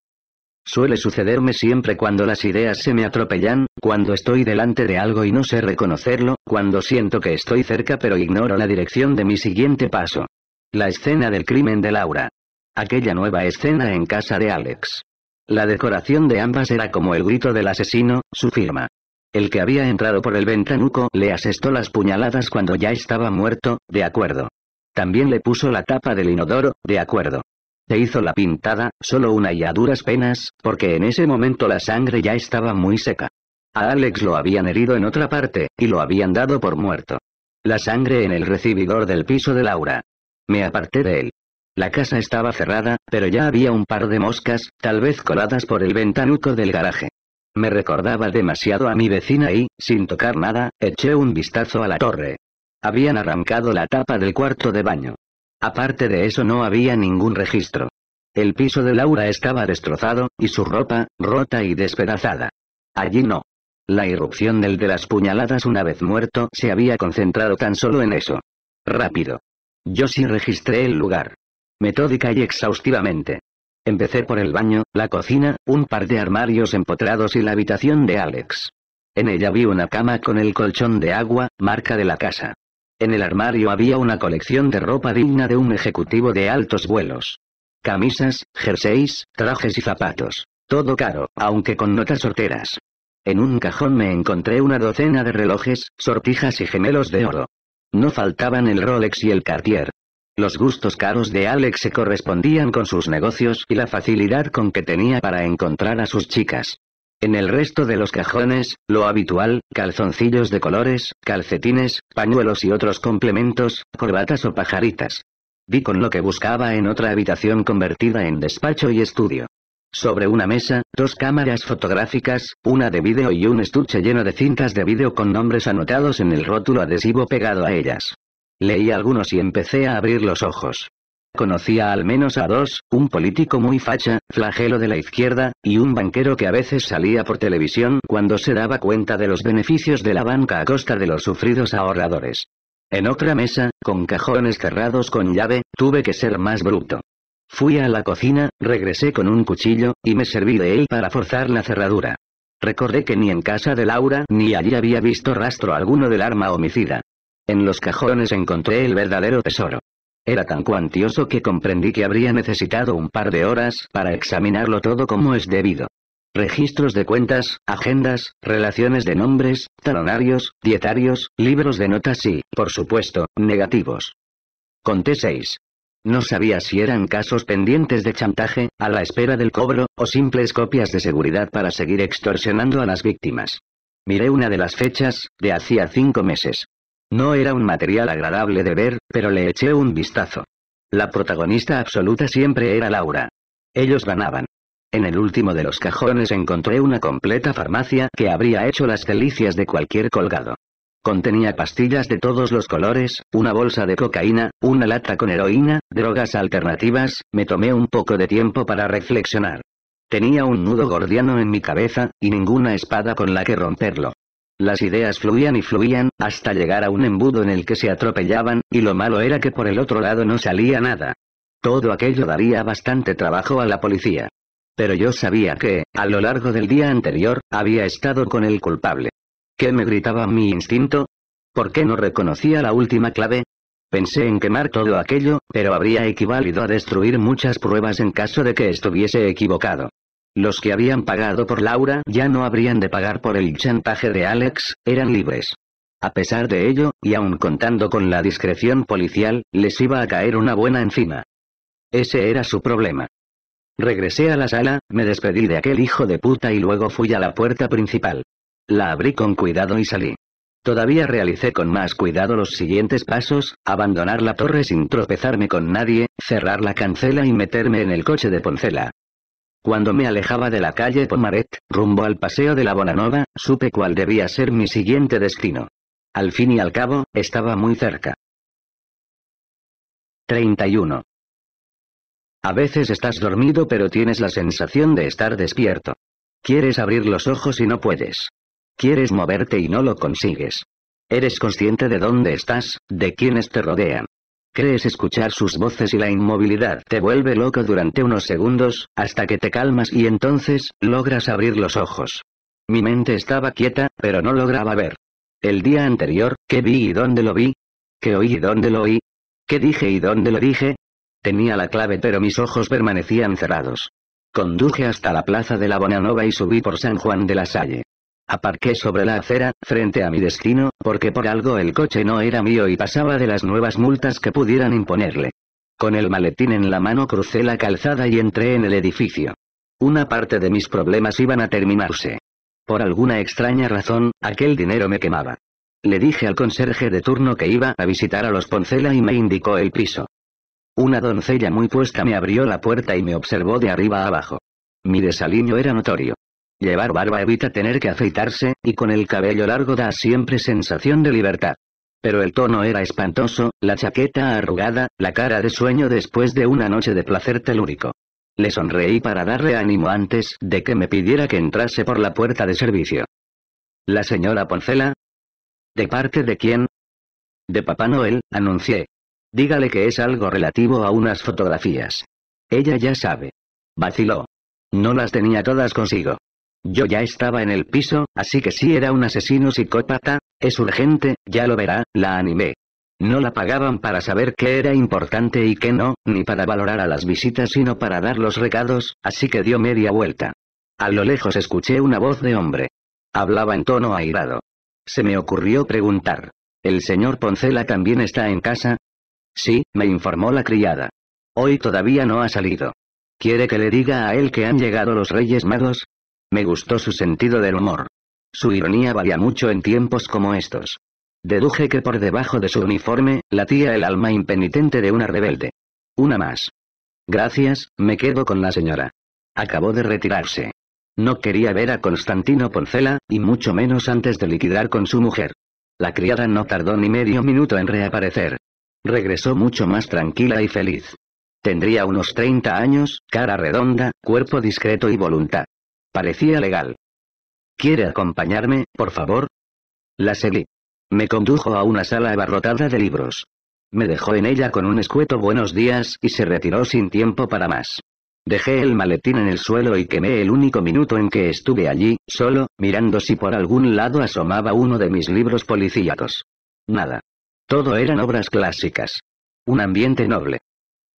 S1: Suele sucederme siempre cuando las ideas se me atropellan, cuando estoy delante de algo y no sé reconocerlo, cuando siento que estoy cerca pero ignoro la dirección de mi siguiente paso. La escena del crimen de Laura. Aquella nueva escena en casa de Alex. La decoración de ambas era como el grito del asesino, su firma. El que había entrado por el ventanuco le asestó las puñaladas cuando ya estaba muerto, de acuerdo. También le puso la tapa del inodoro, de acuerdo. Se hizo la pintada, solo una y a duras penas, porque en ese momento la sangre ya estaba muy seca. A Alex lo habían herido en otra parte, y lo habían dado por muerto. La sangre en el recibidor del piso de Laura. Me aparté de él. La casa estaba cerrada, pero ya había un par de moscas, tal vez coladas por el ventanuco del garaje. Me recordaba demasiado a mi vecina y, sin tocar nada, eché un vistazo a la torre. Habían arrancado la tapa del cuarto de baño. Aparte de eso no había ningún registro. El piso de Laura estaba destrozado, y su ropa, rota y despedazada. Allí no. La irrupción del de las puñaladas una vez muerto se había concentrado tan solo en eso. Rápido. Yo sí registré el lugar. Metódica y exhaustivamente. Empecé por el baño, la cocina, un par de armarios empotrados y la habitación de Alex. En ella vi una cama con el colchón de agua, marca de la casa. En el armario había una colección de ropa digna de un ejecutivo de altos vuelos. Camisas, jerseys, trajes y zapatos. Todo caro, aunque con notas sorteras. En un cajón me encontré una docena de relojes, sortijas y gemelos de oro. No faltaban el Rolex y el Cartier. Los gustos caros de Alex se correspondían con sus negocios y la facilidad con que tenía para encontrar a sus chicas. En el resto de los cajones, lo habitual, calzoncillos de colores, calcetines, pañuelos y otros complementos, corbatas o pajaritas. Vi con lo que buscaba en otra habitación convertida en despacho y estudio. Sobre una mesa, dos cámaras fotográficas, una de vídeo y un estuche lleno de cintas de vídeo con nombres anotados en el rótulo adhesivo pegado a ellas. Leí algunos y empecé a abrir los ojos. Conocía al menos a dos, un político muy facha, flagelo de la izquierda, y un banquero que a veces salía por televisión cuando se daba cuenta de los beneficios de la banca a costa de los sufridos ahorradores. En otra mesa, con cajones cerrados con llave, tuve que ser más bruto. Fui a la cocina, regresé con un cuchillo, y me serví de él para forzar la cerradura. Recordé que ni en casa de Laura ni allí había visto rastro alguno del arma homicida. En los cajones encontré el verdadero tesoro. Era tan cuantioso que comprendí que habría necesitado un par de horas para examinarlo todo como es debido. Registros de cuentas, agendas, relaciones de nombres, talonarios, dietarios, libros de notas y, por supuesto, negativos. Conté seis. No sabía si eran casos pendientes de chantaje, a la espera del cobro, o simples copias de seguridad para seguir extorsionando a las víctimas. Miré una de las fechas, de hacía cinco meses. No era un material agradable de ver, pero le eché un vistazo. La protagonista absoluta siempre era Laura. Ellos ganaban. En el último de los cajones encontré una completa farmacia que habría hecho las delicias de cualquier colgado. Contenía pastillas de todos los colores, una bolsa de cocaína, una lata con heroína, drogas alternativas, me tomé un poco de tiempo para reflexionar. Tenía un nudo gordiano en mi cabeza, y ninguna espada con la que romperlo. Las ideas fluían y fluían, hasta llegar a un embudo en el que se atropellaban, y lo malo era que por el otro lado no salía nada. Todo aquello daría bastante trabajo a la policía. Pero yo sabía que, a lo largo del día anterior, había estado con el culpable. ¿Qué me gritaba mi instinto? ¿Por qué no reconocía la última clave? Pensé en quemar todo aquello, pero habría equivalido a destruir muchas pruebas en caso de que estuviese equivocado. Los que habían pagado por Laura ya no habrían de pagar por el chantaje de Alex, eran libres. A pesar de ello, y aun contando con la discreción policial, les iba a caer una buena encima. Ese era su problema. Regresé a la sala, me despedí de aquel hijo de puta y luego fui a la puerta principal. La abrí con cuidado y salí. Todavía realicé con más cuidado los siguientes pasos, abandonar la torre sin tropezarme con nadie, cerrar la cancela y meterme en el coche de Poncela. Cuando me alejaba de la calle Pomaret, rumbo al paseo de la Bonanova, supe cuál debía ser mi siguiente destino. Al fin y al cabo, estaba muy cerca. 31. A veces estás dormido pero tienes la sensación de estar despierto. Quieres abrir los ojos y no puedes. Quieres moverte y no lo consigues. Eres consciente de dónde estás, de quienes te rodean, Crees escuchar sus voces y la inmovilidad te vuelve loco durante unos segundos, hasta que te calmas y entonces, logras abrir los ojos. Mi mente estaba quieta, pero no lograba ver. El día anterior, ¿qué vi y dónde lo vi? ¿Qué oí y dónde lo oí? ¿Qué dije y dónde lo dije? Tenía la clave pero mis ojos permanecían cerrados. Conduje hasta la plaza de la Bonanova y subí por San Juan de la Salle. Aparqué sobre la acera, frente a mi destino, porque por algo el coche no era mío y pasaba de las nuevas multas que pudieran imponerle. Con el maletín en la mano crucé la calzada y entré en el edificio. Una parte de mis problemas iban a terminarse. Por alguna extraña razón, aquel dinero me quemaba. Le dije al conserje de turno que iba a visitar a los Poncela y me indicó el piso. Una doncella muy puesta me abrió la puerta y me observó de arriba abajo. Mi desaliño era notorio. Llevar barba evita tener que afeitarse, y con el cabello largo da siempre sensación de libertad. Pero el tono era espantoso, la chaqueta arrugada, la cara de sueño después de una noche de placer telúrico. Le sonreí para darle ánimo antes de que me pidiera que entrase por la puerta de servicio. ¿La señora Poncela? ¿De parte de quién? De Papá Noel, anuncié. Dígale que es algo relativo a unas fotografías. Ella ya sabe. Vaciló. No las tenía todas consigo. Yo ya estaba en el piso, así que si era un asesino psicópata, es urgente, ya lo verá, la animé. No la pagaban para saber qué era importante y qué no, ni para valorar a las visitas, sino para dar los recados, así que dio media vuelta. A lo lejos escuché una voz de hombre. Hablaba en tono airado. Se me ocurrió preguntar. ¿El señor Poncela también está en casa? Sí, me informó la criada. Hoy todavía no ha salido. ¿Quiere que le diga a él que han llegado los Reyes Magos? Me gustó su sentido del humor. Su ironía valía mucho en tiempos como estos. Deduje que por debajo de su uniforme, latía el alma impenitente de una rebelde. Una más. Gracias, me quedo con la señora. Acabó de retirarse. No quería ver a Constantino Poncela, y mucho menos antes de liquidar con su mujer. La criada no tardó ni medio minuto en reaparecer. Regresó mucho más tranquila y feliz. Tendría unos 30 años, cara redonda, cuerpo discreto y voluntad. Parecía legal. ¿Quiere acompañarme, por favor? La seguí. Me condujo a una sala abarrotada de libros. Me dejó en ella con un escueto buenos días y se retiró sin tiempo para más. Dejé el maletín en el suelo y quemé el único minuto en que estuve allí, solo, mirando si por algún lado asomaba uno de mis libros policíacos. Nada. Todo eran obras clásicas. Un ambiente noble.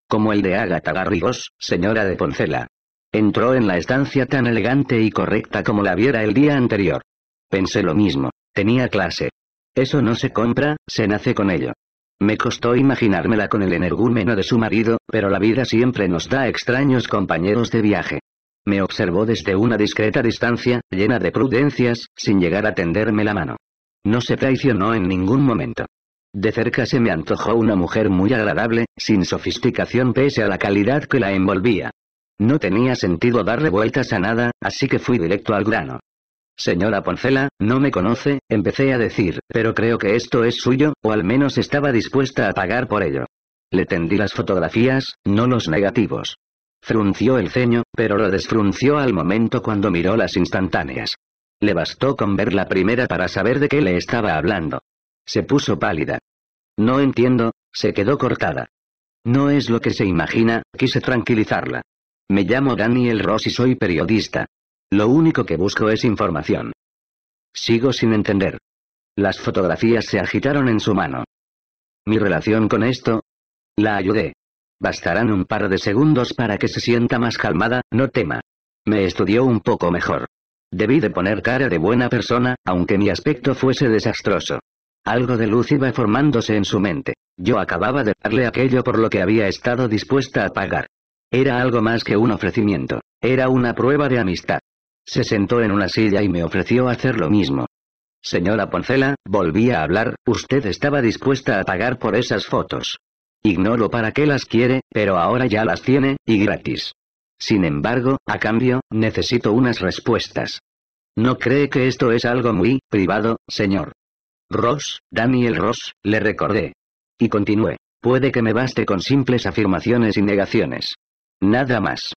S1: Como el de Agatha garrigos señora de Poncela. Entró en la estancia tan elegante y correcta como la viera el día anterior. Pensé lo mismo, tenía clase. Eso no se compra, se nace con ello. Me costó imaginármela con el energúmeno de su marido, pero la vida siempre nos da extraños compañeros de viaje. Me observó desde una discreta distancia, llena de prudencias, sin llegar a tenderme la mano. No se traicionó en ningún momento. De cerca se me antojó una mujer muy agradable, sin sofisticación pese a la calidad que la envolvía. No tenía sentido darle vueltas a nada, así que fui directo al grano. Señora Poncela, no me conoce, empecé a decir, pero creo que esto es suyo, o al menos estaba dispuesta a pagar por ello. Le tendí las fotografías, no los negativos. Frunció el ceño, pero lo desfrunció al momento cuando miró las instantáneas. Le bastó con ver la primera para saber de qué le estaba hablando. Se puso pálida. No entiendo, se quedó cortada. No es lo que se imagina, quise tranquilizarla. Me llamo Daniel Ross y soy periodista. Lo único que busco es información. Sigo sin entender. Las fotografías se agitaron en su mano. Mi relación con esto. La ayudé. Bastarán un par de segundos para que se sienta más calmada, no tema. Me estudió un poco mejor. Debí de poner cara de buena persona, aunque mi aspecto fuese desastroso. Algo de luz iba formándose en su mente. Yo acababa de darle aquello por lo que había estado dispuesta a pagar. Era algo más que un ofrecimiento, era una prueba de amistad. Se sentó en una silla y me ofreció hacer lo mismo. Señora Poncela, volví a hablar, usted estaba dispuesta a pagar por esas fotos. Ignoro para qué las quiere, pero ahora ya las tiene, y gratis. Sin embargo, a cambio, necesito unas respuestas. ¿No cree que esto es algo muy privado, señor? Ross, Daniel Ross, le recordé. Y continué. Puede que me baste con simples afirmaciones y negaciones. Nada más.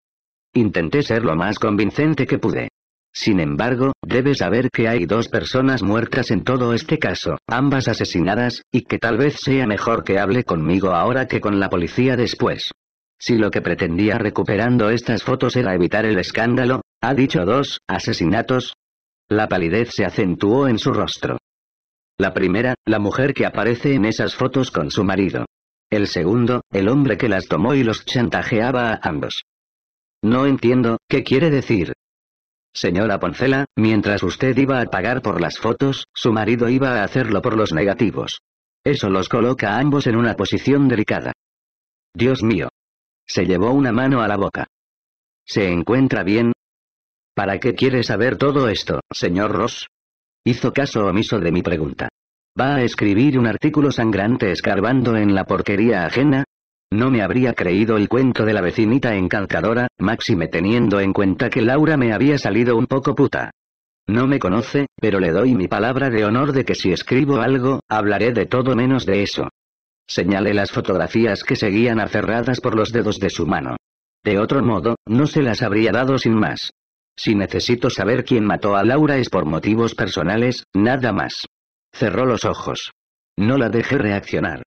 S1: Intenté ser lo más convincente que pude. Sin embargo, debes saber que hay dos personas muertas en todo este caso, ambas asesinadas, y que tal vez sea mejor que hable conmigo ahora que con la policía después. Si lo que pretendía recuperando estas fotos era evitar el escándalo, ha dicho dos asesinatos. La palidez se acentuó en su rostro. La primera, la mujer que aparece en esas fotos con su marido. El segundo, el hombre que las tomó y los chantajeaba a ambos. No entiendo, ¿qué quiere decir? Señora Poncela, mientras usted iba a pagar por las fotos, su marido iba a hacerlo por los negativos. Eso los coloca a ambos en una posición delicada. Dios mío. Se llevó una mano a la boca. ¿Se encuentra bien? ¿Para qué quiere saber todo esto, señor Ross? Hizo caso omiso de mi pregunta. ¿Va a escribir un artículo sangrante escarbando en la porquería ajena? No me habría creído el cuento de la vecinita encantadora, máxime teniendo en cuenta que Laura me había salido un poco puta. No me conoce, pero le doy mi palabra de honor de que si escribo algo, hablaré de todo menos de eso. Señalé las fotografías que seguían aferradas por los dedos de su mano. De otro modo, no se las habría dado sin más. Si necesito saber quién mató a Laura es por motivos personales, nada más. Cerró los ojos. No la dejé reaccionar.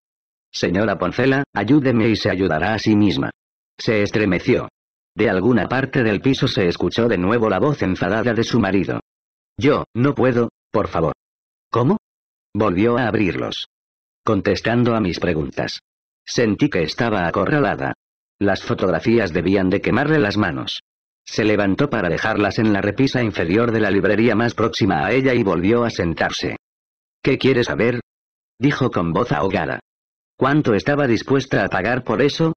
S1: Señora Poncela, ayúdeme y se ayudará a sí misma. Se estremeció. De alguna parte del piso se escuchó de nuevo la voz enfadada de su marido. Yo, no puedo, por favor. ¿Cómo? Volvió a abrirlos. Contestando a mis preguntas. Sentí que estaba acorralada. Las fotografías debían de quemarle las manos. Se levantó para dejarlas en la repisa inferior de la librería más próxima a ella y volvió a sentarse. ¿Qué quieres saber? Dijo con voz ahogada. ¿Cuánto estaba dispuesta a pagar por eso?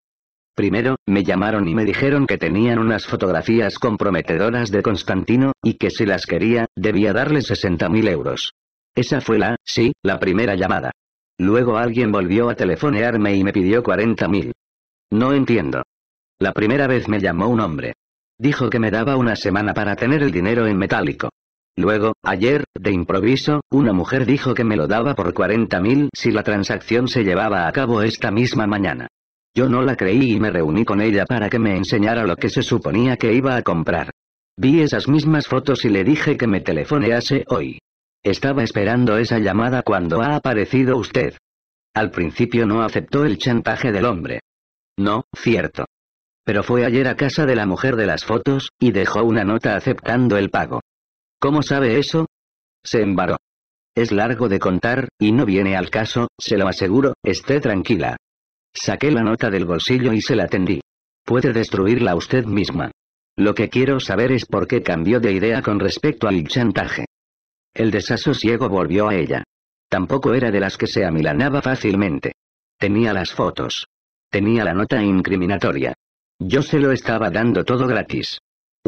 S1: Primero, me llamaron y me dijeron que tenían unas fotografías comprometedoras de Constantino, y que si las quería, debía darle 60.000 euros. Esa fue la, sí, la primera llamada. Luego alguien volvió a telefonearme y me pidió 40.000. No entiendo. La primera vez me llamó un hombre. Dijo que me daba una semana para tener el dinero en metálico. Luego, ayer, de improviso, una mujer dijo que me lo daba por 40.000 si la transacción se llevaba a cabo esta misma mañana. Yo no la creí y me reuní con ella para que me enseñara lo que se suponía que iba a comprar. Vi esas mismas fotos y le dije que me telefonease hoy. Estaba esperando esa llamada cuando ha aparecido usted. Al principio no aceptó el chantaje del hombre. No, cierto. Pero fue ayer a casa de la mujer de las fotos, y dejó una nota aceptando el pago. ¿Cómo sabe eso? Se embaró. Es largo de contar, y no viene al caso, se lo aseguro, esté tranquila. Saqué la nota del bolsillo y se la tendí. Puede destruirla usted misma. Lo que quiero saber es por qué cambió de idea con respecto al chantaje. El desasosiego volvió a ella. Tampoco era de las que se amilanaba fácilmente. Tenía las fotos. Tenía la nota incriminatoria. Yo se lo estaba dando todo gratis.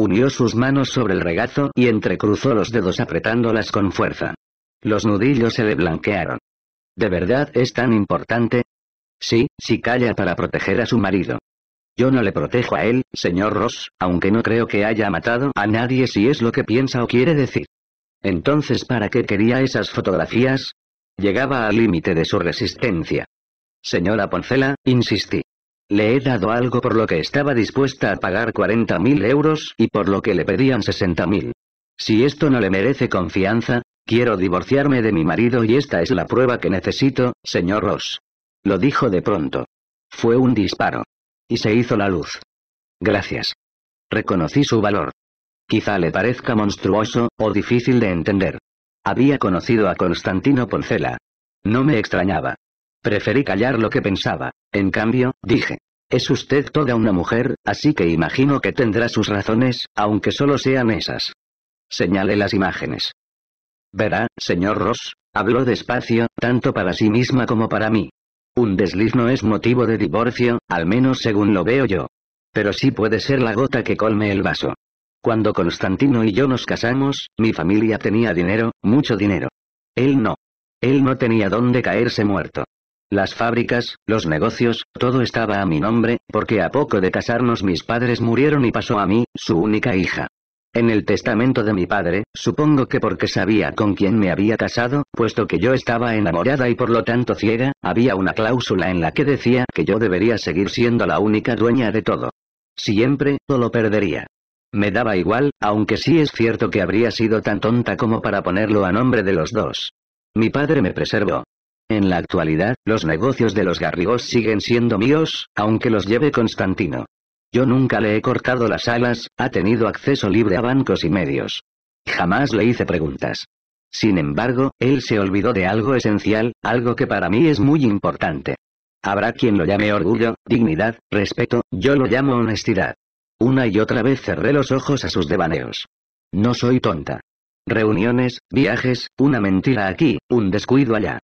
S1: Unió sus manos sobre el regazo y entrecruzó los dedos apretándolas con fuerza. Los nudillos se le blanquearon. ¿De verdad es tan importante? Sí, si calla para proteger a su marido. Yo no le protejo a él, señor Ross, aunque no creo que haya matado a nadie si es lo que piensa o quiere decir. Entonces, ¿para qué quería esas fotografías? Llegaba al límite de su resistencia. Señora Poncela, insistí. Le he dado algo por lo que estaba dispuesta a pagar 40.000 euros y por lo que le pedían 60.000. Si esto no le merece confianza, quiero divorciarme de mi marido y esta es la prueba que necesito, señor Ross. Lo dijo de pronto. Fue un disparo. Y se hizo la luz. Gracias. Reconocí su valor. Quizá le parezca monstruoso, o difícil de entender. Había conocido a Constantino Poncela. No me extrañaba. Preferí callar lo que pensaba. En cambio, dije. Es usted toda una mujer, así que imagino que tendrá sus razones, aunque solo sean esas. Señale las imágenes. Verá, señor Ross, habló despacio, tanto para sí misma como para mí. Un desliz no es motivo de divorcio, al menos según lo veo yo. Pero sí puede ser la gota que colme el vaso. Cuando Constantino y yo nos casamos, mi familia tenía dinero, mucho dinero. Él no. Él no tenía dónde caerse muerto. Las fábricas, los negocios, todo estaba a mi nombre, porque a poco de casarnos mis padres murieron y pasó a mí, su única hija. En el testamento de mi padre, supongo que porque sabía con quién me había casado, puesto que yo estaba enamorada y por lo tanto ciega, había una cláusula en la que decía que yo debería seguir siendo la única dueña de todo. Siempre, o lo perdería. Me daba igual, aunque sí es cierto que habría sido tan tonta como para ponerlo a nombre de los dos. Mi padre me preservó. En la actualidad, los negocios de los garrigos siguen siendo míos, aunque los lleve Constantino. Yo nunca le he cortado las alas, ha tenido acceso libre a bancos y medios. Jamás le hice preguntas. Sin embargo, él se olvidó de algo esencial, algo que para mí es muy importante. Habrá quien lo llame orgullo, dignidad, respeto, yo lo llamo honestidad. Una y otra vez cerré los ojos a sus devaneos. No soy tonta. Reuniones, viajes, una mentira aquí, un descuido allá.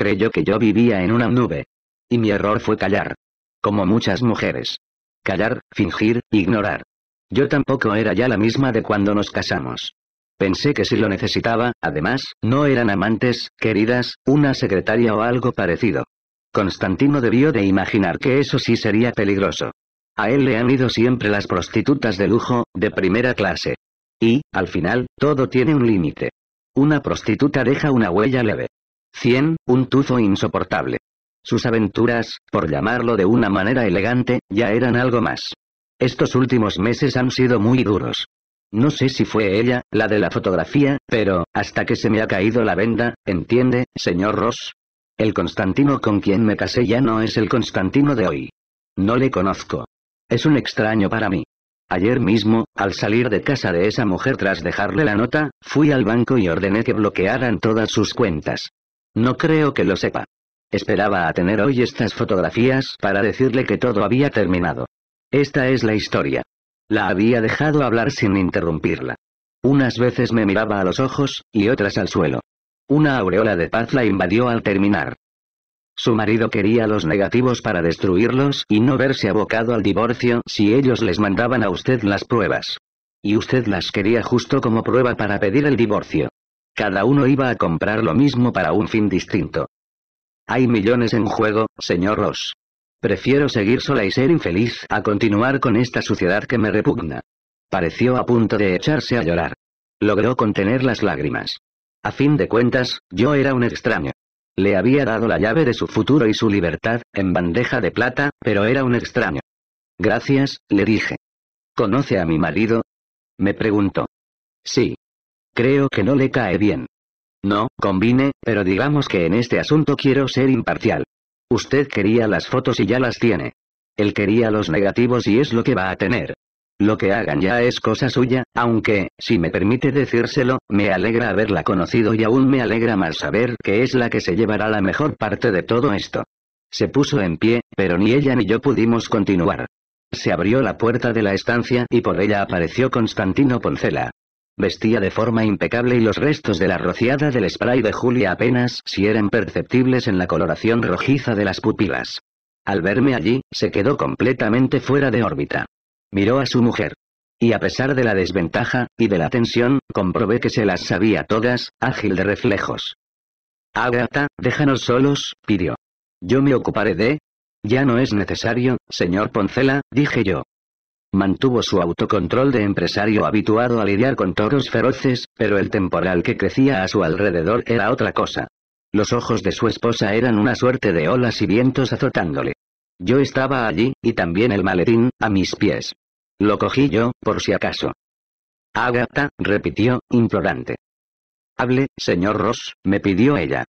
S1: Creyó que yo vivía en una nube. Y mi error fue callar. Como muchas mujeres. Callar, fingir, ignorar. Yo tampoco era ya la misma de cuando nos casamos. Pensé que si lo necesitaba, además, no eran amantes, queridas, una secretaria o algo parecido. Constantino debió de imaginar que eso sí sería peligroso. A él le han ido siempre las prostitutas de lujo, de primera clase. Y, al final, todo tiene un límite. Una prostituta deja una huella leve. 100, un tuzo insoportable. Sus aventuras, por llamarlo de una manera elegante, ya eran algo más. Estos últimos meses han sido muy duros. No sé si fue ella, la de la fotografía, pero, hasta que se me ha caído la venda, ¿entiende, señor Ross? El Constantino con quien me casé ya no es el Constantino de hoy. No le conozco. Es un extraño para mí. Ayer mismo, al salir de casa de esa mujer tras dejarle la nota, fui al banco y ordené que bloquearan todas sus cuentas. No creo que lo sepa. Esperaba a tener hoy estas fotografías para decirle que todo había terminado. Esta es la historia. La había dejado hablar sin interrumpirla. Unas veces me miraba a los ojos, y otras al suelo. Una aureola de paz la invadió al terminar. Su marido quería los negativos para destruirlos y no verse abocado al divorcio si ellos les mandaban a usted las pruebas. Y usted las quería justo como prueba para pedir el divorcio. Cada uno iba a comprar lo mismo para un fin distinto. Hay millones en juego, señor Ross. Prefiero seguir sola y ser infeliz a continuar con esta suciedad que me repugna. Pareció a punto de echarse a llorar. Logró contener las lágrimas. A fin de cuentas, yo era un extraño. Le había dado la llave de su futuro y su libertad, en bandeja de plata, pero era un extraño. Gracias, le dije. ¿Conoce a mi marido? Me preguntó. Sí. Creo que no le cae bien. No, combine, pero digamos que en este asunto quiero ser imparcial. Usted quería las fotos y ya las tiene. Él quería los negativos y es lo que va a tener. Lo que hagan ya es cosa suya, aunque, si me permite decírselo, me alegra haberla conocido y aún me alegra más saber que es la que se llevará la mejor parte de todo esto. Se puso en pie, pero ni ella ni yo pudimos continuar. Se abrió la puerta de la estancia y por ella apareció Constantino Poncela. Vestía de forma impecable y los restos de la rociada del spray de Julia apenas si eran perceptibles en la coloración rojiza de las pupilas. Al verme allí, se quedó completamente fuera de órbita. Miró a su mujer. Y a pesar de la desventaja, y de la tensión, comprobé que se las sabía todas, ágil de reflejos. Agatha, déjanos solos, pidió. Yo me ocuparé de... Ya no es necesario, señor Poncela, dije yo. Mantuvo su autocontrol de empresario habituado a lidiar con toros feroces, pero el temporal que crecía a su alrededor era otra cosa. Los ojos de su esposa eran una suerte de olas y vientos azotándole. Yo estaba allí, y también el maletín, a mis pies. Lo cogí yo, por si acaso. Ágata, repitió, implorante. Hable, señor Ross, me pidió ella.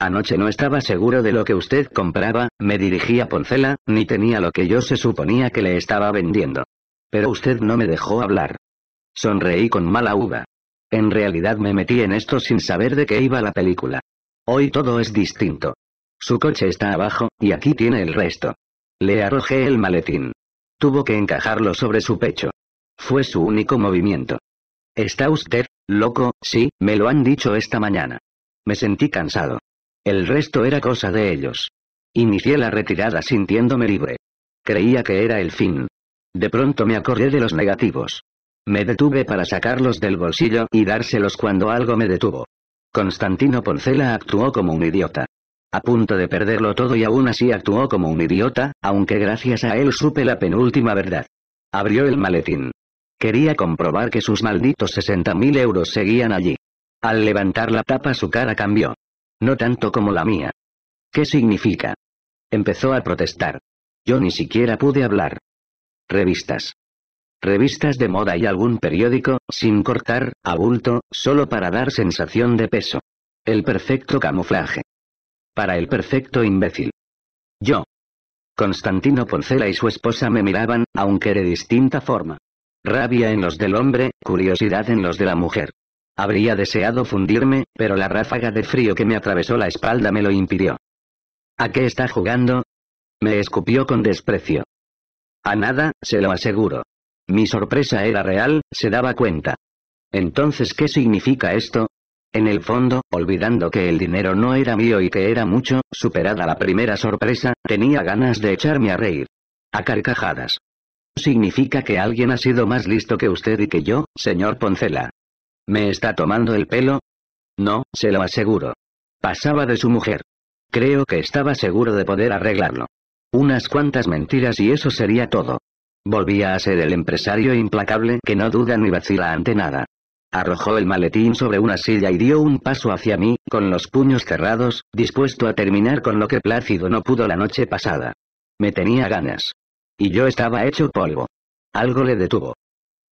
S1: Anoche no estaba seguro de lo que usted compraba, me dirigía a Poncela, ni tenía lo que yo se suponía que le estaba vendiendo. Pero usted no me dejó hablar. Sonreí con mala uva. En realidad me metí en esto sin saber de qué iba la película. Hoy todo es distinto. Su coche está abajo, y aquí tiene el resto. Le arrojé el maletín. Tuvo que encajarlo sobre su pecho. Fue su único movimiento. Está usted, loco, sí, me lo han dicho esta mañana. Me sentí cansado. El resto era cosa de ellos. Inicié la retirada sintiéndome libre. Creía que era el fin. De pronto me acordé de los negativos. Me detuve para sacarlos del bolsillo y dárselos cuando algo me detuvo. Constantino Poncela actuó como un idiota. A punto de perderlo todo y aún así actuó como un idiota, aunque gracias a él supe la penúltima verdad. Abrió el maletín. Quería comprobar que sus malditos 60.000 euros seguían allí. Al levantar la tapa su cara cambió. No tanto como la mía. ¿Qué significa? Empezó a protestar. Yo ni siquiera pude hablar revistas. Revistas de moda y algún periódico, sin cortar, a bulto, solo para dar sensación de peso. El perfecto camuflaje. Para el perfecto imbécil. Yo. Constantino Poncela y su esposa me miraban, aunque de distinta forma. Rabia en los del hombre, curiosidad en los de la mujer. Habría deseado fundirme, pero la ráfaga de frío que me atravesó la espalda me lo impidió. ¿A qué está jugando? Me escupió con desprecio. A nada, se lo aseguro. Mi sorpresa era real, se daba cuenta. Entonces, ¿qué significa esto? En el fondo, olvidando que el dinero no era mío y que era mucho, superada la primera sorpresa, tenía ganas de echarme a reír. A carcajadas. Significa que alguien ha sido más listo que usted y que yo, señor Poncela. ¿Me está tomando el pelo? No, se lo aseguro. Pasaba de su mujer. Creo que estaba seguro de poder arreglarlo. Unas cuantas mentiras y eso sería todo. Volvía a ser el empresario implacable que no duda ni vacila ante nada. Arrojó el maletín sobre una silla y dio un paso hacia mí, con los puños cerrados, dispuesto a terminar con lo que Plácido no pudo la noche pasada. Me tenía ganas. Y yo estaba hecho polvo. Algo le detuvo.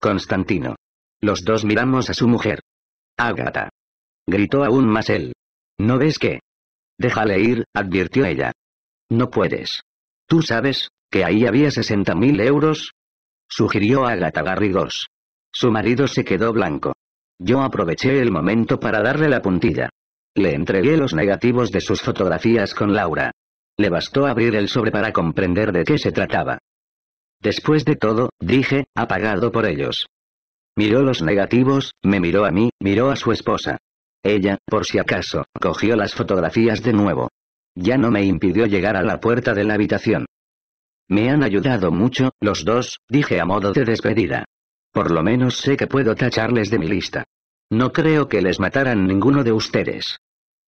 S1: Constantino. Los dos miramos a su mujer. Ágata. Gritó aún más él. ¿No ves qué? Déjale ir, advirtió ella. No puedes. Tú sabes, que ahí había 60.000 euros. Sugirió a Agatha Garrigós. Su marido se quedó blanco. Yo aproveché el momento para darle la puntilla. Le entregué los negativos de sus fotografías con Laura. Le bastó abrir el sobre para comprender de qué se trataba. Después de todo, dije, ha pagado por ellos. Miró los negativos, me miró a mí, miró a su esposa. Ella, por si acaso, cogió las fotografías de nuevo ya no me impidió llegar a la puerta de la habitación. Me han ayudado mucho, los dos, dije a modo de despedida. Por lo menos sé que puedo tacharles de mi lista. No creo que les mataran ninguno de ustedes.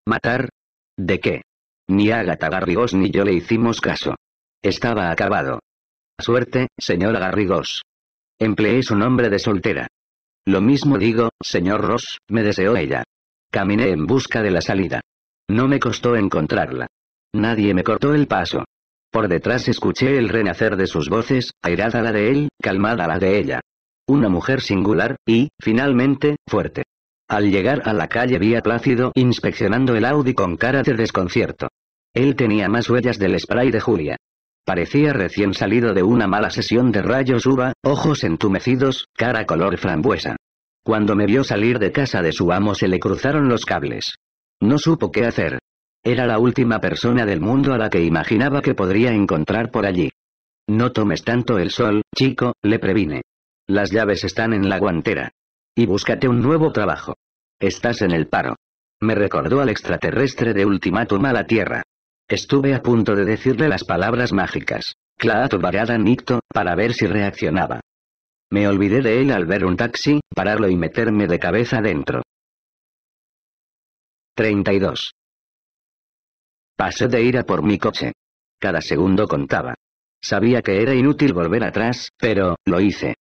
S1: ¿Matar? ¿De qué? Ni Agatha Garrigos ni yo le hicimos caso. Estaba acabado. Suerte, señora Garrigos. Empleé su nombre de soltera. Lo mismo digo, señor Ross, me deseó ella. Caminé en busca de la salida. No me costó encontrarla. Nadie me cortó el paso. Por detrás escuché el renacer de sus voces, airada la de él, calmada la de ella. Una mujer singular, y, finalmente, fuerte. Al llegar a la calle vi a Plácido inspeccionando el Audi con cara de desconcierto. Él tenía más huellas del spray de Julia. Parecía recién salido de una mala sesión de rayos uva, ojos entumecidos, cara color frambuesa. Cuando me vio salir de casa de su amo se le cruzaron los cables. No supo qué hacer. Era la última persona del mundo a la que imaginaba que podría encontrar por allí. No tomes tanto el sol, chico, le previne. Las llaves están en la guantera. Y búscate un nuevo trabajo. Estás en el paro. Me recordó al extraterrestre de ultimátum a la Tierra. Estuve a punto de decirle las palabras mágicas. Claato varada nicto, para ver si reaccionaba. Me olvidé de él al ver un taxi, pararlo y meterme de cabeza dentro. 32. Pasé de ira por mi coche. Cada segundo contaba. Sabía que era inútil volver atrás, pero, lo hice.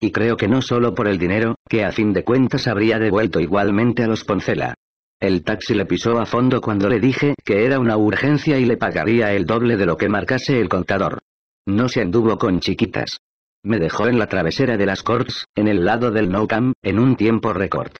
S1: Y creo que no solo por el dinero, que a fin de cuentas habría devuelto igualmente a los Poncela. El taxi le pisó a fondo cuando le dije que era una urgencia y le pagaría el doble de lo que marcase el contador. No se anduvo con chiquitas. Me dejó en la travesera de las Corts, en el lado del No en un tiempo récord.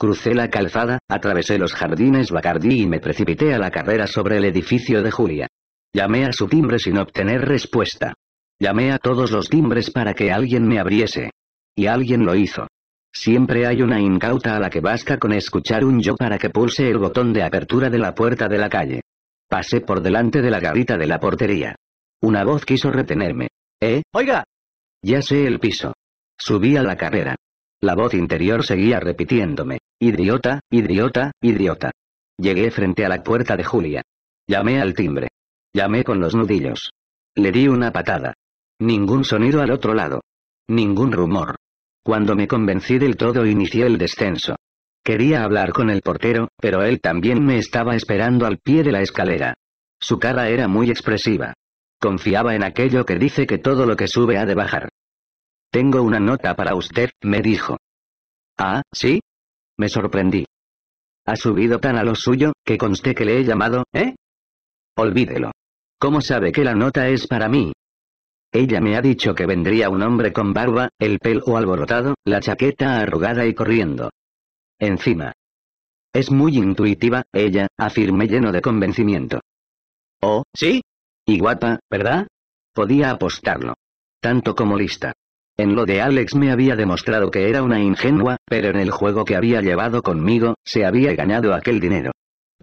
S1: Crucé la calzada, atravesé los jardines Bacardí y me precipité a la carrera sobre el edificio de Julia. Llamé a su timbre sin obtener respuesta. Llamé a todos los timbres para que alguien me abriese. Y alguien lo hizo. Siempre hay una incauta a la que vasca con escuchar un yo para que pulse el botón de apertura de la puerta de la calle. Pasé por delante de la garita de la portería. Una voz quiso retenerme. ¿Eh? Oiga. Ya sé el piso. Subí a la carrera. La voz interior seguía repitiéndome, idiota, idiota, idiota. Llegué frente a la puerta de Julia. Llamé al timbre. Llamé con los nudillos. Le di una patada. Ningún sonido al otro lado. Ningún rumor. Cuando me convencí del todo inicié el descenso. Quería hablar con el portero, pero él también me estaba esperando al pie de la escalera. Su cara era muy expresiva. Confiaba en aquello que dice que todo lo que sube ha de bajar. Tengo una nota para usted, me dijo. Ah, sí. Me sorprendí. Ha subido tan a lo suyo, que conste que le he llamado, ¿eh? Olvídelo. ¿Cómo sabe que la nota es para mí? Ella me ha dicho que vendría un hombre con barba, el pelo alborotado, la chaqueta arrugada y corriendo. Encima. Es muy intuitiva, ella, afirmé lleno de convencimiento. Oh, sí. Y guapa, ¿verdad? Podía apostarlo. Tanto como lista. En lo de Alex me había demostrado que era una ingenua, pero en el juego que había llevado conmigo, se había ganado aquel dinero.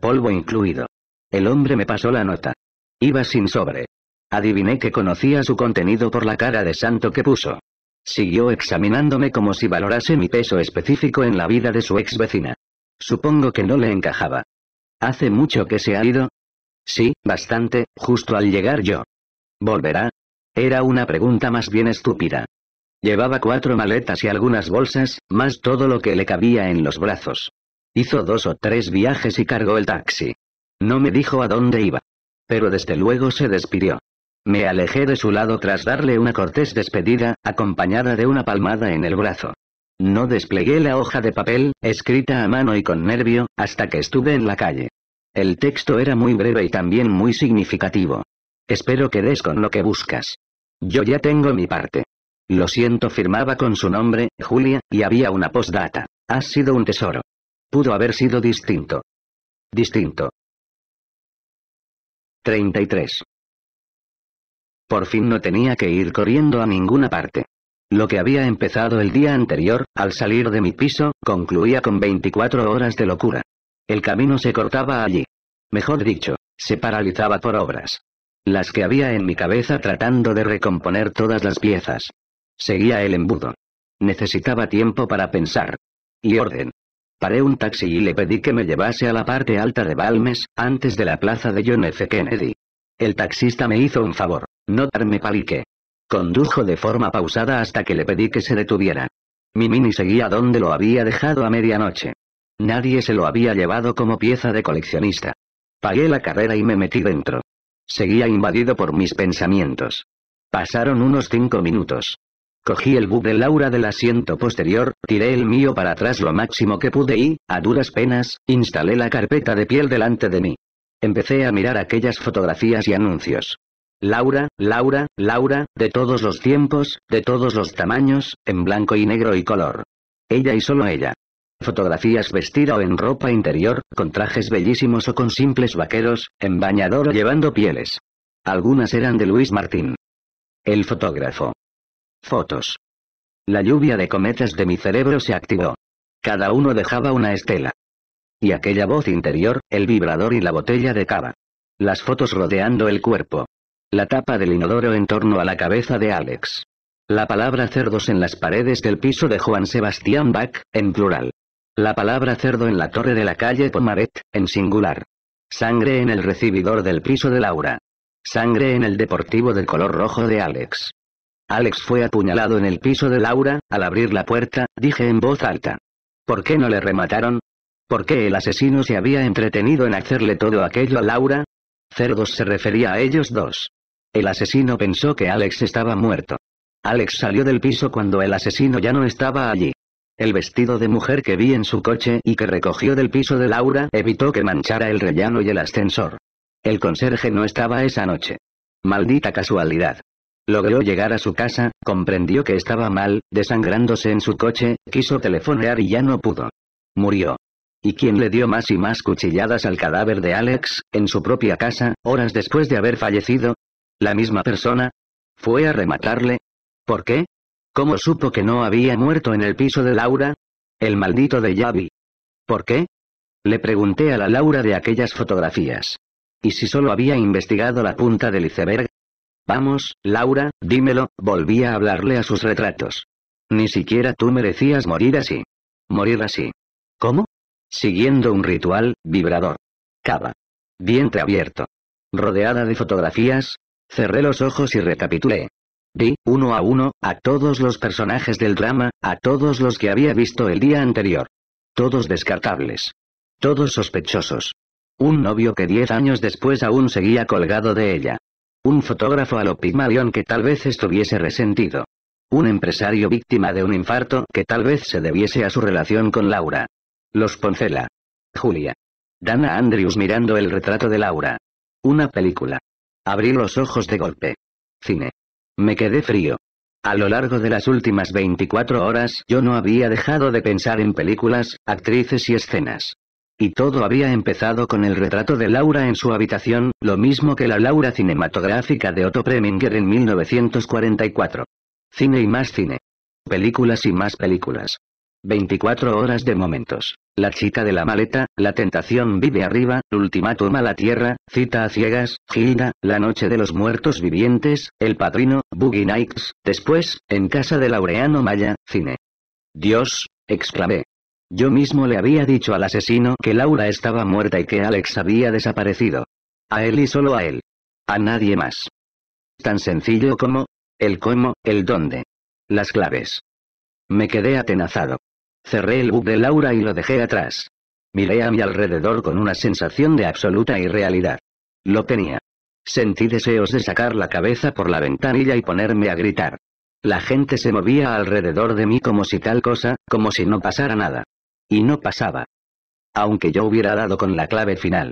S1: Polvo incluido. El hombre me pasó la nota. Iba sin sobre. Adiviné que conocía su contenido por la cara de santo que puso. Siguió examinándome como si valorase mi peso específico en la vida de su ex vecina. Supongo que no le encajaba. ¿Hace mucho que se ha ido? Sí, bastante, justo al llegar yo. ¿Volverá? Era una pregunta más bien estúpida. Llevaba cuatro maletas y algunas bolsas, más todo lo que le cabía en los brazos. Hizo dos o tres viajes y cargó el taxi. No me dijo a dónde iba. Pero desde luego se despidió. Me alejé de su lado tras darle una cortés despedida, acompañada de una palmada en el brazo. No desplegué la hoja de papel, escrita a mano y con nervio, hasta que estuve en la calle. El texto era muy breve y también muy significativo. Espero que des con lo que buscas. Yo ya tengo mi parte. Lo siento firmaba con su nombre, Julia, y había una postdata. Has sido un tesoro. Pudo haber sido distinto. Distinto. 33. Por fin no tenía que ir corriendo a ninguna parte. Lo que había empezado el día anterior, al salir de mi piso, concluía con 24 horas de locura. El camino se cortaba allí. Mejor dicho, se paralizaba por obras. Las que había en mi cabeza tratando de recomponer todas las piezas. Seguía el embudo. Necesitaba tiempo para pensar. Y orden. Paré un taxi y le pedí que me llevase a la parte alta de Balmes, antes de la plaza de John F. Kennedy. El taxista me hizo un favor, no darme palique. Condujo de forma pausada hasta que le pedí que se detuviera. Mi mini seguía donde lo había dejado a medianoche. Nadie se lo había llevado como pieza de coleccionista. Pagué la carrera y me metí dentro. Seguía invadido por mis pensamientos. Pasaron unos cinco minutos. Cogí el de Laura del asiento posterior, tiré el mío para atrás lo máximo que pude y, a duras penas, instalé la carpeta de piel delante de mí. Empecé a mirar aquellas fotografías y anuncios. Laura, Laura, Laura, de todos los tiempos, de todos los tamaños, en blanco y negro y color. Ella y solo ella. Fotografías vestida o en ropa interior, con trajes bellísimos o con simples vaqueros, en bañador o llevando pieles. Algunas eran de Luis Martín. El fotógrafo. Fotos. La lluvia de cometas de mi cerebro se activó. Cada uno dejaba una estela. Y aquella voz interior, el vibrador y la botella de cava. Las fotos rodeando el cuerpo. La tapa del inodoro en torno a la cabeza de Alex. La palabra cerdos en las paredes del piso de Juan Sebastián Bach, en plural. La palabra cerdo en la torre de la calle Pomaret, en singular. Sangre en el recibidor del piso de Laura. Sangre en el deportivo del color rojo de Alex. Alex fue apuñalado en el piso de Laura, al abrir la puerta, dije en voz alta. ¿Por qué no le remataron? ¿Por qué el asesino se había entretenido en hacerle todo aquello a Laura? Cerdos se refería a ellos dos. El asesino pensó que Alex estaba muerto. Alex salió del piso cuando el asesino ya no estaba allí. El vestido de mujer que vi en su coche y que recogió del piso de Laura evitó que manchara el rellano y el ascensor. El conserje no estaba esa noche. Maldita casualidad. Logró llegar a su casa, comprendió que estaba mal, desangrándose en su coche, quiso telefonear y ya no pudo. Murió. Y quién le dio más y más cuchilladas al cadáver de Alex, en su propia casa, horas después de haber fallecido? ¿La misma persona? ¿Fue a rematarle? ¿Por qué? ¿Cómo supo que no había muerto en el piso de Laura? El maldito de Yavi. ¿Por qué? Le pregunté a la Laura de aquellas fotografías. ¿Y si solo había investigado la punta del iceberg? Vamos, Laura, dímelo, volví a hablarle a sus retratos. Ni siquiera tú merecías morir así. Morir así. ¿Cómo? Siguiendo un ritual, vibrador. Cava. Vientre abierto. Rodeada de fotografías, cerré los ojos y recapitulé. Vi, uno a uno, a todos los personajes del drama, a todos los que había visto el día anterior. Todos descartables. Todos sospechosos. Un novio que diez años después aún seguía colgado de ella. Un fotógrafo a lo que tal vez estuviese resentido. Un empresario víctima de un infarto que tal vez se debiese a su relación con Laura. Los Poncela. Julia. Dana Andrews mirando el retrato de Laura. Una película. Abrí los ojos de golpe. Cine. Me quedé frío. A lo largo de las últimas 24 horas yo no había dejado de pensar en películas, actrices y escenas. Y todo había empezado con el retrato de Laura en su habitación, lo mismo que la Laura cinematográfica de Otto Preminger en 1944. Cine y más cine. Películas y más películas. 24 horas de momentos. La chica de la maleta, la tentación vive arriba, ultimátum a la tierra, cita a ciegas, Gilda, la noche de los muertos vivientes, el padrino, Boogie Nights, después, en casa de Laureano Maya, cine. Dios, exclamé. Yo mismo le había dicho al asesino que Laura estaba muerta y que Alex había desaparecido. A él y solo a él. A nadie más. Tan sencillo como, el cómo, el dónde. Las claves. Me quedé atenazado. Cerré el book de Laura y lo dejé atrás. Miré a mi alrededor con una sensación de absoluta irrealidad. Lo tenía. Sentí deseos de sacar la cabeza por la ventanilla y ponerme a gritar. La gente se movía alrededor de mí como si tal cosa, como si no pasara nada. Y no pasaba. Aunque yo hubiera dado con la clave final.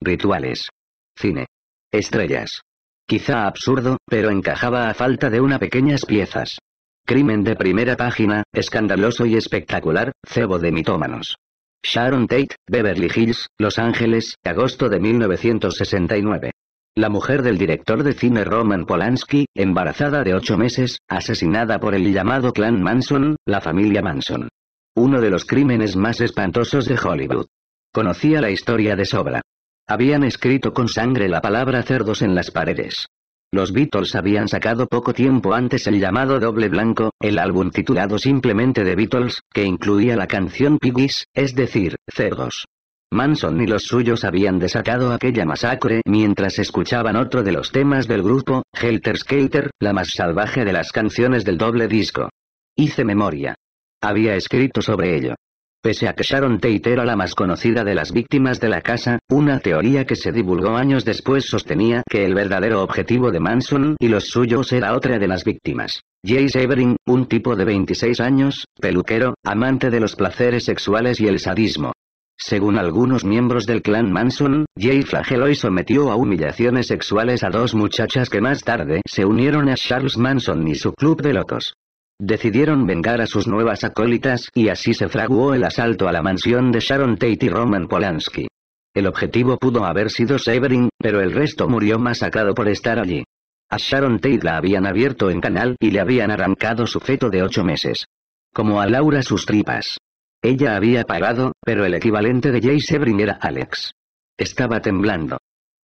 S1: Rituales. Cine. Estrellas. Quizá absurdo, pero encajaba a falta de unas pequeñas piezas. Crimen de primera página, escandaloso y espectacular, cebo de mitómanos. Sharon Tate, Beverly Hills, Los Ángeles, agosto de 1969. La mujer del director de cine Roman Polanski, embarazada de ocho meses, asesinada por el llamado clan Manson, la familia Manson. Uno de los crímenes más espantosos de Hollywood. Conocía la historia de sobra. Habían escrito con sangre la palabra cerdos en las paredes. Los Beatles habían sacado poco tiempo antes el llamado Doble Blanco, el álbum titulado simplemente The Beatles, que incluía la canción Piggies, es decir, cerdos. Manson y los suyos habían desatado aquella masacre mientras escuchaban otro de los temas del grupo, Helter Skelter, la más salvaje de las canciones del doble disco. Hice memoria. Había escrito sobre ello. Pese a que Sharon Tate era la más conocida de las víctimas de la casa, una teoría que se divulgó años después sostenía que el verdadero objetivo de Manson y los suyos era otra de las víctimas. Jay Severin, un tipo de 26 años, peluquero, amante de los placeres sexuales y el sadismo. Según algunos miembros del clan Manson, Jay flageló y sometió a humillaciones sexuales a dos muchachas que más tarde se unieron a Charles Manson y su club de locos. Decidieron vengar a sus nuevas acólitas y así se fraguó el asalto a la mansión de Sharon Tate y Roman Polanski. El objetivo pudo haber sido Severin, pero el resto murió masacrado por estar allí. A Sharon Tate la habían abierto en canal y le habían arrancado su feto de ocho meses. Como a Laura sus tripas. Ella había pagado pero el equivalente de Jay Severin era Alex. Estaba temblando.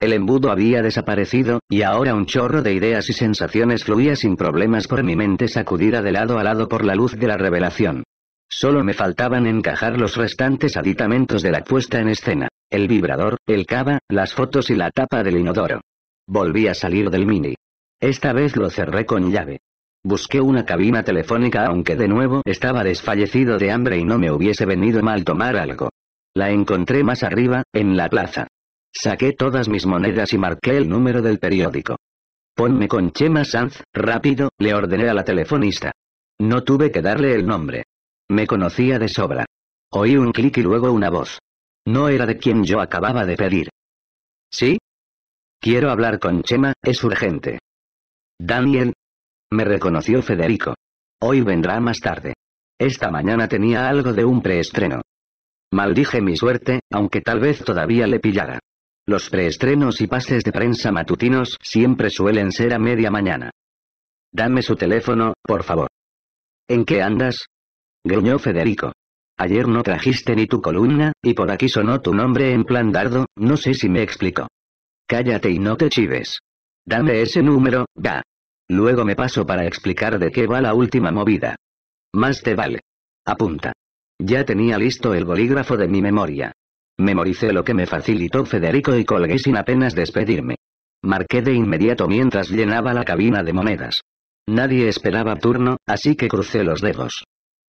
S1: El embudo había desaparecido, y ahora un chorro de ideas y sensaciones fluía sin problemas por mi mente sacudida de lado a lado por la luz de la revelación. Solo me faltaban encajar los restantes aditamentos de la puesta en escena, el vibrador, el cava, las fotos y la tapa del inodoro. Volví a salir del mini. Esta vez lo cerré con llave. Busqué una cabina telefónica aunque de nuevo estaba desfallecido de hambre y no me hubiese venido mal tomar algo. La encontré más arriba, en la plaza. Saqué todas mis monedas y marqué el número del periódico. Ponme con Chema Sanz, rápido, le ordené a la telefonista. No tuve que darle el nombre. Me conocía de sobra. Oí un clic y luego una voz. No era de quien yo acababa de pedir. ¿Sí? Quiero hablar con Chema, es urgente. Daniel. Me reconoció Federico. Hoy vendrá más tarde. Esta mañana tenía algo de un preestreno. Maldije mi suerte, aunque tal vez todavía le pillara. Los preestrenos y pases de prensa matutinos siempre suelen ser a media mañana. Dame su teléfono, por favor. ¿En qué andas? Gruñó Federico. Ayer no trajiste ni tu columna, y por aquí sonó tu nombre en plan dardo, no sé si me explico. Cállate y no te chives. Dame ese número, ya. Luego me paso para explicar de qué va la última movida. Más te vale. Apunta. Ya tenía listo el bolígrafo de mi memoria. Memoricé lo que me facilitó Federico y colgué sin apenas despedirme. Marqué de inmediato mientras llenaba la cabina de monedas. Nadie esperaba turno, así que crucé los dedos.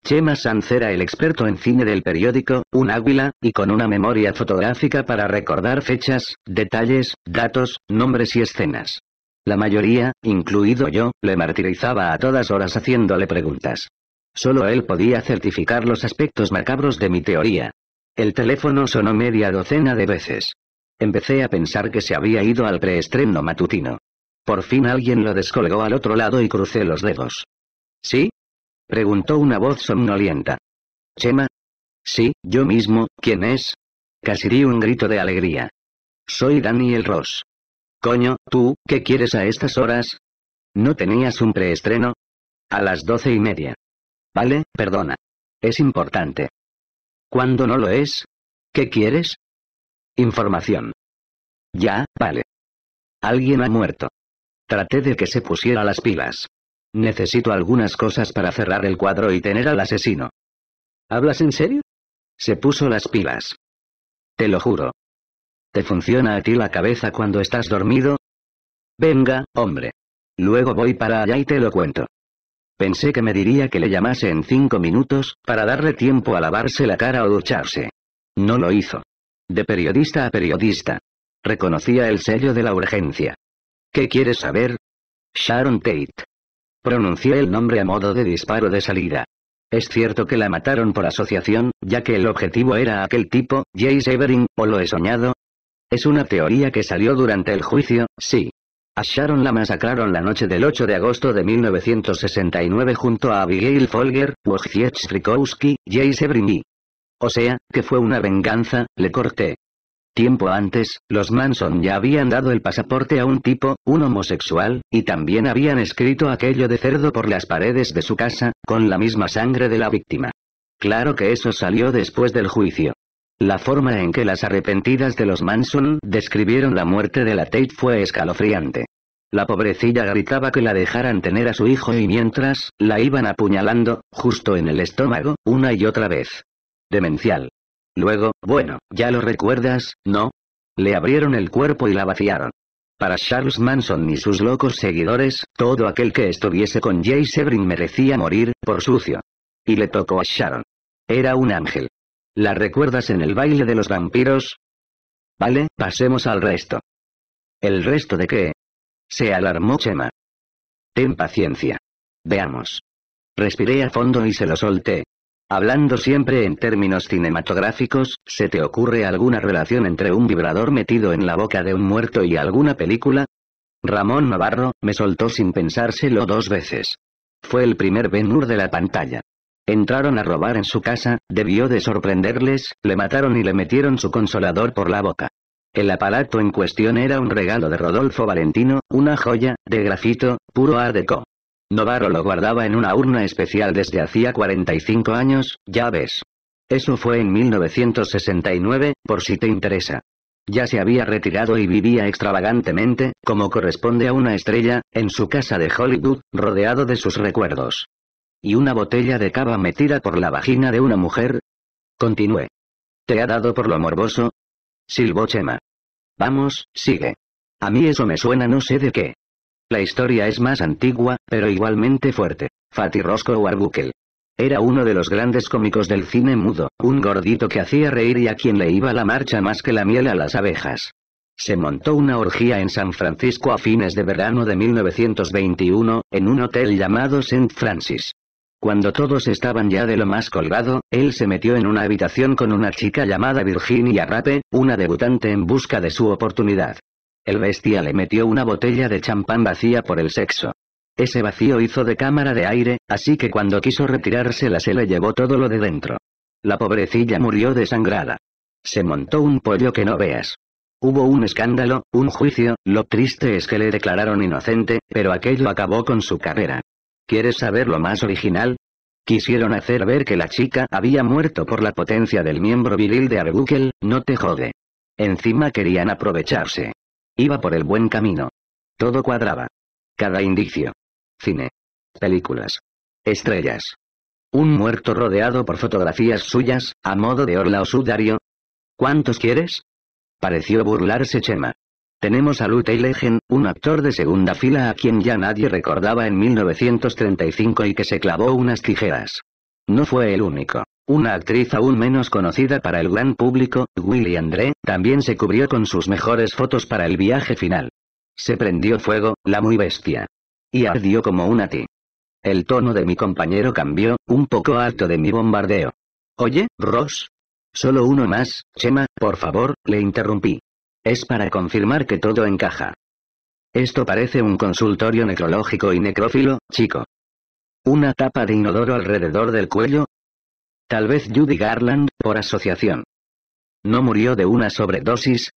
S1: Chema Sanz era el experto en cine del periódico, un águila, y con una memoria fotográfica para recordar fechas, detalles, datos, nombres y escenas. La mayoría, incluido yo, le martirizaba a todas horas haciéndole preguntas. Solo él podía certificar los aspectos macabros de mi teoría, el teléfono sonó media docena de veces. Empecé a pensar que se había ido al preestreno matutino. Por fin alguien lo descolgó al otro lado y crucé los dedos. ¿Sí? preguntó una voz somnolienta. ¿Chema? Sí, yo mismo, ¿quién es? Casi di un grito de alegría. Soy Daniel Ross. Coño, tú, ¿qué quieres a estas horas? ¿No tenías un preestreno? A las doce y media. Vale, perdona. Es importante cuando no lo es. ¿Qué quieres? Información. Ya, vale. Alguien ha muerto. Traté de que se pusiera las pilas. Necesito algunas cosas para cerrar el cuadro y tener al asesino. ¿Hablas en serio? Se puso las pilas. Te lo juro. ¿Te funciona a ti la cabeza cuando estás dormido? Venga, hombre. Luego voy para allá y te lo cuento. Pensé que me diría que le llamase en cinco minutos, para darle tiempo a lavarse la cara o ducharse. No lo hizo. De periodista a periodista. Reconocía el sello de la urgencia. ¿Qué quieres saber? Sharon Tate. Pronuncié el nombre a modo de disparo de salida. Es cierto que la mataron por asociación, ya que el objetivo era aquel tipo, Jace Evering, o lo he soñado. Es una teoría que salió durante el juicio, sí. A la masacraron la noche del 8 de agosto de 1969 junto a Abigail Folger, Wojciech y Jay Sebrini. O sea, que fue una venganza, le corté. Tiempo antes, los Manson ya habían dado el pasaporte a un tipo, un homosexual, y también habían escrito aquello de cerdo por las paredes de su casa, con la misma sangre de la víctima. Claro que eso salió después del juicio. La forma en que las arrepentidas de los Manson describieron la muerte de la Tate fue escalofriante. La pobrecilla gritaba que la dejaran tener a su hijo y mientras, la iban apuñalando, justo en el estómago, una y otra vez. Demencial. Luego, bueno, ya lo recuerdas, ¿no? Le abrieron el cuerpo y la vaciaron. Para Charles Manson y sus locos seguidores, todo aquel que estuviese con Jay Sebring merecía morir, por sucio. Y le tocó a Sharon. Era un ángel. ¿La recuerdas en el baile de los vampiros? Vale, pasemos al resto. ¿El resto de qué? Se alarmó Chema. Ten paciencia. Veamos. Respiré a fondo y se lo solté. Hablando siempre en términos cinematográficos, ¿se te ocurre alguna relación entre un vibrador metido en la boca de un muerto y alguna película? Ramón Navarro, me soltó sin pensárselo dos veces. Fue el primer Ben de la pantalla. Entraron a robar en su casa, debió de sorprenderles, le mataron y le metieron su consolador por la boca. El aparato en cuestión era un regalo de Rodolfo Valentino, una joya, de grafito, puro art deco. Novaro lo guardaba en una urna especial desde hacía 45 años, ya ves. Eso fue en 1969, por si te interesa. Ya se había retirado y vivía extravagantemente, como corresponde a una estrella, en su casa de Hollywood, rodeado de sus recuerdos y una botella de cava metida por la vagina de una mujer? Continué. ¿Te ha dado por lo morboso? Silbochema. Chema. Vamos, sigue. A mí eso me suena no sé de qué. La historia es más antigua, pero igualmente fuerte. Fatty Roscoe Arbuckle Era uno de los grandes cómicos del cine mudo, un gordito que hacía reír y a quien le iba la marcha más que la miel a las abejas. Se montó una orgía en San Francisco a fines de verano de 1921, en un hotel llamado St. Francis. Cuando todos estaban ya de lo más colgado, él se metió en una habitación con una chica llamada Virginia Rape, una debutante en busca de su oportunidad. El bestia le metió una botella de champán vacía por el sexo. Ese vacío hizo de cámara de aire, así que cuando quiso retirársela se le llevó todo lo de dentro. La pobrecilla murió desangrada. Se montó un pollo que no veas. Hubo un escándalo, un juicio, lo triste es que le declararon inocente, pero aquello acabó con su carrera. ¿Quieres saber lo más original? Quisieron hacer ver que la chica había muerto por la potencia del miembro viril de Arbuckle, no te jode. Encima querían aprovecharse. Iba por el buen camino. Todo cuadraba. Cada indicio. Cine. Películas. Estrellas. Un muerto rodeado por fotografías suyas, a modo de orla o sudario. ¿Cuántos quieres? Pareció burlarse Chema. Tenemos a Lute Legend, un actor de segunda fila a quien ya nadie recordaba en 1935 y que se clavó unas tijeras. No fue el único. Una actriz aún menos conocida para el gran público, Willy André, también se cubrió con sus mejores fotos para el viaje final. Se prendió fuego, la muy bestia. Y ardió como una ti. El tono de mi compañero cambió, un poco alto de mi bombardeo. Oye, Ross. Solo uno más, Chema, por favor, le interrumpí. Es para confirmar que todo encaja. Esto parece un consultorio necrológico y necrófilo, chico. Una tapa de inodoro alrededor del cuello. Tal vez Judy Garland, por asociación. ¿No murió de una sobredosis?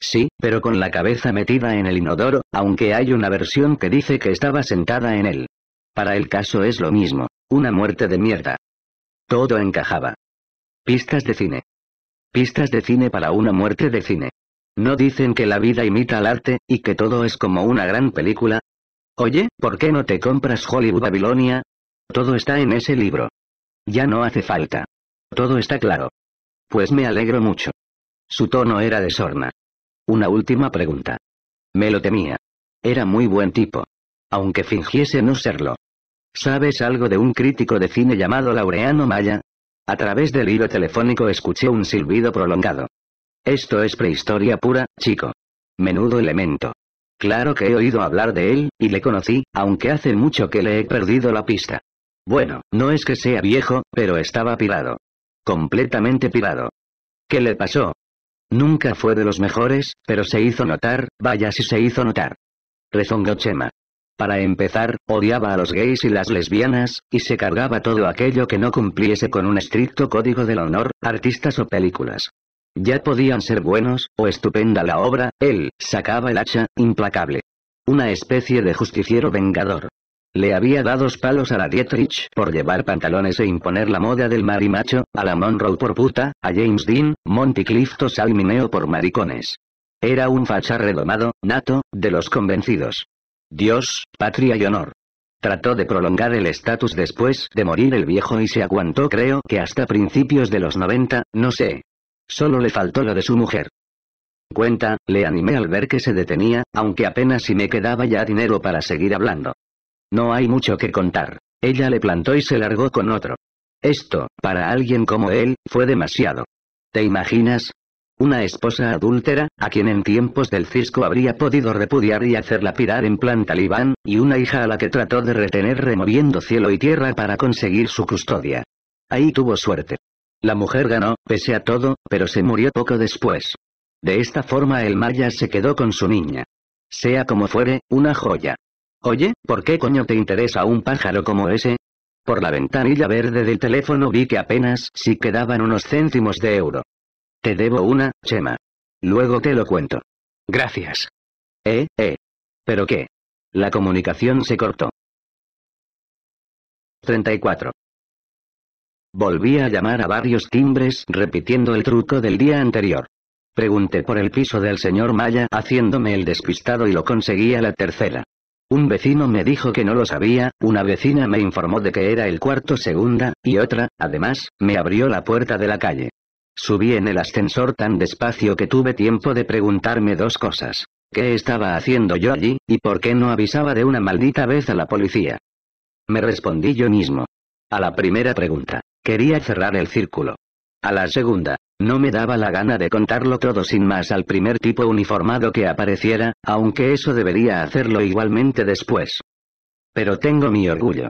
S1: Sí, pero con la cabeza metida en el inodoro, aunque hay una versión que dice que estaba sentada en él. Para el caso es lo mismo, una muerte de mierda. Todo encajaba. Pistas de cine. Pistas de cine para una muerte de cine. ¿No dicen que la vida imita al arte, y que todo es como una gran película? Oye, ¿por qué no te compras Hollywood Babilonia? Todo está en ese libro. Ya no hace falta. Todo está claro. Pues me alegro mucho. Su tono era de sorna. Una última pregunta. Me lo temía. Era muy buen tipo. Aunque fingiese no serlo. ¿Sabes algo de un crítico de cine llamado Laureano Maya? A través del hilo telefónico escuché un silbido prolongado. Esto es prehistoria pura, chico. Menudo elemento. Claro que he oído hablar de él, y le conocí, aunque hace mucho que le he perdido la pista. Bueno, no es que sea viejo, pero estaba pirado. Completamente pirado. ¿Qué le pasó? Nunca fue de los mejores, pero se hizo notar, vaya si se hizo notar. Rezongó Chema. Para empezar, odiaba a los gays y las lesbianas, y se cargaba todo aquello que no cumpliese con un estricto código del honor, artistas o películas. Ya podían ser buenos, o estupenda la obra, él, sacaba el hacha, implacable. Una especie de justiciero vengador. Le había dado palos a la Dietrich por llevar pantalones e imponer la moda del marimacho, a la Monroe por puta, a James Dean, Monty o Salmineo por maricones. Era un facha redomado, nato, de los convencidos. Dios, patria y honor. Trató de prolongar el estatus después de morir el viejo y se aguantó creo que hasta principios de los 90, no sé, Solo le faltó lo de su mujer. Cuenta, le animé al ver que se detenía, aunque apenas si me quedaba ya dinero para seguir hablando. No hay mucho que contar. Ella le plantó y se largó con otro. Esto, para alguien como él, fue demasiado. ¿Te imaginas? Una esposa adúltera, a quien en tiempos del cisco habría podido repudiar y hacerla pirar en plan talibán, y una hija a la que trató de retener removiendo cielo y tierra para conseguir su custodia. Ahí tuvo suerte. La mujer ganó, pese a todo, pero se murió poco después. De esta forma el Maya se quedó con su niña. Sea como fuere, una joya. Oye, ¿por qué coño te interesa un pájaro como ese? Por la ventanilla verde del teléfono vi que apenas si quedaban unos céntimos de euro. Te debo una, Chema. Luego te lo cuento. Gracias. Eh, eh. ¿Pero qué? La comunicación se cortó. 34. Volví a llamar a varios timbres repitiendo el truco del día anterior. Pregunté por el piso del señor Maya haciéndome el despistado y lo conseguí a la tercera. Un vecino me dijo que no lo sabía, una vecina me informó de que era el cuarto segunda, y otra, además, me abrió la puerta de la calle. Subí en el ascensor tan despacio que tuve tiempo de preguntarme dos cosas. ¿Qué estaba haciendo yo allí, y por qué no avisaba de una maldita vez a la policía? Me respondí yo mismo. A la primera pregunta. Quería cerrar el círculo. A la segunda, no me daba la gana de contarlo todo sin más al primer tipo uniformado que apareciera, aunque eso debería hacerlo igualmente después. Pero tengo mi orgullo.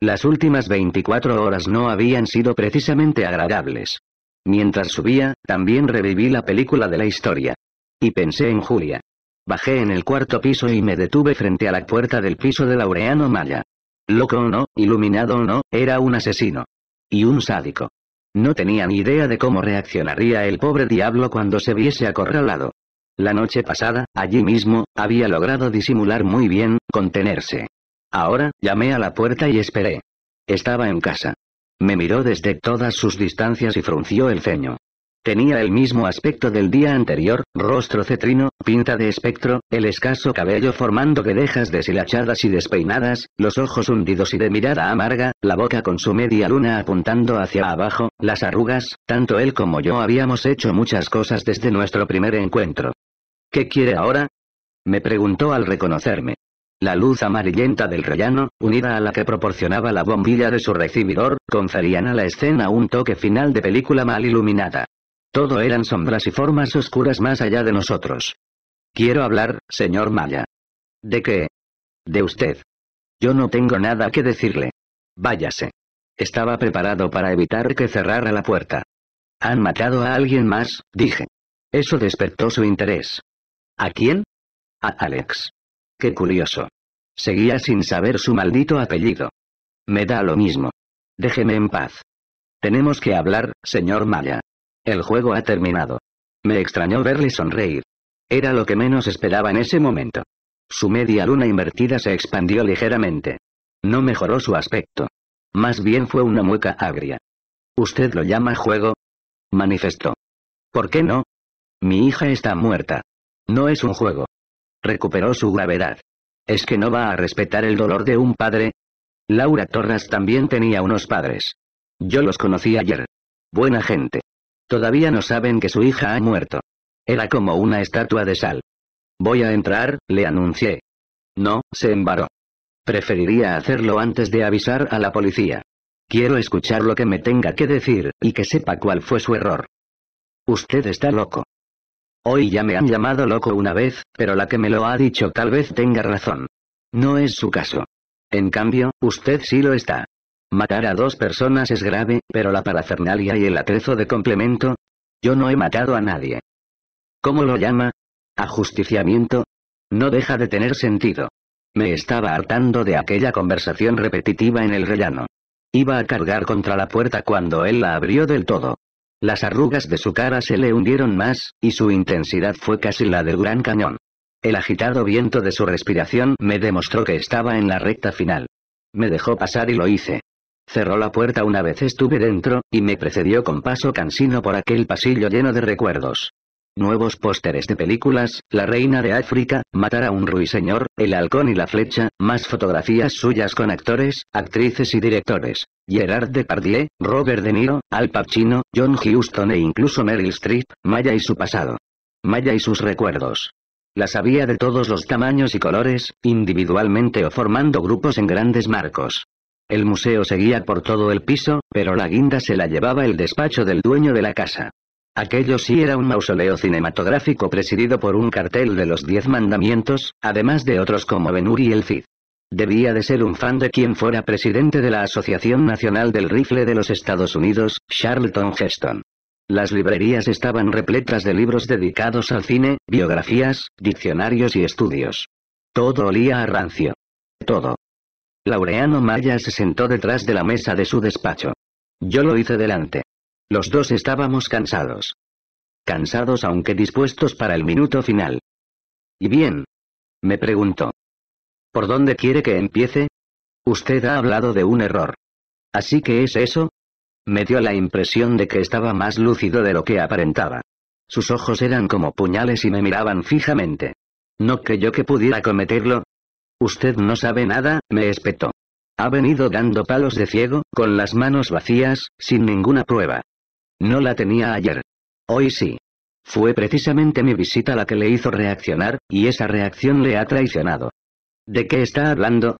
S1: Las últimas 24 horas no habían sido precisamente agradables. Mientras subía, también reviví la película de la historia. Y pensé en Julia. Bajé en el cuarto piso y me detuve frente a la puerta del piso de Laureano Maya. Loco o no, iluminado o no, era un asesino. Y un sádico. No tenía ni idea de cómo reaccionaría el pobre diablo cuando se viese acorralado. La noche pasada, allí mismo, había logrado disimular muy bien, contenerse. Ahora, llamé a la puerta y esperé. Estaba en casa. Me miró desde todas sus distancias y frunció el ceño. Tenía el mismo aspecto del día anterior, rostro cetrino, pinta de espectro, el escaso cabello formando guedejas deshilachadas y despeinadas, los ojos hundidos y de mirada amarga, la boca con su media luna apuntando hacia abajo, las arrugas, tanto él como yo habíamos hecho muchas cosas desde nuestro primer encuentro. ¿Qué quiere ahora? Me preguntó al reconocerme. La luz amarillenta del rellano, unida a la que proporcionaba la bombilla de su recibidor, conferían a la escena un toque final de película mal iluminada. Todo eran sombras y formas oscuras más allá de nosotros. Quiero hablar, señor Maya. ¿De qué? De usted. Yo no tengo nada que decirle. Váyase. Estaba preparado para evitar que cerrara la puerta. Han matado a alguien más, dije. Eso despertó su interés. ¿A quién? A Alex. Qué curioso. Seguía sin saber su maldito apellido. Me da lo mismo. Déjeme en paz. Tenemos que hablar, señor Maya. El juego ha terminado. Me extrañó verle sonreír. Era lo que menos esperaba en ese momento. Su media luna invertida se expandió ligeramente. No mejoró su aspecto. Más bien fue una mueca agria. ¿Usted lo llama juego? Manifestó. ¿Por qué no? Mi hija está muerta. No es un juego. Recuperó su gravedad. ¿Es que no va a respetar el dolor de un padre? Laura Torras también tenía unos padres. Yo los conocí ayer. Buena gente. Todavía no saben que su hija ha muerto. Era como una estatua de sal. Voy a entrar, le anuncié. No, se embaró. Preferiría hacerlo antes de avisar a la policía. Quiero escuchar lo que me tenga que decir, y que sepa cuál fue su error. Usted está loco. Hoy ya me han llamado loco una vez, pero la que me lo ha dicho tal vez tenga razón. No es su caso. En cambio, usted sí lo está. Matar a dos personas es grave, pero la parafernalia y el atrezo de complemento. Yo no he matado a nadie. ¿Cómo lo llama? ¿Ajusticiamiento? No deja de tener sentido. Me estaba hartando de aquella conversación repetitiva en el rellano. Iba a cargar contra la puerta cuando él la abrió del todo. Las arrugas de su cara se le hundieron más, y su intensidad fue casi la del gran cañón. El agitado viento de su respiración me demostró que estaba en la recta final. Me dejó pasar y lo hice. Cerró la puerta una vez estuve dentro, y me precedió con paso cansino por aquel pasillo lleno de recuerdos. Nuevos pósteres de películas, La Reina de África, Matar a un Ruiseñor, El Halcón y la Flecha, más fotografías suyas con actores, actrices y directores. Gerard Depardieu, Robert De Niro, Al Pacino, John Houston e incluso Meryl Streep, Maya y su pasado. Maya y sus recuerdos. Las había de todos los tamaños y colores, individualmente o formando grupos en grandes marcos. El museo seguía por todo el piso, pero la guinda se la llevaba el despacho del dueño de la casa. Aquello sí era un mausoleo cinematográfico presidido por un cartel de los Diez Mandamientos, además de otros como Benuri y el Cid. Debía de ser un fan de quien fuera presidente de la Asociación Nacional del Rifle de los Estados Unidos, Charlton Heston. Las librerías estaban repletas de libros dedicados al cine, biografías, diccionarios y estudios. Todo olía a rancio. Todo. Laureano Maya se sentó detrás de la mesa de su despacho. Yo lo hice delante. Los dos estábamos cansados. Cansados aunque dispuestos para el minuto final. ¿Y bien? Me preguntó. ¿Por dónde quiere que empiece? Usted ha hablado de un error. ¿Así que es eso? Me dio la impresión de que estaba más lúcido de lo que aparentaba. Sus ojos eran como puñales y me miraban fijamente. No creyó que pudiera cometerlo, Usted no sabe nada, me espetó. Ha venido dando palos de ciego, con las manos vacías, sin ninguna prueba. No la tenía ayer. Hoy sí. Fue precisamente mi visita la que le hizo reaccionar, y esa reacción le ha traicionado. ¿De qué está hablando?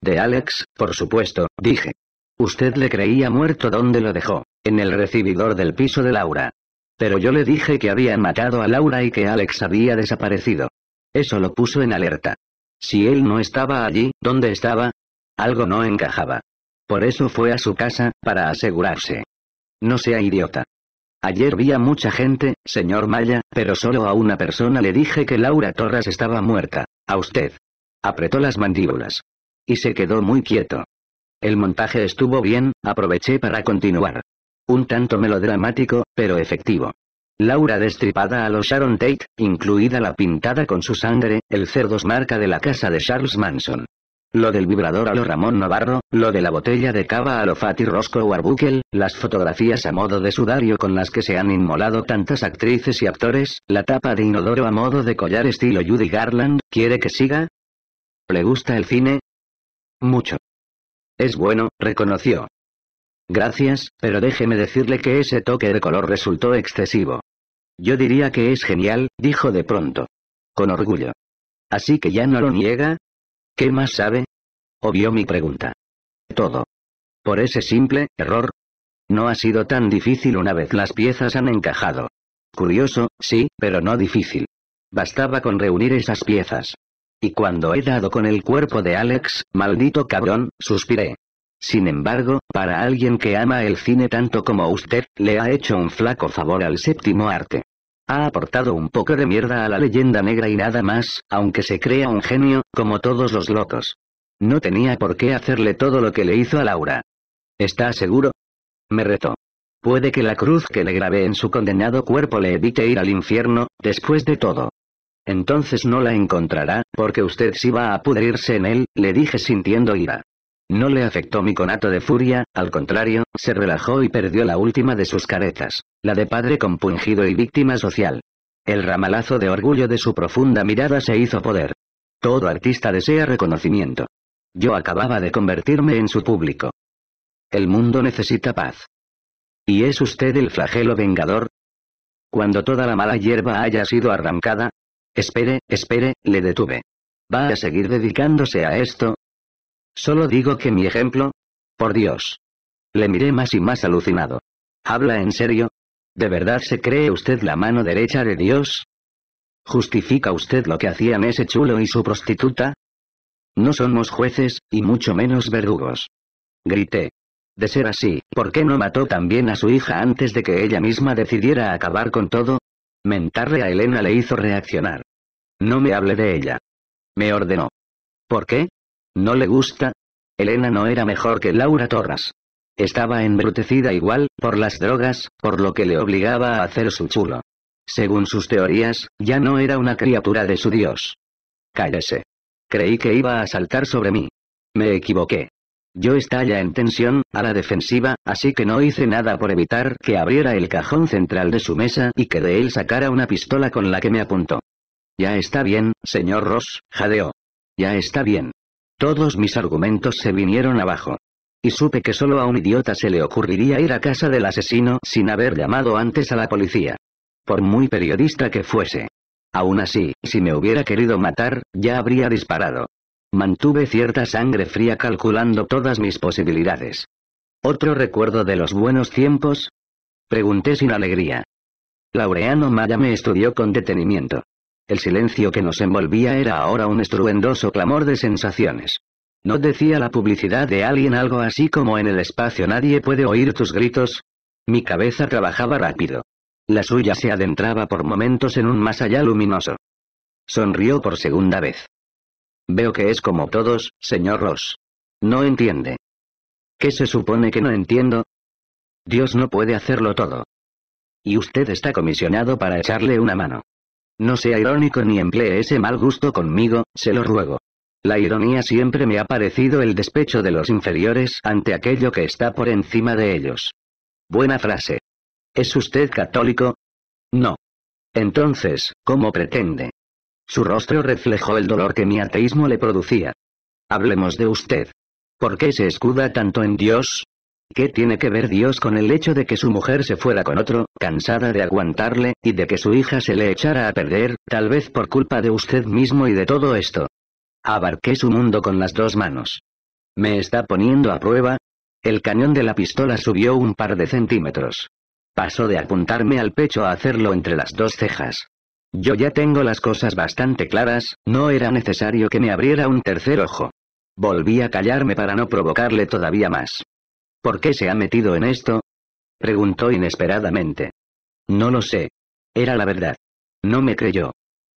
S1: De Alex, por supuesto, dije. Usted le creía muerto donde lo dejó, en el recibidor del piso de Laura. Pero yo le dije que habían matado a Laura y que Alex había desaparecido. Eso lo puso en alerta. Si él no estaba allí, ¿dónde estaba? Algo no encajaba. Por eso fue a su casa, para asegurarse. No sea idiota. Ayer vi a mucha gente, señor Maya, pero solo a una persona le dije que Laura Torres estaba muerta. A usted. Apretó las mandíbulas. Y se quedó muy quieto. El montaje estuvo bien, aproveché para continuar. Un tanto melodramático, pero efectivo. Laura destripada a los Sharon Tate, incluida la pintada con su sangre, el cerdos marca de la casa de Charles Manson. Lo del vibrador a lo Ramón Navarro, lo de la botella de cava a lo Fatty Roscoe Warbuckle, las fotografías a modo de sudario con las que se han inmolado tantas actrices y actores, la tapa de inodoro a modo de collar estilo Judy Garland, ¿quiere que siga? ¿Le gusta el cine? Mucho. Es bueno, reconoció. Gracias, pero déjeme decirle que ese toque de color resultó excesivo. Yo diría que es genial, dijo de pronto. Con orgullo. Así que ya no lo niega. ¿Qué más sabe? Obvió mi pregunta. Todo. Por ese simple error. No ha sido tan difícil una vez las piezas han encajado. Curioso, sí, pero no difícil. Bastaba con reunir esas piezas. Y cuando he dado con el cuerpo de Alex, maldito cabrón, suspiré. Sin embargo, para alguien que ama el cine tanto como usted, le ha hecho un flaco favor al séptimo arte. Ha aportado un poco de mierda a la leyenda negra y nada más, aunque se crea un genio, como todos los locos. No tenía por qué hacerle todo lo que le hizo a Laura. ¿Está seguro? Me retó. Puede que la cruz que le grabé en su condenado cuerpo le evite ir al infierno, después de todo. Entonces no la encontrará, porque usted sí va a pudrirse en él, le dije sintiendo ira. No le afectó mi conato de furia, al contrario, se relajó y perdió la última de sus caretas, la de padre compungido y víctima social. El ramalazo de orgullo de su profunda mirada se hizo poder. Todo artista desea reconocimiento. Yo acababa de convertirme en su público. El mundo necesita paz. ¿Y es usted el flagelo vengador? Cuando toda la mala hierba haya sido arrancada. Espere, espere, le detuve. ¿Va a seguir dedicándose a esto? Solo digo que mi ejemplo... Por Dios. Le miré más y más alucinado. ¿Habla en serio? ¿De verdad se cree usted la mano derecha de Dios? ¿Justifica usted lo que hacían ese chulo y su prostituta? No somos jueces, y mucho menos verdugos. Grité. De ser así, ¿por qué no mató también a su hija antes de que ella misma decidiera acabar con todo? Mentarle a Elena le hizo reaccionar. No me hable de ella. Me ordenó. ¿Por qué? No le gusta. Elena no era mejor que Laura Torras. Estaba embrutecida igual, por las drogas, por lo que le obligaba a hacer su chulo. Según sus teorías, ya no era una criatura de su dios. Cállese. Creí que iba a saltar sobre mí. Me equivoqué. Yo estalla en tensión, a la defensiva, así que no hice nada por evitar que abriera el cajón central de su mesa y que de él sacara una pistola con la que me apuntó. Ya está bien, señor Ross, jadeó. Ya está bien. Todos mis argumentos se vinieron abajo. Y supe que solo a un idiota se le ocurriría ir a casa del asesino sin haber llamado antes a la policía. Por muy periodista que fuese. Aún así, si me hubiera querido matar, ya habría disparado. Mantuve cierta sangre fría calculando todas mis posibilidades. ¿Otro recuerdo de los buenos tiempos? Pregunté sin alegría. Laureano Maya me estudió con detenimiento. El silencio que nos envolvía era ahora un estruendoso clamor de sensaciones. ¿No decía la publicidad de alguien algo así como en el espacio nadie puede oír tus gritos? Mi cabeza trabajaba rápido. La suya se adentraba por momentos en un más allá luminoso. Sonrió por segunda vez. Veo que es como todos, señor Ross. No entiende. ¿Qué se supone que no entiendo? Dios no puede hacerlo todo. Y usted está comisionado para echarle una mano. No sea irónico ni emplee ese mal gusto conmigo, se lo ruego. La ironía siempre me ha parecido el despecho de los inferiores ante aquello que está por encima de ellos. Buena frase. ¿Es usted católico? No. Entonces, ¿cómo pretende? Su rostro reflejó el dolor que mi ateísmo le producía. Hablemos de usted. ¿Por qué se escuda tanto en Dios? ¿Qué tiene que ver Dios con el hecho de que su mujer se fuera con otro, cansada de aguantarle, y de que su hija se le echara a perder, tal vez por culpa de usted mismo y de todo esto? Abarqué su mundo con las dos manos. ¿Me está poniendo a prueba? El cañón de la pistola subió un par de centímetros. Pasó de apuntarme al pecho a hacerlo entre las dos cejas. Yo ya tengo las cosas bastante claras, no era necesario que me abriera un tercer ojo. Volví a callarme para no provocarle todavía más. ¿Por qué se ha metido en esto? preguntó inesperadamente. No lo sé. Era la verdad. No me creyó.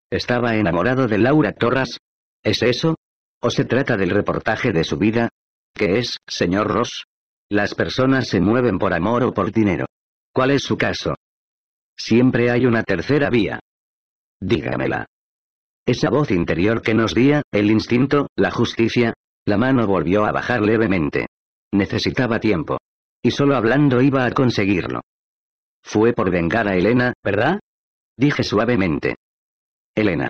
S1: Estaba enamorado de Laura Torras. ¿Es eso? ¿O se trata del reportaje de su vida? ¿Qué es, señor Ross? Las personas se mueven por amor o por dinero. ¿Cuál es su caso? Siempre hay una tercera vía. Dígamela. Esa voz interior que nos guía, el instinto, la justicia. La mano volvió a bajar levemente. Necesitaba tiempo. Y solo hablando iba a conseguirlo. Fue por vengar a Elena, ¿verdad? Dije suavemente. Elena.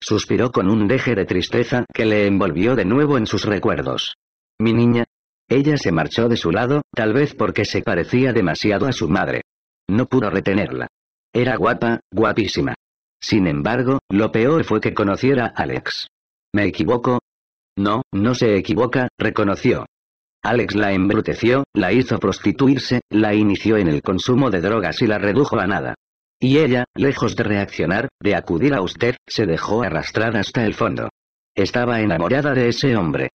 S1: Suspiró con un deje de tristeza que le envolvió de nuevo en sus recuerdos. Mi niña. Ella se marchó de su lado, tal vez porque se parecía demasiado a su madre. No pudo retenerla. Era guapa, guapísima. Sin embargo, lo peor fue que conociera a Alex. ¿Me equivoco? No, no se equivoca, reconoció. Alex la embruteció, la hizo prostituirse, la inició en el consumo de drogas y la redujo a nada. Y ella, lejos de reaccionar, de acudir a usted, se dejó arrastrar hasta el fondo. Estaba enamorada de ese hombre.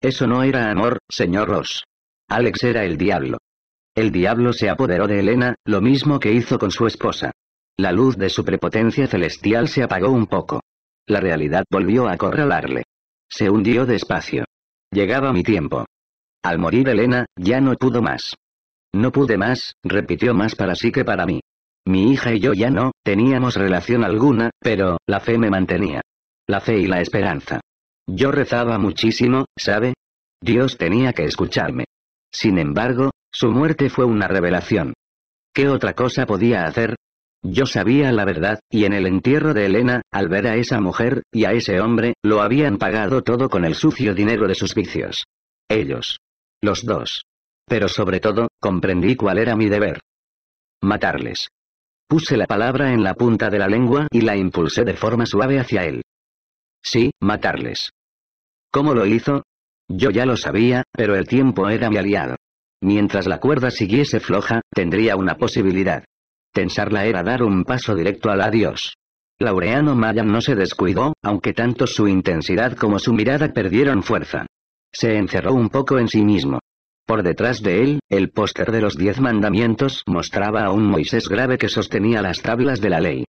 S1: Eso no era amor, señor Ross. Alex era el diablo. El diablo se apoderó de Elena, lo mismo que hizo con su esposa. La luz de su prepotencia celestial se apagó un poco. La realidad volvió a acorralarle. Se hundió despacio. Llegaba mi tiempo. Al morir Elena, ya no pudo más. No pude más, repitió más para sí que para mí. Mi hija y yo ya no teníamos relación alguna, pero la fe me mantenía. La fe y la esperanza. Yo rezaba muchísimo, ¿sabe? Dios tenía que escucharme. Sin embargo, su muerte fue una revelación. ¿Qué otra cosa podía hacer? Yo sabía la verdad, y en el entierro de Elena, al ver a esa mujer, y a ese hombre, lo habían pagado todo con el sucio dinero de sus vicios. Ellos los dos. Pero sobre todo, comprendí cuál era mi deber. Matarles. Puse la palabra en la punta de la lengua y la impulsé de forma suave hacia él. Sí, matarles. ¿Cómo lo hizo? Yo ya lo sabía, pero el tiempo era mi aliado. Mientras la cuerda siguiese floja, tendría una posibilidad. Tensarla era dar un paso directo al adiós. Laureano Mayan no se descuidó, aunque tanto su intensidad como su mirada perdieron fuerza. Se encerró un poco en sí mismo. Por detrás de él, el póster de los diez mandamientos mostraba a un Moisés grave que sostenía las tablas de la ley.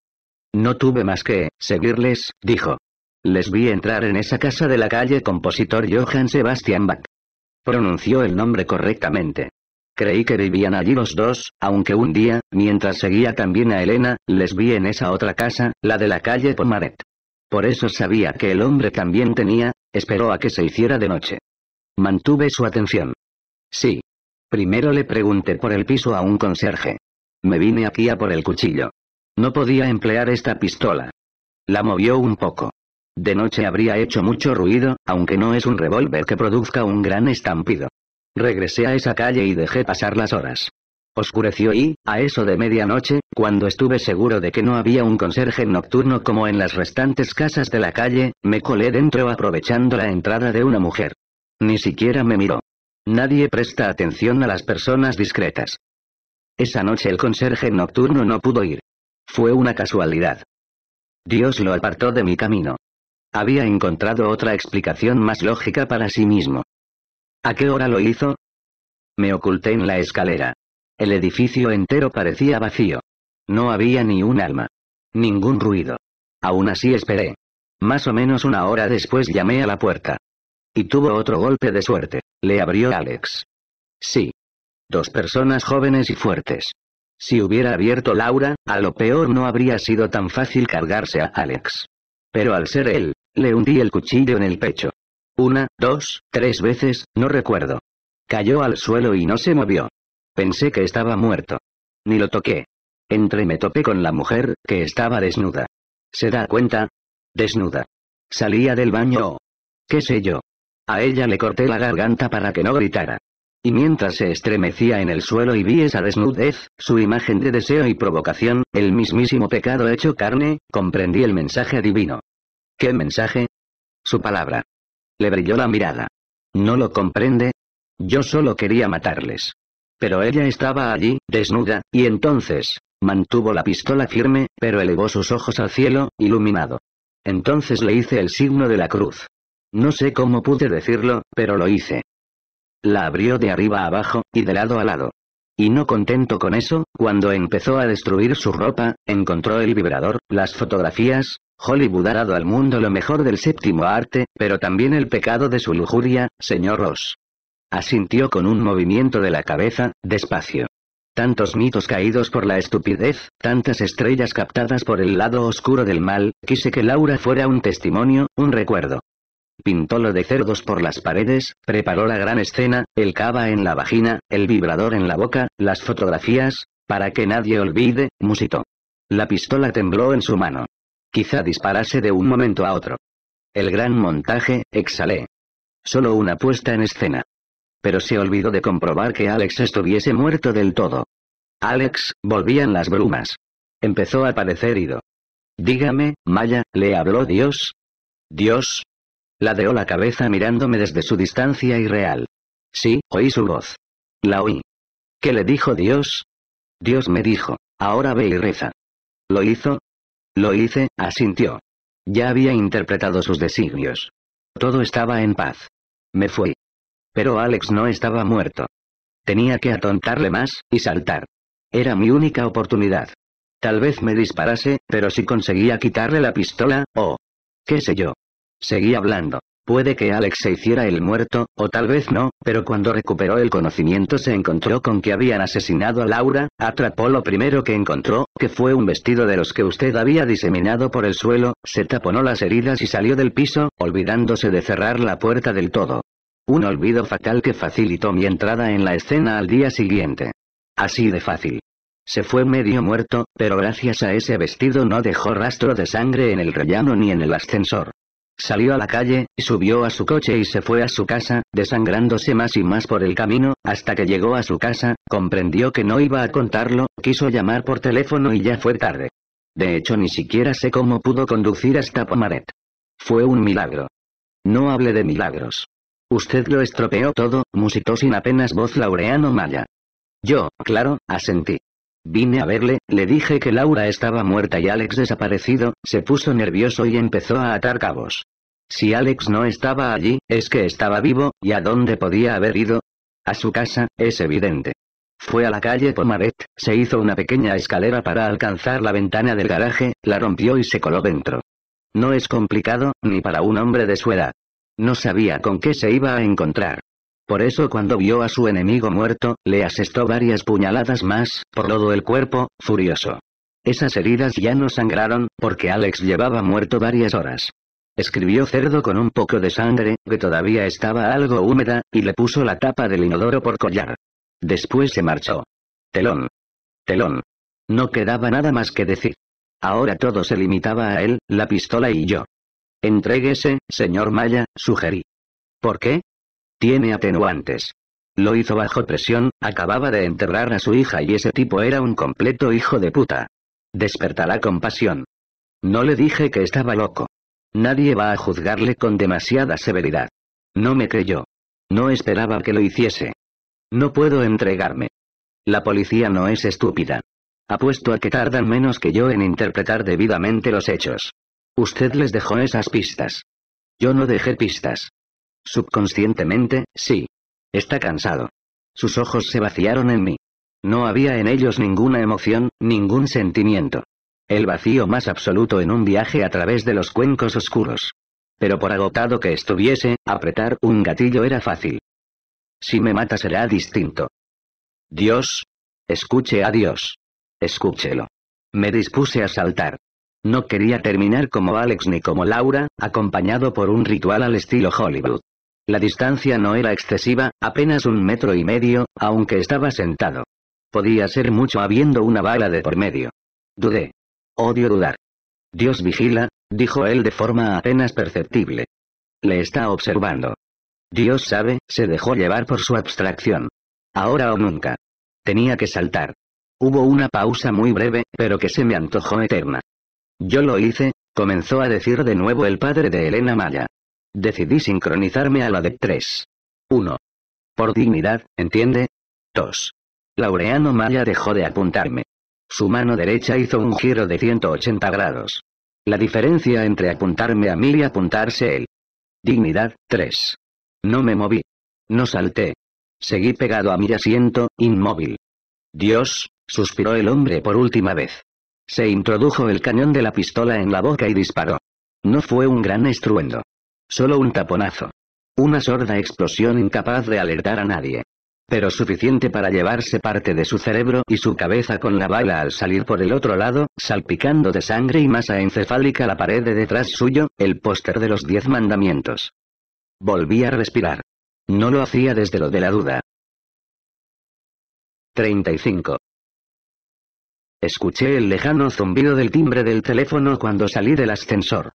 S1: No tuve más que seguirles, dijo. Les vi entrar en esa casa de la calle compositor Johann Sebastian Bach. Pronunció el nombre correctamente. Creí que vivían allí los dos, aunque un día, mientras seguía también a Elena, les vi en esa otra casa, la de la calle Pomaret. Por eso sabía que el hombre también tenía, esperó a que se hiciera de noche. Mantuve su atención. Sí. Primero le pregunté por el piso a un conserje. Me vine aquí a por el cuchillo. No podía emplear esta pistola. La movió un poco. De noche habría hecho mucho ruido, aunque no es un revólver que produzca un gran estampido. Regresé a esa calle y dejé pasar las horas. Oscureció y, a eso de medianoche, cuando estuve seguro de que no había un conserje nocturno como en las restantes casas de la calle, me colé dentro aprovechando la entrada de una mujer. Ni siquiera me miró. Nadie presta atención a las personas discretas. Esa noche el conserje nocturno no pudo ir. Fue una casualidad. Dios lo apartó de mi camino. Había encontrado otra explicación más lógica para sí mismo. ¿A qué hora lo hizo? Me oculté en la escalera. El edificio entero parecía vacío. No había ni un alma. Ningún ruido. Aún así esperé. Más o menos una hora después llamé a la puerta. Y tuvo otro golpe de suerte. Le abrió Alex. Sí. Dos personas jóvenes y fuertes. Si hubiera abierto Laura, a lo peor no habría sido tan fácil cargarse a Alex. Pero al ser él, le hundí el cuchillo en el pecho. Una, dos, tres veces, no recuerdo. Cayó al suelo y no se movió. Pensé que estaba muerto. Ni lo toqué. Entre me topé con la mujer, que estaba desnuda. ¿Se da cuenta? Desnuda. Salía del baño o... qué sé yo. A ella le corté la garganta para que no gritara. Y mientras se estremecía en el suelo y vi esa desnudez, su imagen de deseo y provocación, el mismísimo pecado hecho carne, comprendí el mensaje divino. ¿Qué mensaje? Su palabra. Le brilló la mirada. ¿No lo comprende? Yo solo quería matarles. Pero ella estaba allí, desnuda, y entonces, mantuvo la pistola firme, pero elevó sus ojos al cielo, iluminado. Entonces le hice el signo de la cruz. No sé cómo pude decirlo, pero lo hice. La abrió de arriba a abajo, y de lado a lado. Y no contento con eso, cuando empezó a destruir su ropa, encontró el vibrador, las fotografías, Hollywood ha dado al mundo lo mejor del séptimo arte, pero también el pecado de su lujuria, señor Ross. Asintió con un movimiento de la cabeza, despacio. Tantos mitos caídos por la estupidez, tantas estrellas captadas por el lado oscuro del mal, quise que Laura fuera un testimonio, un recuerdo. Pintó lo de cerdos por las paredes, preparó la gran escena, el cava en la vagina, el vibrador en la boca, las fotografías, para que nadie olvide, musitó. La pistola tembló en su mano. Quizá disparase de un momento a otro. El gran montaje, exhalé. Solo una puesta en escena. Pero se olvidó de comprobar que Alex estuviese muerto del todo. Alex, volvían las brumas. Empezó a parecer ido. Dígame, Maya, ¿le habló Dios? Dios, Ladeó la cabeza mirándome desde su distancia irreal. Sí, oí su voz. La oí. ¿Qué le dijo Dios? Dios me dijo, ahora ve y reza. ¿Lo hizo? Lo hice, asintió. Ya había interpretado sus designios. Todo estaba en paz. Me fui. Pero Alex no estaba muerto. Tenía que atontarle más, y saltar. Era mi única oportunidad. Tal vez me disparase, pero si conseguía quitarle la pistola, o... qué sé yo. Seguí hablando. Puede que Alex se hiciera el muerto, o tal vez no, pero cuando recuperó el conocimiento se encontró con que habían asesinado a Laura, atrapó lo primero que encontró, que fue un vestido de los que usted había diseminado por el suelo, se taponó las heridas y salió del piso, olvidándose de cerrar la puerta del todo. Un olvido fatal que facilitó mi entrada en la escena al día siguiente. Así de fácil. Se fue medio muerto, pero gracias a ese vestido no dejó rastro de sangre en el rellano ni en el ascensor. Salió a la calle, subió a su coche y se fue a su casa, desangrándose más y más por el camino, hasta que llegó a su casa, comprendió que no iba a contarlo, quiso llamar por teléfono y ya fue tarde. De hecho ni siquiera sé cómo pudo conducir hasta Pomaret. Fue un milagro. No hable de milagros. Usted lo estropeó todo, musitó sin apenas voz Laureano Maya. Yo, claro, asentí. Vine a verle, le dije que Laura estaba muerta y Alex desaparecido, se puso nervioso y empezó a atar cabos. Si Alex no estaba allí, es que estaba vivo, ¿y a dónde podía haber ido? A su casa, es evidente. Fue a la calle Pomaret, se hizo una pequeña escalera para alcanzar la ventana del garaje, la rompió y se coló dentro. No es complicado, ni para un hombre de su edad. No sabía con qué se iba a encontrar. Por eso cuando vio a su enemigo muerto, le asestó varias puñaladas más, por todo el cuerpo, furioso. Esas heridas ya no sangraron, porque Alex llevaba muerto varias horas. Escribió cerdo con un poco de sangre, que todavía estaba algo húmeda, y le puso la tapa del inodoro por collar. Después se marchó. Telón. Telón. No quedaba nada más que decir. Ahora todo se limitaba a él, la pistola y yo. Entréguese, señor Maya, sugerí. ¿Por qué? Tiene atenuantes. Lo hizo bajo presión, acababa de enterrar a su hija y ese tipo era un completo hijo de puta. Despertará compasión. No le dije que estaba loco. Nadie va a juzgarle con demasiada severidad. No me creyó. No esperaba que lo hiciese. No puedo entregarme. La policía no es estúpida. Apuesto a que tardan menos que yo en interpretar debidamente los hechos. Usted les dejó esas pistas. Yo no dejé pistas. Subconscientemente, sí. Está cansado. Sus ojos se vaciaron en mí. No había en ellos ninguna emoción, ningún sentimiento. El vacío más absoluto en un viaje a través de los cuencos oscuros. Pero por agotado que estuviese, apretar un gatillo era fácil. Si me mata será distinto. Dios. Escuche a Dios. Escúchelo. Me dispuse a saltar. No quería terminar como Alex ni como Laura, acompañado por un ritual al estilo Hollywood. La distancia no era excesiva, apenas un metro y medio, aunque estaba sentado. Podía ser mucho habiendo una bala de por medio. Dudé. Odio dudar. Dios vigila, dijo él de forma apenas perceptible. Le está observando. Dios sabe, se dejó llevar por su abstracción. Ahora o nunca. Tenía que saltar. Hubo una pausa muy breve, pero que se me antojó eterna. Yo lo hice, comenzó a decir de nuevo el padre de Elena Maya. Decidí sincronizarme a la de 3. 1. Por dignidad, ¿entiende? 2. Laureano Maya dejó de apuntarme. Su mano derecha hizo un giro de 180 grados. La diferencia entre apuntarme a mí y apuntarse él. Dignidad, 3. No me moví. No salté. Seguí pegado a mi asiento, inmóvil. Dios, suspiró el hombre por última vez. Se introdujo el cañón de la pistola en la boca y disparó. No fue un gran estruendo. Solo un taponazo. Una sorda explosión incapaz de alertar a nadie. Pero suficiente para llevarse parte de su cerebro y su cabeza con la bala al salir por el otro lado, salpicando de sangre y masa encefálica la pared de detrás suyo, el póster de los diez mandamientos. Volví a respirar. No lo hacía desde lo de la duda. 35. Escuché el lejano zumbido del timbre del teléfono cuando salí del ascensor.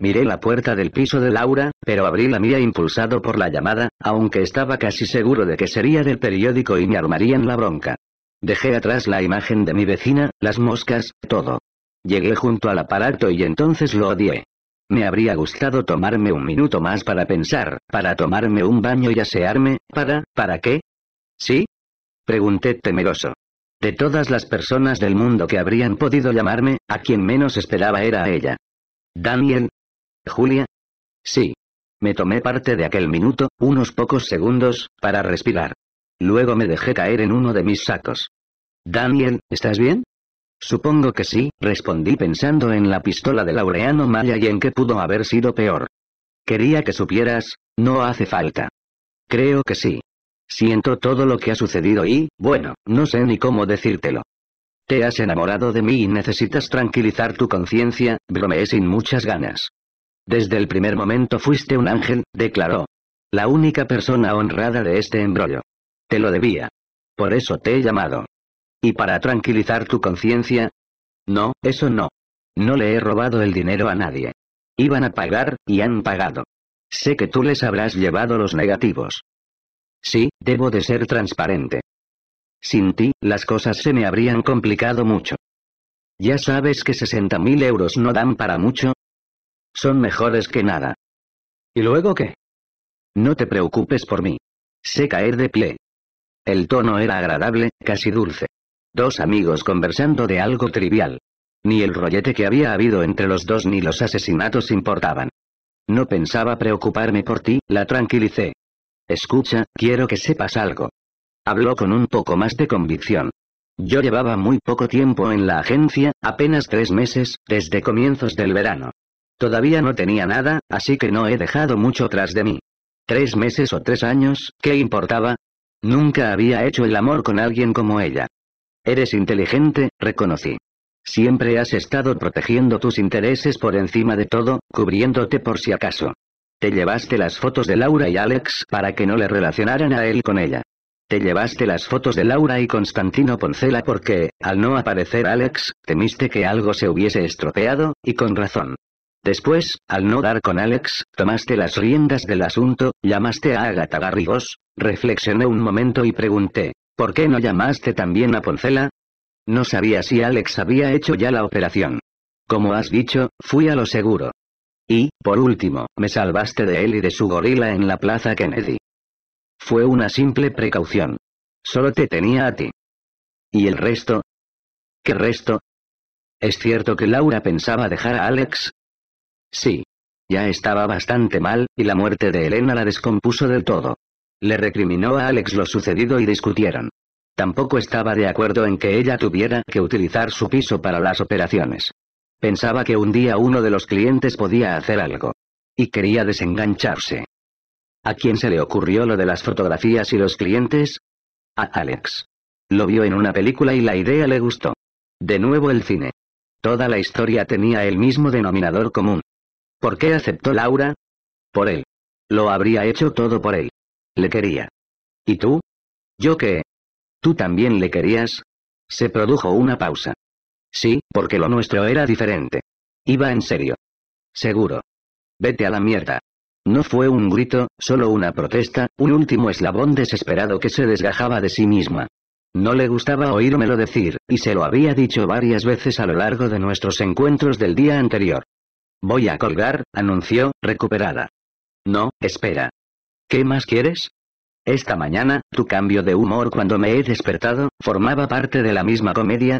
S1: Miré la puerta del piso de Laura, pero abrí la mía impulsado por la llamada, aunque estaba casi seguro de que sería del periódico y me armarían la bronca. Dejé atrás la imagen de mi vecina, las moscas, todo. Llegué junto al aparato y entonces lo odié. Me habría gustado tomarme un minuto más para pensar, para tomarme un baño y asearme, para, ¿para qué? ¿Sí? Pregunté temeroso. De todas las personas del mundo que habrían podido llamarme, a quien menos esperaba era a ella. Daniel, Julia. Sí. Me tomé parte de aquel minuto, unos pocos segundos, para respirar. Luego me dejé caer en uno de mis sacos. Daniel, ¿estás bien? Supongo que sí, respondí pensando en la pistola de Laureano Maya y en qué pudo haber sido peor. Quería que supieras, no hace falta. Creo que sí. Siento todo lo que ha sucedido y, bueno, no sé ni cómo decírtelo. Te has enamorado de mí y necesitas tranquilizar tu conciencia, bromeé sin muchas ganas. Desde el primer momento fuiste un ángel, declaró. La única persona honrada de este embrollo. Te lo debía. Por eso te he llamado. ¿Y para tranquilizar tu conciencia? No, eso no. No le he robado el dinero a nadie. Iban a pagar, y han pagado. Sé que tú les habrás llevado los negativos. Sí, debo de ser transparente. Sin ti, las cosas se me habrían complicado mucho. Ya sabes que 60.000 euros no dan para mucho, son mejores que nada. ¿Y luego qué? No te preocupes por mí. Sé caer de pie. El tono era agradable, casi dulce. Dos amigos conversando de algo trivial. Ni el rollete que había habido entre los dos ni los asesinatos importaban. No pensaba preocuparme por ti, la tranquilicé. Escucha, quiero que sepas algo. Habló con un poco más de convicción. Yo llevaba muy poco tiempo en la agencia, apenas tres meses, desde comienzos del verano. Todavía no tenía nada, así que no he dejado mucho tras de mí. Tres meses o tres años, ¿qué importaba? Nunca había hecho el amor con alguien como ella. Eres inteligente, reconocí. Siempre has estado protegiendo tus intereses por encima de todo, cubriéndote por si acaso. Te llevaste las fotos de Laura y Alex para que no le relacionaran a él con ella. Te llevaste las fotos de Laura y Constantino Poncela porque, al no aparecer Alex, temiste que algo se hubiese estropeado, y con razón. Después, al no dar con Alex, tomaste las riendas del asunto, llamaste a Agatha Garrigos, reflexioné un momento y pregunté, ¿por qué no llamaste también a Poncela? No sabía si Alex había hecho ya la operación. Como has dicho, fui a lo seguro. Y, por último, me salvaste de él y de su gorila en la plaza Kennedy. Fue una simple precaución. Solo te tenía a ti. ¿Y el resto? ¿Qué resto? Es cierto que Laura pensaba dejar a Alex, Sí. Ya estaba bastante mal, y la muerte de Elena la descompuso del todo. Le recriminó a Alex lo sucedido y discutieron. Tampoco estaba de acuerdo en que ella tuviera que utilizar su piso para las operaciones. Pensaba que un día uno de los clientes podía hacer algo. Y quería desengancharse. ¿A quién se le ocurrió lo de las fotografías y los clientes? A Alex. Lo vio en una película y la idea le gustó. De nuevo el cine. Toda la historia tenía el mismo denominador común. ¿Por qué aceptó Laura? Por él. Lo habría hecho todo por él. Le quería. ¿Y tú? ¿Yo qué? ¿Tú también le querías? Se produjo una pausa. Sí, porque lo nuestro era diferente. Iba en serio. Seguro. Vete a la mierda. No fue un grito, solo una protesta, un último eslabón desesperado que se desgajaba de sí misma. No le gustaba oírmelo decir, y se lo había dicho varias veces a lo largo de nuestros encuentros del día anterior. Voy a colgar, anunció, recuperada. No, espera. ¿Qué más quieres? Esta mañana, tu cambio de humor cuando me he despertado, formaba parte de la misma comedia.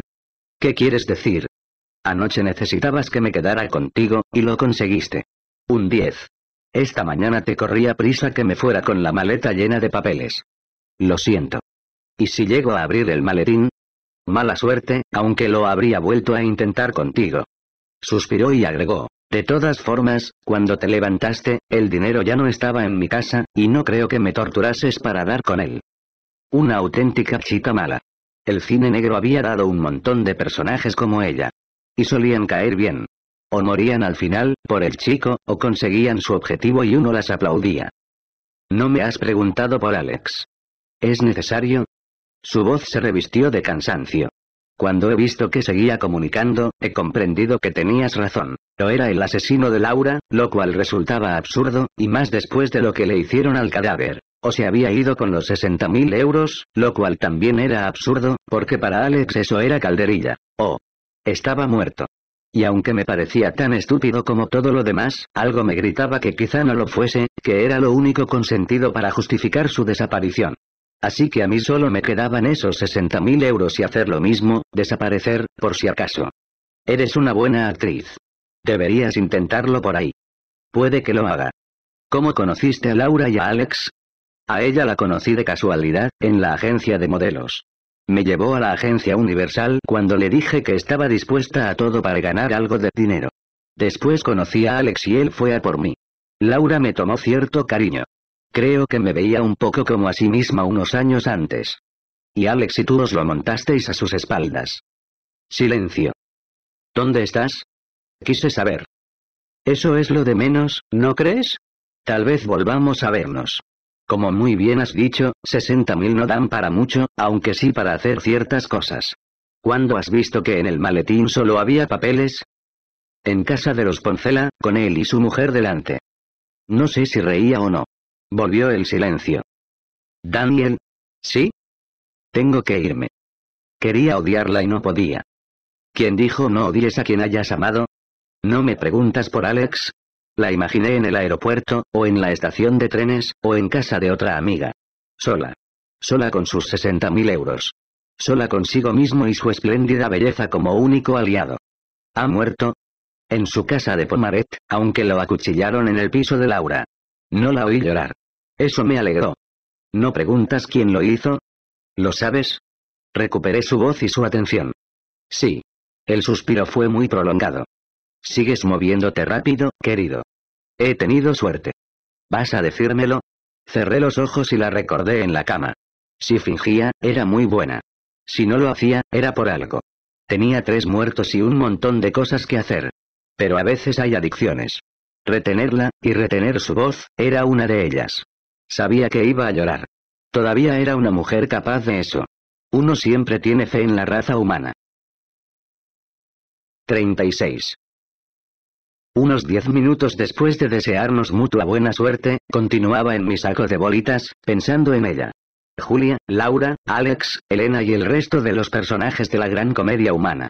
S1: ¿Qué quieres decir? Anoche necesitabas que me quedara contigo, y lo conseguiste. Un 10. Esta mañana te corría prisa que me fuera con la maleta llena de papeles. Lo siento. ¿Y si llego a abrir el maletín? Mala suerte, aunque lo habría vuelto a intentar contigo. Suspiró y agregó, de todas formas, cuando te levantaste, el dinero ya no estaba en mi casa, y no creo que me torturases para dar con él. Una auténtica chica mala. El cine negro había dado un montón de personajes como ella. Y solían caer bien. O morían al final, por el chico, o conseguían su objetivo y uno las aplaudía. No me has preguntado por Alex. ¿Es necesario? Su voz se revistió de cansancio. Cuando he visto que seguía comunicando, he comprendido que tenías razón. Lo era el asesino de Laura, lo cual resultaba absurdo, y más después de lo que le hicieron al cadáver. O se había ido con los 60.000 euros, lo cual también era absurdo, porque para Alex eso era calderilla. O. Oh. Estaba muerto. Y aunque me parecía tan estúpido como todo lo demás, algo me gritaba que quizá no lo fuese, que era lo único consentido para justificar su desaparición. Así que a mí solo me quedaban esos 60.000 euros y hacer lo mismo, desaparecer, por si acaso. Eres una buena actriz. Deberías intentarlo por ahí. Puede que lo haga. ¿Cómo conociste a Laura y a Alex? A ella la conocí de casualidad, en la agencia de modelos. Me llevó a la agencia Universal cuando le dije que estaba dispuesta a todo para ganar algo de dinero. Después conocí a Alex y él fue a por mí. Laura me tomó cierto cariño. Creo que me veía un poco como a sí misma unos años antes. Y Alex y tú os lo montasteis a sus espaldas. Silencio. ¿Dónde estás? Quise saber. Eso es lo de menos, ¿no crees? Tal vez volvamos a vernos. Como muy bien has dicho, 60.000 no dan para mucho, aunque sí para hacer ciertas cosas. ¿Cuándo has visto que en el maletín solo había papeles? En casa de los Poncela, con él y su mujer delante. No sé si reía o no. Volvió el silencio. Daniel. ¿Sí? Tengo que irme. Quería odiarla y no podía. ¿Quién dijo no odies a quien hayas amado? ¿No me preguntas por Alex? La imaginé en el aeropuerto, o en la estación de trenes, o en casa de otra amiga. Sola. Sola con sus 60.000 euros. Sola consigo mismo y su espléndida belleza como único aliado. ¿Ha muerto? En su casa de Pomaret, aunque lo acuchillaron en el piso de Laura. No la oí llorar. Eso me alegró. ¿No preguntas quién lo hizo? ¿Lo sabes? Recuperé su voz y su atención. Sí. El suspiro fue muy prolongado. Sigues moviéndote rápido, querido. He tenido suerte. ¿Vas a decírmelo? Cerré los ojos y la recordé en la cama. Si fingía, era muy buena. Si no lo hacía, era por algo. Tenía tres muertos y un montón de cosas que hacer. Pero a veces hay adicciones. Retenerla, y retener su voz, era una de ellas. Sabía que iba a llorar. Todavía era una mujer capaz de eso. Uno siempre tiene fe en la raza humana. 36. Unos diez minutos después de desearnos mutua buena suerte, continuaba en mi saco de bolitas, pensando en ella. Julia, Laura, Alex, Elena y el resto de los personajes de la gran comedia humana.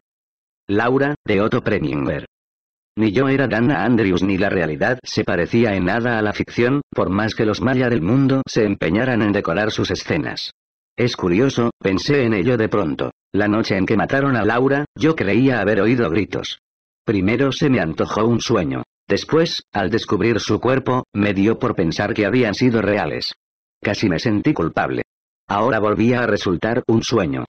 S1: Laura, de Otto Preminger. Ni yo era Dana Andrews ni la realidad se parecía en nada a la ficción, por más que los maya del mundo se empeñaran en decorar sus escenas. Es curioso, pensé en ello de pronto. La noche en que mataron a Laura, yo creía haber oído gritos. Primero se me antojó un sueño. Después, al descubrir su cuerpo, me dio por pensar que habían sido reales. Casi me sentí culpable. Ahora volvía a resultar un sueño.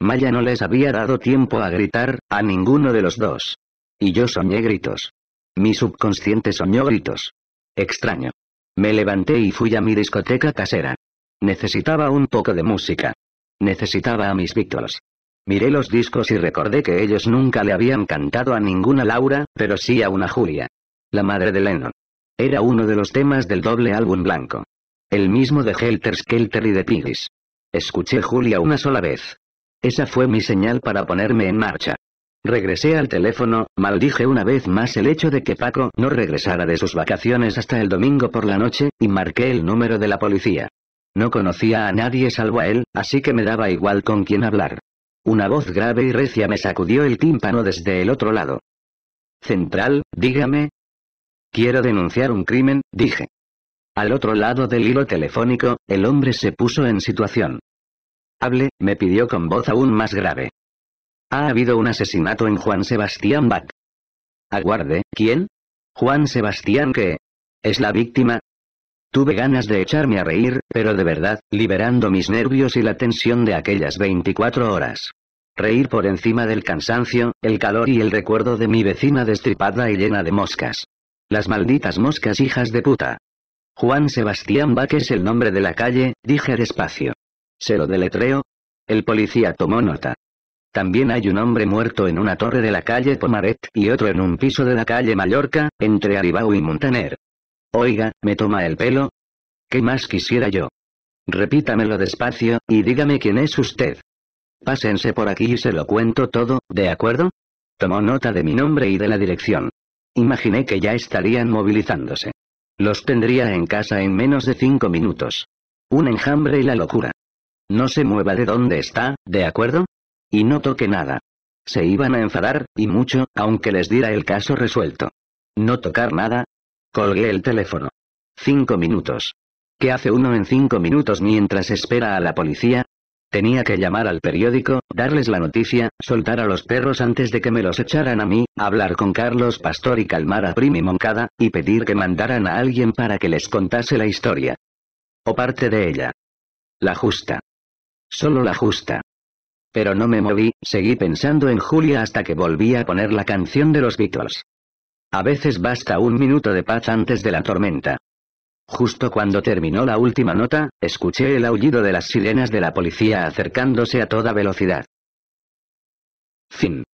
S1: Maya no les había dado tiempo a gritar, a ninguno de los dos. Y yo soñé gritos. Mi subconsciente soñó gritos. Extraño. Me levanté y fui a mi discoteca casera. Necesitaba un poco de música. Necesitaba a mis víctimas. Miré los discos y recordé que ellos nunca le habían cantado a ninguna Laura, pero sí a una Julia. La madre de Lennon. Era uno de los temas del doble álbum blanco. El mismo de Helter Skelter y de Piggies. Escuché Julia una sola vez. Esa fue mi señal para ponerme en marcha. Regresé al teléfono, maldije una vez más el hecho de que Paco no regresara de sus vacaciones hasta el domingo por la noche, y marqué el número de la policía. No conocía a nadie salvo a él, así que me daba igual con quién hablar. Una voz grave y recia me sacudió el tímpano desde el otro lado. Central, dígame. Quiero denunciar un crimen, dije. Al otro lado del hilo telefónico, el hombre se puso en situación. Hable, me pidió con voz aún más grave. Ha habido un asesinato en Juan Sebastián Bach. Aguarde, ¿quién? Juan Sebastián que... ¿Es la víctima? Tuve ganas de echarme a reír, pero de verdad, liberando mis nervios y la tensión de aquellas 24 horas. Reír por encima del cansancio, el calor y el recuerdo de mi vecina destripada y llena de moscas. Las malditas moscas hijas de puta. Juan Sebastián Bach es el nombre de la calle, dije despacio. Se lo deletreo. El policía tomó nota. También hay un hombre muerto en una torre de la calle Pomaret y otro en un piso de la calle Mallorca, entre Aribau y Montaner. Oiga, ¿me toma el pelo? ¿Qué más quisiera yo? Repítamelo despacio, y dígame quién es usted. Pásense por aquí y se lo cuento todo, ¿de acuerdo? Tomó nota de mi nombre y de la dirección. Imaginé que ya estarían movilizándose. Los tendría en casa en menos de cinco minutos. Un enjambre y la locura. No se mueva de donde está, ¿de acuerdo? Y no toque nada. Se iban a enfadar, y mucho, aunque les diera el caso resuelto. No tocar nada. Colgué el teléfono. Cinco minutos. ¿Qué hace uno en cinco minutos mientras espera a la policía? Tenía que llamar al periódico, darles la noticia, soltar a los perros antes de que me los echaran a mí, hablar con Carlos Pastor y calmar a Primi Moncada, y pedir que mandaran a alguien para que les contase la historia. O parte de ella. La justa. Solo la justa. Pero no me moví, seguí pensando en Julia hasta que volví a poner la canción de los Beatles. A veces basta un minuto de paz antes de la tormenta. Justo cuando terminó la última nota, escuché el aullido de las sirenas de la policía acercándose a toda velocidad. Fin.